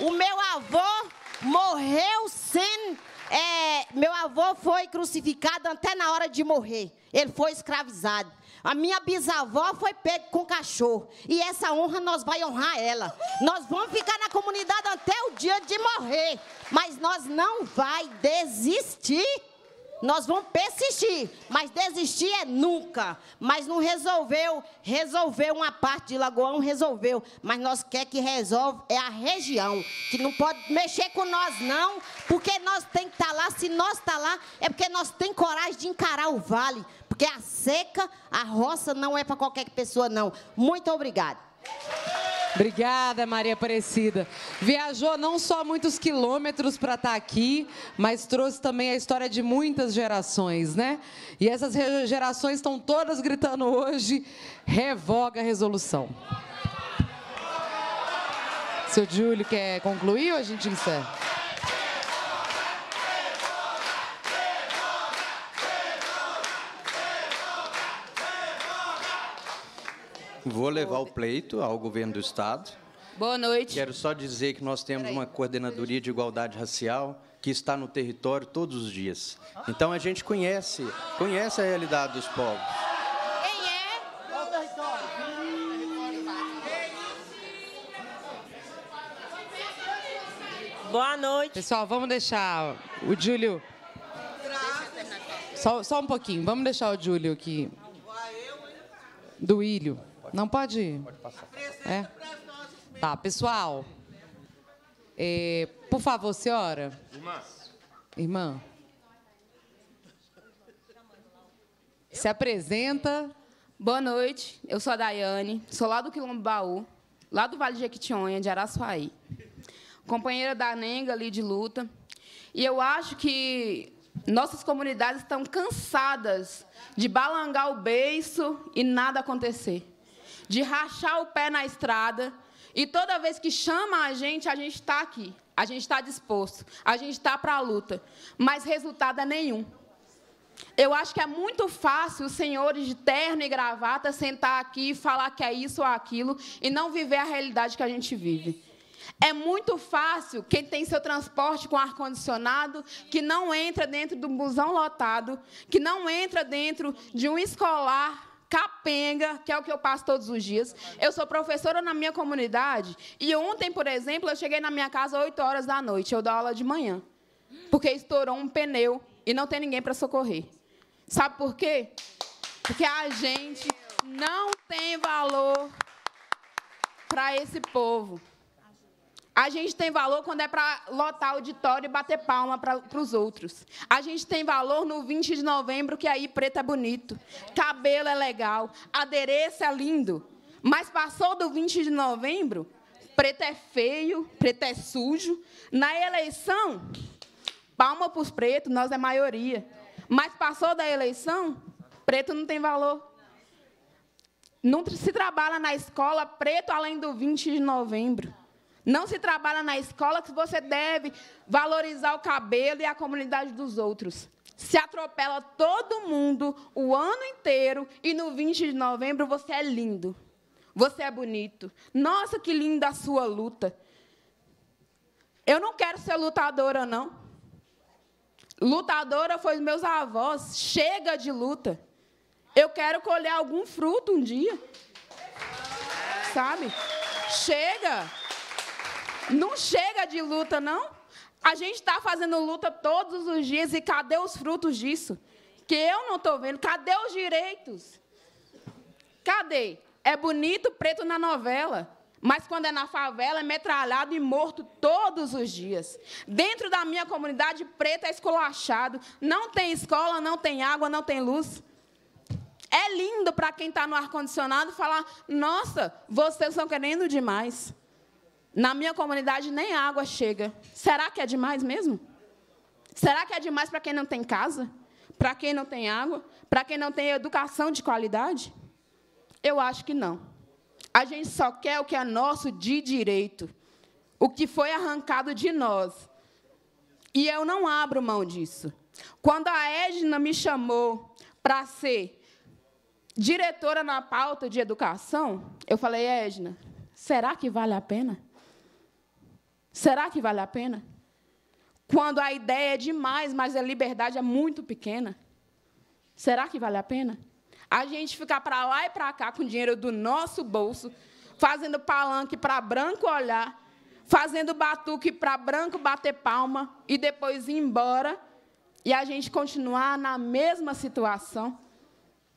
O meu avô morreu sem é, meu avô foi crucificado até na hora de morrer. Ele foi escravizado. A minha bisavó foi pega com cachorro. E essa honra nós vai honrar ela. Nós vamos ficar na comunidade até o dia de morrer. Mas nós não vai desistir. Nós vamos persistir, mas desistir é nunca. Mas não resolveu, resolveu uma parte de Lagoão, resolveu. Mas nós quer que resolve é a região, que não pode mexer com nós não, porque nós tem que estar tá lá. Se nós está lá, é porque nós tem coragem de encarar o vale. Porque a seca, a roça não é para qualquer pessoa, não. Muito obrigada. Obrigada, Maria Aparecida. Viajou não só muitos quilômetros para estar tá aqui, mas trouxe também a história de muitas gerações, né? E essas gerações estão todas gritando hoje: revoga a resolução. Seu Júlio quer concluir ou a gente encerra? Vou levar o pleito ao governo do Estado. Boa noite. Quero só dizer que nós temos uma coordenadoria de igualdade racial que está no território todos os dias. Então a gente conhece, conhece a realidade dos povos. Quem é? Qual território? Boa noite. Pessoal, vamos deixar o Júlio. Só, só um pouquinho, vamos deixar o Júlio aqui. Do Ilho. Não pode ir. Pode passar. É. Tá, pessoal. É, por favor, senhora. Irmã. Irmã. Se apresenta. Boa noite, eu sou a Daiane, sou lá do Quilombo Baú, lá do Vale de Jequitinhonha, de Araçuaí. Companheira da Nenga ali de luta. E eu acho que nossas comunidades estão cansadas de balangar o beiço e nada acontecer de rachar o pé na estrada. E toda vez que chama a gente, a gente está aqui, a gente está disposto, a gente está para a luta, mas resultado é nenhum. Eu acho que é muito fácil os senhores de terno e gravata sentar aqui e falar que é isso ou aquilo e não viver a realidade que a gente vive. É muito fácil quem tem seu transporte com ar-condicionado, que não entra dentro do busão lotado, que não entra dentro de um escolar capenga, que é o que eu passo todos os dias. Eu sou professora na minha comunidade e ontem, por exemplo, eu cheguei na minha casa às 8 horas da noite, eu dou aula de manhã, porque estourou um pneu e não tem ninguém para socorrer. Sabe por quê? Porque a gente não tem valor para esse povo. A gente tem valor quando é para lotar auditório e bater palma para os outros. A gente tem valor no 20 de novembro, que é aí preto é bonito, cabelo é legal, adereço é lindo. Mas passou do 20 de novembro, preto é feio, preto é sujo. Na eleição, palma para os pretos, nós é maioria. Mas passou da eleição, preto não tem valor. Não se trabalha na escola preto além do 20 de novembro. Não se trabalha na escola que você deve valorizar o cabelo e a comunidade dos outros. Se atropela todo mundo o ano inteiro e no 20 de novembro você é lindo. Você é bonito. Nossa, que linda a sua luta. Eu não quero ser lutadora, não. Lutadora foi meus avós. Chega de luta. Eu quero colher algum fruto um dia. Sabe? Chega. Não chega de luta, não. A gente está fazendo luta todos os dias e cadê os frutos disso? Que eu não estou vendo. Cadê os direitos? Cadê? É bonito preto na novela, mas quando é na favela é metralhado e morto todos os dias. Dentro da minha comunidade, preto é esculachado. Não tem escola, não tem água, não tem luz. É lindo para quem está no ar-condicionado falar: nossa, vocês estão querendo demais. Na minha comunidade nem água chega. Será que é demais mesmo? Será que é demais para quem não tem casa? Para quem não tem água? Para quem não tem educação de qualidade? Eu acho que não. A gente só quer o que é nosso de direito, o que foi arrancado de nós. E eu não abro mão disso. Quando a Edna me chamou para ser diretora na pauta de educação, eu falei, Edna, será que vale a pena? Será que vale a pena? Quando a ideia é demais, mas a liberdade é muito pequena? Será que vale a pena? A gente ficar para lá e para cá com dinheiro do nosso bolso, fazendo palanque para branco olhar, fazendo batuque para branco bater palma e depois ir embora e a gente continuar na mesma situação,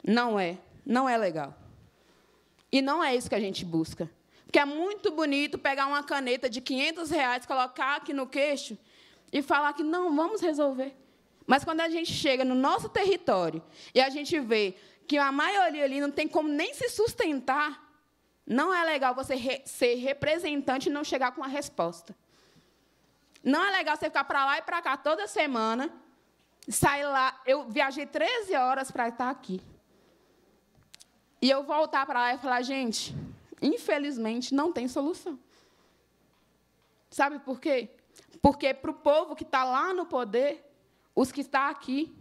não é, não é legal. E não é isso que a gente busca que é muito bonito pegar uma caneta de 500 reais, colocar aqui no queixo e falar que não, vamos resolver. Mas quando a gente chega no nosso território e a gente vê que a maioria ali não tem como nem se sustentar, não é legal você re ser representante e não chegar com a resposta. Não é legal você ficar para lá e para cá toda semana, sair lá. Eu viajei 13 horas para estar aqui. E eu voltar para lá e falar, gente, infelizmente, não tem solução. Sabe por quê? Porque é para o povo que está lá no poder, os que estão tá aqui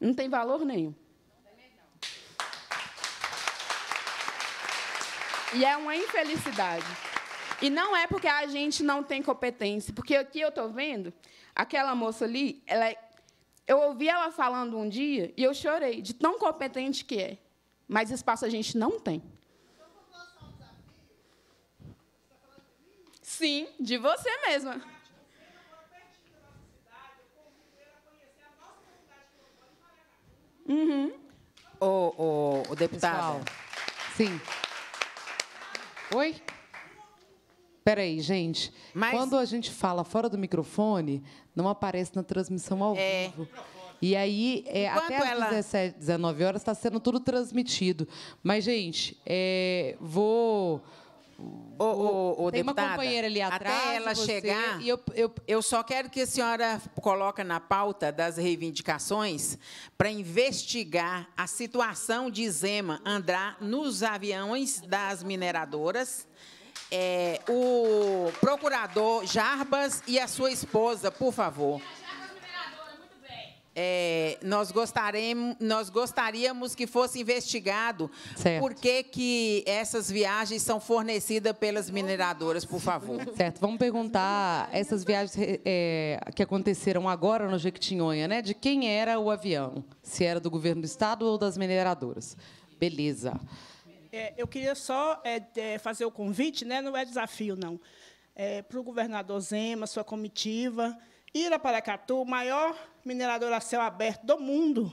não tem valor nenhum. E é uma infelicidade. E não é porque a gente não tem competência, porque aqui eu estou vendo aquela moça ali, ela, é, eu ouvi ela falando um dia e eu chorei de tão competente que é, mas espaço a gente não tem. Sim, de você mesma. Uhum. O, o, o deputado. Pessoal. Sim. Oi? Peraí, gente. Mas... Quando a gente fala fora do microfone, não aparece na transmissão ao é. vivo. E aí, é, até às ela... 17, 19 horas, está sendo tudo transmitido. Mas, gente, é, vou tem deputada, uma companheira ali atrás. Até ela você, chegar, eu, eu, eu só quero que a senhora coloca na pauta das reivindicações para investigar a situação de Zema Andrá nos aviões das mineradoras, é, o procurador Jarbas e a sua esposa, por favor. É, nós, gostaremos, nós gostaríamos que fosse investigado certo. por que, que essas viagens são fornecidas pelas mineradoras, por favor. Certo, vamos perguntar essas viagens é, que aconteceram agora no Jequitinhonha, né? De quem era o avião? Se era do governo do estado ou das mineradoras? Beleza. É, eu queria só eh, fazer o convite, né? Não é desafio, não. É, para o governador Zema, sua comitiva Iraparacatu, maior mineradora a céu aberto do mundo,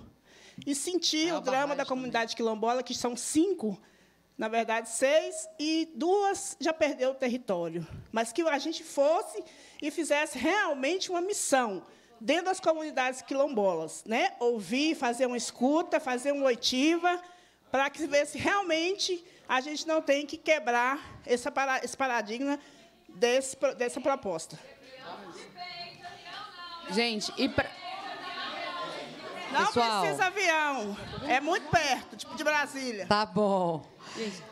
e sentir o drama da comunidade também. quilombola, que são cinco, na verdade seis, e duas já perdeu o território. Mas que a gente fosse e fizesse realmente uma missão dentro das comunidades quilombolas, né? Ouvir, fazer uma escuta, fazer uma oitiva, para que se se realmente a gente não tem que quebrar esse paradigma desse, dessa proposta. Gente, e pra... Não Pessoal, precisa avião. É muito perto, tipo de Brasília. Tá bom.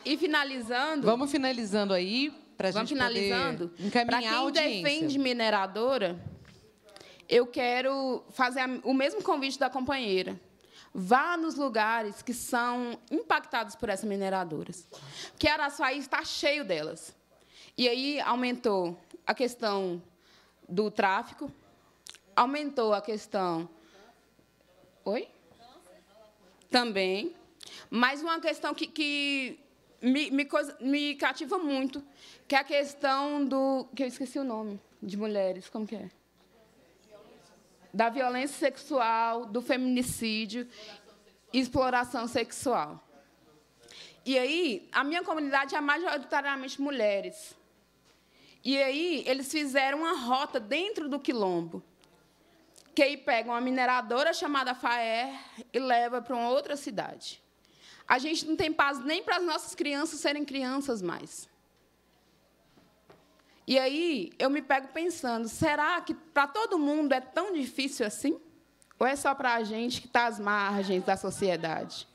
e finalizando. Vamos finalizando aí para gente finalizando. Poder encaminhar quem a audiência. defende mineradora, eu quero fazer o mesmo convite da companheira. Vá nos lugares que são impactados por essas mineradoras. Porque Araçuaí está cheio delas. E aí aumentou a questão do tráfico, aumentou a questão. Oi? Também. Mas uma questão que, que me, me, me, cativa muito, que é a questão do. que eu esqueci o nome, de mulheres, como que é? Da violência sexual, do feminicídio, exploração sexual. E aí, a minha comunidade é majoritariamente mulheres. E aí, eles fizeram uma rota dentro do quilombo que aí pega uma mineradora chamada FAER e leva para uma outra cidade. A gente não tem paz nem para as nossas crianças serem crianças mais. E aí eu me pego pensando, será que para todo mundo é tão difícil assim? Ou é só para a gente que está às margens da sociedade?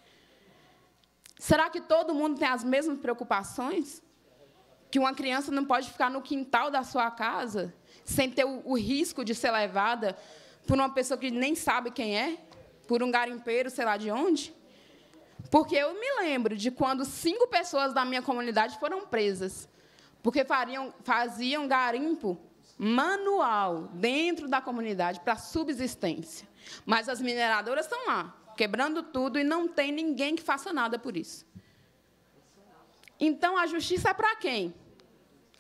Será que todo mundo tem as mesmas preocupações? Que uma criança não pode ficar no quintal da sua casa sem ter o, o risco de ser levada por uma pessoa que nem sabe quem é, por um garimpeiro, sei lá de onde. Porque eu me lembro de quando cinco pessoas da minha comunidade foram presas, porque fariam, faziam garimpo manual dentro da comunidade para subsistência. Mas as mineradoras estão lá, quebrando tudo, e não tem ninguém que faça nada por isso. Então, a justiça é para quem?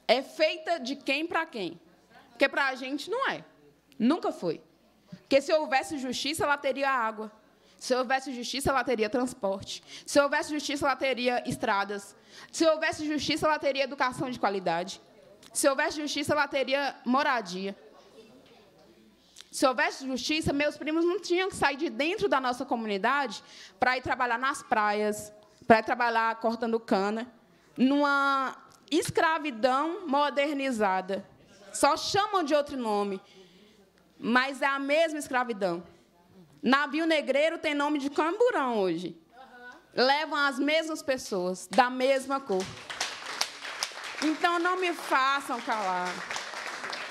É feita de quem para quem? Porque para a gente não é. Nunca foi. Porque se houvesse justiça, ela teria água. Se houvesse justiça, ela teria transporte. Se houvesse justiça, ela teria estradas. Se houvesse justiça, ela teria educação de qualidade. Se houvesse justiça, ela teria moradia. Se houvesse justiça, meus primos não tinham que sair de dentro da nossa comunidade para ir trabalhar nas praias, para ir trabalhar cortando cana, numa escravidão modernizada. Só chamam de outro nome mas é a mesma escravidão. Navio negreiro tem nome de camburão hoje. Levam as mesmas pessoas, da mesma cor. Então não me façam calar.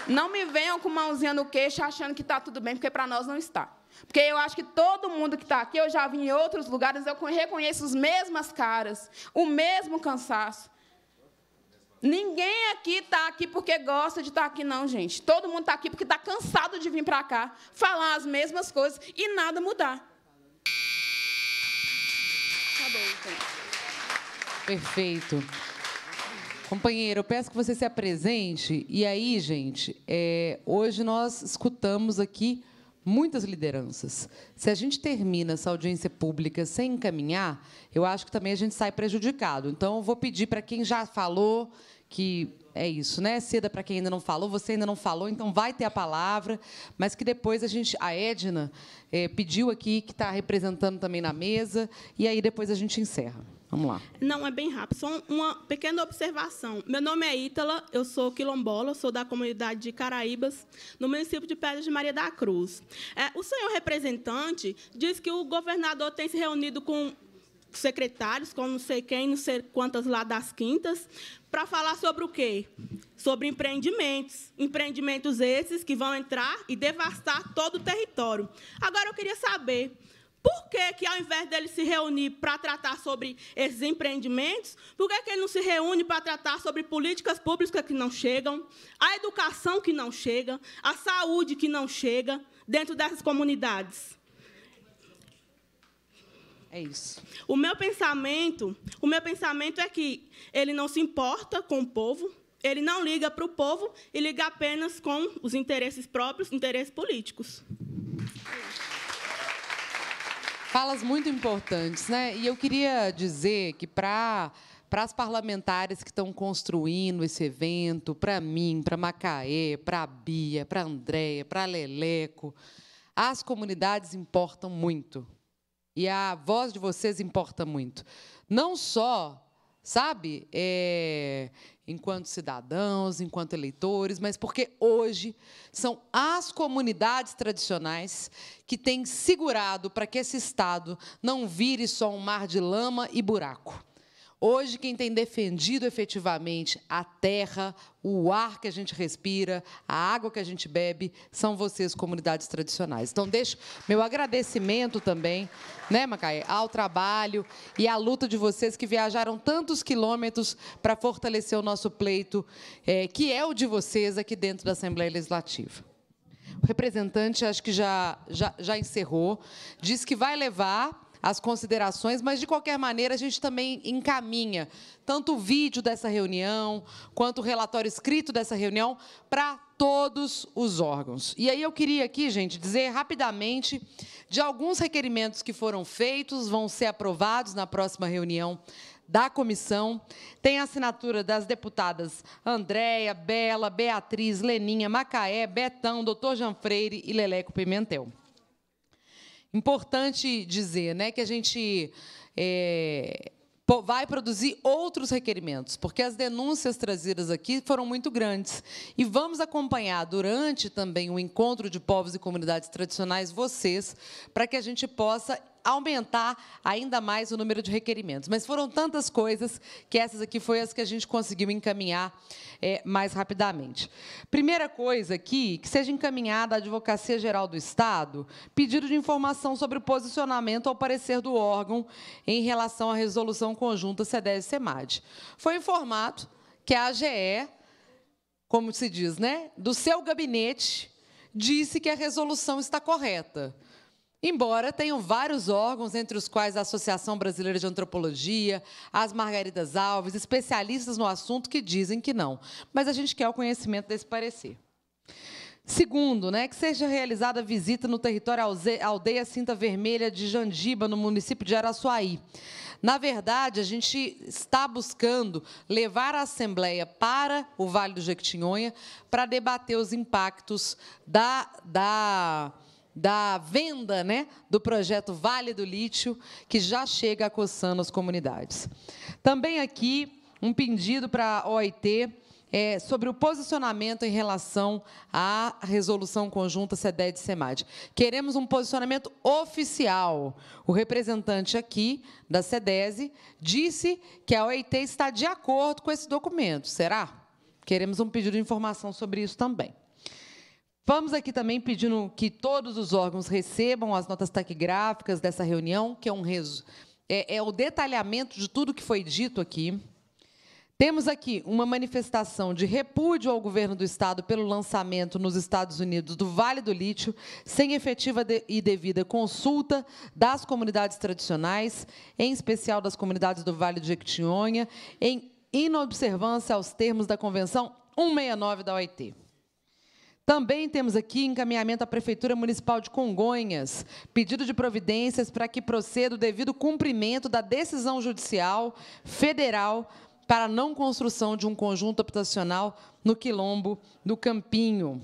Não me venham com mãozinha no queixo achando que está tudo bem, porque para nós não está. Porque eu acho que todo mundo que está aqui, eu já vim em outros lugares, eu reconheço as mesmas caras, o mesmo cansaço. Ninguém aqui está aqui porque gosta de estar tá aqui, não, gente. Todo mundo está aqui porque está cansado de vir para cá, falar as mesmas coisas e nada mudar. Tá então. Perfeito. Companheiro, eu peço que você se apresente. E aí, gente, é, hoje nós escutamos aqui muitas lideranças. Se a gente termina essa audiência pública sem encaminhar, eu acho que também a gente sai prejudicado. Então, eu vou pedir para quem já falou que é isso, né? Ceda para quem ainda não falou, você ainda não falou, então vai ter a palavra, mas que depois a gente, a Edna é, pediu aqui que está representando também na mesa e aí depois a gente encerra. Vamos lá. Não, é bem rápido. Só uma pequena observação. Meu nome é Ítala, eu sou quilombola, sou da comunidade de Caraíbas, no município de Pedras de Maria da Cruz. É, o senhor representante diz que o governador tem se reunido com secretários, com não sei quem, não sei quantas lá das quintas, para falar sobre o quê? Sobre empreendimentos. Empreendimentos esses que vão entrar e devastar todo o território. Agora, eu queria saber por que, que, ao invés dele se reunir para tratar sobre esses empreendimentos, por que, que ele não se reúne para tratar sobre políticas públicas que não chegam, a educação que não chega, a saúde que não chega dentro dessas comunidades? É isso. O meu pensamento, o meu pensamento é que ele não se importa com o povo, ele não liga para o povo e liga apenas com os interesses próprios, interesses políticos. Falas muito importantes, né? E eu queria dizer que para para as parlamentares que estão construindo esse evento, para mim, para Macaé, para a Bia, para a Andréia, para a Leleco, as comunidades importam muito. E a voz de vocês importa muito. Não só, sabe, é, enquanto cidadãos, enquanto eleitores, mas porque hoje são as comunidades tradicionais que têm segurado para que esse Estado não vire só um mar de lama e buraco. Hoje, quem tem defendido efetivamente a terra, o ar que a gente respira, a água que a gente bebe, são vocês, comunidades tradicionais. Então, deixo meu agradecimento também, né, Macaé, ao trabalho e à luta de vocês que viajaram tantos quilômetros para fortalecer o nosso pleito, é, que é o de vocês aqui dentro da Assembleia Legislativa. O representante, acho que já, já, já encerrou, disse que vai levar as considerações, mas de qualquer maneira a gente também encaminha tanto o vídeo dessa reunião quanto o relatório escrito dessa reunião para todos os órgãos. E aí eu queria aqui, gente, dizer rapidamente de alguns requerimentos que foram feitos, vão ser aprovados na próxima reunião da comissão. Tem a assinatura das deputadas Andréia, Bela, Beatriz, Leninha, Macaé, Betão, Dr. Jean Freire e Leleco Pimentel. Importante dizer né, que a gente é, vai produzir outros requerimentos, porque as denúncias trazidas aqui foram muito grandes. E vamos acompanhar durante também o encontro de povos e comunidades tradicionais vocês, para que a gente possa aumentar ainda mais o número de requerimentos. Mas foram tantas coisas que essas aqui foi as que a gente conseguiu encaminhar é, mais rapidamente. Primeira coisa aqui, que seja encaminhada à Advocacia Geral do Estado pedido de informação sobre o posicionamento ao parecer do órgão em relação à resolução conjunta CEDES-CEMAD. Foi informado que a AGE, como se diz, né, do seu gabinete, disse que a resolução está correta. Embora tenham vários órgãos, entre os quais a Associação Brasileira de Antropologia, as Margaridas Alves, especialistas no assunto que dizem que não. Mas a gente quer o conhecimento desse parecer. Segundo, né, que seja realizada visita no território aldeia Cinta Vermelha de Jandiba, no município de Araçuaí. Na verdade, a gente está buscando levar a Assembleia para o Vale do Jequitinhonha para debater os impactos da, da da venda né, do projeto Vale do Lítio, que já chega acossando as comunidades. Também aqui um pedido para a OIT é, sobre o posicionamento em relação à resolução conjunta CEDED e CEMAD. Queremos um posicionamento oficial. O representante aqui da CEDESI disse que a OIT está de acordo com esse documento. Será? Queremos um pedido de informação sobre isso também. Vamos aqui também pedindo que todos os órgãos recebam as notas taquigráficas dessa reunião, que é um é, é o detalhamento de tudo que foi dito aqui. Temos aqui uma manifestação de repúdio ao governo do Estado pelo lançamento nos Estados Unidos do Vale do Lítio, sem efetiva e devida consulta das comunidades tradicionais, em especial das comunidades do Vale do Equitinhonha, em inobservância aos termos da Convenção 169 da OIT. Também temos aqui encaminhamento à Prefeitura Municipal de Congonhas, pedido de providências para que proceda o devido cumprimento da decisão judicial federal para a não construção de um conjunto habitacional no quilombo do Campinho.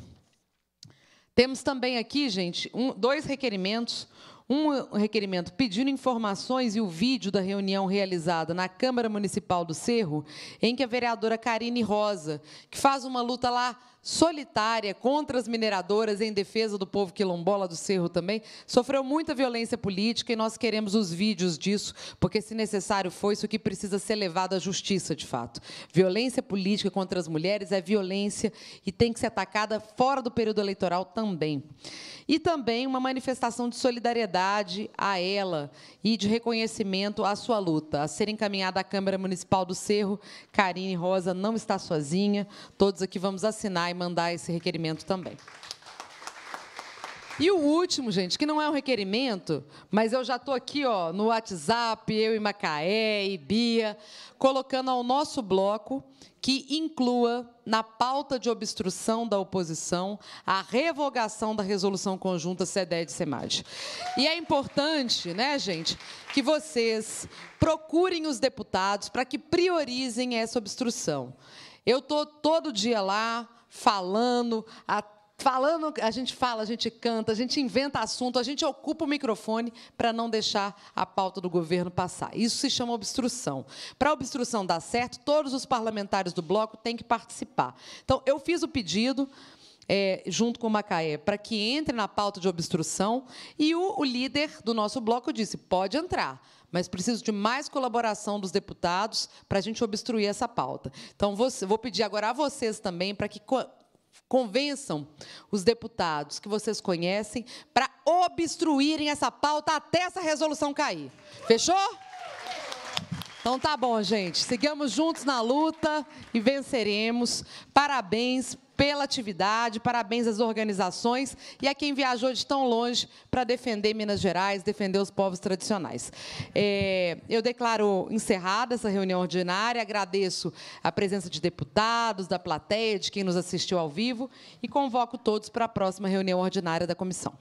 Temos também aqui, gente, um, dois requerimentos. Um requerimento pedindo informações e o vídeo da reunião realizada na Câmara Municipal do Cerro, em que a vereadora Karine Rosa, que faz uma luta lá solitária contra as mineradoras em defesa do povo quilombola do Cerro também, sofreu muita violência política e nós queremos os vídeos disso, porque, se necessário for, isso que precisa ser levado à justiça, de fato. Violência política contra as mulheres é violência e tem que ser atacada fora do período eleitoral também e também uma manifestação de solidariedade a ela e de reconhecimento à sua luta. A ser encaminhada à Câmara Municipal do Cerro, Karine Rosa não está sozinha. Todos aqui vamos assinar e mandar esse requerimento também. E o último, gente, que não é um requerimento, mas eu já estou aqui ó, no WhatsApp, eu e Macaé e Bia, colocando ao nosso bloco que inclua na pauta de obstrução da oposição a revogação da resolução conjunta CEDED e CEMAD. E é importante, né, gente, que vocês procurem os deputados para que priorizem essa obstrução. Eu estou todo dia lá falando, até falando, a gente fala, a gente canta, a gente inventa assunto, a gente ocupa o microfone para não deixar a pauta do governo passar. Isso se chama obstrução. Para a obstrução dar certo, todos os parlamentares do bloco têm que participar. Então, eu fiz o pedido. É, junto com o Macaé, para que entre na pauta de obstrução, e o, o líder do nosso bloco disse: pode entrar, mas preciso de mais colaboração dos deputados para a gente obstruir essa pauta. Então, vou pedir agora a vocês também para que convençam os deputados que vocês conhecem para obstruírem essa pauta até essa resolução cair. Fechou? Então tá bom, gente. Sigamos juntos na luta e venceremos. Parabéns pela atividade, parabéns às organizações e a quem viajou de tão longe para defender Minas Gerais, defender os povos tradicionais. É, eu declaro encerrada essa reunião ordinária, agradeço a presença de deputados, da plateia, de quem nos assistiu ao vivo e convoco todos para a próxima reunião ordinária da comissão.